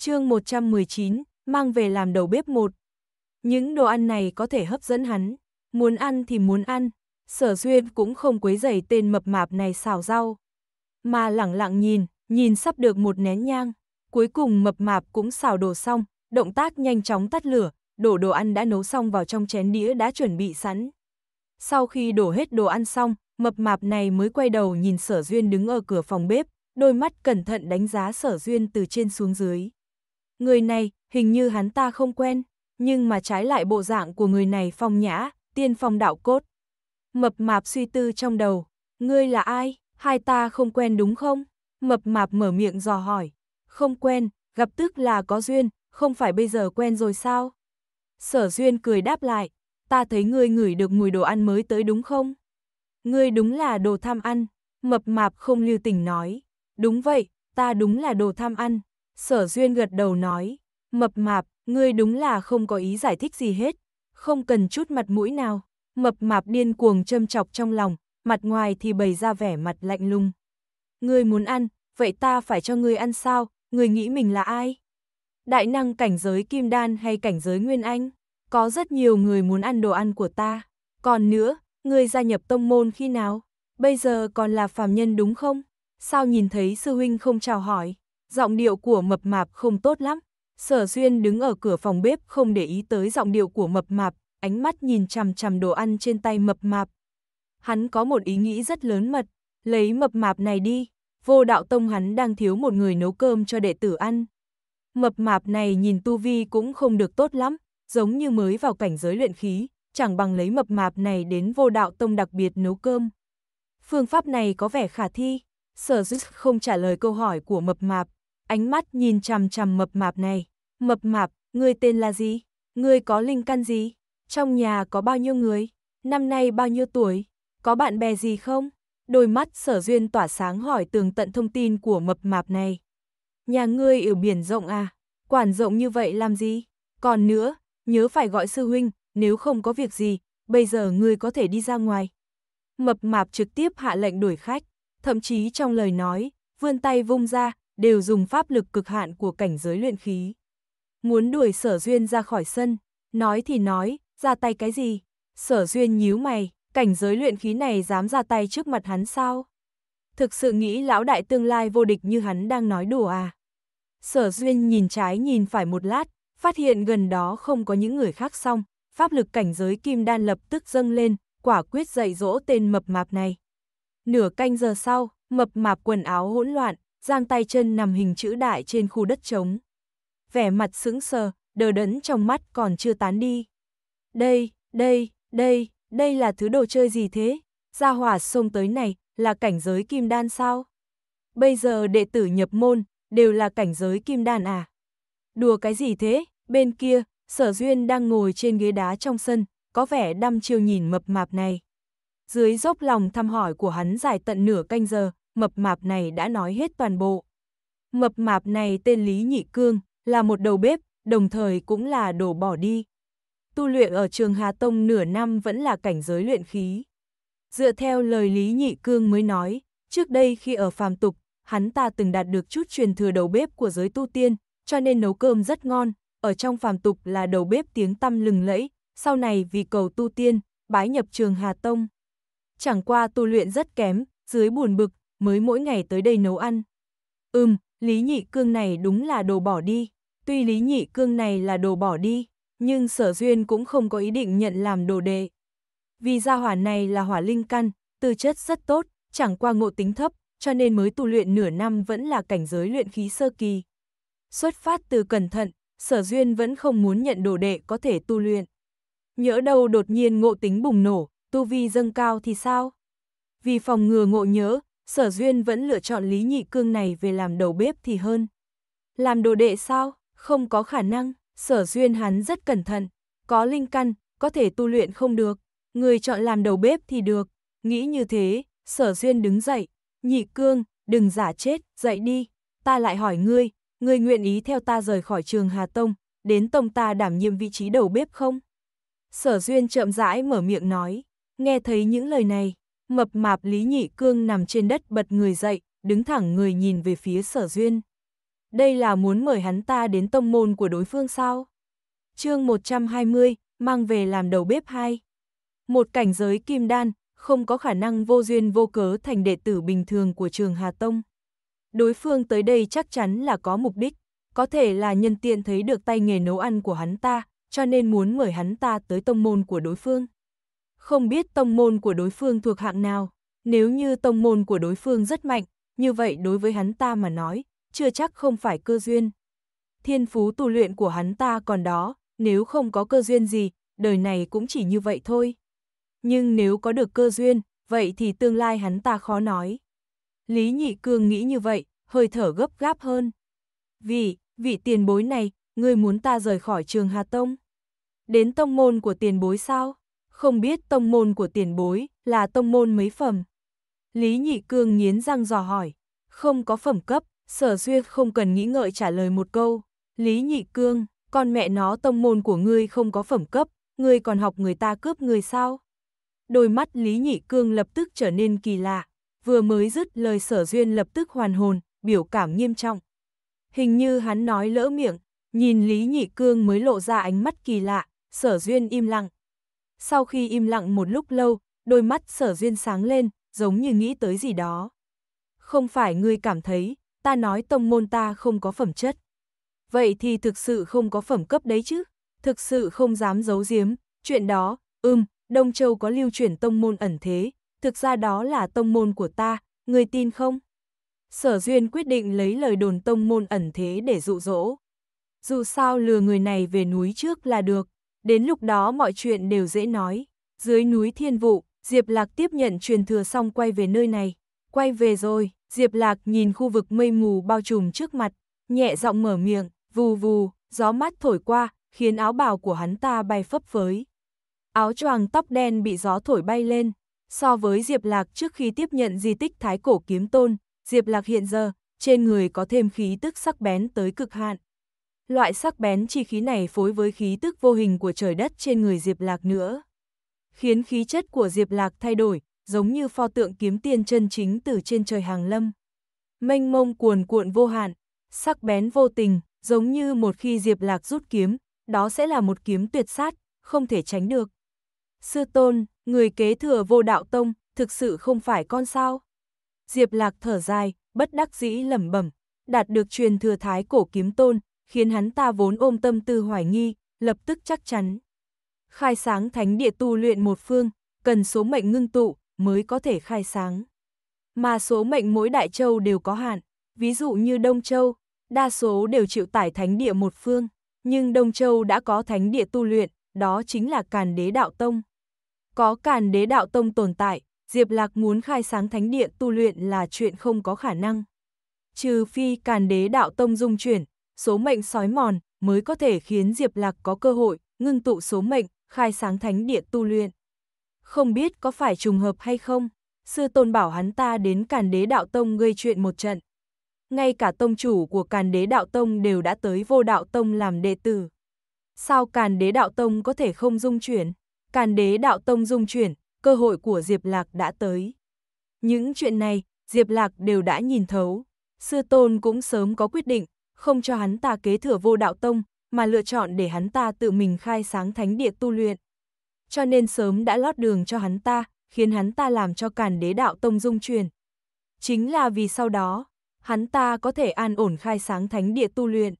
chương 119, mang về làm đầu bếp một. Những đồ ăn này có thể hấp dẫn hắn, muốn ăn thì muốn ăn, sở duyên cũng không quấy dày tên mập mạp này xào rau. Mà lẳng lặng nhìn, nhìn sắp được một nén nhang, cuối cùng mập mạp cũng xào đồ xong, động tác nhanh chóng tắt lửa, đổ đồ ăn đã nấu xong vào trong chén đĩa đã chuẩn bị sẵn. Sau khi đổ hết đồ ăn xong, mập mạp này mới quay đầu nhìn sở duyên đứng ở cửa phòng bếp, đôi mắt cẩn thận đánh giá sở duyên từ trên xuống dưới người này, hình như hắn ta không quen, nhưng mà trái lại bộ dạng của người này phong nhã, tiên phong đạo cốt. Mập mạp suy tư trong đầu, ngươi là ai, hai ta không quen đúng không? Mập mạp mở miệng dò hỏi, không quen, gặp tức là có duyên, không phải bây giờ quen rồi sao? Sở duyên cười đáp lại, ta thấy ngươi ngửi được mùi đồ ăn mới tới đúng không? Ngươi đúng là đồ tham ăn, mập mạp không lưu tình nói. Đúng vậy, ta đúng là đồ tham ăn, Sở Duyên gật đầu nói, mập mạp, ngươi đúng là không có ý giải thích gì hết, không cần chút mặt mũi nào. Mập mạp điên cuồng châm chọc trong lòng, mặt ngoài thì bày ra vẻ mặt lạnh lùng. Ngươi muốn ăn, vậy ta phải cho ngươi ăn sao, ngươi nghĩ mình là ai? Đại năng cảnh giới kim đan hay cảnh giới nguyên anh? Có rất nhiều người muốn ăn đồ ăn của ta. Còn nữa, ngươi gia nhập tông môn khi nào? Bây giờ còn là phàm nhân đúng không? Sao nhìn thấy sư huynh không chào hỏi? giọng điệu của mập mạp không tốt lắm. Sở Duyên đứng ở cửa phòng bếp không để ý tới giọng điệu của mập mạp, ánh mắt nhìn chằm chằm đồ ăn trên tay mập mạp. Hắn có một ý nghĩ rất lớn mật, lấy mập mạp này đi, vô đạo tông hắn đang thiếu một người nấu cơm cho đệ tử ăn. Mập mạp này nhìn tu vi cũng không được tốt lắm, giống như mới vào cảnh giới luyện khí, chẳng bằng lấy mập mạp này đến vô đạo tông đặc biệt nấu cơm. Phương pháp này có vẻ khả thi, sở dứt không trả lời câu hỏi của mập mạp, ánh mắt nhìn chằm chằm mập mạp này. Mập mạp, ngươi tên là gì? Ngươi có linh căn gì? Trong nhà có bao nhiêu người? Năm nay bao nhiêu tuổi? Có bạn bè gì không? Đôi mắt sở duyên tỏa sáng hỏi tường tận thông tin của mập mạp này. Nhà ngươi ở biển rộng à? Quản rộng như vậy làm gì? Còn nữa, nhớ phải gọi sư huynh, nếu không có việc gì, bây giờ ngươi có thể đi ra ngoài. Mập mạp trực tiếp hạ lệnh đuổi khách, thậm chí trong lời nói, vươn tay vung ra, đều dùng pháp lực cực hạn của cảnh giới luyện khí. Muốn đuổi sở duyên ra khỏi sân, nói thì nói, ra tay cái gì? Sở duyên nhíu mày, cảnh giới luyện khí này dám ra tay trước mặt hắn sao? Thực sự nghĩ lão đại tương lai vô địch như hắn đang nói đùa à? Sở duyên nhìn trái nhìn phải một lát, phát hiện gần đó không có những người khác xong, pháp lực cảnh giới kim đan lập tức dâng lên, quả quyết dạy dỗ tên mập mạp này. Nửa canh giờ sau, mập mạp quần áo hỗn loạn, giang tay chân nằm hình chữ đại trên khu đất trống. Vẻ mặt sững sờ, đờ đẫn trong mắt còn chưa tán đi. Đây, đây, đây, đây là thứ đồ chơi gì thế? Gia hỏa xông tới này là cảnh giới kim đan sao? Bây giờ đệ tử nhập môn đều là cảnh giới kim đan à? Đùa cái gì thế? Bên kia, sở duyên đang ngồi trên ghế đá trong sân, có vẻ đăm chiêu nhìn mập mạp này. Dưới dốc lòng thăm hỏi của hắn dài tận nửa canh giờ, mập mạp này đã nói hết toàn bộ. Mập mạp này tên Lý Nhị Cương, là một đầu bếp, đồng thời cũng là đồ bỏ đi. Tu luyện ở trường Hà Tông nửa năm vẫn là cảnh giới luyện khí. Dựa theo lời Lý Nhị Cương mới nói, trước đây khi ở phàm tục, hắn ta từng đạt được chút truyền thừa đầu bếp của giới tu tiên, cho nên nấu cơm rất ngon, ở trong phàm tục là đầu bếp tiếng tăm lừng lẫy, sau này vì cầu tu tiên, bái nhập trường Hà Tông. Chẳng qua tu luyện rất kém, dưới buồn bực, mới mỗi ngày tới đây nấu ăn. Ừm, Lý Nhị Cương này đúng là đồ bỏ đi. Tuy Lý Nhị Cương này là đồ bỏ đi, nhưng Sở Duyên cũng không có ý định nhận làm đồ đệ. Vì gia hỏa này là hỏa linh căn, tư chất rất tốt, chẳng qua ngộ tính thấp, cho nên mới tu luyện nửa năm vẫn là cảnh giới luyện khí sơ kỳ. Xuất phát từ cẩn thận, Sở Duyên vẫn không muốn nhận đồ đệ có thể tu luyện. Nhỡ đâu đột nhiên ngộ tính bùng nổ, tu vi dâng cao thì sao? Vì phòng ngừa ngộ nhớ, Sở Duyên vẫn lựa chọn Lý Nhị Cương này về làm đầu bếp thì hơn. Làm đồ đệ sao? Không có khả năng, Sở Duyên hắn rất cẩn thận, có linh căn, có thể tu luyện không được, người chọn làm đầu bếp thì được. Nghĩ như thế, Sở Duyên đứng dậy, Nhị Cương, đừng giả chết, dậy đi, ta lại hỏi ngươi, ngươi nguyện ý theo ta rời khỏi trường Hà Tông, đến Tông ta đảm nhiệm vị trí đầu bếp không? Sở Duyên chậm rãi mở miệng nói, nghe thấy những lời này, mập mạp Lý Nhị Cương nằm trên đất bật người dậy, đứng thẳng người nhìn về phía sở duyên. Đây là muốn mời hắn ta đến tông môn của đối phương sao? chương 120, mang về làm đầu bếp hai. Một cảnh giới kim đan, không có khả năng vô duyên vô cớ thành đệ tử bình thường của trường Hà Tông. Đối phương tới đây chắc chắn là có mục đích, có thể là nhân tiện thấy được tay nghề nấu ăn của hắn ta, cho nên muốn mời hắn ta tới tông môn của đối phương không biết tông môn của đối phương thuộc hạng nào. Nếu như tông môn của đối phương rất mạnh, như vậy đối với hắn ta mà nói, chưa chắc không phải cơ duyên. Thiên phú tu luyện của hắn ta còn đó, nếu không có cơ duyên gì, đời này cũng chỉ như vậy thôi. Nhưng nếu có được cơ duyên, vậy thì tương lai hắn ta khó nói. Lý Nhị Cương nghĩ như vậy, hơi thở gấp gáp hơn. Vì, vị tiền bối này, ngươi muốn ta rời khỏi trường Hà Tông? Đến tông môn của tiền bối sao? không biết tông môn của tiền bối là tông môn mấy phẩm. Lý Nhị Cương nghiến răng dò hỏi, không có phẩm cấp, sở duyệt không cần nghĩ ngợi trả lời một câu. Lý Nhị Cương, con mẹ nó tông môn của ngươi không có phẩm cấp, ngươi còn học người ta cướp người sao? Đôi mắt Lý Nhị Cương lập tức trở nên kỳ lạ, vừa mới dứt lời sở duyên lập tức hoàn hồn, biểu cảm nghiêm trọng. Hình như hắn nói lỡ miệng, nhìn Lý Nhị Cương mới lộ ra ánh mắt kỳ lạ, sở duyên im lặng. Sau khi im lặng một lúc lâu, đôi mắt sở duyên sáng lên, giống như nghĩ tới gì đó. Không phải ngươi cảm thấy, ta nói tông môn ta không có phẩm chất. Vậy thì thực sự không có phẩm cấp đấy chứ, thực sự không dám giấu giếm, chuyện đó, ưm, Đông Châu có lưu truyền tông môn ẩn thế, thực ra đó là tông môn của ta, ngươi tin không? Sở Duyên quyết định lấy lời đồn tông môn ẩn thế để dụ dỗ. Dù sao lừa người này về núi trước là được đến lúc đó mọi chuyện đều dễ nói. Dưới núi thiên vụ, Diệp Lạc tiếp nhận truyền thừa xong quay về nơi này. Quay về rồi, Diệp Lạc nhìn khu vực mây mù bao trùm trước mặt, nhẹ giọng mở miệng, vù vù, gió mát thổi qua, khiến áo bào của hắn ta bay phấp phới. Áo choàng tóc đen bị gió thổi bay lên. So với Diệp Lạc trước khi tiếp nhận di tích Thái Cổ Kiếm Tôn, Diệp Lạc hiện giờ, trên người có thêm khí tức sắc bén tới cực hạn loại sắc bén chi khí này phối với khí tức vô hình của trời đất trên người Diệp Lạc nữa. Khiến khí chất của Diệp Lạc thay đổi, giống như pho tượng kiếm tiên chân chính từ trên trời hàng lâm. Mênh mông cuồn cuộn vô hạn, sắc bén vô tình, giống như một khi Diệp Lạc rút kiếm, đó sẽ là một kiếm tuyệt sát, không thể tránh được. Sư Tôn, người kế thừa vô đạo tông, thực sự không phải con sao? Diệp Lạc thở dài, bất đắc dĩ lẩm bẩm, đạt được truyền thừa thái cổ kiếm tôn, khiến hắn ta vốn ôm tâm tư hoài nghi, lập tức chắc chắn. Khai sáng thánh địa tu luyện một phương, cần số mệnh ngưng tụ mới có thể khai sáng. Mà số mệnh mỗi đại châu đều có hạn, ví dụ như Đông Châu, đa số đều chịu tải thánh địa một phương, nhưng Đông Châu đã có thánh địa tu luyện, đó chính là Càn Đế Đạo Tông. Có Càn Đế Đạo Tông tồn tại, Diệp Lạc muốn khai sáng thánh địa tu luyện là chuyện không có khả năng. Trừ phi Càn Đế Đạo Tông dung chuyển, số mệnh sói mòn mới có thể khiến Diệp Lạc có cơ hội ngưng tụ số mệnh, khai sáng thánh địa tu luyện. Không biết có phải trùng hợp hay không, sư tôn bảo hắn ta đến Càn Đế Đạo Tông gây chuyện một trận. Ngay cả tông chủ của Càn Đế Đạo Tông đều đã tới Vô Đạo Tông làm đệ tử. Sao Càn Đế Đạo Tông có thể không dung chuyển? Càn Đế Đạo Tông dung chuyển, cơ hội của Diệp Lạc đã tới. Những chuyện này, Diệp Lạc đều đã nhìn thấu, sư tôn cũng sớm có quyết định, không cho hắn ta kế thừa vô đạo tông, mà lựa chọn để hắn ta tự mình khai sáng thánh địa tu luyện. Cho nên sớm đã lót đường cho hắn ta, khiến hắn ta làm cho càn đế đạo tông dung truyền. Chính là vì sau đó, hắn ta có thể an ổn khai sáng thánh địa tu luyện.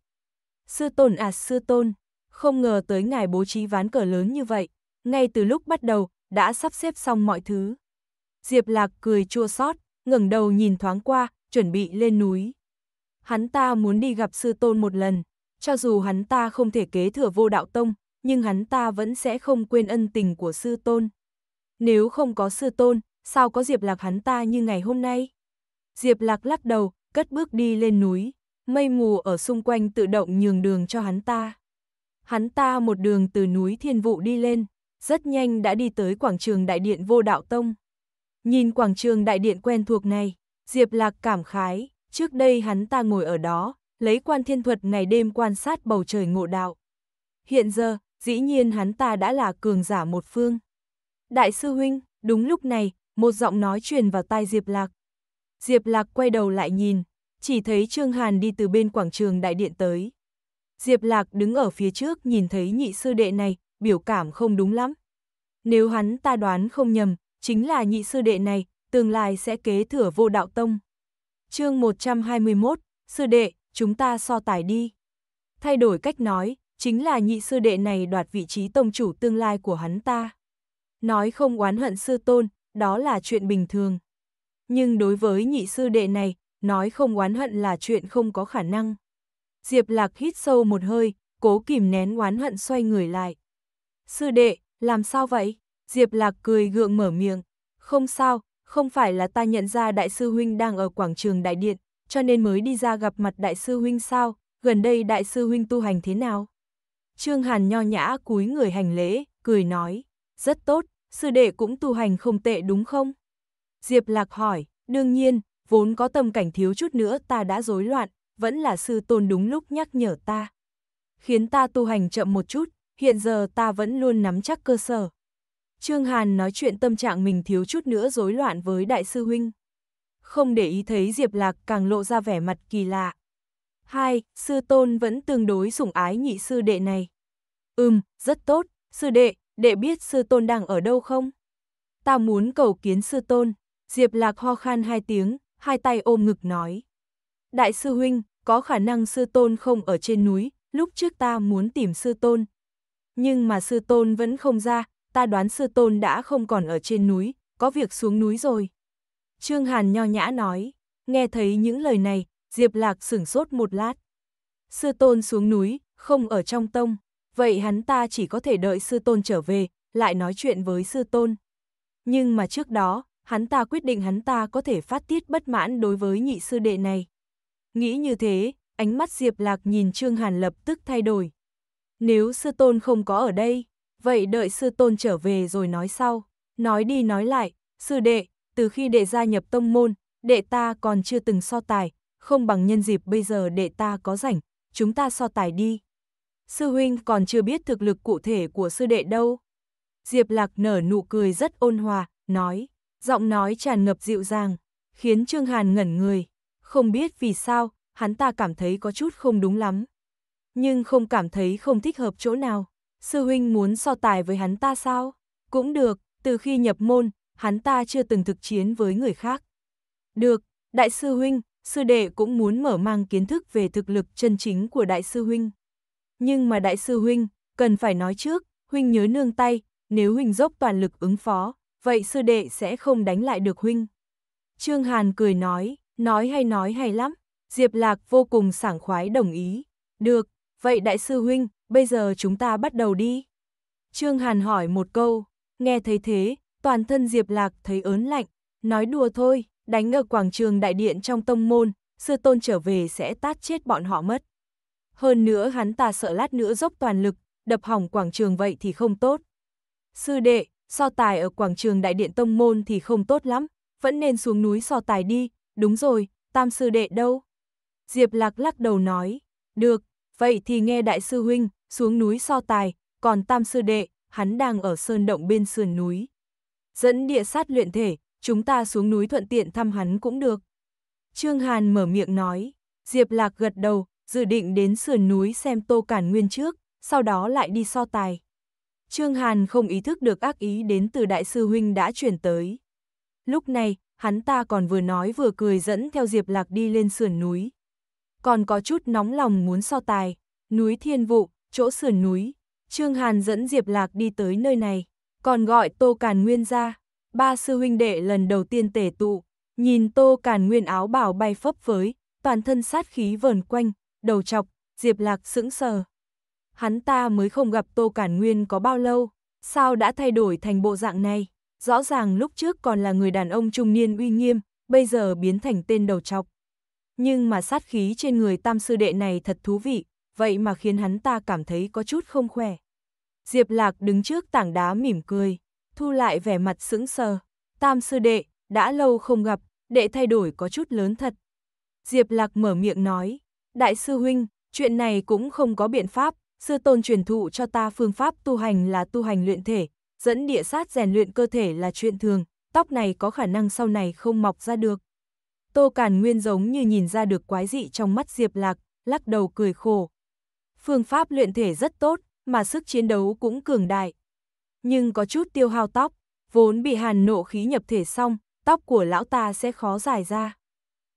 Sư tôn à sư tôn, không ngờ tới ngài bố trí ván cờ lớn như vậy, ngay từ lúc bắt đầu, đã sắp xếp xong mọi thứ. Diệp Lạc cười chua xót, ngẩng đầu nhìn thoáng qua, chuẩn bị lên núi hắn ta muốn đi gặp sư tôn một lần, cho dù hắn ta không thể kế thừa vô đạo tông, nhưng hắn ta vẫn sẽ không quên ân tình của sư tôn. Nếu không có sư tôn, sao có Diệp Lạc hắn ta như ngày hôm nay? Diệp Lạc lắc đầu, cất bước đi lên núi, mây mù ở xung quanh tự động nhường đường cho hắn ta. Hắn ta một đường từ núi Thiên Vụ đi lên, rất nhanh đã đi tới quảng trường đại điện Vô Đạo Tông. Nhìn quảng trường đại điện quen thuộc này, Diệp Lạc cảm khái, trước đây hắn ta ngồi ở đó, lấy quan thiên thuật ngày đêm quan sát bầu trời ngộ đạo. Hiện giờ, dĩ nhiên hắn ta đã là cường giả một phương. Đại sư huynh, đúng lúc này, một giọng nói truyền vào tai Diệp Lạc. Diệp Lạc quay đầu lại nhìn, chỉ thấy Trương Hàn đi từ bên quảng trường đại điện tới. Diệp Lạc đứng ở phía trước nhìn thấy nhị sư đệ này, biểu cảm không đúng lắm. Nếu hắn ta đoán không nhầm, chính là nhị sư đệ này, tương lai sẽ kế thừa vô đạo tông chương 121, sư đệ, chúng ta so tài đi. Thay đổi cách nói, chính là nhị sư đệ này đoạt vị trí tông chủ tương lai của hắn ta. Nói không oán hận sư tôn, đó là chuyện bình thường. Nhưng đối với nhị sư đệ này, nói không oán hận là chuyện không có khả năng. Diệp Lạc hít sâu một hơi, cố kìm nén oán hận xoay người lại. Sư đệ, làm sao vậy? Diệp Lạc cười gượng mở miệng. Không sao, không phải là ta nhận ra đại sư huynh đang ở quảng trường đại điện, cho nên mới đi ra gặp mặt đại sư huynh sao, gần đây đại sư huynh tu hành thế nào? Trương Hàn nho nhã cúi người hành lễ, cười nói, rất tốt, sư đệ cũng tu hành không tệ đúng không? Diệp Lạc hỏi, đương nhiên, vốn có tâm cảnh thiếu chút nữa ta đã rối loạn, vẫn là sư tôn đúng lúc nhắc nhở ta. Khiến ta tu hành chậm một chút, hiện giờ ta vẫn luôn nắm chắc cơ sở. Trương Hàn nói chuyện tâm trạng mình thiếu chút nữa rối loạn với đại sư huynh. Không để ý thấy Diệp Lạc càng lộ ra vẻ mặt kỳ lạ. Hai, sư tôn vẫn tương đối sủng ái nhị sư đệ này. Ừm, rất tốt, sư đệ, đệ biết sư tôn đang ở đâu không? Ta muốn cầu kiến sư tôn. Diệp Lạc ho khan hai tiếng, hai tay ôm ngực nói. Đại sư huynh, có khả năng sư tôn không ở trên núi, lúc trước ta muốn tìm sư tôn. Nhưng mà sư tôn vẫn không ra, ta đoán sư tôn đã không còn ở trên núi, có việc xuống núi rồi. Trương Hàn nho nhã nói, nghe thấy những lời này, Diệp Lạc sửng sốt một lát. Sư tôn xuống núi, không ở trong tông, vậy hắn ta chỉ có thể đợi sư tôn trở về, lại nói chuyện với sư tôn. Nhưng mà trước đó, hắn ta quyết định hắn ta có thể phát tiết bất mãn đối với nhị sư đệ này. Nghĩ như thế, ánh mắt Diệp Lạc nhìn Trương Hàn lập tức thay đổi. Nếu sư tôn không có ở đây, vậy đợi sư tôn trở về rồi nói sau. Nói đi nói lại, sư đệ, từ khi đệ gia nhập tông môn, đệ ta còn chưa từng so tài, không bằng nhân dịp bây giờ đệ ta có rảnh, chúng ta so tài đi. Sư huynh còn chưa biết thực lực cụ thể của sư đệ đâu. Diệp Lạc nở nụ cười rất ôn hòa, nói, giọng nói tràn ngập dịu dàng, khiến Trương Hàn ngẩn người. Không biết vì sao, hắn ta cảm thấy có chút không đúng lắm. Nhưng không cảm thấy không thích hợp chỗ nào sư huynh muốn so tài với hắn ta sao? Cũng được, từ khi nhập môn, hắn ta chưa từng thực chiến với người khác. Được, đại sư huynh, sư đệ cũng muốn mở mang kiến thức về thực lực chân chính của đại sư huynh. Nhưng mà đại sư huynh, cần phải nói trước, huynh nhớ nương tay, nếu huynh dốc toàn lực ứng phó, vậy sư đệ sẽ không đánh lại được huynh. Trương Hàn cười nói, nói hay nói hay lắm, Diệp Lạc vô cùng sảng khoái đồng ý. Được, vậy đại sư huynh, bây giờ chúng ta bắt đầu đi. Trương Hàn hỏi một câu, nghe thấy thế, toàn thân Diệp Lạc thấy ớn lạnh, nói đùa thôi, đánh ở quảng trường đại điện trong tông môn, sư tôn trở về sẽ tát chết bọn họ mất. Hơn nữa hắn ta sợ lát nữa dốc toàn lực, đập hỏng quảng trường vậy thì không tốt. Sư đệ, so tài ở quảng trường đại điện tông môn thì không tốt lắm, vẫn nên xuống núi so tài đi, đúng rồi, tam sư đệ đâu? Diệp Lạc lắc đầu nói, được, vậy thì nghe đại sư huynh, xuống núi so tài, còn tam sư đệ, hắn đang ở sơn động bên sườn núi. Dẫn địa sát luyện thể, chúng ta xuống núi thuận tiện thăm hắn cũng được. Trương Hàn mở miệng nói, Diệp Lạc gật đầu, dự định đến sườn núi xem Tô Cản Nguyên trước, sau đó lại đi so tài. Trương Hàn không ý thức được ác ý đến từ đại sư huynh đã chuyển tới. Lúc này, hắn ta còn vừa nói vừa cười dẫn theo Diệp Lạc đi lên sườn núi, còn có chút nóng lòng muốn so tài, núi thiên vụ, chỗ sườn núi. Trương Hàn dẫn Diệp Lạc đi tới nơi này, còn gọi Tô Càn Nguyên ra. Ba sư huynh đệ lần đầu tiên tề tụ, nhìn Tô Càn Nguyên áo bảo bay phấp với toàn thân sát khí vờn quanh, đầu chọc, Diệp Lạc sững sờ. Hắn ta mới không gặp Tô càn Nguyên có bao lâu, sao đã thay đổi thành bộ dạng này? Rõ ràng lúc trước còn là người đàn ông trung niên uy nghiêm, bây giờ biến thành tên đầu chọc nhưng mà sát khí trên người tam sư đệ này thật thú vị, vậy mà khiến hắn ta cảm thấy có chút không khỏe. Diệp Lạc đứng trước tảng đá mỉm cười, thu lại vẻ mặt sững sờ. Tam sư đệ, đã lâu không gặp, đệ thay đổi có chút lớn thật. Diệp Lạc mở miệng nói, đại sư huynh, chuyện này cũng không có biện pháp, sư tôn truyền thụ cho ta phương pháp tu hành là tu hành luyện thể, dẫn địa sát rèn luyện cơ thể là chuyện thường, tóc này có khả năng sau này không mọc ra được. Tô Cản Nguyên giống như nhìn ra được quái dị trong mắt Diệp Lạc, lắc đầu cười khổ. Phương pháp luyện thể rất tốt, mà sức chiến đấu cũng cường đại. Nhưng có chút tiêu hao tóc, vốn bị hàn nộ khí nhập thể xong, tóc của lão ta sẽ khó dài ra.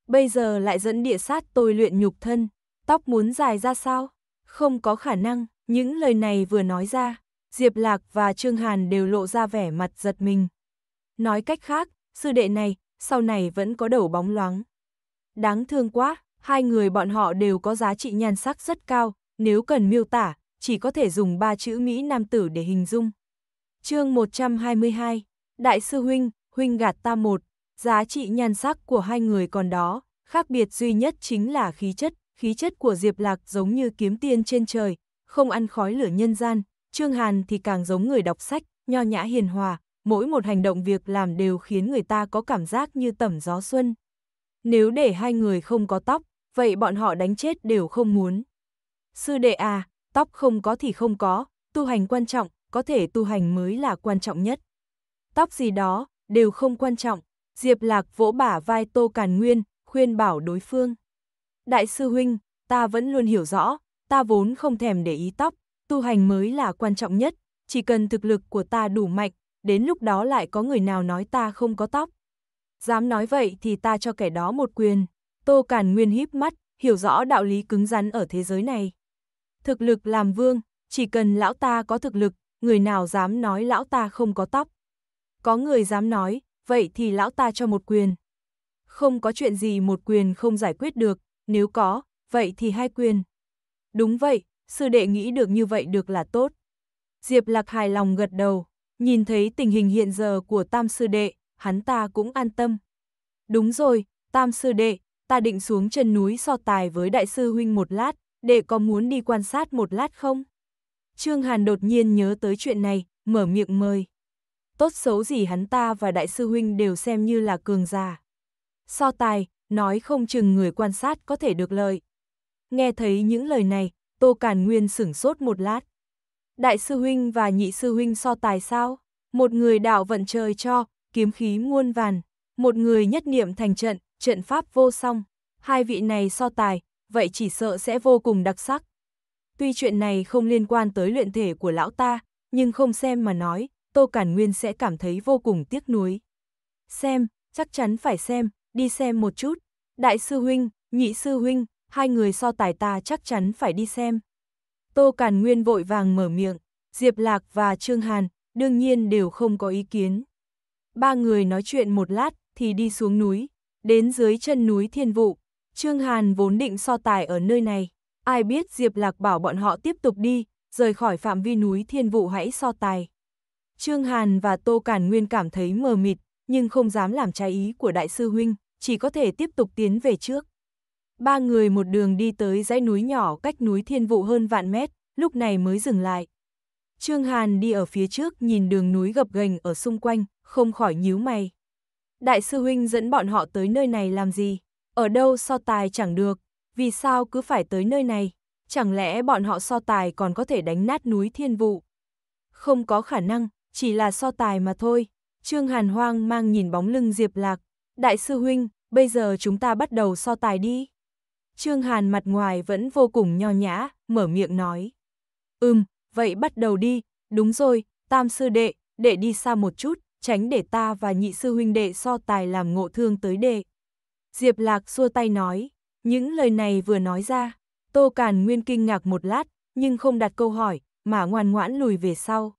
Bây giờ lại dẫn địa sát tôi luyện nhục thân, tóc muốn dài ra sao? Không có khả năng, những lời này vừa nói ra, Diệp Lạc và Trương Hàn đều lộ ra vẻ mặt giật mình. Nói cách khác, sư đệ này, sau này vẫn có đầu bóng loáng. Đáng thương quá, hai người bọn họ đều có giá trị nhan sắc rất cao, nếu cần miêu tả, chỉ có thể dùng ba chữ Mỹ Nam Tử để hình dung. chương 122, Đại sư Huynh, Huynh gạt ta một, giá trị nhan sắc của hai người còn đó, khác biệt duy nhất chính là khí chất, khí chất của Diệp Lạc giống như kiếm tiên trên trời, không ăn khói lửa nhân gian, Trương Hàn thì càng giống người đọc sách, nho nhã hiền hòa, mỗi một hành động việc làm đều khiến người ta có cảm giác như tẩm gió xuân. Nếu để hai người không có tóc, vậy bọn họ đánh chết đều không muốn. Sư đệ à, tóc không có thì không có, tu hành quan trọng, có thể tu hành mới là quan trọng nhất. Tóc gì đó, đều không quan trọng, Diệp Lạc vỗ bả vai Tô Càn Nguyên, khuyên bảo đối phương. Đại sư huynh, ta vẫn luôn hiểu rõ, ta vốn không thèm để ý tóc, tu hành mới là quan trọng nhất, chỉ cần thực lực của ta đủ mạnh, đến lúc đó lại có người nào nói ta không có tóc. Dám nói vậy thì ta cho kẻ đó một quyền. Tô Càn Nguyên híp mắt, hiểu rõ đạo lý cứng rắn ở thế giới này. Thực lực làm vương, chỉ cần lão ta có thực lực, người nào dám nói lão ta không có tóc. Có người dám nói, vậy thì lão ta cho một quyền. Không có chuyện gì một quyền không giải quyết được, nếu có, vậy thì hai quyền. Đúng vậy, sư đệ nghĩ được như vậy được là tốt. Diệp Lạc hài lòng gật đầu. Nhìn thấy tình hình hiện giờ của Tam Sư Đệ, hắn ta cũng an tâm. Đúng rồi, Tam Sư Đệ, ta định xuống chân núi so tài với Đại sư Huynh một lát, đệ có muốn đi quan sát một lát không? Trương Hàn đột nhiên nhớ tới chuyện này, mở miệng mời. Tốt xấu gì hắn ta và Đại sư Huynh đều xem như là cường già. So tài, nói không chừng người quan sát có thể được lợi. Nghe thấy những lời này, Tô Càn Nguyên sửng sốt một lát đại sư huynh và nhị sư huynh so tài sao, một người đạo vận trời cho, kiếm khí muôn vàn, một người nhất niệm thành trận, trận pháp vô song, hai vị này so tài, vậy chỉ sợ sẽ vô cùng đặc sắc. Tuy chuyện này không liên quan tới luyện thể của lão ta, nhưng không xem mà nói, Tô Cản Nguyên sẽ cảm thấy vô cùng tiếc nuối. Xem, chắc chắn phải xem, đi xem một chút. Đại sư huynh, nhị sư huynh, hai người so tài ta chắc chắn phải đi xem. Tô Càn Nguyên vội vàng mở miệng, Diệp Lạc và Trương Hàn đương nhiên đều không có ý kiến. Ba người nói chuyện một lát thì đi xuống núi, đến dưới chân núi Thiên Vụ. Trương Hàn vốn định so tài ở nơi này, ai biết Diệp Lạc bảo bọn họ tiếp tục đi, rời khỏi phạm vi núi Thiên Vụ hãy so tài. Trương Hàn và Tô Cản Nguyên cảm thấy mờ mịt, nhưng không dám làm trái ý của Đại sư Huynh, chỉ có thể tiếp tục tiến về trước ba người một đường đi tới dãy núi nhỏ cách núi thiên vụ hơn vạn mét, lúc này mới dừng lại. Trương Hàn đi ở phía trước nhìn đường núi gập ghềnh ở xung quanh, không khỏi nhíu mày. Đại sư Huynh dẫn bọn họ tới nơi này làm gì? Ở đâu so tài chẳng được, vì sao cứ phải tới nơi này? Chẳng lẽ bọn họ so tài còn có thể đánh nát núi thiên vụ? Không có khả năng, chỉ là so tài mà thôi. Trương Hàn hoang mang nhìn bóng lưng Diệp Lạc. Đại sư Huynh, bây giờ chúng ta bắt đầu so tài đi. Trương Hàn mặt ngoài vẫn vô cùng nho nhã, mở miệng nói. Ừm, vậy bắt đầu đi, đúng rồi, tam sư đệ, đệ đi xa một chút, tránh để ta và nhị sư huynh đệ so tài làm ngộ thương tới đệ. Diệp Lạc xua tay nói, những lời này vừa nói ra, Tô Càn Nguyên kinh ngạc một lát, nhưng không đặt câu hỏi, mà ngoan ngoãn lùi về sau.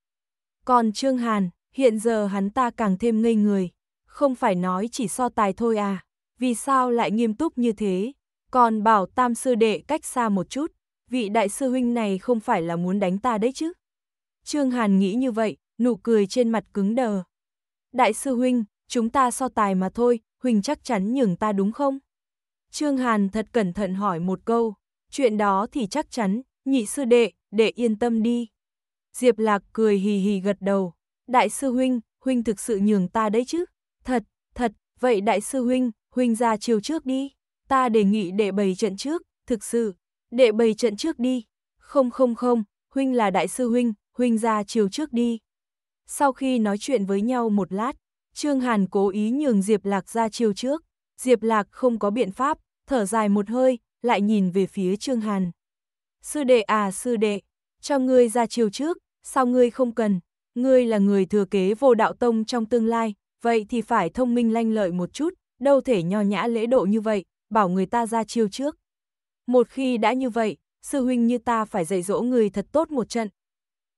Còn Trương Hàn, hiện giờ hắn ta càng thêm ngây người, không phải nói chỉ so tài thôi à, vì sao lại nghiêm túc như thế, còn bảo tam sư đệ cách xa một chút, vị đại sư huynh này không phải là muốn đánh ta đấy chứ. Trương Hàn nghĩ như vậy, nụ cười trên mặt cứng đờ. Đại sư huynh, chúng ta so tài mà thôi, huynh chắc chắn nhường ta đúng không? Trương Hàn thật cẩn thận hỏi một câu, chuyện đó thì chắc chắn, nhị sư đệ, đệ yên tâm đi. Diệp Lạc cười hì hì gật đầu, đại sư huynh, huynh thực sự nhường ta đấy chứ? Thật, thật, vậy đại sư huynh, huynh ra chiều trước đi ta đề nghị đệ bày trận trước, thực sự, đệ bày trận trước đi. Không không không, huynh là đại sư huynh, huynh ra chiều trước đi. Sau khi nói chuyện với nhau một lát, Trương Hàn cố ý nhường Diệp Lạc ra chiều trước. Diệp Lạc không có biện pháp, thở dài một hơi, lại nhìn về phía Trương Hàn. Sư đệ à sư đệ, cho ngươi ra chiều trước, sao ngươi không cần? Ngươi là người thừa kế vô đạo tông trong tương lai, vậy thì phải thông minh lanh lợi một chút, đâu thể nho nhã lễ độ như vậy, bảo người ta ra chiêu trước. Một khi đã như vậy, sư huynh như ta phải dạy dỗ người thật tốt một trận.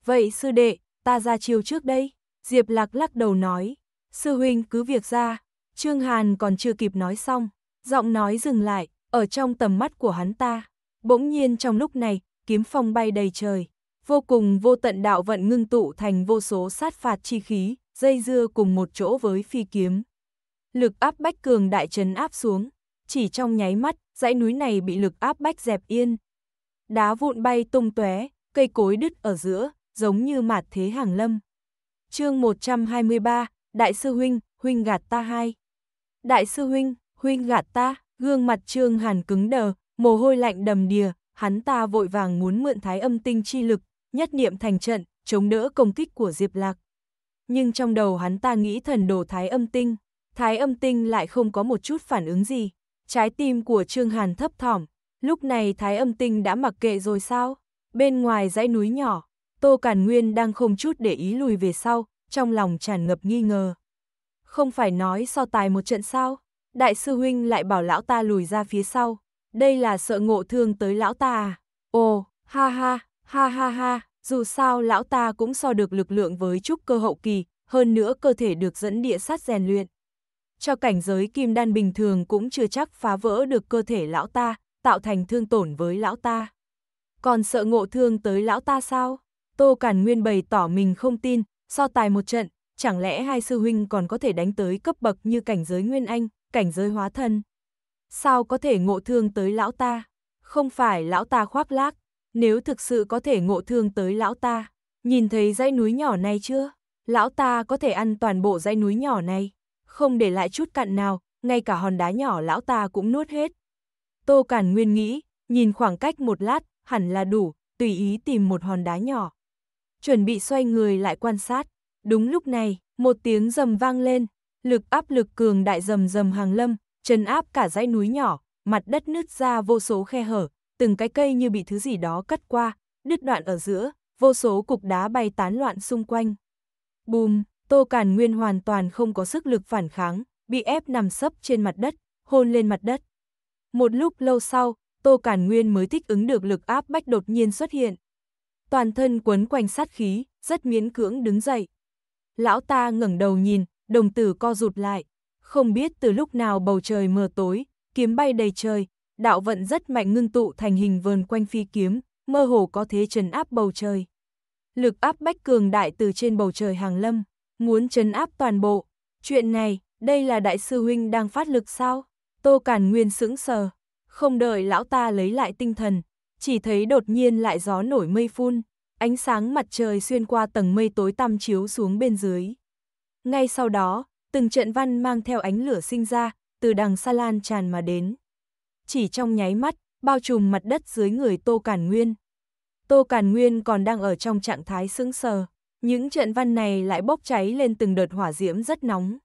Vậy sư đệ, ta ra chiêu trước đây, Diệp Lạc lắc đầu nói, sư huynh cứ việc ra, Trương Hàn còn chưa kịp nói xong, giọng nói dừng lại, ở trong tầm mắt của hắn ta. Bỗng nhiên trong lúc này, kiếm phong bay đầy trời, vô cùng vô tận đạo vận ngưng tụ thành vô số sát phạt chi khí, dây dưa cùng một chỗ với phi kiếm. Lực áp bách cường đại trấn áp xuống, chỉ trong nháy mắt, dãy núi này bị lực áp bách dẹp yên. Đá vụn bay tung tóe, cây cối đứt ở giữa, giống như mạt thế hàng lâm. Chương 123, Đại sư huynh, huynh gạt ta hai. Đại sư huynh, huynh gạt ta, gương mặt Trương Hàn cứng đờ, mồ hôi lạnh đầm đìa, hắn ta vội vàng muốn mượn thái âm tinh chi lực, nhất niệm thành trận, chống đỡ công kích của Diệp Lạc. Nhưng trong đầu hắn ta nghĩ thần đồ thái âm tinh, thái âm tinh lại không có một chút phản ứng gì. Trái tim của Trương Hàn thấp thỏm, lúc này Thái âm tinh đã mặc kệ rồi sao? Bên ngoài dãy núi nhỏ, Tô Cản Nguyên đang không chút để ý lùi về sau, trong lòng tràn ngập nghi ngờ. Không phải nói so tài một trận sao? Đại sư huynh lại bảo lão ta lùi ra phía sau. Đây là sợ ngộ thương tới lão ta à? Ồ, ha ha, ha ha ha, dù sao lão ta cũng so được lực lượng với trúc cơ hậu kỳ, hơn nữa cơ thể được dẫn địa sát rèn luyện cho cảnh giới kim đan bình thường cũng chưa chắc phá vỡ được cơ thể lão ta, tạo thành thương tổn với lão ta. Còn sợ ngộ thương tới lão ta sao? Tô Cản Nguyên bày tỏ mình không tin, so tài một trận, chẳng lẽ hai sư huynh còn có thể đánh tới cấp bậc như cảnh giới Nguyên Anh, cảnh giới hóa thân? Sao có thể ngộ thương tới lão ta? Không phải lão ta khoác lác, nếu thực sự có thể ngộ thương tới lão ta, nhìn thấy dãy núi nhỏ này chưa? Lão ta có thể ăn toàn bộ dãy núi nhỏ này không để lại chút cặn nào, ngay cả hòn đá nhỏ lão ta cũng nuốt hết. Tô Cản Nguyên nghĩ, nhìn khoảng cách một lát, hẳn là đủ, tùy ý tìm một hòn đá nhỏ. Chuẩn bị xoay người lại quan sát, đúng lúc này, một tiếng rầm vang lên, lực áp lực cường đại rầm rầm hàng lâm, chân áp cả dãy núi nhỏ, mặt đất nứt ra vô số khe hở, từng cái cây như bị thứ gì đó cắt qua, đứt đoạn ở giữa, vô số cục đá bay tán loạn xung quanh. Bùm, Tô Cản Nguyên hoàn toàn không có sức lực phản kháng, bị ép nằm sấp trên mặt đất, hôn lên mặt đất. Một lúc lâu sau, Tô Cản Nguyên mới thích ứng được lực áp bách đột nhiên xuất hiện. Toàn thân quấn quanh sát khí, rất miễn cưỡng đứng dậy. Lão ta ngẩng đầu nhìn, đồng tử co rụt lại. Không biết từ lúc nào bầu trời mờ tối, kiếm bay đầy trời, đạo vận rất mạnh ngưng tụ thành hình vờn quanh phi kiếm, mơ hồ có thế trần áp bầu trời. Lực áp bách cường đại từ trên bầu trời hàng lâm muốn trấn áp toàn bộ. Chuyện này, đây là đại sư huynh đang phát lực sao? Tô Cản Nguyên sững sờ, không đợi lão ta lấy lại tinh thần, chỉ thấy đột nhiên lại gió nổi mây phun, ánh sáng mặt trời xuyên qua tầng mây tối tăm chiếu xuống bên dưới. Ngay sau đó, từng trận văn mang theo ánh lửa sinh ra, từ đằng xa lan tràn mà đến. Chỉ trong nháy mắt, bao trùm mặt đất dưới người Tô Cản Nguyên. Tô Cản Nguyên còn đang ở trong trạng thái sững sờ, những trận văn này lại bốc cháy lên từng đợt hỏa diễm rất nóng.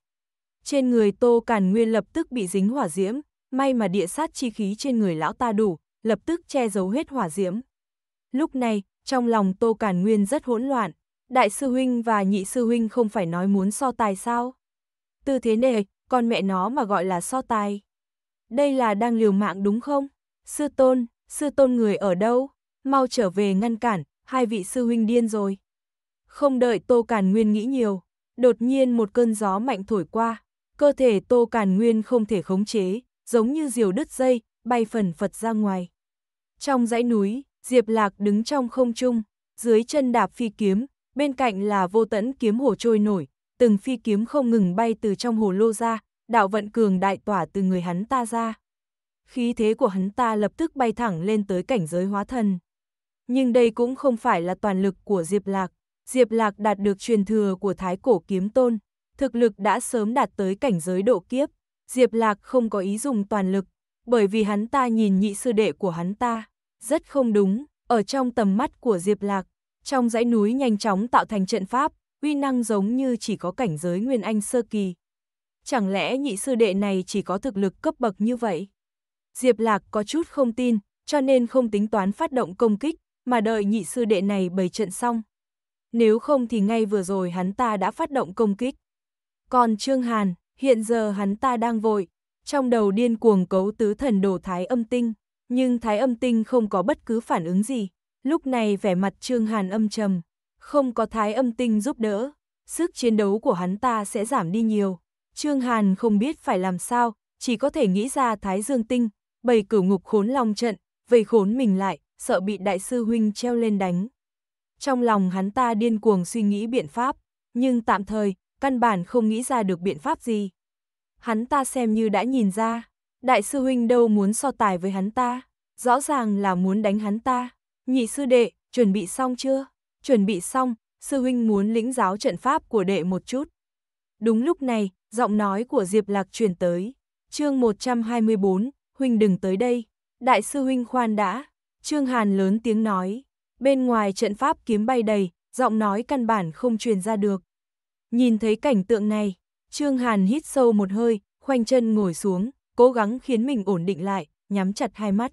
Trên người Tô Càn Nguyên lập tức bị dính hỏa diễm, may mà địa sát chi khí trên người lão ta đủ, lập tức che giấu hết hỏa diễm. Lúc này, trong lòng Tô Càn Nguyên rất hỗn loạn, đại sư huynh và nhị sư huynh không phải nói muốn so tài sao? Tư thế này, con mẹ nó mà gọi là so tài. Đây là đang liều mạng đúng không? Sư tôn, sư tôn người ở đâu? Mau trở về ngăn cản, hai vị sư huynh điên rồi. Không đợi Tô Càn Nguyên nghĩ nhiều, đột nhiên một cơn gió mạnh thổi qua, cơ thể Tô Càn Nguyên không thể khống chế, giống như diều đứt dây, bay phần phật ra ngoài. Trong dãy núi, Diệp Lạc đứng trong không trung, dưới chân đạp phi kiếm, bên cạnh là vô tẫn kiếm hồ trôi nổi, từng phi kiếm không ngừng bay từ trong hồ lô ra, đạo vận cường đại tỏa từ người hắn ta ra. Khí thế của hắn ta lập tức bay thẳng lên tới cảnh giới hóa thần. Nhưng đây cũng không phải là toàn lực của Diệp Lạc. Diệp Lạc đạt được truyền thừa của Thái Cổ Kiếm Tôn, thực lực đã sớm đạt tới cảnh giới độ kiếp, Diệp Lạc không có ý dùng toàn lực, bởi vì hắn ta nhìn nhị sư đệ của hắn ta, rất không đúng, ở trong tầm mắt của Diệp Lạc, trong dãy núi nhanh chóng tạo thành trận pháp, uy năng giống như chỉ có cảnh giới Nguyên Anh sơ kỳ. Chẳng lẽ nhị sư đệ này chỉ có thực lực cấp bậc như vậy? Diệp Lạc có chút không tin, cho nên không tính toán phát động công kích, mà đợi nhị sư đệ này bày trận xong, nếu không thì ngay vừa rồi hắn ta đã phát động công kích. Còn Trương Hàn, hiện giờ hắn ta đang vội, trong đầu điên cuồng cấu tứ thần đồ thái âm tinh, nhưng thái âm tinh không có bất cứ phản ứng gì. Lúc này vẻ mặt Trương Hàn âm trầm, không có thái âm tinh giúp đỡ, sức chiến đấu của hắn ta sẽ giảm đi nhiều. Trương Hàn không biết phải làm sao, chỉ có thể nghĩ ra thái dương tinh, bày cửu ngục khốn long trận, vây khốn mình lại, sợ bị đại sư huynh treo lên đánh. Trong lòng hắn ta điên cuồng suy nghĩ biện pháp, nhưng tạm thời, căn bản không nghĩ ra được biện pháp gì. Hắn ta xem như đã nhìn ra, đại sư huynh đâu muốn so tài với hắn ta, rõ ràng là muốn đánh hắn ta. Nhị sư đệ, chuẩn bị xong chưa? Chuẩn bị xong, sư huynh muốn lĩnh giáo trận pháp của đệ một chút. Đúng lúc này, giọng nói của Diệp Lạc truyền tới. Chương 124, huynh đừng tới đây. Đại sư huynh khoan đã. Trương Hàn lớn tiếng nói, bên ngoài trận pháp kiếm bay đầy, giọng nói căn bản không truyền ra được. Nhìn thấy cảnh tượng này, Trương Hàn hít sâu một hơi, khoanh chân ngồi xuống, cố gắng khiến mình ổn định lại, nhắm chặt hai mắt.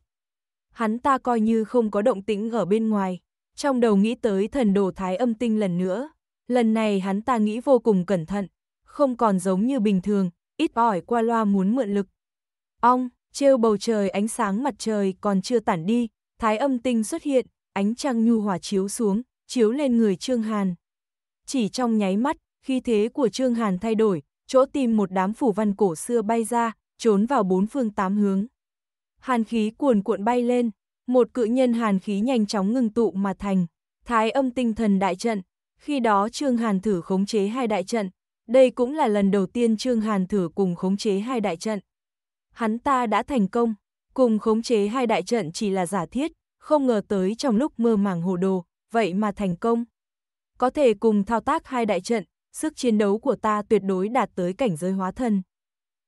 Hắn ta coi như không có động tĩnh ở bên ngoài, trong đầu nghĩ tới thần đồ thái âm tinh lần nữa. Lần này hắn ta nghĩ vô cùng cẩn thận, không còn giống như bình thường, ít ỏi qua loa muốn mượn lực. Ong, trêu bầu trời ánh sáng mặt trời còn chưa tản đi, thái âm tinh xuất hiện, ánh trăng nhu hòa chiếu xuống, chiếu lên người Trương Hàn. Chỉ trong nháy mắt, khi thế của Trương Hàn thay đổi, chỗ tìm một đám phủ văn cổ xưa bay ra, trốn vào bốn phương tám hướng. Hàn khí cuồn cuộn bay lên, một cự nhân hàn khí nhanh chóng ngưng tụ mà thành, thái âm tinh thần đại trận. Khi đó Trương Hàn thử khống chế hai đại trận, đây cũng là lần đầu tiên Trương Hàn thử cùng khống chế hai đại trận. Hắn ta đã thành công, cùng khống chế hai đại trận chỉ là giả thiết, không ngờ tới trong lúc mơ màng hồ đồ, vậy mà thành công. Có thể cùng thao tác hai đại trận, sức chiến đấu của ta tuyệt đối đạt tới cảnh giới hóa thần.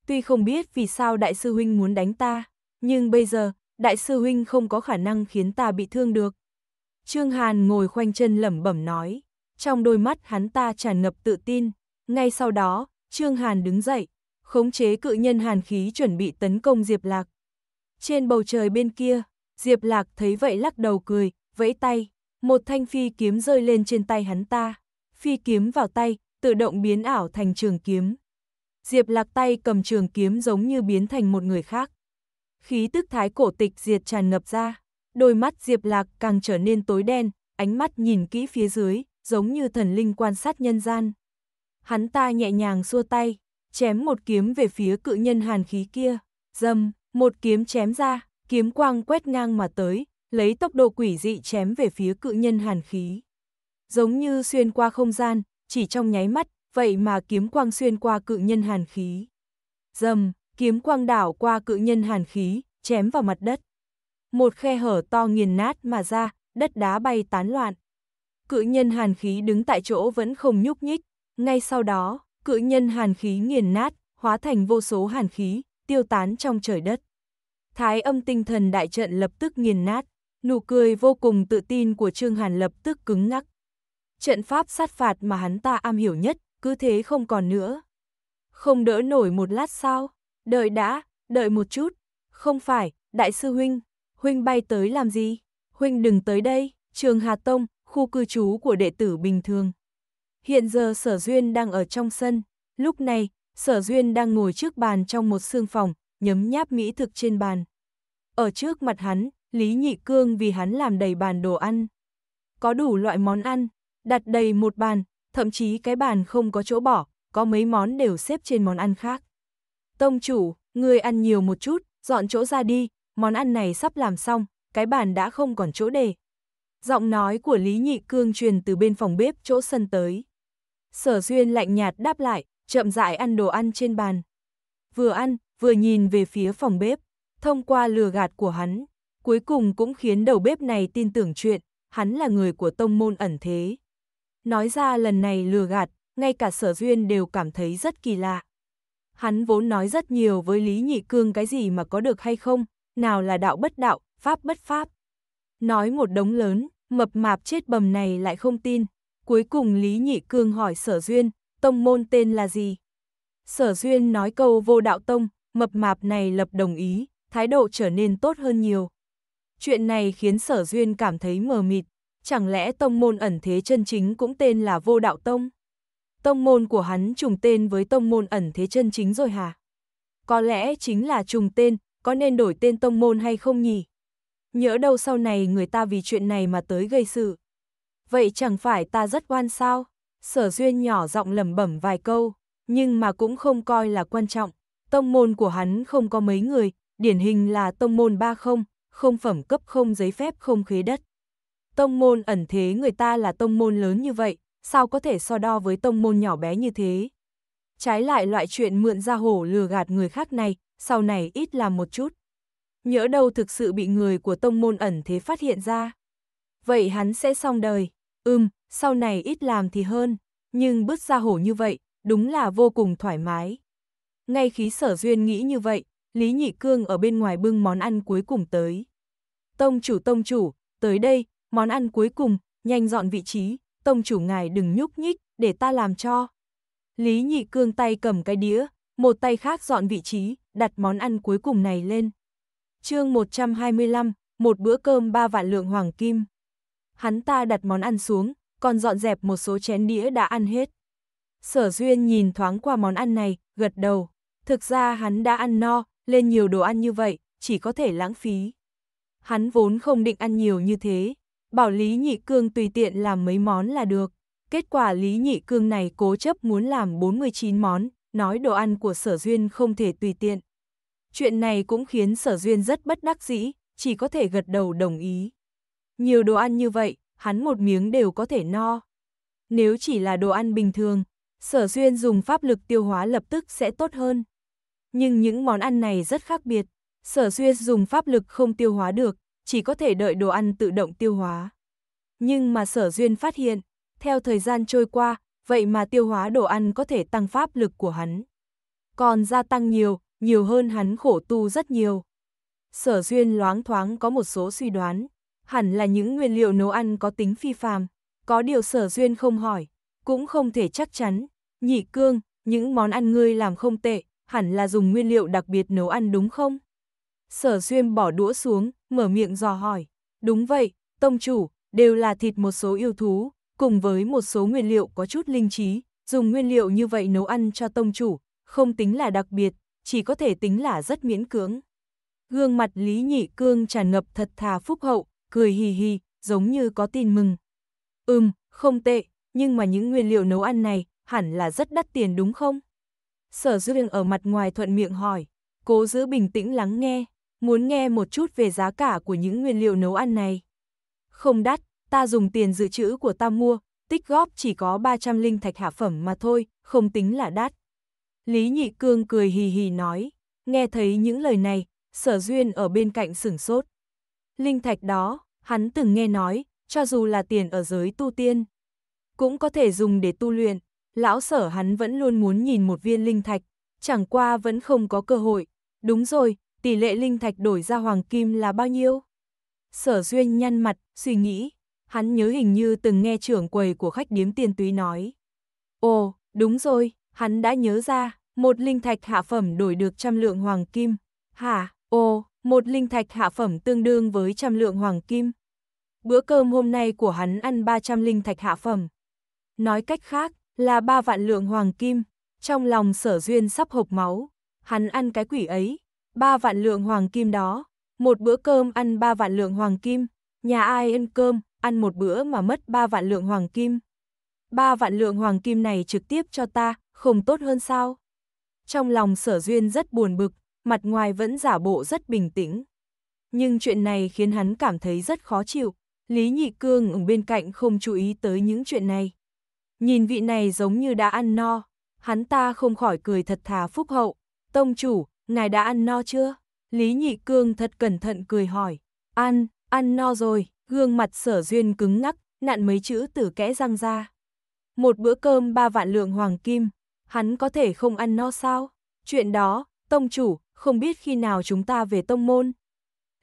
Tuy không biết vì sao đại sư huynh muốn đánh ta, nhưng bây giờ, đại sư huynh không có khả năng khiến ta bị thương được. Trương Hàn ngồi khoanh chân lẩm bẩm nói, trong đôi mắt hắn ta tràn ngập tự tin, ngay sau đó, Trương Hàn đứng dậy, khống chế cự nhân hàn khí chuẩn bị tấn công Diệp Lạc. Trên bầu trời bên kia, Diệp Lạc thấy vậy lắc đầu cười, vẫy tay, một thanh phi kiếm rơi lên trên tay hắn ta. Phi kiếm vào tay, tự động biến ảo thành trường kiếm. Diệp Lạc tay cầm trường kiếm giống như biến thành một người khác. Khí tức thái cổ tịch diệt tràn ngập ra, đôi mắt Diệp Lạc càng trở nên tối đen, ánh mắt nhìn kỹ phía dưới, giống như thần linh quan sát nhân gian. Hắn ta nhẹ nhàng xua tay, chém một kiếm về phía cự nhân hàn khí kia, dâm, một kiếm chém ra, kiếm quang quét ngang mà tới, lấy tốc độ quỷ dị chém về phía cự nhân hàn khí. Giống như xuyên qua không gian, chỉ trong nháy mắt, vậy mà kiếm quang xuyên qua cự nhân hàn khí. Dầm, kiếm quang đảo qua cự nhân hàn khí, chém vào mặt đất. Một khe hở to nghiền nát mà ra, đất đá bay tán loạn. Cự nhân hàn khí đứng tại chỗ vẫn không nhúc nhích, ngay sau đó, cự nhân hàn khí nghiền nát, hóa thành vô số hàn khí, tiêu tán trong trời đất. Thái âm tinh thần đại trận lập tức nghiền nát, nụ cười vô cùng tự tin của Trương Hàn lập tức cứng ngắc. Trận pháp sát phạt mà hắn ta am hiểu nhất, cứ thế không còn nữa. Không đỡ nổi một lát sao? Đợi đã, đợi một chút. Không phải, đại sư huynh, huynh bay tới làm gì? Huynh đừng tới đây, trường Hà Tông, khu cư trú của đệ tử bình thường. Hiện giờ Sở Duyên đang ở trong sân, lúc này, Sở Duyên đang ngồi trước bàn trong một xương phòng, nhấm nháp mỹ thực trên bàn. Ở trước mặt hắn, Lý Nhị Cương vì hắn làm đầy bàn đồ ăn. Có đủ loại món ăn, đặt đầy một bàn, thậm chí cái bàn không có chỗ bỏ, có mấy món đều xếp trên món ăn khác. Tông chủ, người ăn nhiều một chút, dọn chỗ ra đi, món ăn này sắp làm xong, cái bàn đã không còn chỗ để. Giọng nói của Lý Nhị Cương truyền từ bên phòng bếp chỗ sân tới. Sở Duyên lạnh nhạt đáp lại, chậm rãi ăn đồ ăn trên bàn. Vừa ăn, vừa nhìn về phía phòng bếp, thông qua lừa gạt của hắn, cuối cùng cũng khiến đầu bếp này tin tưởng chuyện, hắn là người của tông môn ẩn thế. Nói ra lần này lừa gạt, ngay cả sở duyên đều cảm thấy rất kỳ lạ. Hắn vốn nói rất nhiều với Lý Nhị Cương cái gì mà có được hay không, nào là đạo bất đạo, pháp bất pháp. Nói một đống lớn, mập mạp chết bầm này lại không tin. Cuối cùng Lý Nhị Cương hỏi sở duyên, tông môn tên là gì? Sở duyên nói câu vô đạo tông, mập mạp này lập đồng ý, thái độ trở nên tốt hơn nhiều. Chuyện này khiến sở duyên cảm thấy mờ mịt, chẳng lẽ tông môn ẩn thế chân chính cũng tên là vô đạo tông? Tông môn của hắn trùng tên với tông môn ẩn thế chân chính rồi hả? Có lẽ chính là trùng tên, có nên đổi tên tông môn hay không nhỉ? Nhớ đâu sau này người ta vì chuyện này mà tới gây sự. Vậy chẳng phải ta rất oan sao? Sở duyên nhỏ giọng lẩm bẩm vài câu, nhưng mà cũng không coi là quan trọng tông môn của hắn không có mấy người, điển hình là tông môn ba không, không phẩm cấp không giấy phép không khế đất. Tông môn ẩn thế người ta là tông môn lớn như vậy, sao có thể so đo với tông môn nhỏ bé như thế? Trái lại loại chuyện mượn ra hổ lừa gạt người khác này, sau này ít làm một chút. Nhỡ đâu thực sự bị người của tông môn ẩn thế phát hiện ra. Vậy hắn sẽ xong đời, ưm, sau này ít làm thì hơn, nhưng bước ra hổ như vậy, đúng là vô cùng thoải mái ngay khí sở duyên nghĩ như vậy, Lý Nhị Cương ở bên ngoài bưng món ăn cuối cùng tới. Tông chủ tông chủ, tới đây, món ăn cuối cùng, nhanh dọn vị trí, tông chủ ngài đừng nhúc nhích, để ta làm cho. Lý Nhị Cương tay cầm cái đĩa, một tay khác dọn vị trí, đặt món ăn cuối cùng này lên. chương 125, một bữa cơm ba vạn lượng hoàng kim. Hắn ta đặt món ăn xuống, còn dọn dẹp một số chén đĩa đã ăn hết. Sở Duyên nhìn thoáng qua món ăn này, gật đầu. Thực ra hắn đã ăn no, lên nhiều đồ ăn như vậy, chỉ có thể lãng phí. Hắn vốn không định ăn nhiều như thế. Bảo Lý Nhị Cương tùy tiện làm mấy món là được. Kết quả Lý Nhị Cương này cố chấp muốn làm 49 món, nói đồ ăn của Sở Duyên không thể tùy tiện. Chuyện này cũng khiến Sở Duyên rất bất đắc dĩ, chỉ có thể gật đầu đồng ý. Nhiều đồ ăn như vậy, hắn một miếng đều có thể no. Nếu chỉ là đồ ăn bình thường, Sở duyên dùng pháp lực tiêu hóa lập tức sẽ tốt hơn. Nhưng những món ăn này rất khác biệt. Sở duyên dùng pháp lực không tiêu hóa được, chỉ có thể đợi đồ ăn tự động tiêu hóa. Nhưng mà sở duyên phát hiện, theo thời gian trôi qua, vậy mà tiêu hóa đồ ăn có thể tăng pháp lực của hắn. Còn gia tăng nhiều, nhiều hơn hắn khổ tu rất nhiều. Sở duyên loáng thoáng có một số suy đoán, hẳn là những nguyên liệu nấu ăn có tính phi phàm, có điều sở duyên không hỏi, cũng không thể chắc chắn, Nhị cương, những món ăn ngươi làm không tệ, hẳn là dùng nguyên liệu đặc biệt nấu ăn đúng không? Sở xuyên bỏ đũa xuống, mở miệng dò hỏi. Đúng vậy, tông chủ, đều là thịt một số yêu thú, cùng với một số nguyên liệu có chút linh trí, dùng nguyên liệu như vậy nấu ăn cho tông chủ, không tính là đặc biệt, chỉ có thể tính là rất miễn cưỡng. Gương mặt Lý Nhị Cương tràn ngập thật thà phúc hậu, cười hì hì, giống như có tin mừng. Ừm, không tệ, nhưng mà những nguyên liệu nấu ăn này, hẳn là rất đắt tiền đúng không? Sở dư ở mặt ngoài thuận miệng hỏi, cố giữ bình tĩnh lắng nghe, muốn nghe một chút về giá cả của những nguyên liệu nấu ăn này. Không đắt, ta dùng tiền dự trữ của ta mua, tích góp chỉ có 300 linh thạch hạ phẩm mà thôi, không tính là đắt. Lý Nhị Cương cười hì hì nói, nghe thấy những lời này, sở duyên ở bên cạnh sửng sốt. Linh thạch đó, hắn từng nghe nói, cho dù là tiền ở giới tu tiên, cũng có thể dùng để tu luyện, lão sở hắn vẫn luôn muốn nhìn một viên linh thạch, chẳng qua vẫn không có cơ hội. Đúng rồi, tỷ lệ linh thạch đổi ra hoàng kim là bao nhiêu? Sở duyên nhăn mặt, suy nghĩ, hắn nhớ hình như từng nghe trưởng quầy của khách điếm tiền túy nói. Ồ, đúng rồi, hắn đã nhớ ra, một linh thạch hạ phẩm đổi được trăm lượng hoàng kim. Hả, ồ, một linh thạch hạ phẩm tương đương với trăm lượng hoàng kim. Bữa cơm hôm nay của hắn ăn 300 linh thạch hạ phẩm. Nói cách khác, là ba vạn lượng hoàng kim, trong lòng sở duyên sắp hộp máu, hắn ăn cái quỷ ấy, ba vạn lượng hoàng kim đó, một bữa cơm ăn ba vạn lượng hoàng kim, nhà ai ăn cơm, ăn một bữa mà mất ba vạn lượng hoàng kim. Ba vạn lượng hoàng kim này trực tiếp cho ta, không tốt hơn sao? Trong lòng sở duyên rất buồn bực, mặt ngoài vẫn giả bộ rất bình tĩnh. Nhưng chuyện này khiến hắn cảm thấy rất khó chịu, Lý Nhị Cương ở bên cạnh không chú ý tới những chuyện này. Nhìn vị này giống như đã ăn no, hắn ta không khỏi cười thật thà phúc hậu. Tông chủ, ngài đã ăn no chưa? Lý Nhị Cương thật cẩn thận cười hỏi. Ăn, ăn no rồi, gương mặt sở duyên cứng ngắc, nạn mấy chữ từ kẽ răng ra. Một bữa cơm ba vạn lượng hoàng kim, hắn có thể không ăn no sao? Chuyện đó, tông chủ, không biết khi nào chúng ta về tông môn.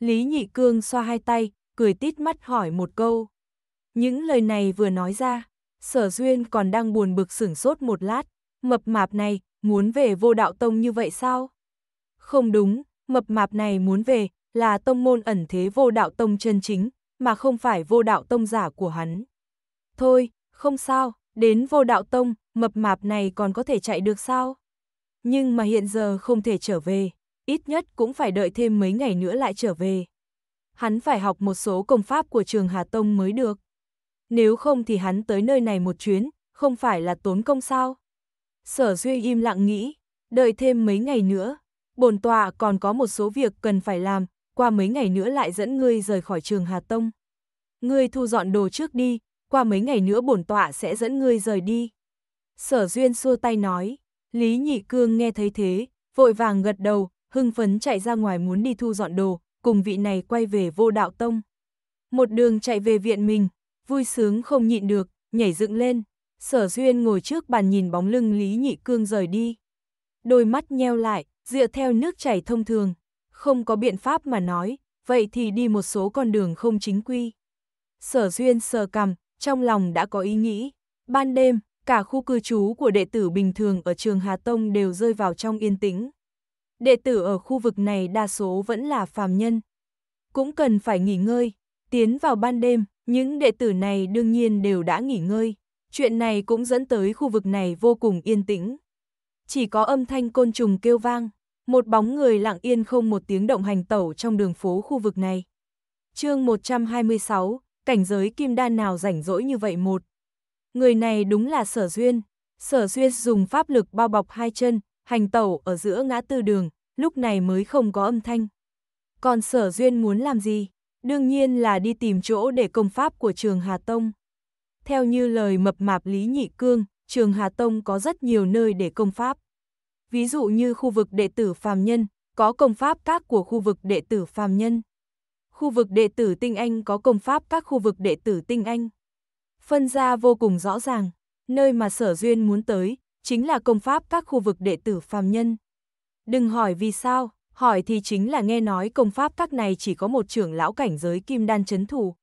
Lý Nhị Cương xoa hai tay, cười tít mắt hỏi một câu. Những lời này vừa nói ra, sở duyên còn đang buồn bực sửng sốt một lát, mập mạp này, muốn về vô đạo tông như vậy sao? Không đúng, mập mạp này muốn về, là tông môn ẩn thế vô đạo tông chân chính, mà không phải vô đạo tông giả của hắn. Thôi, không sao, đến vô đạo tông, mập mạp này còn có thể chạy được sao? Nhưng mà hiện giờ không thể trở về, ít nhất cũng phải đợi thêm mấy ngày nữa lại trở về. Hắn phải học một số công pháp của trường Hà Tông mới được nếu không thì hắn tới nơi này một chuyến, không phải là tốn công sao? Sở Duy im lặng nghĩ, đợi thêm mấy ngày nữa, bổn tọa còn có một số việc cần phải làm, qua mấy ngày nữa lại dẫn ngươi rời khỏi trường Hà Tông. Ngươi thu dọn đồ trước đi, qua mấy ngày nữa bổn tọa sẽ dẫn ngươi rời đi. Sở Duyên xua tay nói, Lý Nhị Cương nghe thấy thế, vội vàng gật đầu, hưng phấn chạy ra ngoài muốn đi thu dọn đồ, cùng vị này quay về vô đạo tông. Một đường chạy về viện mình, vui sướng không nhịn được, nhảy dựng lên, sở duyên ngồi trước bàn nhìn bóng lưng Lý Nhị Cương rời đi. Đôi mắt nheo lại, dựa theo nước chảy thông thường, không có biện pháp mà nói, vậy thì đi một số con đường không chính quy. Sở duyên sờ cằm, trong lòng đã có ý nghĩ, ban đêm, cả khu cư trú của đệ tử bình thường ở trường Hà Tông đều rơi vào trong yên tĩnh. Đệ tử ở khu vực này đa số vẫn là phàm nhân. Cũng cần phải nghỉ ngơi, Tiến vào ban đêm, những đệ tử này đương nhiên đều đã nghỉ ngơi. Chuyện này cũng dẫn tới khu vực này vô cùng yên tĩnh. Chỉ có âm thanh côn trùng kêu vang, một bóng người lặng yên không một tiếng động hành tẩu trong đường phố khu vực này. chương 126, cảnh giới kim đan nào rảnh rỗi như vậy một. Người này đúng là sở duyên. Sở duyên dùng pháp lực bao bọc hai chân, hành tẩu ở giữa ngã tư đường, lúc này mới không có âm thanh. Còn sở duyên muốn làm gì? Đương nhiên là đi tìm chỗ để công pháp của trường Hà Tông. Theo như lời mập mạp Lý Nhị Cương, trường Hà Tông có rất nhiều nơi để công pháp. Ví dụ như khu vực đệ tử phàm nhân, có công pháp các của khu vực đệ tử phàm nhân. Khu vực đệ tử tinh anh có công pháp các khu vực đệ tử tinh anh. Phân ra vô cùng rõ ràng, nơi mà sở duyên muốn tới, chính là công pháp các khu vực đệ tử phàm nhân. Đừng hỏi vì sao, hỏi thì chính là nghe nói công pháp các này chỉ có một trưởng lão cảnh giới kim đan chấn thủ.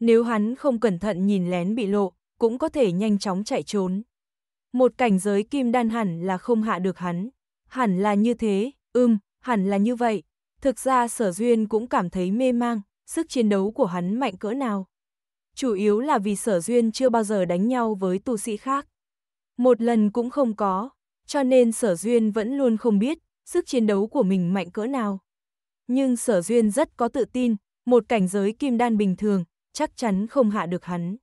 Nếu hắn không cẩn thận nhìn lén bị lộ, cũng có thể nhanh chóng chạy trốn. Một cảnh giới kim đan hẳn là không hạ được hắn. Hẳn là như thế, ưm, hẳn là như vậy. Thực ra sở duyên cũng cảm thấy mê mang, sức chiến đấu của hắn mạnh cỡ nào. Chủ yếu là vì sở duyên chưa bao giờ đánh nhau với tu sĩ khác. Một lần cũng không có, cho nên sở duyên vẫn luôn không biết sức chiến đấu của mình mạnh cỡ nào. Nhưng sở duyên rất có tự tin, một cảnh giới kim đan bình thường, chắc chắn không hạ được hắn.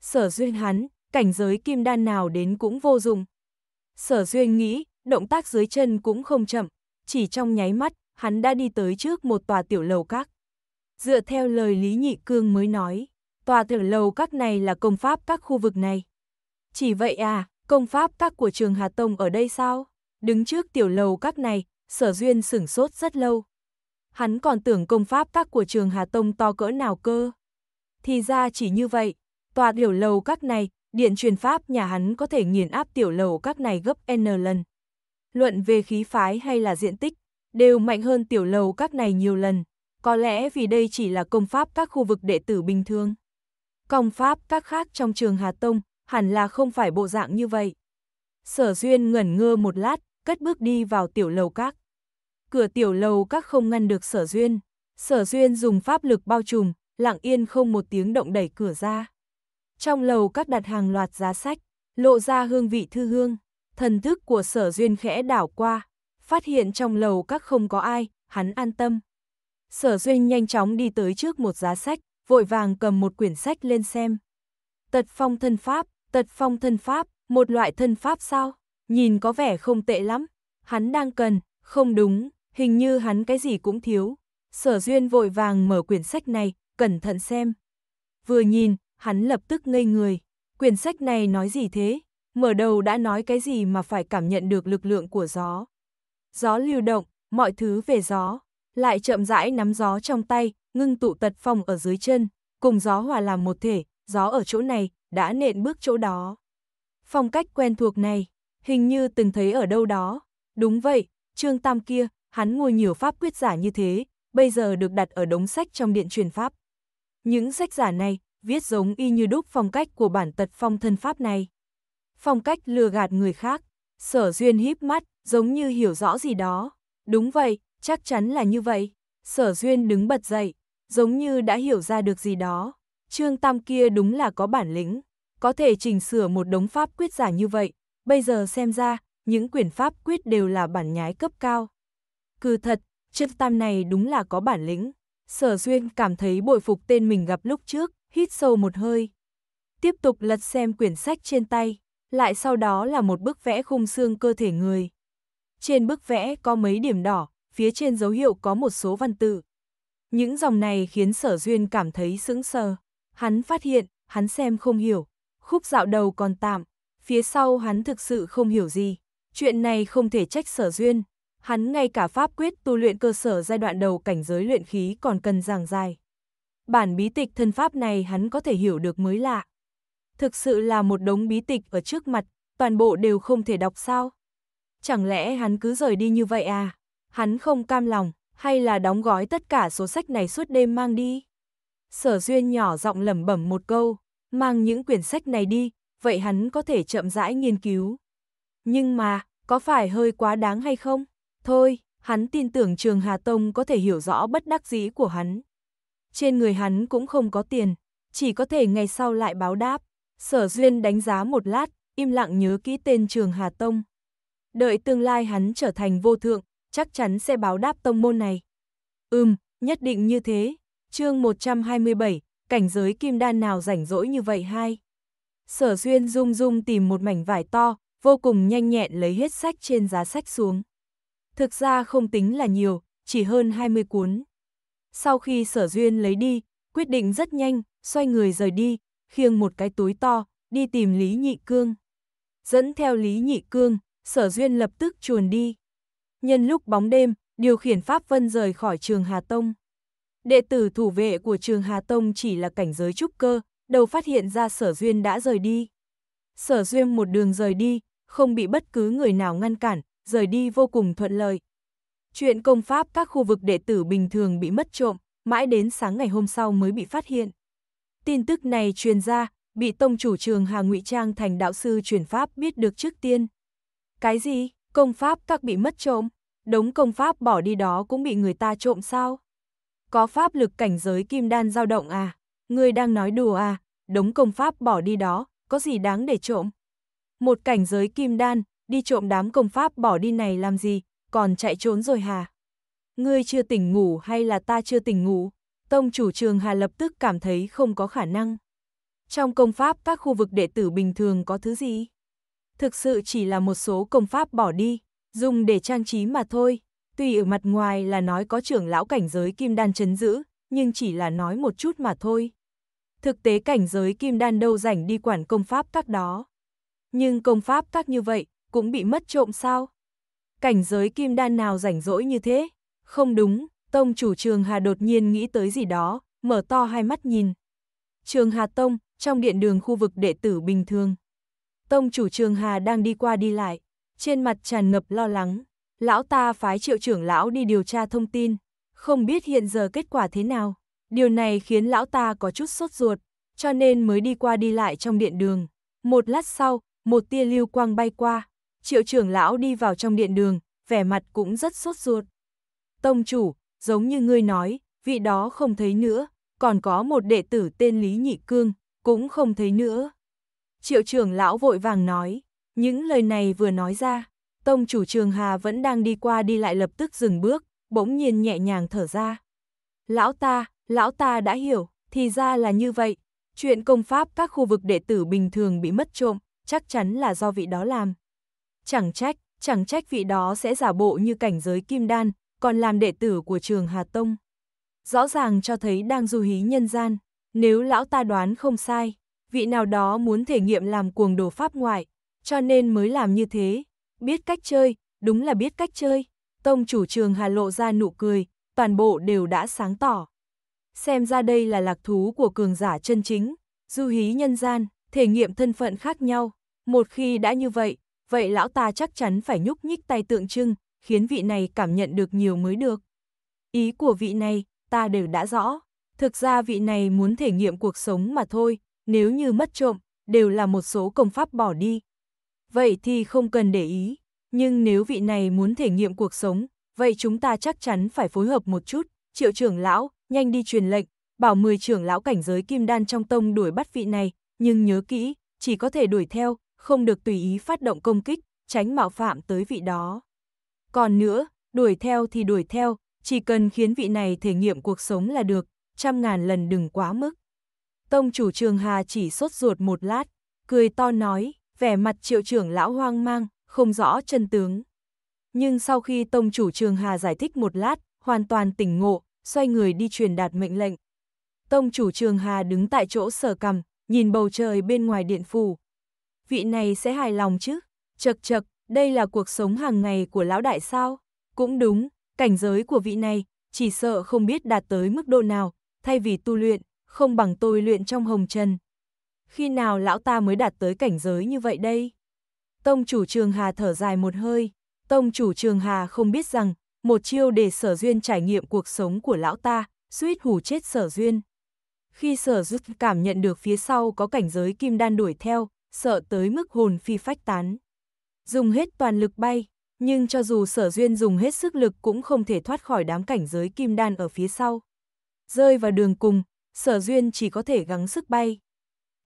Sở duyên hắn, cảnh giới kim đan nào đến cũng vô dụng. Sở duyên nghĩ, động tác dưới chân cũng không chậm, chỉ trong nháy mắt, hắn đã đi tới trước một tòa tiểu lầu các. Dựa theo lời Lý Nhị Cương mới nói, tòa tiểu lầu các này là công pháp các khu vực này. Chỉ vậy à, công pháp các của trường Hà Tông ở đây sao? Đứng trước tiểu lầu các này, sở duyên sửng sốt rất lâu. Hắn còn tưởng công pháp các của trường Hà Tông to cỡ nào cơ. Thì ra chỉ như vậy, tòa tiểu lầu các này, điện truyền pháp nhà hắn có thể nghiền áp tiểu lầu các này gấp N lần. Luận về khí phái hay là diện tích, đều mạnh hơn tiểu lầu các này nhiều lần, có lẽ vì đây chỉ là công pháp các khu vực đệ tử bình thường. Công pháp các khác trong trường Hà Tông, hẳn là không phải bộ dạng như vậy. Sở Duyên ngẩn ngơ một lát, cất bước đi vào tiểu lầu các. Cửa tiểu lầu các không ngăn được sở duyên, sở duyên dùng pháp lực bao trùm, lặng yên không một tiếng động đẩy cửa ra. Trong lầu các đặt hàng loạt giá sách, lộ ra hương vị thư hương, thần thức của sở duyên khẽ đảo qua, phát hiện trong lầu các không có ai, hắn an tâm. Sở duyên nhanh chóng đi tới trước một giá sách, vội vàng cầm một quyển sách lên xem. Tật phong thân pháp, tật phong thân pháp, một loại thân pháp sao? nhìn có vẻ không tệ lắm, hắn đang cần, không đúng, hình như hắn cái gì cũng thiếu. Sở Duyên vội vàng mở quyển sách này, cẩn thận xem. Vừa nhìn, hắn lập tức ngây người. Quyển sách này nói gì thế? Mở đầu đã nói cái gì mà phải cảm nhận được lực lượng của gió. Gió lưu động, mọi thứ về gió. Lại chậm rãi nắm gió trong tay, ngưng tụ tật phong ở dưới chân. Cùng gió hòa làm một thể, gió ở chỗ này, đã nện bước chỗ đó. Phong cách quen thuộc này, Hình như từng thấy ở đâu đó. Đúng vậy, Trương Tam kia, hắn ngồi nhiều pháp quyết giả như thế, bây giờ được đặt ở đống sách trong điện truyền pháp. Những sách giả này, viết giống y như đúc phong cách của bản tật phong thân pháp này. Phong cách lừa gạt người khác, sở duyên híp mắt, giống như hiểu rõ gì đó. Đúng vậy, chắc chắn là như vậy. Sở duyên đứng bật dậy, giống như đã hiểu ra được gì đó. Trương Tam kia đúng là có bản lĩnh, có thể chỉnh sửa một đống pháp quyết giả như vậy, bây giờ xem ra, những quyển pháp quyết đều là bản nhái cấp cao. Cừ thật, chân tam này đúng là có bản lĩnh. Sở Duyên cảm thấy bội phục tên mình gặp lúc trước, hít sâu một hơi. Tiếp tục lật xem quyển sách trên tay, lại sau đó là một bức vẽ khung xương cơ thể người. Trên bức vẽ có mấy điểm đỏ, phía trên dấu hiệu có một số văn tự. Những dòng này khiến Sở Duyên cảm thấy sững sờ. Hắn phát hiện, hắn xem không hiểu, khúc dạo đầu còn tạm, phía sau hắn thực sự không hiểu gì. Chuyện này không thể trách sở duyên. Hắn ngay cả pháp quyết tu luyện cơ sở giai đoạn đầu cảnh giới luyện khí còn cần giảng dài. Bản bí tịch thân pháp này hắn có thể hiểu được mới lạ. Thực sự là một đống bí tịch ở trước mặt, toàn bộ đều không thể đọc sao. Chẳng lẽ hắn cứ rời đi như vậy à? Hắn không cam lòng, hay là đóng gói tất cả số sách này suốt đêm mang đi? Sở Duyên nhỏ giọng lẩm bẩm một câu, mang những quyển sách này đi, vậy hắn có thể chậm rãi nghiên cứu. Nhưng mà, có phải hơi quá đáng hay không? Thôi, hắn tin tưởng Trường Hà Tông có thể hiểu rõ bất đắc dĩ của hắn. Trên người hắn cũng không có tiền, chỉ có thể ngày sau lại báo đáp. Sở Duyên đánh giá một lát, im lặng nhớ kỹ tên Trường Hà Tông. Đợi tương lai hắn trở thành vô thượng, chắc chắn sẽ báo đáp tông môn này. Ừm, nhất định như thế. Chương 127, cảnh giới kim đan nào rảnh rỗi như vậy hai sở duyên rung rung tìm một mảnh vải to, vô cùng nhanh nhẹn lấy hết sách trên giá sách xuống. Thực ra không tính là nhiều, chỉ hơn 20 cuốn. Sau khi sở duyên lấy đi, quyết định rất nhanh, xoay người rời đi, khiêng một cái túi to, đi tìm Lý Nhị Cương. Dẫn theo Lý Nhị Cương, sở duyên lập tức chuồn đi. Nhân lúc bóng đêm, điều khiển Pháp Vân rời khỏi trường Hà Tông. Đệ tử thủ vệ của trường Hà Tông chỉ là cảnh giới trúc cơ, đầu phát hiện ra sở duyên đã rời đi. Sở duyên một đường rời đi, không bị bất cứ người nào ngăn cản, rời đi vô cùng thuận lợi. Chuyện công pháp các khu vực đệ tử bình thường bị mất trộm, mãi đến sáng ngày hôm sau mới bị phát hiện. Tin tức này truyền ra, bị tông chủ trường Hà Ngụy Trang thành đạo sư truyền pháp biết được trước tiên. Cái gì? Công pháp các bị mất trộm? Đống công pháp bỏ đi đó cũng bị người ta trộm sao? Có pháp lực cảnh giới kim đan dao động à? ngươi đang nói đùa à, đống công pháp bỏ đi đó, có gì đáng để trộm? Một cảnh giới kim đan, đi trộm đám công pháp bỏ đi này làm gì, còn chạy trốn rồi hà? Ngươi chưa tỉnh ngủ hay là ta chưa tỉnh ngủ? Tông chủ trường Hà lập tức cảm thấy không có khả năng. Trong công pháp các khu vực đệ tử bình thường có thứ gì? Thực sự chỉ là một số công pháp bỏ đi, dùng để trang trí mà thôi. Tuy ở mặt ngoài là nói có trưởng lão cảnh giới kim đan chấn giữ, nhưng chỉ là nói một chút mà thôi. Thực tế cảnh giới kim đan đâu rảnh đi quản công pháp các đó. Nhưng công pháp các như vậy, cũng bị mất trộm sao? Cảnh giới kim đan nào rảnh rỗi như thế? Không đúng, tông chủ trường Hà đột nhiên nghĩ tới gì đó, mở to hai mắt nhìn. Trường Hà Tông, trong điện đường khu vực đệ tử bình thường. Tông chủ trường Hà đang đi qua đi lại, trên mặt tràn ngập lo lắng. Lão ta phái triệu trưởng lão đi điều tra thông tin, không biết hiện giờ kết quả thế nào. Điều này khiến lão ta có chút sốt ruột, cho nên mới đi qua đi lại trong điện đường. Một lát sau, một tia lưu quang bay qua, triệu trưởng lão đi vào trong điện đường, vẻ mặt cũng rất sốt ruột. Tông chủ, giống như ngươi nói, vị đó không thấy nữa, còn có một đệ tử tên Lý Nhị Cương, cũng không thấy nữa. Triệu trưởng lão vội vàng nói, những lời này vừa nói ra, tông chủ trường Hà vẫn đang đi qua đi lại lập tức dừng bước, bỗng nhiên nhẹ nhàng thở ra. Lão ta, lão ta đã hiểu, thì ra là như vậy. Chuyện công pháp các khu vực đệ tử bình thường bị mất trộm, chắc chắn là do vị đó làm. Chẳng trách, chẳng trách vị đó sẽ giả bộ như cảnh giới kim đan, còn làm đệ tử của trường Hà Tông. Rõ ràng cho thấy đang du hí nhân gian, nếu lão ta đoán không sai, vị nào đó muốn thể nghiệm làm cuồng đồ pháp ngoại, cho nên mới làm như thế. Biết cách chơi, đúng là biết cách chơi. Tông chủ trường Hà lộ ra nụ cười, toàn bộ đều đã sáng tỏ xem ra đây là lạc thú của cường giả chân chính, du hí nhân gian, thể nghiệm thân phận khác nhau, một khi đã như vậy, vậy lão ta chắc chắn phải nhúc nhích tay tượng trưng, khiến vị này cảm nhận được nhiều mới được. Ý của vị này, ta đều đã rõ, thực ra vị này muốn thể nghiệm cuộc sống mà thôi, nếu như mất trộm, đều là một số công pháp bỏ đi. Vậy thì không cần để ý, nhưng nếu vị này muốn thể nghiệm cuộc sống, vậy chúng ta chắc chắn phải phối hợp một chút, triệu trưởng lão, nhanh đi truyền lệnh, bảo 10 trưởng lão cảnh giới kim đan trong tông đuổi bắt vị này, nhưng nhớ kỹ, chỉ có thể đuổi theo, không được tùy ý phát động công kích, tránh mạo phạm tới vị đó. Còn nữa, đuổi theo thì đuổi theo, chỉ cần khiến vị này thể nghiệm cuộc sống là được, trăm ngàn lần đừng quá mức. Tông chủ trường Hà chỉ sốt ruột một lát, cười to nói, vẻ mặt triệu trưởng lão hoang mang, không rõ chân tướng. Nhưng sau khi tông chủ trường Hà giải thích một lát, hoàn toàn tỉnh ngộ, xoay người đi truyền đạt mệnh lệnh. Tông chủ Trường Hà đứng tại chỗ sở cầm, nhìn bầu trời bên ngoài điện phủ. Vị này sẽ hài lòng chứ? Chật chật, đây là cuộc sống hàng ngày của lão đại sao? Cũng đúng, cảnh giới của vị này, chỉ sợ không biết đạt tới mức độ nào, thay vì tu luyện, không bằng tôi luyện trong hồng trần. Khi nào lão ta mới đạt tới cảnh giới như vậy đây? Tông chủ Trường Hà thở dài một hơi, Tông chủ Trường Hà không biết rằng, một chiêu để sở duyên trải nghiệm cuộc sống của lão ta, suýt hù chết sở duyên. Khi sở duyên cảm nhận được phía sau có cảnh giới kim đan đuổi theo, sợ tới mức hồn phi phách tán. Dùng hết toàn lực bay, nhưng cho dù sở duyên dùng hết sức lực cũng không thể thoát khỏi đám cảnh giới kim đan ở phía sau. Rơi vào đường cùng, sở duyên chỉ có thể gắng sức bay.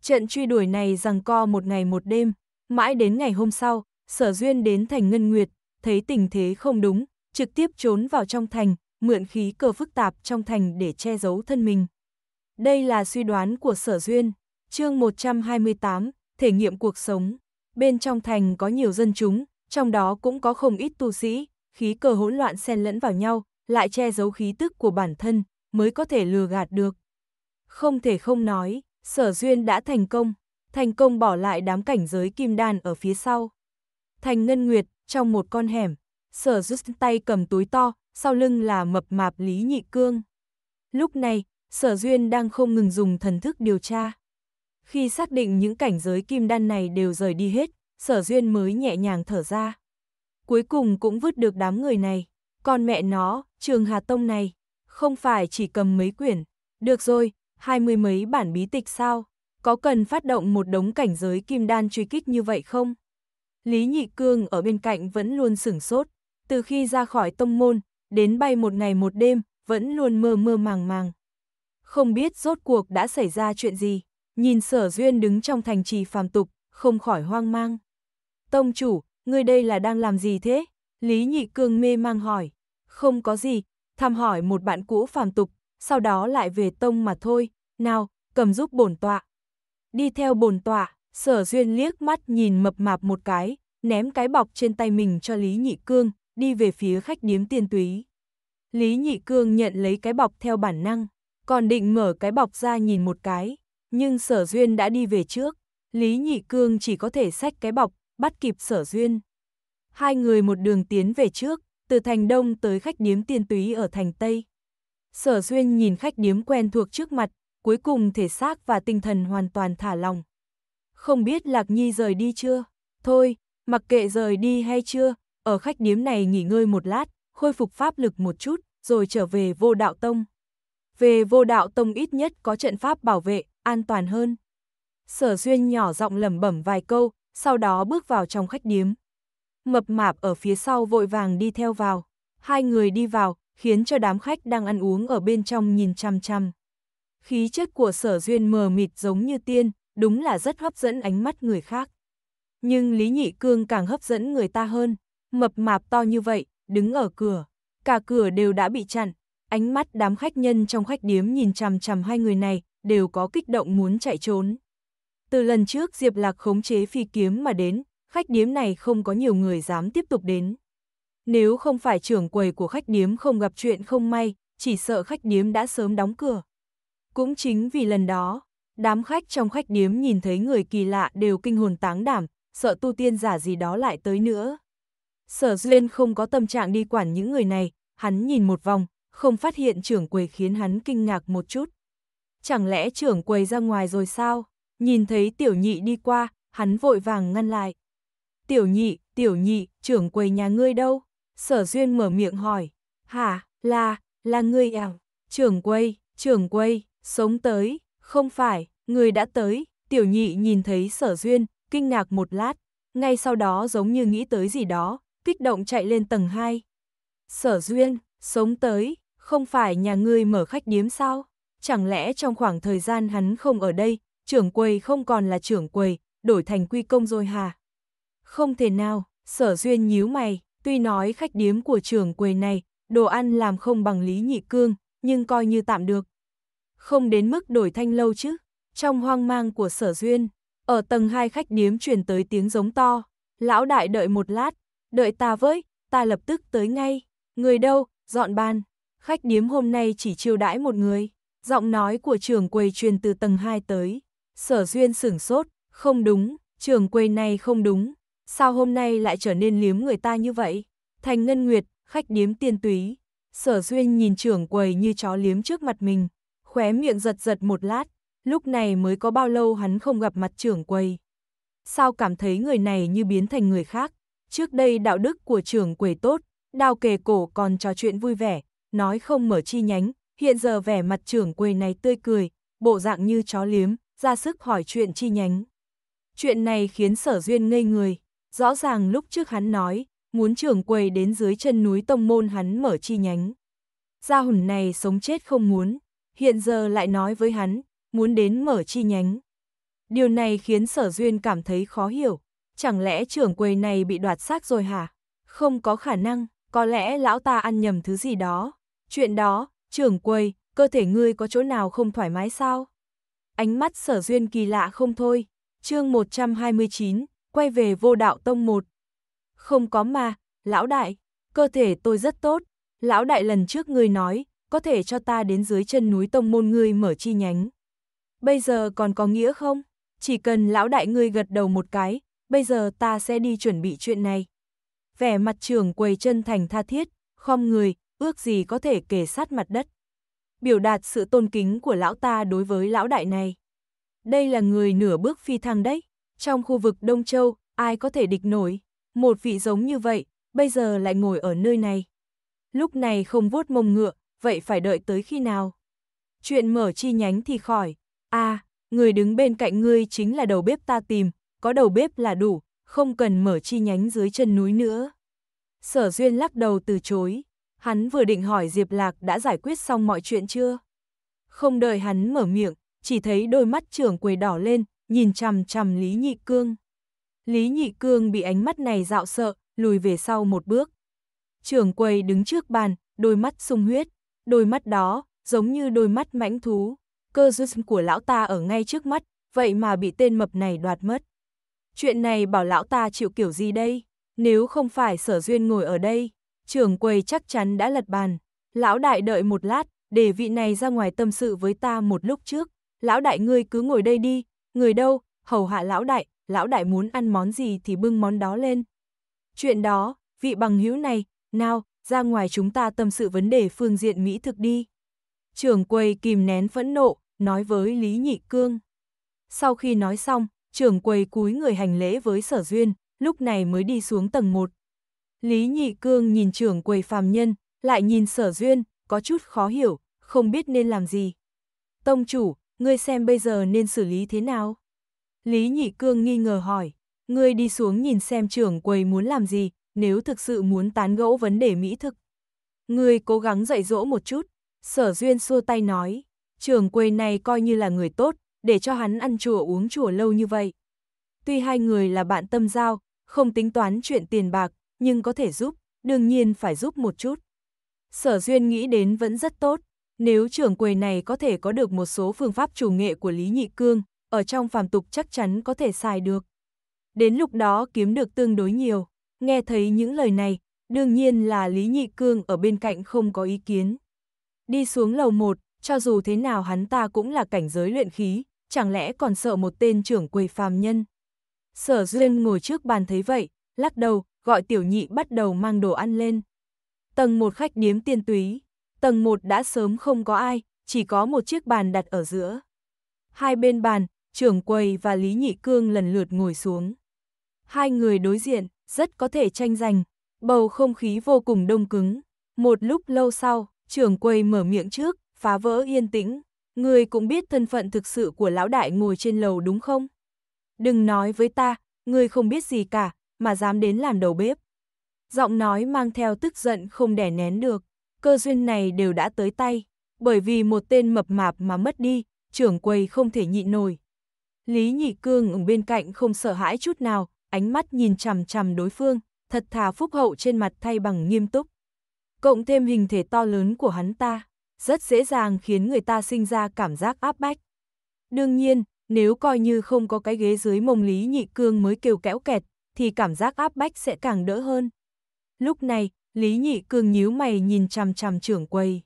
Trận truy đuổi này rằng co một ngày một đêm, mãi đến ngày hôm sau, sở duyên đến thành Ngân Nguyệt, thấy tình thế không đúng, trực tiếp trốn vào trong thành, mượn khí cơ phức tạp trong thành để che giấu thân mình. Đây là suy đoán của Sở Duyên, chương 128, thể nghiệm cuộc sống. Bên trong thành có nhiều dân chúng, trong đó cũng có không ít tu sĩ, khí cơ hỗn loạn xen lẫn vào nhau, lại che giấu khí tức của bản thân, mới có thể lừa gạt được. Không thể không nói, Sở Duyên đã thành công, thành công bỏ lại đám cảnh giới kim đan ở phía sau. Thành Ngân Nguyệt, trong một con hẻm, sở rút tay cầm túi to, sau lưng là mập mạp Lý Nhị Cương. Lúc này, sở duyên đang không ngừng dùng thần thức điều tra. Khi xác định những cảnh giới kim đan này đều rời đi hết, sở duyên mới nhẹ nhàng thở ra. Cuối cùng cũng vứt được đám người này, còn mẹ nó, trường Hà Tông này, không phải chỉ cầm mấy quyển, được rồi, hai mươi mấy bản bí tịch sao, có cần phát động một đống cảnh giới kim đan truy kích như vậy không? Lý Nhị Cương ở bên cạnh vẫn luôn sửng sốt từ khi ra khỏi tông môn, đến bay một ngày một đêm, vẫn luôn mơ mơ màng màng. Không biết rốt cuộc đã xảy ra chuyện gì, nhìn sở duyên đứng trong thành trì phàm tục, không khỏi hoang mang. Tông chủ, ngươi đây là đang làm gì thế? Lý Nhị Cương mê mang hỏi. Không có gì, thăm hỏi một bạn cũ phàm tục, sau đó lại về tông mà thôi, nào, cầm giúp bổn tọa. Đi theo bổn tọa, sở duyên liếc mắt nhìn mập mạp một cái, ném cái bọc trên tay mình cho Lý Nhị Cương, đi về phía khách điếm tiên túy. Lý Nhị Cương nhận lấy cái bọc theo bản năng, còn định mở cái bọc ra nhìn một cái, nhưng Sở Duyên đã đi về trước, Lý Nhị Cương chỉ có thể xách cái bọc, bắt kịp Sở Duyên. Hai người một đường tiến về trước, từ thành Đông tới khách điếm tiên túy ở thành Tây. Sở Duyên nhìn khách điếm quen thuộc trước mặt, cuối cùng thể xác và tinh thần hoàn toàn thả lòng. Không biết Lạc Nhi rời đi chưa? Thôi, mặc kệ rời đi hay chưa, ở khách điếm này nghỉ ngơi một lát, khôi phục pháp lực một chút, rồi trở về vô đạo tông. Về vô đạo tông ít nhất có trận pháp bảo vệ, an toàn hơn. Sở Duyên nhỏ giọng lẩm bẩm vài câu, sau đó bước vào trong khách điếm. Mập mạp ở phía sau vội vàng đi theo vào. Hai người đi vào, khiến cho đám khách đang ăn uống ở bên trong nhìn chăm chăm. Khí chất của sở duyên mờ mịt giống như tiên, đúng là rất hấp dẫn ánh mắt người khác. Nhưng Lý Nhị Cương càng hấp dẫn người ta hơn mập mạp to như vậy, đứng ở cửa. Cả cửa đều đã bị chặn, ánh mắt đám khách nhân trong khách điếm nhìn chằm chằm hai người này, đều có kích động muốn chạy trốn. Từ lần trước Diệp Lạc khống chế phi kiếm mà đến, khách điếm này không có nhiều người dám tiếp tục đến. Nếu không phải trưởng quầy của khách điếm không gặp chuyện không may, chỉ sợ khách điếm đã sớm đóng cửa. Cũng chính vì lần đó, đám khách trong khách điếm nhìn thấy người kỳ lạ đều kinh hồn táng đảm, sợ tu tiên giả gì đó lại tới nữa. Sở duyên không có tâm trạng đi quản những người này, hắn nhìn một vòng, không phát hiện trưởng quầy khiến hắn kinh ngạc một chút. Chẳng lẽ trưởng quầy ra ngoài rồi sao? Nhìn thấy tiểu nhị đi qua, hắn vội vàng ngăn lại. Tiểu nhị, tiểu nhị, trưởng quầy nhà ngươi đâu? Sở duyên mở miệng hỏi. Hả, là, là ngươi à? Trưởng quầy, trưởng quầy, sống tới, không phải, người đã tới. Tiểu nhị nhìn thấy sở duyên, kinh ngạc một lát, ngay sau đó giống như nghĩ tới gì đó, kích động chạy lên tầng 2. Sở duyên, sống tới, không phải nhà ngươi mở khách điếm sao? Chẳng lẽ trong khoảng thời gian hắn không ở đây, trưởng quầy không còn là trưởng quầy, đổi thành quy công rồi hả? Không thể nào, sở duyên nhíu mày, tuy nói khách điếm của trưởng quầy này, đồ ăn làm không bằng lý nhị cương, nhưng coi như tạm được. Không đến mức đổi thanh lâu chứ, trong hoang mang của sở duyên, ở tầng hai khách điếm truyền tới tiếng giống to, lão đại đợi một lát, đợi ta với, ta lập tức tới ngay, người đâu, dọn bàn, khách điếm hôm nay chỉ chiêu đãi một người, giọng nói của trưởng quầy truyền từ tầng 2 tới, sở duyên sửng sốt, không đúng, trưởng quầy này không đúng, sao hôm nay lại trở nên liếm người ta như vậy, thành ngân nguyệt, khách điếm tiên túy, sở duyên nhìn trưởng quầy như chó liếm trước mặt mình, khóe miệng giật giật một lát, lúc này mới có bao lâu hắn không gặp mặt trưởng quầy. Sao cảm thấy người này như biến thành người khác? Trước đây đạo đức của trưởng quầy tốt, đào kề cổ còn trò chuyện vui vẻ, nói không mở chi nhánh, hiện giờ vẻ mặt trưởng quầy này tươi cười, bộ dạng như chó liếm, ra sức hỏi chuyện chi nhánh. Chuyện này khiến sở duyên ngây người, rõ ràng lúc trước hắn nói, muốn trưởng quầy đến dưới chân núi tông môn hắn mở chi nhánh. Gia hùn này sống chết không muốn, hiện giờ lại nói với hắn, muốn đến mở chi nhánh. Điều này khiến sở duyên cảm thấy khó hiểu chẳng lẽ trưởng quầy này bị đoạt xác rồi hả? Không có khả năng, có lẽ lão ta ăn nhầm thứ gì đó. Chuyện đó, trưởng quầy, cơ thể ngươi có chỗ nào không thoải mái sao? Ánh mắt sở duyên kỳ lạ không thôi, chương 129, quay về vô đạo tông 1. Không có mà, lão đại, cơ thể tôi rất tốt, lão đại lần trước ngươi nói, có thể cho ta đến dưới chân núi tông môn ngươi mở chi nhánh. Bây giờ còn có nghĩa không? Chỉ cần lão đại ngươi gật đầu một cái, bây giờ ta sẽ đi chuẩn bị chuyện này. Vẻ mặt trường quầy chân thành tha thiết, khom người, ước gì có thể kề sát mặt đất. Biểu đạt sự tôn kính của lão ta đối với lão đại này. Đây là người nửa bước phi thăng đấy, trong khu vực Đông Châu, ai có thể địch nổi, một vị giống như vậy, bây giờ lại ngồi ở nơi này. Lúc này không vuốt mông ngựa, vậy phải đợi tới khi nào? Chuyện mở chi nhánh thì khỏi, a à, người đứng bên cạnh ngươi chính là đầu bếp ta tìm, có đầu bếp là đủ, không cần mở chi nhánh dưới chân núi nữa. Sở Duyên lắc đầu từ chối, hắn vừa định hỏi Diệp Lạc đã giải quyết xong mọi chuyện chưa. Không đợi hắn mở miệng, chỉ thấy đôi mắt trưởng quầy đỏ lên, nhìn chằm chằm Lý Nhị Cương. Lý Nhị Cương bị ánh mắt này dạo sợ, lùi về sau một bước. Trưởng quầy đứng trước bàn, đôi mắt sung huyết, đôi mắt đó, giống như đôi mắt mãnh thú. Cơ dứt của lão ta ở ngay trước mắt, vậy mà bị tên mập này đoạt mất. Chuyện này bảo lão ta chịu kiểu gì đây? Nếu không phải sở duyên ngồi ở đây, trưởng quầy chắc chắn đã lật bàn. Lão đại đợi một lát, để vị này ra ngoài tâm sự với ta một lúc trước. Lão đại ngươi cứ ngồi đây đi, người đâu, hầu hạ lão đại, lão đại muốn ăn món gì thì bưng món đó lên. Chuyện đó, vị bằng hữu này, nào, ra ngoài chúng ta tâm sự vấn đề phương diện mỹ thực đi. Trưởng quầy kìm nén phẫn nộ, nói với Lý Nhị Cương. Sau khi nói xong, trưởng quầy cúi người hành lễ với sở duyên, lúc này mới đi xuống tầng 1. Lý Nhị Cương nhìn trưởng quầy phàm nhân, lại nhìn sở duyên, có chút khó hiểu, không biết nên làm gì. Tông chủ, ngươi xem bây giờ nên xử lý thế nào? Lý Nhị Cương nghi ngờ hỏi, ngươi đi xuống nhìn xem trưởng quầy muốn làm gì, nếu thực sự muốn tán gẫu vấn đề mỹ thực. Ngươi cố gắng dạy dỗ một chút, sở duyên xua tay nói, trưởng quầy này coi như là người tốt, để cho hắn ăn chùa uống chùa lâu như vậy. Tuy hai người là bạn tâm giao, không tính toán chuyện tiền bạc, nhưng có thể giúp, đương nhiên phải giúp một chút. Sở duyên nghĩ đến vẫn rất tốt, nếu trưởng quầy này có thể có được một số phương pháp chủ nghệ của Lý Nhị Cương, ở trong phàm tục chắc chắn có thể xài được. Đến lúc đó kiếm được tương đối nhiều, nghe thấy những lời này, đương nhiên là Lý Nhị Cương ở bên cạnh không có ý kiến. Đi xuống lầu một, cho dù thế nào hắn ta cũng là cảnh giới luyện khí, chẳng lẽ còn sợ một tên trưởng quầy phàm nhân. Sở Duyên ngồi trước bàn thấy vậy, lắc đầu, gọi tiểu nhị bắt đầu mang đồ ăn lên. Tầng một khách điếm tiên túy, tầng một đã sớm không có ai, chỉ có một chiếc bàn đặt ở giữa. Hai bên bàn, trưởng quầy và Lý Nhị Cương lần lượt ngồi xuống. Hai người đối diện, rất có thể tranh giành, bầu không khí vô cùng đông cứng. Một lúc lâu sau, trưởng quầy mở miệng trước, phá vỡ yên tĩnh, Ngươi cũng biết thân phận thực sự của lão đại ngồi trên lầu đúng không? Đừng nói với ta, ngươi không biết gì cả, mà dám đến làm đầu bếp. Giọng nói mang theo tức giận không đẻ nén được, cơ duyên này đều đã tới tay, bởi vì một tên mập mạp mà mất đi, trưởng quầy không thể nhịn nổi. Lý Nhị Cương ở bên cạnh không sợ hãi chút nào, ánh mắt nhìn chằm chằm đối phương, thật thà phúc hậu trên mặt thay bằng nghiêm túc. Cộng thêm hình thể to lớn của hắn ta rất dễ dàng khiến người ta sinh ra cảm giác áp bách. Đương nhiên, nếu coi như không có cái ghế dưới mông Lý Nhị Cương mới kêu kéo kẹt, thì cảm giác áp bách sẽ càng đỡ hơn. Lúc này, Lý Nhị Cương nhíu mày nhìn chằm chằm trưởng quầy.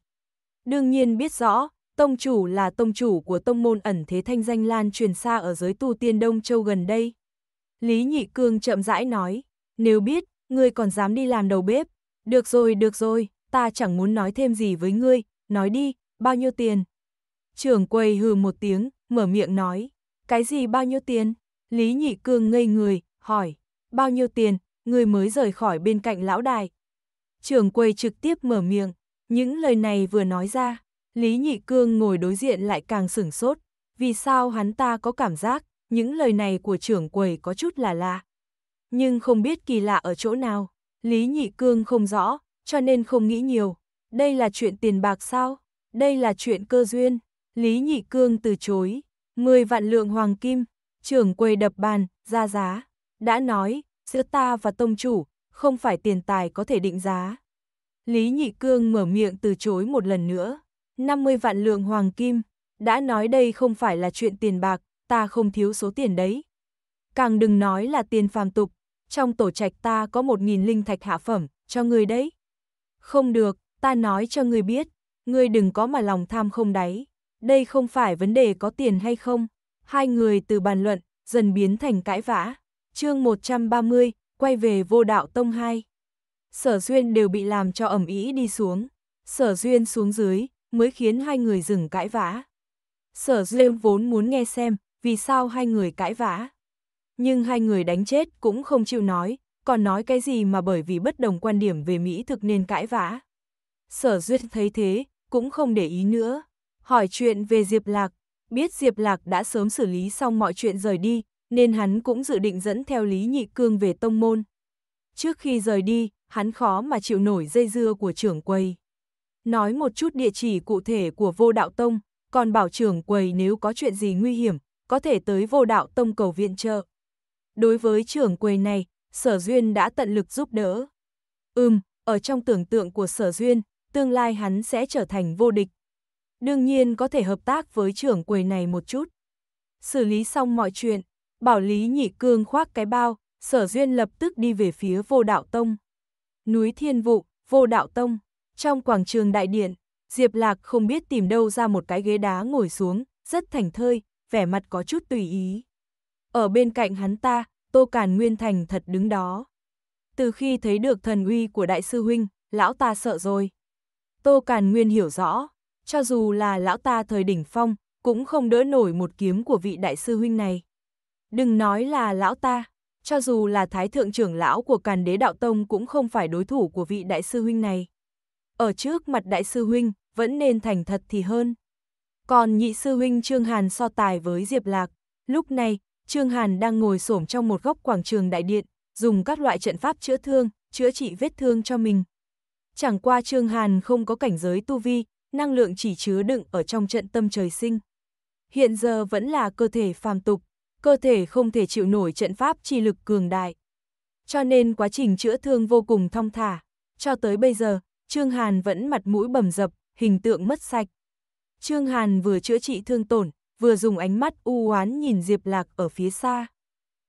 Đương nhiên biết rõ, tông chủ là tông chủ của tông môn ẩn thế thanh danh lan truyền xa ở giới tu tiên Đông Châu gần đây. Lý Nhị Cương chậm rãi nói, nếu biết, ngươi còn dám đi làm đầu bếp. Được rồi, được rồi, ta chẳng muốn nói thêm gì với ngươi, nói đi, bao nhiêu tiền? Trưởng quầy hừ một tiếng, mở miệng nói, cái gì bao nhiêu tiền? Lý Nhị Cương ngây người, hỏi, bao nhiêu tiền, người mới rời khỏi bên cạnh lão đài. Trưởng quầy trực tiếp mở miệng, những lời này vừa nói ra, Lý Nhị Cương ngồi đối diện lại càng sửng sốt, vì sao hắn ta có cảm giác, những lời này của trưởng quầy có chút là lạ. Nhưng không biết kỳ lạ ở chỗ nào, Lý Nhị Cương không rõ, cho nên không nghĩ nhiều, đây là chuyện tiền bạc sao? Đây là chuyện cơ duyên. Lý Nhị Cương từ chối, mười vạn lượng hoàng kim, trưởng quầy đập bàn, ra giá. Đã nói, giữa ta và tông chủ, không phải tiền tài có thể định giá. Lý Nhị Cương mở miệng từ chối một lần nữa. 50 vạn lượng hoàng kim, đã nói đây không phải là chuyện tiền bạc, ta không thiếu số tiền đấy. Càng đừng nói là tiền phàm tục, trong tổ trạch ta có một nghìn linh thạch hạ phẩm, cho người đấy. Không được, ta nói cho ngươi biết, ngươi đừng có mà lòng tham không đáy, đây không phải vấn đề có tiền hay không. Hai người từ bàn luận, dần biến thành cãi vã. chương 130, quay về vô đạo tông 2. Sở duyên đều bị làm cho ẩm ý đi xuống. Sở duyên xuống dưới, mới khiến hai người dừng cãi vã. Sở duyên vốn muốn nghe xem, vì sao hai người cãi vã. Nhưng hai người đánh chết cũng không chịu nói, còn nói cái gì mà bởi vì bất đồng quan điểm về Mỹ thực nên cãi vã sở duyệt thấy thế, cũng không để ý nữa. Hỏi chuyện về Diệp Lạc, biết Diệp Lạc đã sớm xử lý xong mọi chuyện rời đi, nên hắn cũng dự định dẫn theo Lý Nhị Cương về tông môn. Trước khi rời đi, hắn khó mà chịu nổi dây dưa của trưởng quầy. Nói một chút địa chỉ cụ thể của vô đạo tông, còn bảo trưởng quầy nếu có chuyện gì nguy hiểm, có thể tới vô đạo tông cầu viện trợ. Đối với trưởng quầy này, sở duyên đã tận lực giúp đỡ. Ừm, ở trong tưởng tượng của sở duyên, tương lai hắn sẽ trở thành vô địch. Đương nhiên có thể hợp tác với trưởng quầy này một chút. Xử lý xong mọi chuyện, bảo Lý Nhị Cương khoác cái bao, sở duyên lập tức đi về phía vô đạo tông. Núi Thiên Vụ, vô đạo tông, trong quảng trường đại điện, Diệp Lạc không biết tìm đâu ra một cái ghế đá ngồi xuống, rất thành thơi, vẻ mặt có chút tùy ý. Ở bên cạnh hắn ta, Tô Càn Nguyên Thành thật đứng đó. Từ khi thấy được thần uy của đại sư huynh, lão ta sợ rồi. Tô Càn Nguyên hiểu rõ, cho dù là lão ta thời đỉnh phong, cũng không đỡ nổi một kiếm của vị đại sư huynh này. Đừng nói là lão ta, cho dù là thái thượng trưởng lão của Càn Đế Đạo Tông cũng không phải đối thủ của vị đại sư huynh này. Ở trước mặt đại sư huynh, vẫn nên thành thật thì hơn. Còn nhị sư huynh Trương Hàn so tài với Diệp Lạc, lúc này, Trương Hàn đang ngồi xổm trong một góc quảng trường đại điện, dùng các loại trận pháp chữa thương, chữa trị vết thương cho mình, Chẳng qua Trương Hàn không có cảnh giới tu vi, năng lượng chỉ chứa đựng ở trong trận tâm trời sinh. Hiện giờ vẫn là cơ thể phàm tục, cơ thể không thể chịu nổi trận pháp chi lực cường đại. Cho nên quá trình chữa thương vô cùng thong thả. Cho tới bây giờ, Trương Hàn vẫn mặt mũi bầm dập, hình tượng mất sạch. Trương Hàn vừa chữa trị thương tổn, vừa dùng ánh mắt u oán nhìn Diệp Lạc ở phía xa.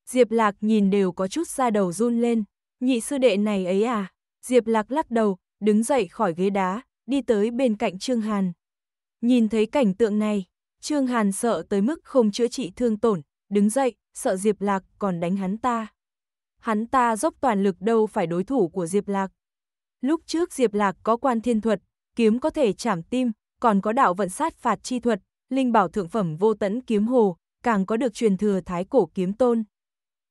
Diệp Lạc nhìn đều có chút da đầu run lên, nhị sư đệ này ấy à? Diệp Lạc lắc đầu, đứng dậy khỏi ghế đá, đi tới bên cạnh Trương Hàn. Nhìn thấy cảnh tượng này, Trương Hàn sợ tới mức không chữa trị thương tổn, đứng dậy, sợ Diệp Lạc còn đánh hắn ta. Hắn ta dốc toàn lực đâu phải đối thủ của Diệp Lạc. Lúc trước Diệp Lạc có quan thiên thuật, kiếm có thể chảm tim, còn có đạo vận sát phạt chi thuật, linh bảo thượng phẩm vô tẫn kiếm hồ, càng có được truyền thừa thái cổ kiếm tôn.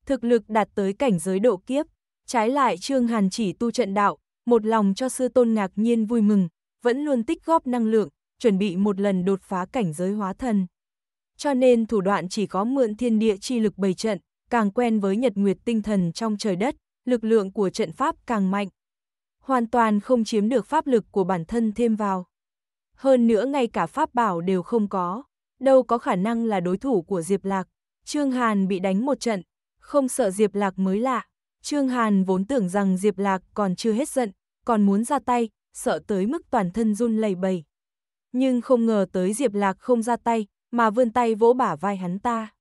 Thực lực đạt tới cảnh giới độ kiếp, trái lại Trương Hàn chỉ tu trận đạo, một lòng cho sư tôn ngạc nhiên vui mừng, vẫn luôn tích góp năng lượng, chuẩn bị một lần đột phá cảnh giới hóa thần. Cho nên thủ đoạn chỉ có mượn thiên địa chi lực bày trận, càng quen với nhật nguyệt tinh thần trong trời đất, lực lượng của trận pháp càng mạnh. Hoàn toàn không chiếm được pháp lực của bản thân thêm vào. Hơn nữa ngay cả pháp bảo đều không có, đâu có khả năng là đối thủ của Diệp Lạc. Trương Hàn bị đánh một trận, không sợ Diệp Lạc mới lạ. Trương Hàn vốn tưởng rằng Diệp Lạc còn chưa hết giận, còn muốn ra tay, sợ tới mức toàn thân run lẩy bẩy. Nhưng không ngờ tới Diệp Lạc không ra tay, mà vươn tay vỗ bả vai hắn ta.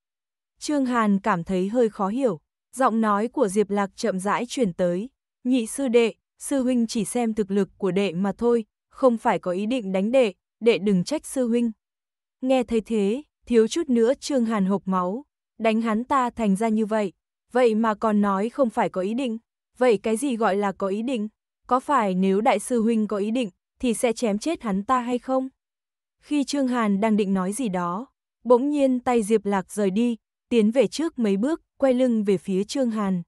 Trương Hàn cảm thấy hơi khó hiểu, giọng nói của Diệp Lạc chậm rãi chuyển tới, nhị sư đệ, sư huynh chỉ xem thực lực của đệ mà thôi, không phải có ý định đánh đệ, đệ đừng trách sư huynh. Nghe thấy thế, thiếu chút nữa Trương Hàn hộp máu, đánh hắn ta thành ra như vậy, vậy mà còn nói không phải có ý định, vậy cái gì gọi là có ý định? Có phải nếu đại sư huynh có ý định, thì sẽ chém chết hắn ta hay không? Khi Trương Hàn đang định nói gì đó, bỗng nhiên tay Diệp Lạc rời đi, tiến về trước mấy bước, quay lưng về phía Trương Hàn.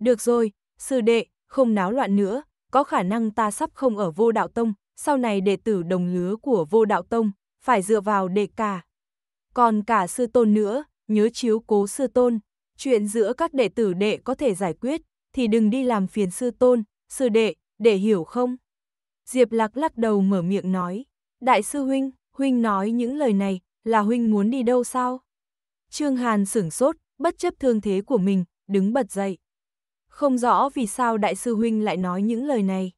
Được rồi, sư đệ, không náo loạn nữa, có khả năng ta sắp không ở vô đạo tông, sau này đệ tử đồng lứa của vô đạo tông, phải dựa vào đệ cả. Còn cả sư tôn nữa, nhớ chiếu cố sư tôn, chuyện giữa các đệ tử đệ có thể giải quyết, thì đừng đi làm phiền sư tôn, sư đệ, để hiểu không? Diệp Lạc lắc đầu mở miệng nói, đại sư huynh, huynh nói những lời này, là huynh muốn đi đâu sao? Trương Hàn sửng sốt, bất chấp thương thế của mình, đứng bật dậy. Không rõ vì sao đại sư huynh lại nói những lời này.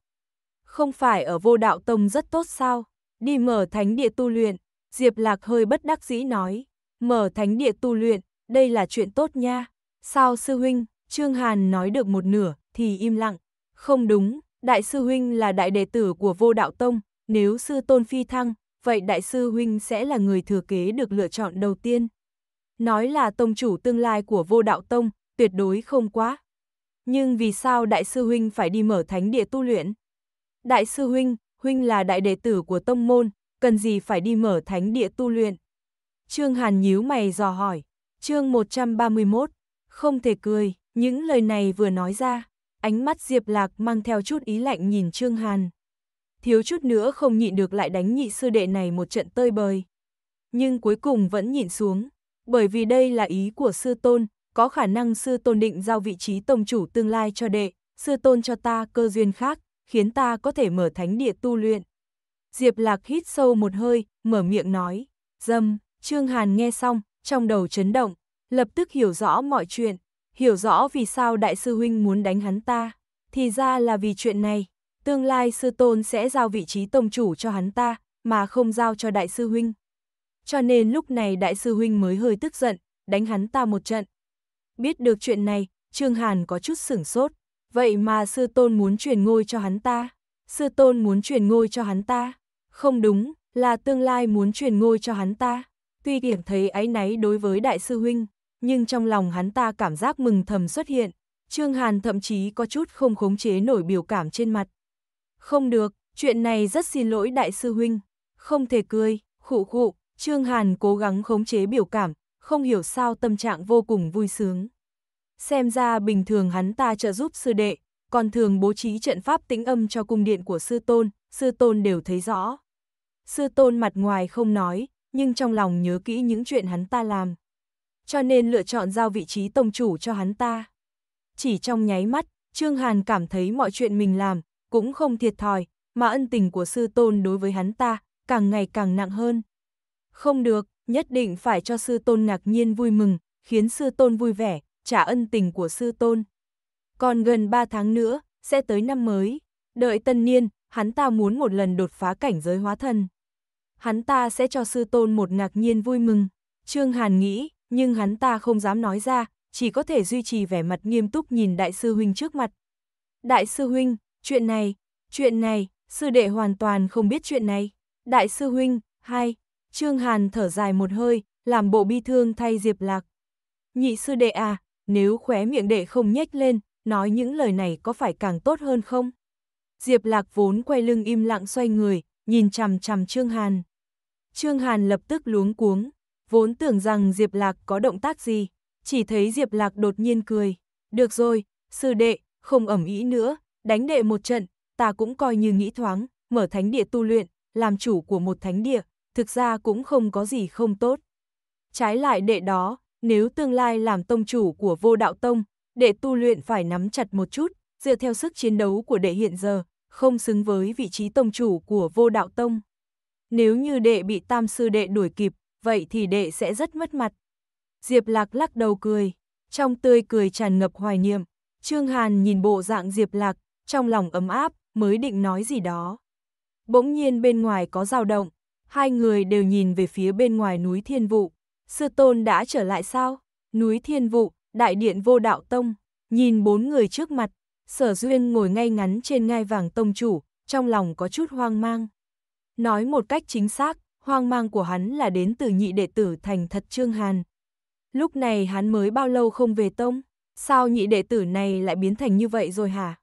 Không phải ở vô đạo tông rất tốt sao, đi mở thánh địa tu luyện, Diệp Lạc hơi bất đắc dĩ nói, mở thánh địa tu luyện, đây là chuyện tốt nha. Sao sư huynh, Trương Hàn nói được một nửa, thì im lặng. Không đúng, đại sư huynh là đại đệ tử của vô đạo tông, nếu sư tôn phi thăng, vậy đại sư huynh sẽ là người thừa kế được lựa chọn đầu tiên. Nói là tông chủ tương lai của vô đạo tông, tuyệt đối không quá. Nhưng vì sao đại sư huynh phải đi mở thánh địa tu luyện? Đại sư huynh, huynh là đại đệ tử của tông môn, cần gì phải đi mở thánh địa tu luyện? Trương Hàn nhíu mày dò hỏi chương 131, không thể cười, những lời này vừa nói ra, ánh mắt Diệp Lạc mang theo chút ý lạnh nhìn Trương Hàn. Thiếu chút nữa không nhịn được lại đánh nhị sư đệ này một trận tơi bời. Nhưng cuối cùng vẫn nhịn xuống, bởi vì đây là ý của sư tôn, có khả năng sư tôn định giao vị trí tông chủ tương lai cho đệ, sư tôn cho ta cơ duyên khác, khiến ta có thể mở thánh địa tu luyện. Diệp Lạc hít sâu một hơi, mở miệng nói, dâm, Trương Hàn nghe xong, trong đầu chấn động, lập tức hiểu rõ mọi chuyện, hiểu rõ vì sao đại sư huynh muốn đánh hắn ta, thì ra là vì chuyện này, tương lai sư tôn sẽ giao vị trí tông chủ cho hắn ta, mà không giao cho đại sư huynh. Cho nên lúc này đại sư huynh mới hơi tức giận, đánh hắn ta một trận. Biết được chuyện này, Trương Hàn có chút sửng sốt, vậy mà sư tôn muốn truyền ngôi cho hắn ta, sư tôn muốn truyền ngôi cho hắn ta, không đúng, là tương lai muốn truyền ngôi cho hắn ta. Tuy điểm thấy áy náy đối với đại sư huynh, nhưng trong lòng hắn ta cảm giác mừng thầm xuất hiện, Trương Hàn thậm chí có chút không khống chế nổi biểu cảm trên mặt. Không được, chuyện này rất xin lỗi đại sư huynh, không thể cười, khụ khụ, Trương Hàn cố gắng khống chế biểu cảm, không hiểu sao tâm trạng vô cùng vui sướng. Xem ra bình thường hắn ta trợ giúp sư đệ, còn thường bố trí trận pháp tĩnh âm cho cung điện của sư tôn, sư tôn đều thấy rõ. Sư tôn mặt ngoài không nói, nhưng trong lòng nhớ kỹ những chuyện hắn ta làm. Cho nên lựa chọn giao vị trí tông chủ cho hắn ta. Chỉ trong nháy mắt, Trương Hàn cảm thấy mọi chuyện mình làm cũng không thiệt thòi, mà ân tình của sư tôn đối với hắn ta càng ngày càng nặng hơn. Không được, nhất định phải cho sư tôn ngạc nhiên vui mừng, khiến sư tôn vui vẻ, trả ân tình của sư tôn. Còn gần 3 tháng nữa, sẽ tới năm mới. Đợi tân niên, hắn ta muốn một lần đột phá cảnh giới hóa thân hắn ta sẽ cho sư tôn một ngạc nhiên vui mừng. Trương Hàn nghĩ, nhưng hắn ta không dám nói ra, chỉ có thể duy trì vẻ mặt nghiêm túc nhìn đại sư huynh trước mặt. Đại sư huynh, chuyện này, chuyện này, sư đệ hoàn toàn không biết chuyện này. Đại sư huynh, hai, Trương Hàn thở dài một hơi, làm bộ bi thương thay Diệp Lạc. Nhị sư đệ à, nếu khóe miệng đệ không nhếch lên, nói những lời này có phải càng tốt hơn không? Diệp Lạc vốn quay lưng im lặng xoay người, nhìn chằm chằm Trương Hàn. Trương Hàn lập tức luống cuống, vốn tưởng rằng Diệp Lạc có động tác gì, chỉ thấy Diệp Lạc đột nhiên cười. Được rồi, sư đệ, không ẩm ý nữa, đánh đệ một trận, ta cũng coi như nghĩ thoáng, mở thánh địa tu luyện, làm chủ của một thánh địa, thực ra cũng không có gì không tốt. Trái lại đệ đó, nếu tương lai làm tông chủ của vô đạo tông, đệ tu luyện phải nắm chặt một chút, dựa theo sức chiến đấu của đệ hiện giờ, không xứng với vị trí tông chủ của vô đạo tông. Nếu như đệ bị tam sư đệ đuổi kịp, vậy thì đệ sẽ rất mất mặt. Diệp Lạc lắc đầu cười, trong tươi cười tràn ngập hoài niệm. Trương Hàn nhìn bộ dạng Diệp Lạc, trong lòng ấm áp, mới định nói gì đó. Bỗng nhiên bên ngoài có dao động, hai người đều nhìn về phía bên ngoài núi Thiên Vụ. Sư Tôn đã trở lại sao? Núi Thiên Vụ, Đại Điện Vô Đạo Tông, nhìn bốn người trước mặt, sở duyên ngồi ngay ngắn trên ngai vàng tông chủ, trong lòng có chút hoang mang. Nói một cách chính xác, hoang mang của hắn là đến từ nhị đệ tử thành thật Trương Hàn. Lúc này hắn mới bao lâu không về tông, sao nhị đệ tử này lại biến thành như vậy rồi hả?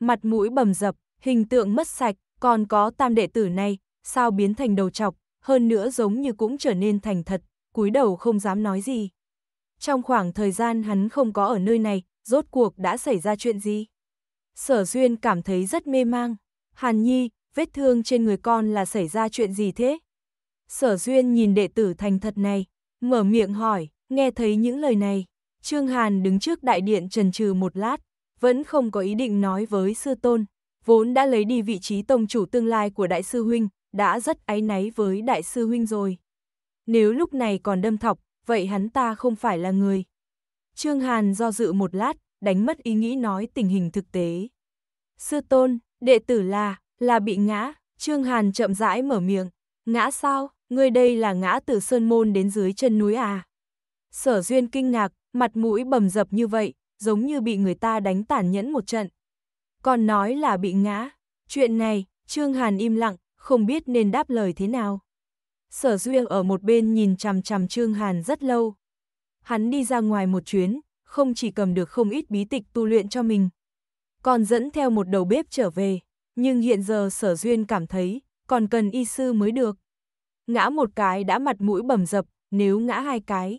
Mặt mũi bầm dập, hình tượng mất sạch, còn có tam đệ tử này, sao biến thành đầu chọc, hơn nữa giống như cũng trở nên thành thật, cúi đầu không dám nói gì. Trong khoảng thời gian hắn không có ở nơi này, rốt cuộc đã xảy ra chuyện gì? Sở Duyên cảm thấy rất mê mang. Hàn Nhi, vết thương trên người con là xảy ra chuyện gì thế? Sở Duyên nhìn đệ tử thành thật này, mở miệng hỏi, nghe thấy những lời này. Trương Hàn đứng trước đại điện trần trừ một lát, vẫn không có ý định nói với sư tôn, vốn đã lấy đi vị trí tông chủ tương lai của đại sư huynh, đã rất áy náy với đại sư huynh rồi. Nếu lúc này còn đâm thọc, vậy hắn ta không phải là người. Trương Hàn do dự một lát, đánh mất ý nghĩ nói tình hình thực tế. Sư tôn, đệ tử là, là bị ngã, Trương Hàn chậm rãi mở miệng, ngã sao, ngươi đây là ngã từ sơn môn đến dưới chân núi à. Sở duyên kinh ngạc, mặt mũi bầm dập như vậy, giống như bị người ta đánh tàn nhẫn một trận. Còn nói là bị ngã, chuyện này, Trương Hàn im lặng, không biết nên đáp lời thế nào. Sở duyên ở một bên nhìn chằm chằm Trương Hàn rất lâu. Hắn đi ra ngoài một chuyến, không chỉ cầm được không ít bí tịch tu luyện cho mình, còn dẫn theo một đầu bếp trở về, nhưng hiện giờ sở duyên cảm thấy, còn cần y sư mới được. Ngã một cái đã mặt mũi bầm dập, nếu ngã hai cái.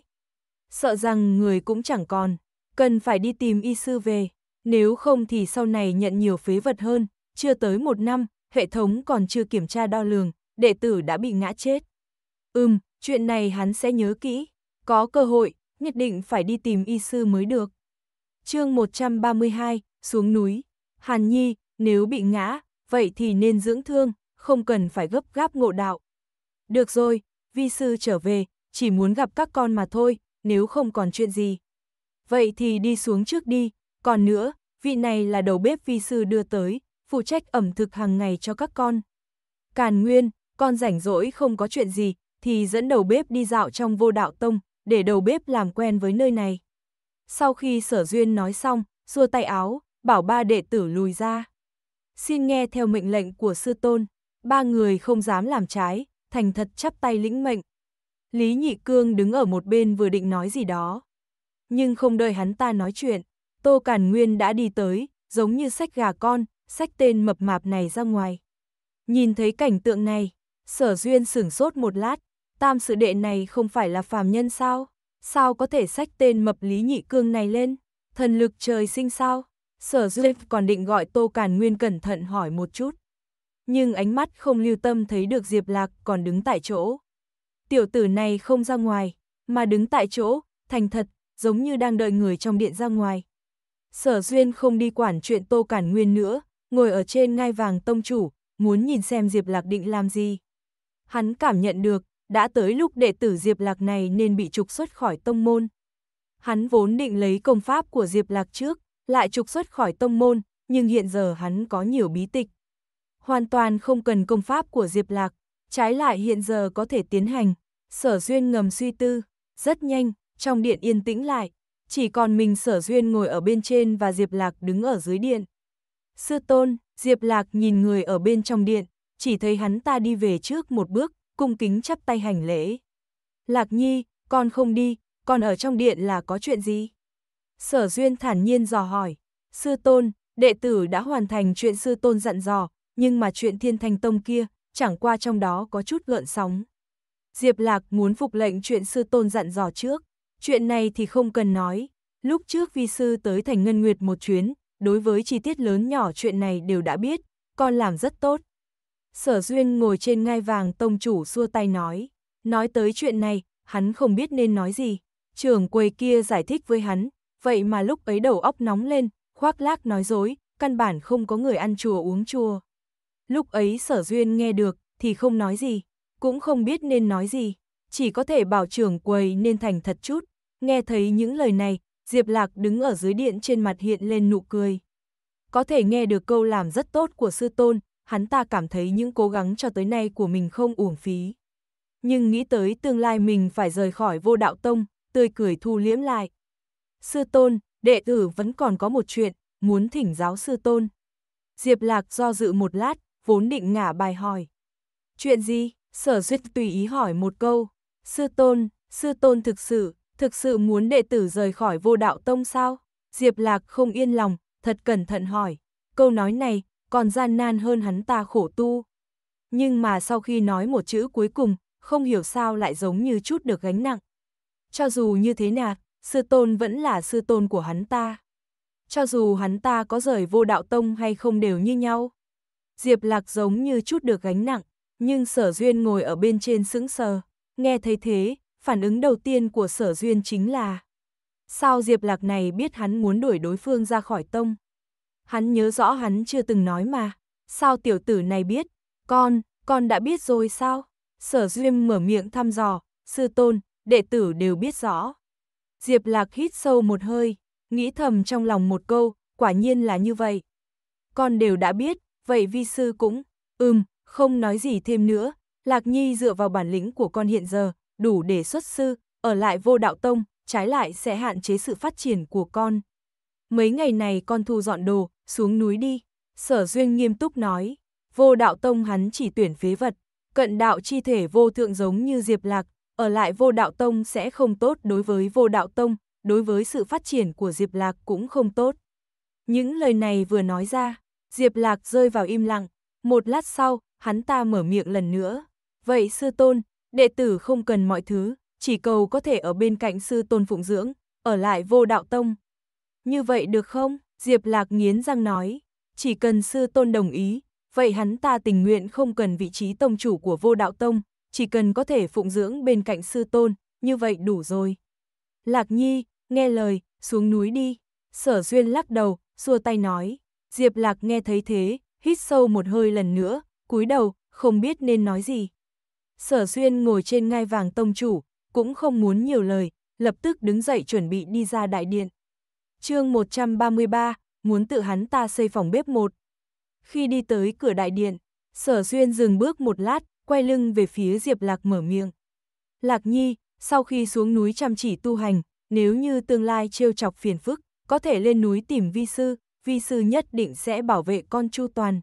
Sợ rằng người cũng chẳng còn, cần phải đi tìm y sư về, nếu không thì sau này nhận nhiều phế vật hơn, chưa tới một năm, hệ thống còn chưa kiểm tra đo lường, đệ tử đã bị ngã chết. Ừm, chuyện này hắn sẽ nhớ kỹ, có cơ hội, nhất định phải đi tìm y sư mới được. chương 132, xuống núi, Hàn Nhi, nếu bị ngã, vậy thì nên dưỡng thương, không cần phải gấp gáp ngộ đạo. Được rồi, vi sư trở về, chỉ muốn gặp các con mà thôi, nếu không còn chuyện gì. Vậy thì đi xuống trước đi, còn nữa, vị này là đầu bếp vi sư đưa tới, phụ trách ẩm thực hàng ngày cho các con. Càn Nguyên, con rảnh rỗi không có chuyện gì, thì dẫn đầu bếp đi dạo trong vô đạo tông, để đầu bếp làm quen với nơi này. Sau khi sở duyên nói xong, xua tay áo, bảo ba đệ tử lùi ra. Xin nghe theo mệnh lệnh của sư tôn, ba người không dám làm trái, thành thật chắp tay lĩnh mệnh. Lý Nhị Cương đứng ở một bên vừa định nói gì đó. Nhưng không đợi hắn ta nói chuyện, Tô Cản Nguyên đã đi tới, giống như sách gà con, sách tên mập mạp này ra ngoài. Nhìn thấy cảnh tượng này, sở duyên sửng sốt một lát, tam sự đệ này không phải là phàm nhân sao? Sao có thể sách tên mập lý nhị cương này lên? Thần lực trời sinh sao? Sở Duyệt còn định gọi Tô Càn Nguyên cẩn thận hỏi một chút. Nhưng ánh mắt không lưu tâm thấy được Diệp Lạc còn đứng tại chỗ. Tiểu tử này không ra ngoài, mà đứng tại chỗ, thành thật, giống như đang đợi người trong điện ra ngoài. Sở Duyên không đi quản chuyện Tô Cản Nguyên nữa, ngồi ở trên ngai vàng tông chủ, muốn nhìn xem Diệp Lạc định làm gì. Hắn cảm nhận được, đã tới lúc đệ tử Diệp Lạc này nên bị trục xuất khỏi tông môn. Hắn vốn định lấy công pháp của Diệp Lạc trước, lại trục xuất khỏi tông môn, nhưng hiện giờ hắn có nhiều bí tịch. Hoàn toàn không cần công pháp của Diệp Lạc, trái lại hiện giờ có thể tiến hành. Sở Duyên ngầm suy tư, rất nhanh, trong điện yên tĩnh lại, chỉ còn mình Sở Duyên ngồi ở bên trên và Diệp Lạc đứng ở dưới điện. Sư Tôn, Diệp Lạc nhìn người ở bên trong điện, chỉ thấy hắn ta đi về trước một bước, cung kính chắp tay hành lễ. Lạc Nhi, con không đi, con ở trong điện là có chuyện gì? Sở Duyên thản nhiên dò hỏi, sư tôn, đệ tử đã hoàn thành chuyện sư tôn dặn dò, nhưng mà chuyện thiên thanh tông kia, chẳng qua trong đó có chút gợn sóng. Diệp Lạc muốn phục lệnh chuyện sư tôn dặn dò trước, chuyện này thì không cần nói, lúc trước vi sư tới thành Ngân Nguyệt một chuyến, đối với chi tiết lớn nhỏ chuyện này đều đã biết, con làm rất tốt. Sở Duyên ngồi trên ngai vàng tông chủ xua tay nói. Nói tới chuyện này, hắn không biết nên nói gì. Trường quầy kia giải thích với hắn, vậy mà lúc ấy đầu óc nóng lên, khoác lác nói dối, căn bản không có người ăn chùa uống chùa. Lúc ấy sở duyên nghe được, thì không nói gì, cũng không biết nên nói gì, chỉ có thể bảo trưởng quầy nên thành thật chút. Nghe thấy những lời này, Diệp Lạc đứng ở dưới điện trên mặt hiện lên nụ cười. Có thể nghe được câu làm rất tốt của sư tôn, hắn ta cảm thấy những cố gắng cho tới nay của mình không uổng phí. Nhưng nghĩ tới tương lai mình phải rời khỏi vô đạo tông, tươi cười thu liễm lại. Sư tôn, đệ tử vẫn còn có một chuyện, muốn thỉnh giáo sư tôn. Diệp lạc do dự một lát, vốn định ngả bài hỏi. Chuyện gì? Sở duyệt tùy ý hỏi một câu. Sư tôn, sư tôn thực sự, thực sự muốn đệ tử rời khỏi vô đạo tông sao? Diệp lạc không yên lòng, thật cẩn thận hỏi. Câu nói này, còn gian nan hơn hắn ta khổ tu. Nhưng mà sau khi nói một chữ cuối cùng, không hiểu sao lại giống như chút được gánh nặng. Cho dù như thế nào, sư tôn vẫn là sư tôn của hắn ta. Cho dù hắn ta có rời vô đạo tông hay không đều như nhau. Diệp Lạc giống như chút được gánh nặng, nhưng sở duyên ngồi ở bên trên sững sờ. Nghe thấy thế, phản ứng đầu tiên của sở duyên chính là Sao Diệp Lạc này biết hắn muốn đuổi đối phương ra khỏi tông? hắn nhớ rõ hắn chưa từng nói mà. Sao tiểu tử này biết? Con, con đã biết rồi sao? Sở Duyêm mở miệng thăm dò, sư tôn, đệ tử đều biết rõ. Diệp Lạc hít sâu một hơi, nghĩ thầm trong lòng một câu, quả nhiên là như vậy. Con đều đã biết, vậy vi sư cũng, ừm, không nói gì thêm nữa, Lạc Nhi dựa vào bản lĩnh của con hiện giờ, đủ để xuất sư, ở lại vô đạo tông, trái lại sẽ hạn chế sự phát triển của con. Mấy ngày này con thu dọn đồ, xuống núi đi, sở duyên nghiêm túc nói, vô đạo tông hắn chỉ tuyển phế vật, cận đạo chi thể vô thượng giống như diệp lạc, ở lại vô đạo tông sẽ không tốt đối với vô đạo tông, đối với sự phát triển của diệp lạc cũng không tốt. Những lời này vừa nói ra, diệp lạc rơi vào im lặng, một lát sau, hắn ta mở miệng lần nữa, vậy sư tôn, đệ tử không cần mọi thứ, chỉ cầu có thể ở bên cạnh sư tôn phụng dưỡng, ở lại vô đạo tông. Như vậy được không? Diệp Lạc nghiến răng nói, chỉ cần sư tôn đồng ý, vậy hắn ta tình nguyện không cần vị trí tông chủ của vô đạo tông, chỉ cần có thể phụng dưỡng bên cạnh sư tôn, như vậy đủ rồi. Lạc Nhi, nghe lời, xuống núi đi. Sở Duyên lắc đầu, xua tay nói. Diệp Lạc nghe thấy thế, hít sâu một hơi lần nữa, cúi đầu, không biết nên nói gì. Sở Duyên ngồi trên ngai vàng tông chủ, cũng không muốn nhiều lời, lập tức đứng dậy chuẩn bị đi ra đại điện chương 133, muốn tự hắn ta xây phòng bếp một. Khi đi tới cửa đại điện, sở Xuyên dừng bước một lát, quay lưng về phía Diệp Lạc mở miệng. Lạc nhi, sau khi xuống núi chăm chỉ tu hành, nếu như tương lai trêu chọc phiền phức, có thể lên núi tìm vi sư, vi sư nhất định sẽ bảo vệ con chu toàn.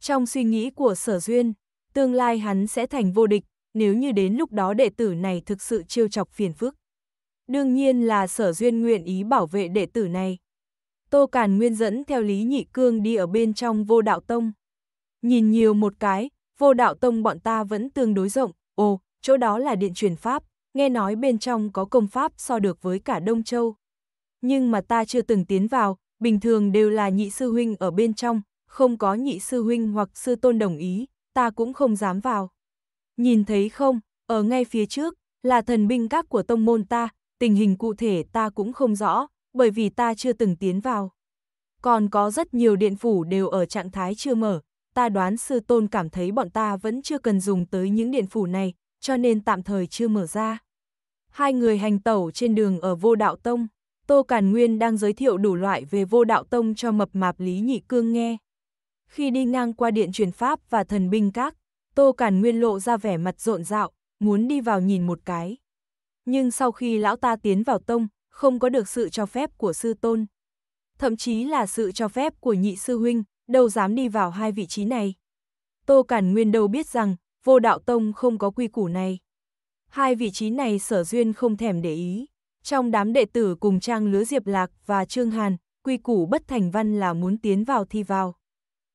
Trong suy nghĩ của sở duyên, tương lai hắn sẽ thành vô địch, nếu như đến lúc đó đệ tử này thực sự trêu chọc phiền phức đương nhiên là sở duyên nguyện ý bảo vệ đệ tử này. Tô Càn Nguyên dẫn theo Lý Nhị Cương đi ở bên trong vô đạo tông. Nhìn nhiều một cái, vô đạo tông bọn ta vẫn tương đối rộng, ồ, chỗ đó là điện truyền pháp, nghe nói bên trong có công pháp so được với cả Đông Châu. Nhưng mà ta chưa từng tiến vào, bình thường đều là nhị sư huynh ở bên trong, không có nhị sư huynh hoặc sư tôn đồng ý, ta cũng không dám vào. Nhìn thấy không, ở ngay phía trước, là thần binh các của tông môn ta, tình hình cụ thể ta cũng không rõ, bởi vì ta chưa từng tiến vào. Còn có rất nhiều điện phủ đều ở trạng thái chưa mở, ta đoán sư tôn cảm thấy bọn ta vẫn chưa cần dùng tới những điện phủ này, cho nên tạm thời chưa mở ra. Hai người hành tẩu trên đường ở vô đạo tông, Tô Càn Nguyên đang giới thiệu đủ loại về vô đạo tông cho mập mạp Lý Nhị Cương nghe. Khi đi ngang qua điện truyền pháp và thần binh các, Tô Càn Nguyên lộ ra vẻ mặt rộn rạo, muốn đi vào nhìn một cái nhưng sau khi lão ta tiến vào tông, không có được sự cho phép của sư tôn. Thậm chí là sự cho phép của nhị sư huynh, đâu dám đi vào hai vị trí này. Tô Cản Nguyên đâu biết rằng, vô đạo tông không có quy củ này. Hai vị trí này sở duyên không thèm để ý. Trong đám đệ tử cùng trang lứa Diệp Lạc và Trương Hàn, quy củ bất thành văn là muốn tiến vào thì vào.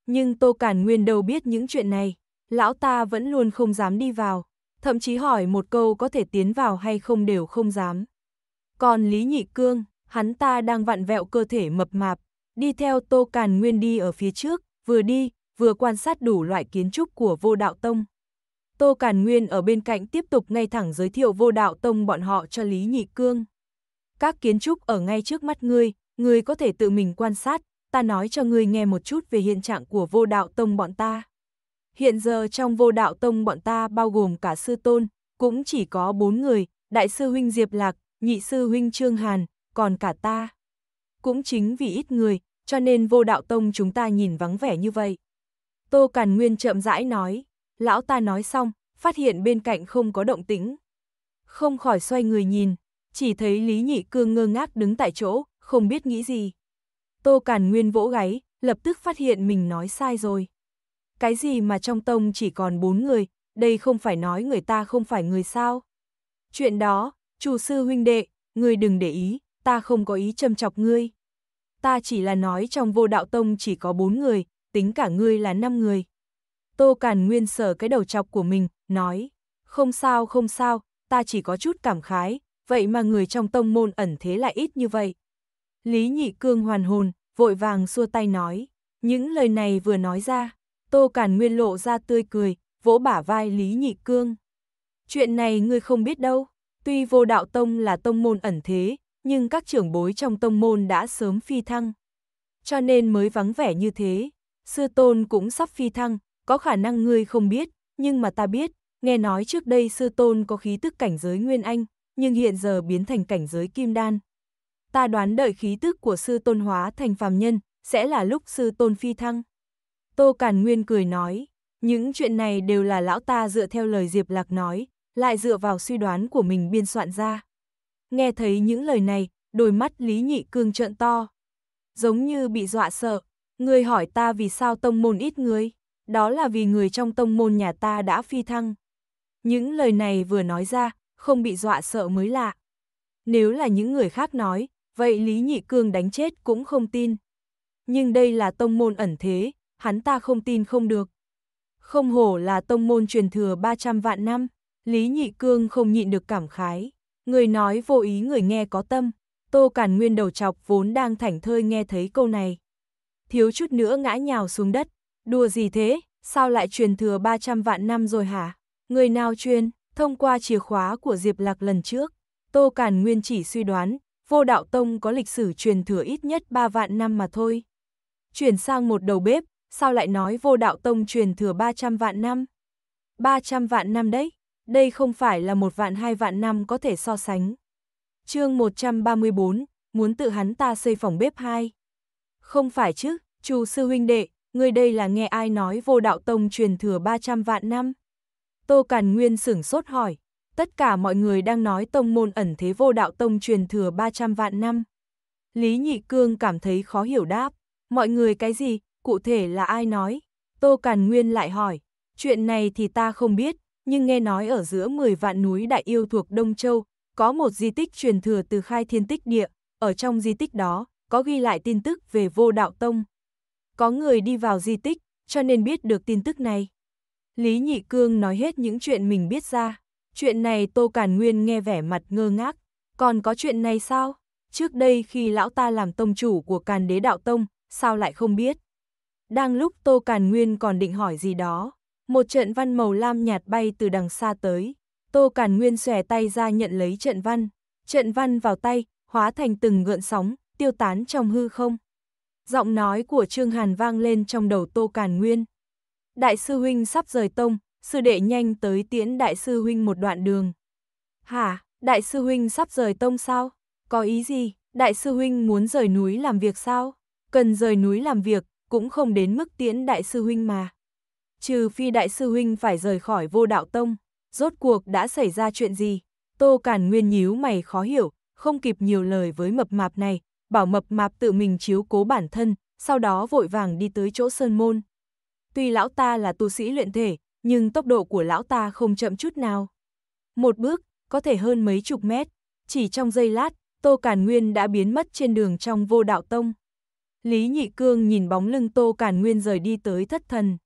Nhưng Tô Cản Nguyên đâu biết những chuyện này, lão ta vẫn luôn không dám đi vào thậm chí hỏi một câu có thể tiến vào hay không đều không dám. Còn Lý Nhị Cương, hắn ta đang vặn vẹo cơ thể mập mạp, đi theo Tô Càn Nguyên đi ở phía trước, vừa đi, vừa quan sát đủ loại kiến trúc của vô đạo tông. Tô Càn Nguyên ở bên cạnh tiếp tục ngay thẳng giới thiệu vô đạo tông bọn họ cho Lý Nhị Cương. Các kiến trúc ở ngay trước mắt ngươi, ngươi có thể tự mình quan sát, ta nói cho ngươi nghe một chút về hiện trạng của vô đạo tông bọn ta. Hiện giờ trong vô đạo tông bọn ta bao gồm cả sư tôn, cũng chỉ có bốn người, đại sư huynh Diệp Lạc, nhị sư huynh Trương Hàn, còn cả ta. Cũng chính vì ít người, cho nên vô đạo tông chúng ta nhìn vắng vẻ như vậy. Tô Càn Nguyên chậm rãi nói, lão ta nói xong, phát hiện bên cạnh không có động tĩnh. Không khỏi xoay người nhìn, chỉ thấy Lý Nhị Cương ngơ ngác đứng tại chỗ, không biết nghĩ gì. Tô Càn Nguyên vỗ gáy, lập tức phát hiện mình nói sai rồi cái gì mà trong tông chỉ còn bốn người, đây không phải nói người ta không phải người sao. Chuyện đó, chủ sư huynh đệ, người đừng để ý, ta không có ý châm chọc ngươi. Ta chỉ là nói trong vô đạo tông chỉ có bốn người, tính cả ngươi là năm người. Tô Càn Nguyên sờ cái đầu chọc của mình, nói, không sao không sao, ta chỉ có chút cảm khái, vậy mà người trong tông môn ẩn thế lại ít như vậy. Lý Nhị Cương hoàn hồn, vội vàng xua tay nói, những lời này vừa nói ra. Tô Cản Nguyên lộ ra tươi cười, vỗ bả vai Lý Nhị Cương. Chuyện này ngươi không biết đâu, tuy vô đạo tông là tông môn ẩn thế, nhưng các trưởng bối trong tông môn đã sớm phi thăng. Cho nên mới vắng vẻ như thế, sư tôn cũng sắp phi thăng, có khả năng ngươi không biết, nhưng mà ta biết, nghe nói trước đây sư tôn có khí tức cảnh giới Nguyên Anh, nhưng hiện giờ biến thành cảnh giới Kim Đan. Ta đoán đợi khí tức của sư tôn hóa thành phàm nhân, sẽ là lúc sư tôn phi thăng. Tô Càn Nguyên cười nói, những chuyện này đều là lão ta dựa theo lời Diệp Lạc nói, lại dựa vào suy đoán của mình biên soạn ra. Nghe thấy những lời này, đôi mắt Lý Nhị Cương trợn to. Giống như bị dọa sợ, người hỏi ta vì sao tông môn ít người, đó là vì người trong tông môn nhà ta đã phi thăng. Những lời này vừa nói ra, không bị dọa sợ mới lạ. Nếu là những người khác nói, vậy Lý Nhị Cương đánh chết cũng không tin. Nhưng đây là tông môn ẩn thế, hắn ta không tin không được. Không hổ là tông môn truyền thừa 300 vạn năm, Lý Nhị Cương không nhịn được cảm khái. Người nói vô ý người nghe có tâm, Tô Cản Nguyên đầu chọc vốn đang thảnh thơi nghe thấy câu này. Thiếu chút nữa ngã nhào xuống đất, đùa gì thế, sao lại truyền thừa 300 vạn năm rồi hả? Người nào truyền, thông qua chìa khóa của Diệp Lạc lần trước, Tô Cản Nguyên chỉ suy đoán, vô đạo tông có lịch sử truyền thừa ít nhất 3 vạn năm mà thôi. Chuyển sang một đầu bếp, sao lại nói vô đạo tông truyền thừa 300 vạn năm? 300 vạn năm đấy, đây không phải là một vạn hai vạn năm có thể so sánh. chương 134, muốn tự hắn ta xây phòng bếp hai Không phải chứ, chu sư huynh đệ, người đây là nghe ai nói vô đạo tông truyền thừa 300 vạn năm? Tô Càn Nguyên sửng sốt hỏi, tất cả mọi người đang nói tông môn ẩn thế vô đạo tông truyền thừa 300 vạn năm. Lý Nhị Cương cảm thấy khó hiểu đáp, mọi người cái gì, cụ thể là ai nói? Tô Càn Nguyên lại hỏi, chuyện này thì ta không biết, nhưng nghe nói ở giữa 10 vạn núi đại yêu thuộc Đông Châu, có một di tích truyền thừa từ khai thiên tích địa, ở trong di tích đó, có ghi lại tin tức về vô đạo tông. Có người đi vào di tích, cho nên biết được tin tức này. Lý Nhị Cương nói hết những chuyện mình biết ra. Chuyện này Tô càn Nguyên nghe vẻ mặt ngơ ngác. Còn có chuyện này sao? Trước đây khi lão ta làm tông chủ của Càn Đế Đạo Tông, sao lại không biết? Đang lúc Tô Càn Nguyên còn định hỏi gì đó, một trận văn màu lam nhạt bay từ đằng xa tới. Tô Càn Nguyên xòe tay ra nhận lấy trận văn. Trận văn vào tay, hóa thành từng gợn sóng, tiêu tán trong hư không. Giọng nói của Trương Hàn vang lên trong đầu Tô Càn Nguyên. Đại sư Huynh sắp rời tông, sư đệ nhanh tới tiễn Đại sư Huynh một đoạn đường. Hả, Đại sư Huynh sắp rời tông sao? Có ý gì? Đại sư Huynh muốn rời núi làm việc sao? Cần rời núi làm việc, cũng không đến mức tiễn đại sư huynh mà. Trừ phi đại sư huynh phải rời khỏi vô đạo tông, rốt cuộc đã xảy ra chuyện gì? Tô Cản Nguyên nhíu mày khó hiểu, không kịp nhiều lời với mập mạp này, bảo mập mạp tự mình chiếu cố bản thân, sau đó vội vàng đi tới chỗ sơn môn. Tuy lão ta là tu sĩ luyện thể, nhưng tốc độ của lão ta không chậm chút nào. Một bước, có thể hơn mấy chục mét, chỉ trong giây lát, Tô Cản Nguyên đã biến mất trên đường trong vô đạo tông. Lý Nhị Cương nhìn bóng lưng Tô Cản Nguyên rời đi tới thất thần.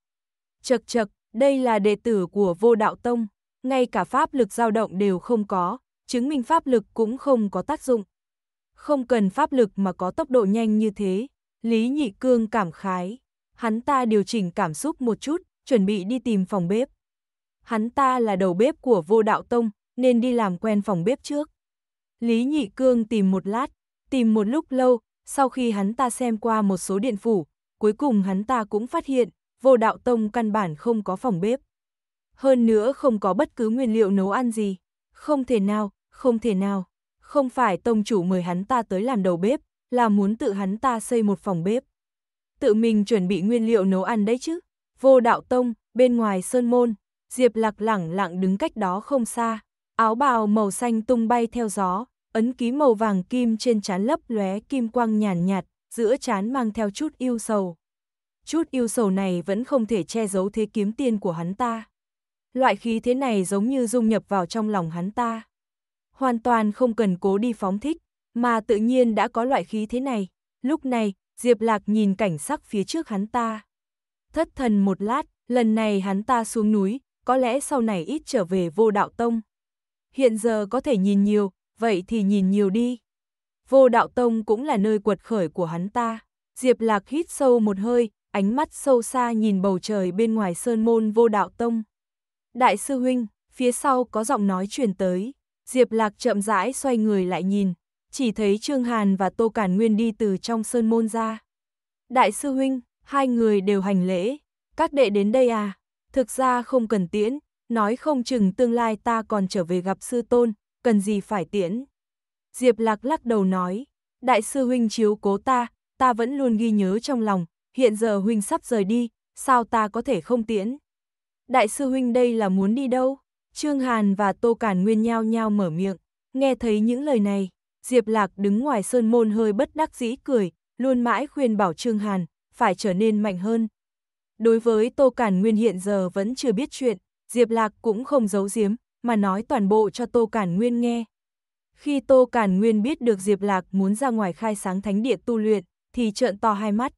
Chật chật, đây là đệ tử của vô đạo tông, ngay cả pháp lực dao động đều không có, chứng minh pháp lực cũng không có tác dụng. Không cần pháp lực mà có tốc độ nhanh như thế, Lý Nhị Cương cảm khái. Hắn ta điều chỉnh cảm xúc một chút, chuẩn bị đi tìm phòng bếp. Hắn ta là đầu bếp của vô đạo tông, nên đi làm quen phòng bếp trước. Lý Nhị Cương tìm một lát, tìm một lúc lâu, sau khi hắn ta xem qua một số điện phủ, cuối cùng hắn ta cũng phát hiện, vô đạo tông căn bản không có phòng bếp. Hơn nữa không có bất cứ nguyên liệu nấu ăn gì. Không thể nào, không thể nào. Không phải tông chủ mời hắn ta tới làm đầu bếp, là muốn tự hắn ta xây một phòng bếp. Tự mình chuẩn bị nguyên liệu nấu ăn đấy chứ. Vô đạo tông, bên ngoài sơn môn, Diệp lạc lẳng lặng đứng cách đó không xa. Áo bào màu xanh tung bay theo gió, ấn ký màu vàng kim trên trán lấp lóe kim quang nhàn nhạt, nhạt, giữa trán mang theo chút yêu sầu. Chút yêu sầu này vẫn không thể che giấu thế kiếm tiên của hắn ta. Loại khí thế này giống như dung nhập vào trong lòng hắn ta. Hoàn toàn không cần cố đi phóng thích, mà tự nhiên đã có loại khí thế này. Lúc này, Diệp Lạc nhìn cảnh sắc phía trước hắn ta. Thất thần một lát, lần này hắn ta xuống núi, có lẽ sau này ít trở về vô đạo tông. Hiện giờ có thể nhìn nhiều, vậy thì nhìn nhiều đi. Vô đạo tông cũng là nơi quật khởi của hắn ta. Diệp Lạc hít sâu một hơi, ánh mắt sâu xa nhìn bầu trời bên ngoài sơn môn vô đạo tông. Đại sư huynh, phía sau có giọng nói truyền tới. Diệp Lạc chậm rãi xoay người lại nhìn, chỉ thấy Trương Hàn và Tô Cản Nguyên đi từ trong sơn môn ra. Đại sư huynh, hai người đều hành lễ, các đệ đến đây à? Thực ra không cần tiễn, nói không chừng tương lai ta còn trở về gặp sư tôn, cần gì phải tiễn. Diệp Lạc lắc đầu nói, đại sư huynh chiếu cố ta, ta vẫn luôn ghi nhớ trong lòng, hiện giờ huynh sắp rời đi, sao ta có thể không tiễn. Đại sư huynh đây là muốn đi đâu? Trương Hàn và Tô Cản Nguyên nhao nhao mở miệng, nghe thấy những lời này, Diệp Lạc đứng ngoài sơn môn hơi bất đắc dĩ cười, luôn mãi khuyên bảo Trương Hàn, phải trở nên mạnh hơn. Đối với Tô Cản Nguyên hiện giờ vẫn chưa biết chuyện, Diệp Lạc cũng không giấu giếm, mà nói toàn bộ cho Tô Cản Nguyên nghe. Khi Tô Cản Nguyên biết được Diệp Lạc muốn ra ngoài khai sáng thánh địa tu luyện, thì trợn to hai mắt.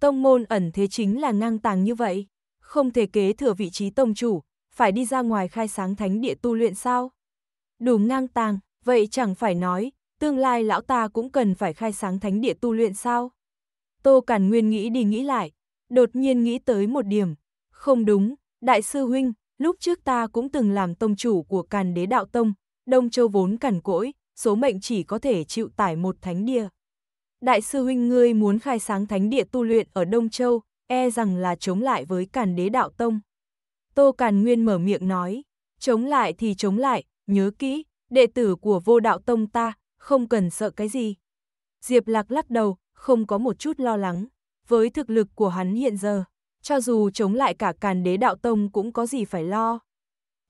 Tông môn ẩn thế chính là ngang tàng như vậy, không thể kế thừa vị trí tông chủ, phải đi ra ngoài khai sáng thánh địa tu luyện sao? Đủ ngang tàng, vậy chẳng phải nói, tương lai lão ta cũng cần phải khai sáng thánh địa tu luyện sao? Tô Cản Nguyên nghĩ đi nghĩ lại, đột nhiên nghĩ tới một điểm, không đúng, đại sư huynh, lúc trước ta cũng từng làm tông chủ của càn đế đạo tông, Đông Châu vốn cằn cỗi, số mệnh chỉ có thể chịu tải một thánh địa. Đại sư huynh ngươi muốn khai sáng thánh địa tu luyện ở Đông Châu, e rằng là chống lại với càn đế đạo tông. Tô Càn Nguyên mở miệng nói, chống lại thì chống lại, nhớ kỹ, đệ tử của vô đạo tông ta, không cần sợ cái gì. Diệp Lạc lắc đầu, không có một chút lo lắng, với thực lực của hắn hiện giờ cho dù chống lại cả càn đế đạo tông cũng có gì phải lo.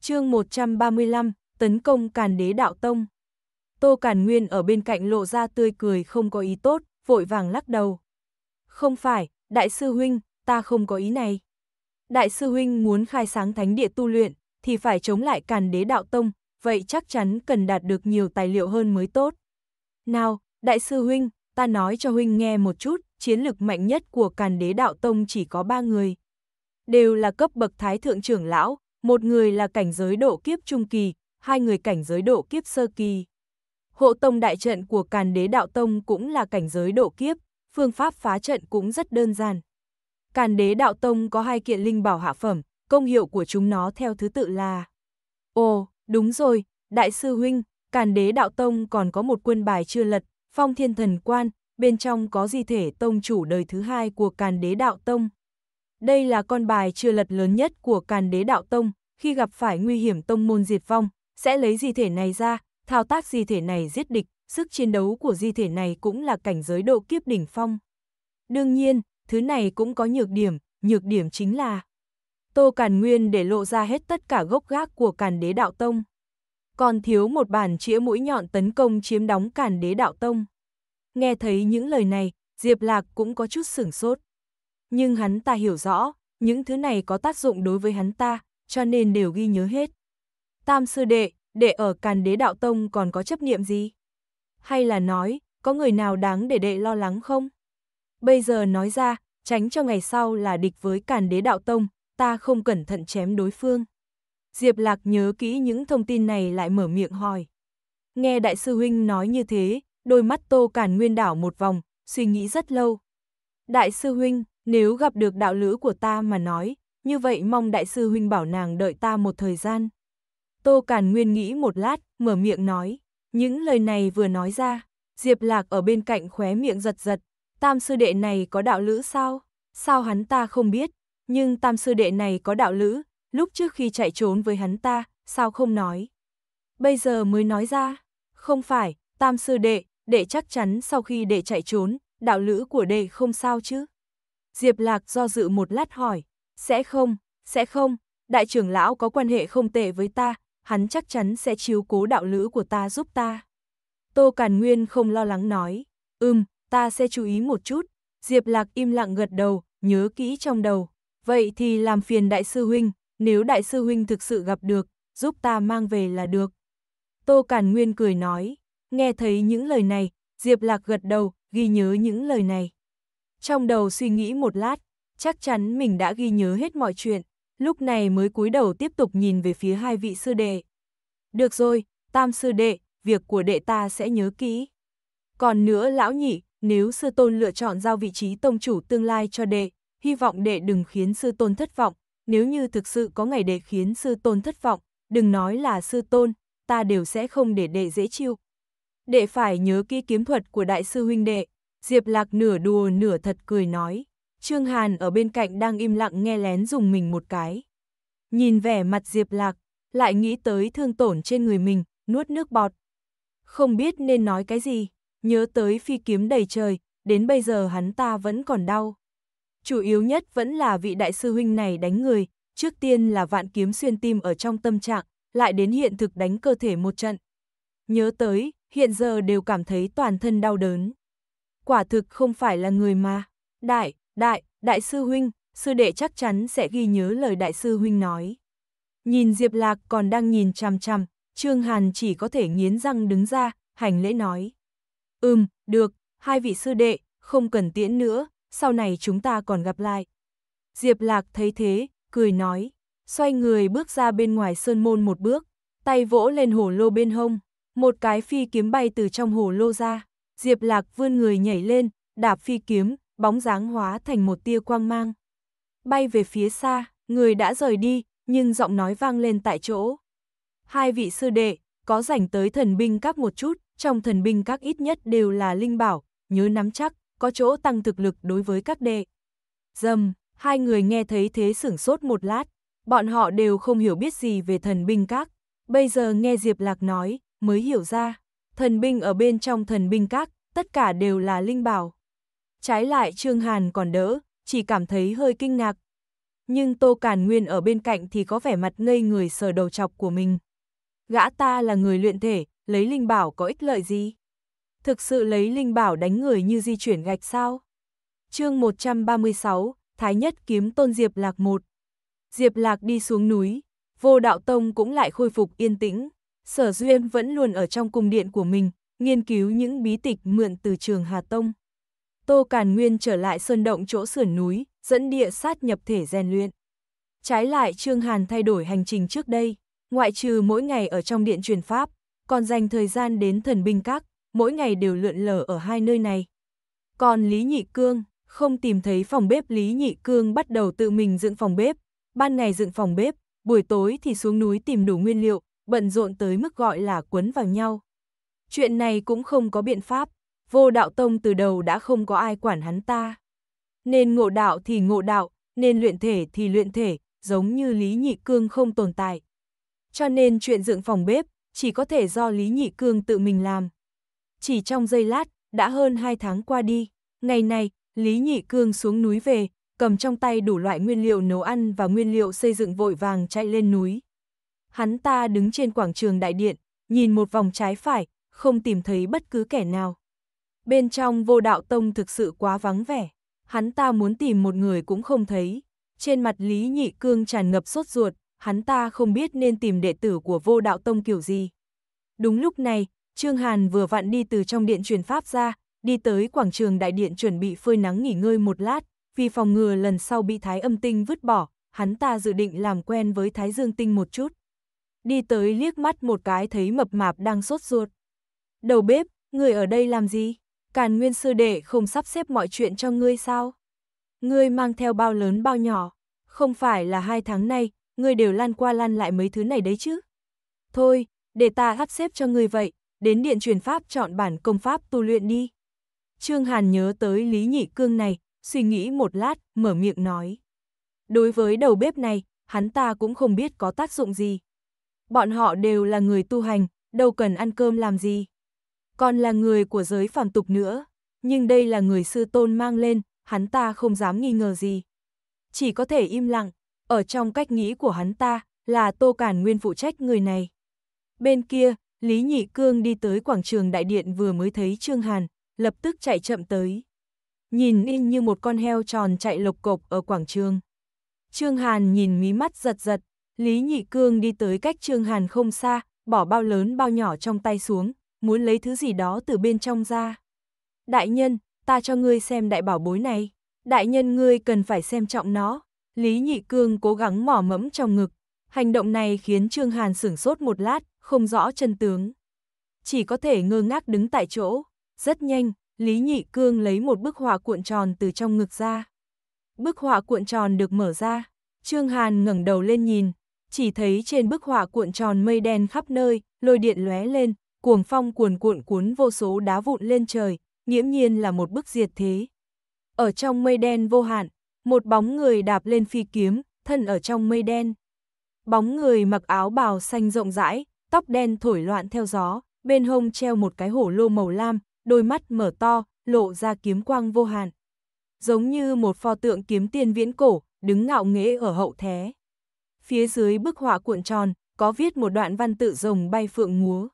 chương 135, tấn công càn đế đạo tông. Tô Càn Nguyên ở bên cạnh lộ ra tươi cười không có ý tốt, vội vàng lắc đầu. Không phải, Đại sư Huynh, ta không có ý này. Đại sư Huynh muốn khai sáng thánh địa tu luyện, thì phải chống lại càn đế đạo tông, vậy chắc chắn cần đạt được nhiều tài liệu hơn mới tốt. Nào, Đại sư Huynh, ta nói cho Huynh nghe một chút, chiến lực mạnh nhất của càn đế đạo tông chỉ có ba người. Đều là cấp bậc thái thượng trưởng lão, một người là cảnh giới độ kiếp trung kỳ, hai người cảnh giới độ kiếp sơ kỳ. Hộ tông đại trận của càn đế đạo tông cũng là cảnh giới độ kiếp, phương pháp phá trận cũng rất đơn giản. Càn đế đạo tông có hai kiện linh bảo hạ phẩm, công hiệu của chúng nó theo thứ tự là Ồ, đúng rồi, đại sư huynh, càn đế đạo tông còn có một quân bài chưa lật, phong thiên thần quan, bên trong có di thể tông chủ đời thứ hai của Càn Đế Đạo Tông. Đây là con bài chưa lật lớn nhất của Càn Đế Đạo Tông, khi gặp phải nguy hiểm tông môn diệt vong, sẽ lấy di thể này ra, thao tác di thể này giết địch, sức chiến đấu của di thể này cũng là cảnh giới độ kiếp đỉnh phong. Đương nhiên, thứ này cũng có nhược điểm, nhược điểm chính là Tô Càn Nguyên để lộ ra hết tất cả gốc gác của Càn Đế Đạo Tông. Còn thiếu một bản chĩa mũi nhọn tấn công chiếm đóng Càn Đế Đạo Tông. Nghe thấy những lời này, Diệp Lạc cũng có chút sửng sốt. Nhưng hắn ta hiểu rõ, những thứ này có tác dụng đối với hắn ta, cho nên đều ghi nhớ hết. Tam sư đệ, đệ ở Càn Đế Đạo Tông còn có chấp niệm gì? Hay là nói, có người nào đáng để đệ lo lắng không? Bây giờ nói ra, tránh cho ngày sau là địch với Càn Đế Đạo Tông, ta không cẩn thận chém đối phương. Diệp Lạc nhớ kỹ những thông tin này lại mở miệng hỏi. Nghe đại sư huynh nói như thế, đôi mắt Tô Cản Nguyên đảo một vòng, suy nghĩ rất lâu. Đại sư huynh, nếu gặp được đạo lữ của ta mà nói, như vậy mong đại sư huynh bảo nàng đợi ta một thời gian. Tô Cản Nguyên nghĩ một lát, mở miệng nói, những lời này vừa nói ra, Diệp Lạc ở bên cạnh khóe miệng giật giật, tam sư đệ này có đạo lữ sao? Sao hắn ta không biết, nhưng tam sư đệ này có đạo lữ, lúc trước khi chạy trốn với hắn ta, sao không nói? Bây giờ mới nói ra, không phải, tam sư đệ, để chắc chắn sau khi đệ chạy trốn, đạo lữ của đệ không sao chứ? Diệp Lạc do dự một lát hỏi, sẽ không, sẽ không, đại trưởng lão có quan hệ không tệ với ta, hắn chắc chắn sẽ chiếu cố đạo lữ của ta giúp ta. Tô Càn Nguyên không lo lắng nói, ừm, ta sẽ chú ý một chút. Diệp Lạc im lặng gật đầu, nhớ kỹ trong đầu. Vậy thì làm phiền đại sư huynh, nếu đại sư huynh thực sự gặp được, giúp ta mang về là được. Tô Càn Nguyên cười nói, Nghe thấy những lời này, Diệp Lạc gật đầu, ghi nhớ những lời này. Trong đầu suy nghĩ một lát, chắc chắn mình đã ghi nhớ hết mọi chuyện, lúc này mới cúi đầu tiếp tục nhìn về phía hai vị sư đệ. Được rồi, tam sư đệ, việc của đệ ta sẽ nhớ kỹ. Còn nữa lão nhị, nếu sư tôn lựa chọn giao vị trí tông chủ tương lai cho đệ, hy vọng đệ đừng khiến sư tôn thất vọng, nếu như thực sự có ngày đệ khiến sư tôn thất vọng, đừng nói là sư tôn, ta đều sẽ không để đệ dễ chịu để phải nhớ kỹ kiếm thuật của đại sư huynh đệ. Diệp Lạc nửa đùa nửa thật cười nói. Trương Hàn ở bên cạnh đang im lặng nghe lén dùng mình một cái. Nhìn vẻ mặt Diệp Lạc, lại nghĩ tới thương tổn trên người mình, nuốt nước bọt. Không biết nên nói cái gì, nhớ tới phi kiếm đầy trời, đến bây giờ hắn ta vẫn còn đau. Chủ yếu nhất vẫn là vị đại sư huynh này đánh người, trước tiên là vạn kiếm xuyên tim ở trong tâm trạng, lại đến hiện thực đánh cơ thể một trận. Nhớ tới, hiện giờ đều cảm thấy toàn thân đau đớn. Quả thực không phải là người mà. Đại, đại, đại sư huynh, sư đệ chắc chắn sẽ ghi nhớ lời đại sư huynh nói. Nhìn Diệp Lạc còn đang nhìn chằm chằm, Trương Hàn chỉ có thể nghiến răng đứng ra, hành lễ nói. Ừm, được, hai vị sư đệ, không cần tiễn nữa, sau này chúng ta còn gặp lại. Diệp Lạc thấy thế, cười nói, xoay người bước ra bên ngoài sơn môn một bước, tay vỗ lên hổ lô bên hông. Một cái phi kiếm bay từ trong hồ lô ra, Diệp Lạc vươn người nhảy lên, đạp phi kiếm, bóng dáng hóa thành một tia quang mang. Bay về phía xa, người đã rời đi, nhưng giọng nói vang lên tại chỗ. Hai vị sư đệ, có rảnh tới thần binh các một chút, trong thần binh các ít nhất đều là linh bảo, nhớ nắm chắc, có chỗ tăng thực lực đối với các đệ. Dầm, hai người nghe thấy thế sửng sốt một lát, bọn họ đều không hiểu biết gì về thần binh các. Bây giờ nghe Diệp Lạc nói, mới hiểu ra, thần binh ở bên trong thần binh các, tất cả đều là linh bảo. Trái lại Trương Hàn còn đỡ, chỉ cảm thấy hơi kinh ngạc. Nhưng Tô Càn Nguyên ở bên cạnh thì có vẻ mặt ngây người sờ đầu chọc của mình. Gã ta là người luyện thể, lấy linh bảo có ích lợi gì? Thực sự lấy linh bảo đánh người như di chuyển gạch sao? chương 136, Thái Nhất kiếm tôn Diệp Lạc 1 Diệp Lạc đi xuống núi, vô đạo tông cũng lại khôi phục yên tĩnh. Sở Duyên vẫn luôn ở trong cung điện của mình, nghiên cứu những bí tịch mượn từ trường Hà Tông. Tô Càn Nguyên trở lại sơn động chỗ sườn núi, dẫn địa sát nhập thể rèn luyện. Trái lại Trương Hàn thay đổi hành trình trước đây, ngoại trừ mỗi ngày ở trong điện truyền pháp, còn dành thời gian đến thần binh các, mỗi ngày đều lượn lờ ở hai nơi này. Còn Lý Nhị Cương, không tìm thấy phòng bếp Lý Nhị Cương bắt đầu tự mình dựng phòng bếp, ban ngày dựng phòng bếp, buổi tối thì xuống núi tìm đủ nguyên liệu, bận rộn tới mức gọi là quấn vào nhau. Chuyện này cũng không có biện pháp, vô đạo tông từ đầu đã không có ai quản hắn ta. Nên ngộ đạo thì ngộ đạo, nên luyện thể thì luyện thể, giống như Lý Nhị Cương không tồn tại. Cho nên chuyện dựng phòng bếp chỉ có thể do Lý Nhị Cương tự mình làm. Chỉ trong giây lát, đã hơn hai tháng qua đi, ngày này, Lý Nhị Cương xuống núi về, cầm trong tay đủ loại nguyên liệu nấu ăn và nguyên liệu xây dựng vội vàng chạy lên núi, hắn ta đứng trên quảng trường đại điện, nhìn một vòng trái phải, không tìm thấy bất cứ kẻ nào. Bên trong vô đạo tông thực sự quá vắng vẻ, hắn ta muốn tìm một người cũng không thấy. Trên mặt Lý Nhị Cương tràn ngập sốt ruột, hắn ta không biết nên tìm đệ tử của vô đạo tông kiểu gì. Đúng lúc này, Trương Hàn vừa vặn đi từ trong điện truyền pháp ra, đi tới quảng trường đại điện chuẩn bị phơi nắng nghỉ ngơi một lát, vì phòng ngừa lần sau bị thái âm tinh vứt bỏ, hắn ta dự định làm quen với thái dương tinh một chút đi tới liếc mắt một cái thấy mập mạp đang sốt ruột. Đầu bếp, người ở đây làm gì? Càn nguyên sư đệ không sắp xếp mọi chuyện cho ngươi sao? Ngươi mang theo bao lớn bao nhỏ, không phải là hai tháng nay, ngươi đều lan qua lan lại mấy thứ này đấy chứ? Thôi, để ta sắp xếp cho ngươi vậy, đến điện truyền pháp chọn bản công pháp tu luyện đi. Trương Hàn nhớ tới Lý Nhị Cương này, suy nghĩ một lát, mở miệng nói. Đối với đầu bếp này, hắn ta cũng không biết có tác dụng gì bọn họ đều là người tu hành, đâu cần ăn cơm làm gì. Còn là người của giới phàm tục nữa, nhưng đây là người sư tôn mang lên, hắn ta không dám nghi ngờ gì. Chỉ có thể im lặng, ở trong cách nghĩ của hắn ta là Tô Cản Nguyên phụ trách người này. Bên kia, Lý Nhị Cương đi tới quảng trường đại điện vừa mới thấy Trương Hàn, lập tức chạy chậm tới. Nhìn y như một con heo tròn chạy lộc cộc ở quảng trường. Trương Hàn nhìn mí mắt giật giật, Lý Nhị Cương đi tới cách Trương Hàn không xa, bỏ bao lớn bao nhỏ trong tay xuống, muốn lấy thứ gì đó từ bên trong ra. Đại nhân, ta cho ngươi xem đại bảo bối này. Đại nhân ngươi cần phải xem trọng nó. Lý Nhị Cương cố gắng mỏ mẫm trong ngực. Hành động này khiến Trương Hàn sửng sốt một lát, không rõ chân tướng. Chỉ có thể ngơ ngác đứng tại chỗ. Rất nhanh, Lý Nhị Cương lấy một bức họa cuộn tròn từ trong ngực ra. Bức họa cuộn tròn được mở ra. Trương Hàn ngẩng đầu lên nhìn, chỉ thấy trên bức họa cuộn tròn mây đen khắp nơi, lôi điện lóe lên, cuồng phong cuồn cuộn cuốn vô số đá vụn lên trời, nghiễm nhiên là một bức diệt thế. Ở trong mây đen vô hạn, một bóng người đạp lên phi kiếm, thân ở trong mây đen. Bóng người mặc áo bào xanh rộng rãi, tóc đen thổi loạn theo gió, bên hông treo một cái hổ lô màu lam, đôi mắt mở to, lộ ra kiếm quang vô hạn. Giống như một pho tượng kiếm tiên viễn cổ, đứng ngạo nghễ ở hậu thế phía dưới bức họa cuộn tròn, có viết một đoạn văn tự rồng bay phượng múa.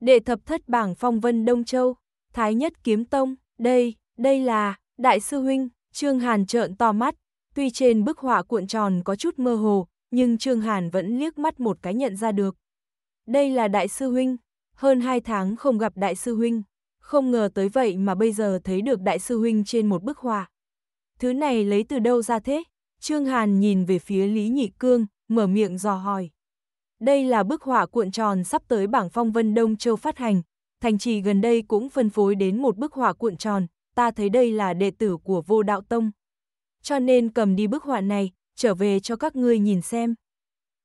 Đệ thập thất bảng phong vân Đông Châu, Thái nhất kiếm tông, đây, đây là, Đại sư Huynh, Trương Hàn trợn to mắt, tuy trên bức họa cuộn tròn có chút mơ hồ, nhưng Trương Hàn vẫn liếc mắt một cái nhận ra được. Đây là Đại sư Huynh, hơn hai tháng không gặp Đại sư Huynh, không ngờ tới vậy mà bây giờ thấy được Đại sư Huynh trên một bức họa. Thứ này lấy từ đâu ra thế? Trương Hàn nhìn về phía Lý Nhị Cương, mở miệng dò hỏi. Đây là bức họa cuộn tròn sắp tới bảng phong vân Đông Châu phát hành, thành trì gần đây cũng phân phối đến một bức họa cuộn tròn, ta thấy đây là đệ tử của vô đạo tông. Cho nên cầm đi bức họa này, trở về cho các ngươi nhìn xem.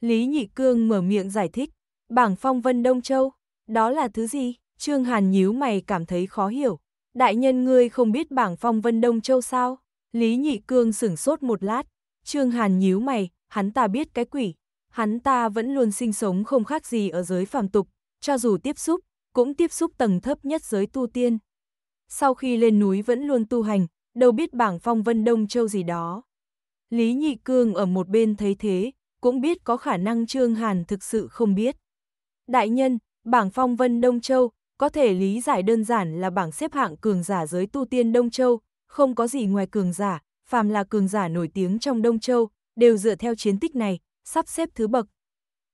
Lý Nhị Cương mở miệng giải thích, bảng phong vân Đông Châu, đó là thứ gì? Trương Hàn nhíu mày cảm thấy khó hiểu. Đại nhân ngươi không biết bảng phong vân Đông Châu sao? Lý Nhị Cương sửng sốt một lát. Trương Hàn nhíu mày, hắn ta biết cái quỷ, hắn ta vẫn luôn sinh sống không khác gì ở giới phàm tục, cho dù tiếp xúc, cũng tiếp xúc tầng thấp nhất giới tu tiên. Sau khi lên núi vẫn luôn tu hành, đâu biết bảng phong vân Đông Châu gì đó. Lý Nhị Cương ở một bên thấy thế, cũng biết có khả năng Trương Hàn thực sự không biết. Đại nhân, bảng phong vân Đông Châu, có thể lý giải đơn giản là bảng xếp hạng cường giả giới tu tiên Đông Châu, không có gì ngoài cường giả, phàm là cường giả nổi tiếng trong Đông Châu, đều dựa theo chiến tích này, sắp xếp thứ bậc.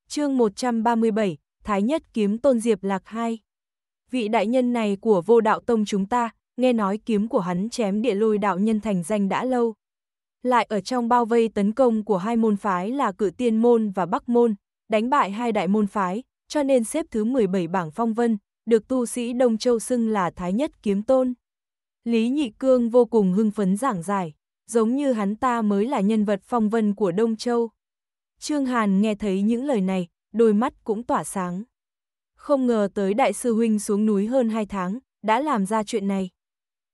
chương 137, Thái Nhất Kiếm Tôn Diệp Lạc 2 Vị đại nhân này của vô đạo tông chúng ta, nghe nói kiếm của hắn chém địa lôi đạo nhân thành danh đã lâu. Lại ở trong bao vây tấn công của hai môn phái là cự tiên môn và bắc môn, đánh bại hai đại môn phái, cho nên xếp thứ 17 bảng phong vân, được tu sĩ Đông Châu xưng là Thái Nhất Kiếm Tôn. Lý Nhị Cương vô cùng hưng phấn giảng giải giống như hắn ta mới là nhân vật phong vân của Đông Châu. Trương Hàn nghe thấy những lời này, đôi mắt cũng tỏa sáng. Không ngờ tới đại sư huynh xuống núi hơn hai tháng, đã làm ra chuyện này.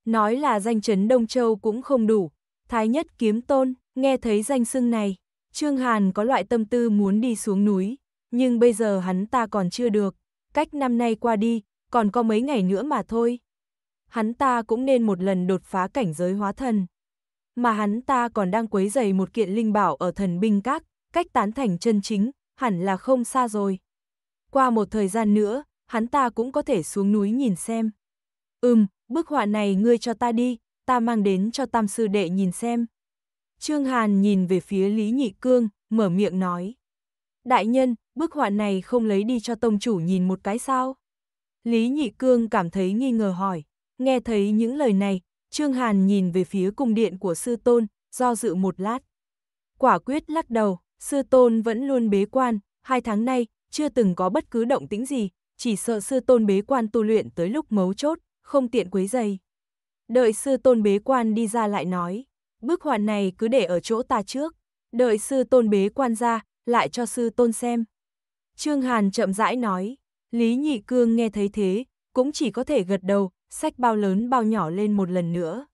Nói là danh chấn Đông Châu cũng không đủ, Thái nhất kiếm tôn, nghe thấy danh xưng này, Trương Hàn có loại tâm tư muốn đi xuống núi, nhưng bây giờ hắn ta còn chưa được, cách năm nay qua đi, còn có mấy ngày nữa mà thôi. Hắn ta cũng nên một lần đột phá cảnh giới hóa thần mà hắn ta còn đang quấy dày một kiện linh bảo ở thần binh các, cách tán thành chân chính, hẳn là không xa rồi. Qua một thời gian nữa, hắn ta cũng có thể xuống núi nhìn xem. Ừm, bức họa này ngươi cho ta đi, ta mang đến cho tam sư đệ nhìn xem. Trương Hàn nhìn về phía Lý Nhị Cương, mở miệng nói. Đại nhân, bức họa này không lấy đi cho tông chủ nhìn một cái sao? Lý Nhị Cương cảm thấy nghi ngờ hỏi, nghe thấy những lời này, Trương Hàn nhìn về phía cung điện của sư tôn, do dự một lát. Quả quyết lắc đầu, sư tôn vẫn luôn bế quan, hai tháng nay, chưa từng có bất cứ động tĩnh gì, chỉ sợ sư tôn bế quan tu luyện tới lúc mấu chốt, không tiện quấy dày. Đợi sư tôn bế quan đi ra lại nói, bức họa này cứ để ở chỗ ta trước, đợi sư tôn bế quan ra, lại cho sư tôn xem. Trương Hàn chậm rãi nói, Lý Nhị Cương nghe thấy thế, cũng chỉ có thể gật đầu, sách bao lớn bao nhỏ lên một lần nữa.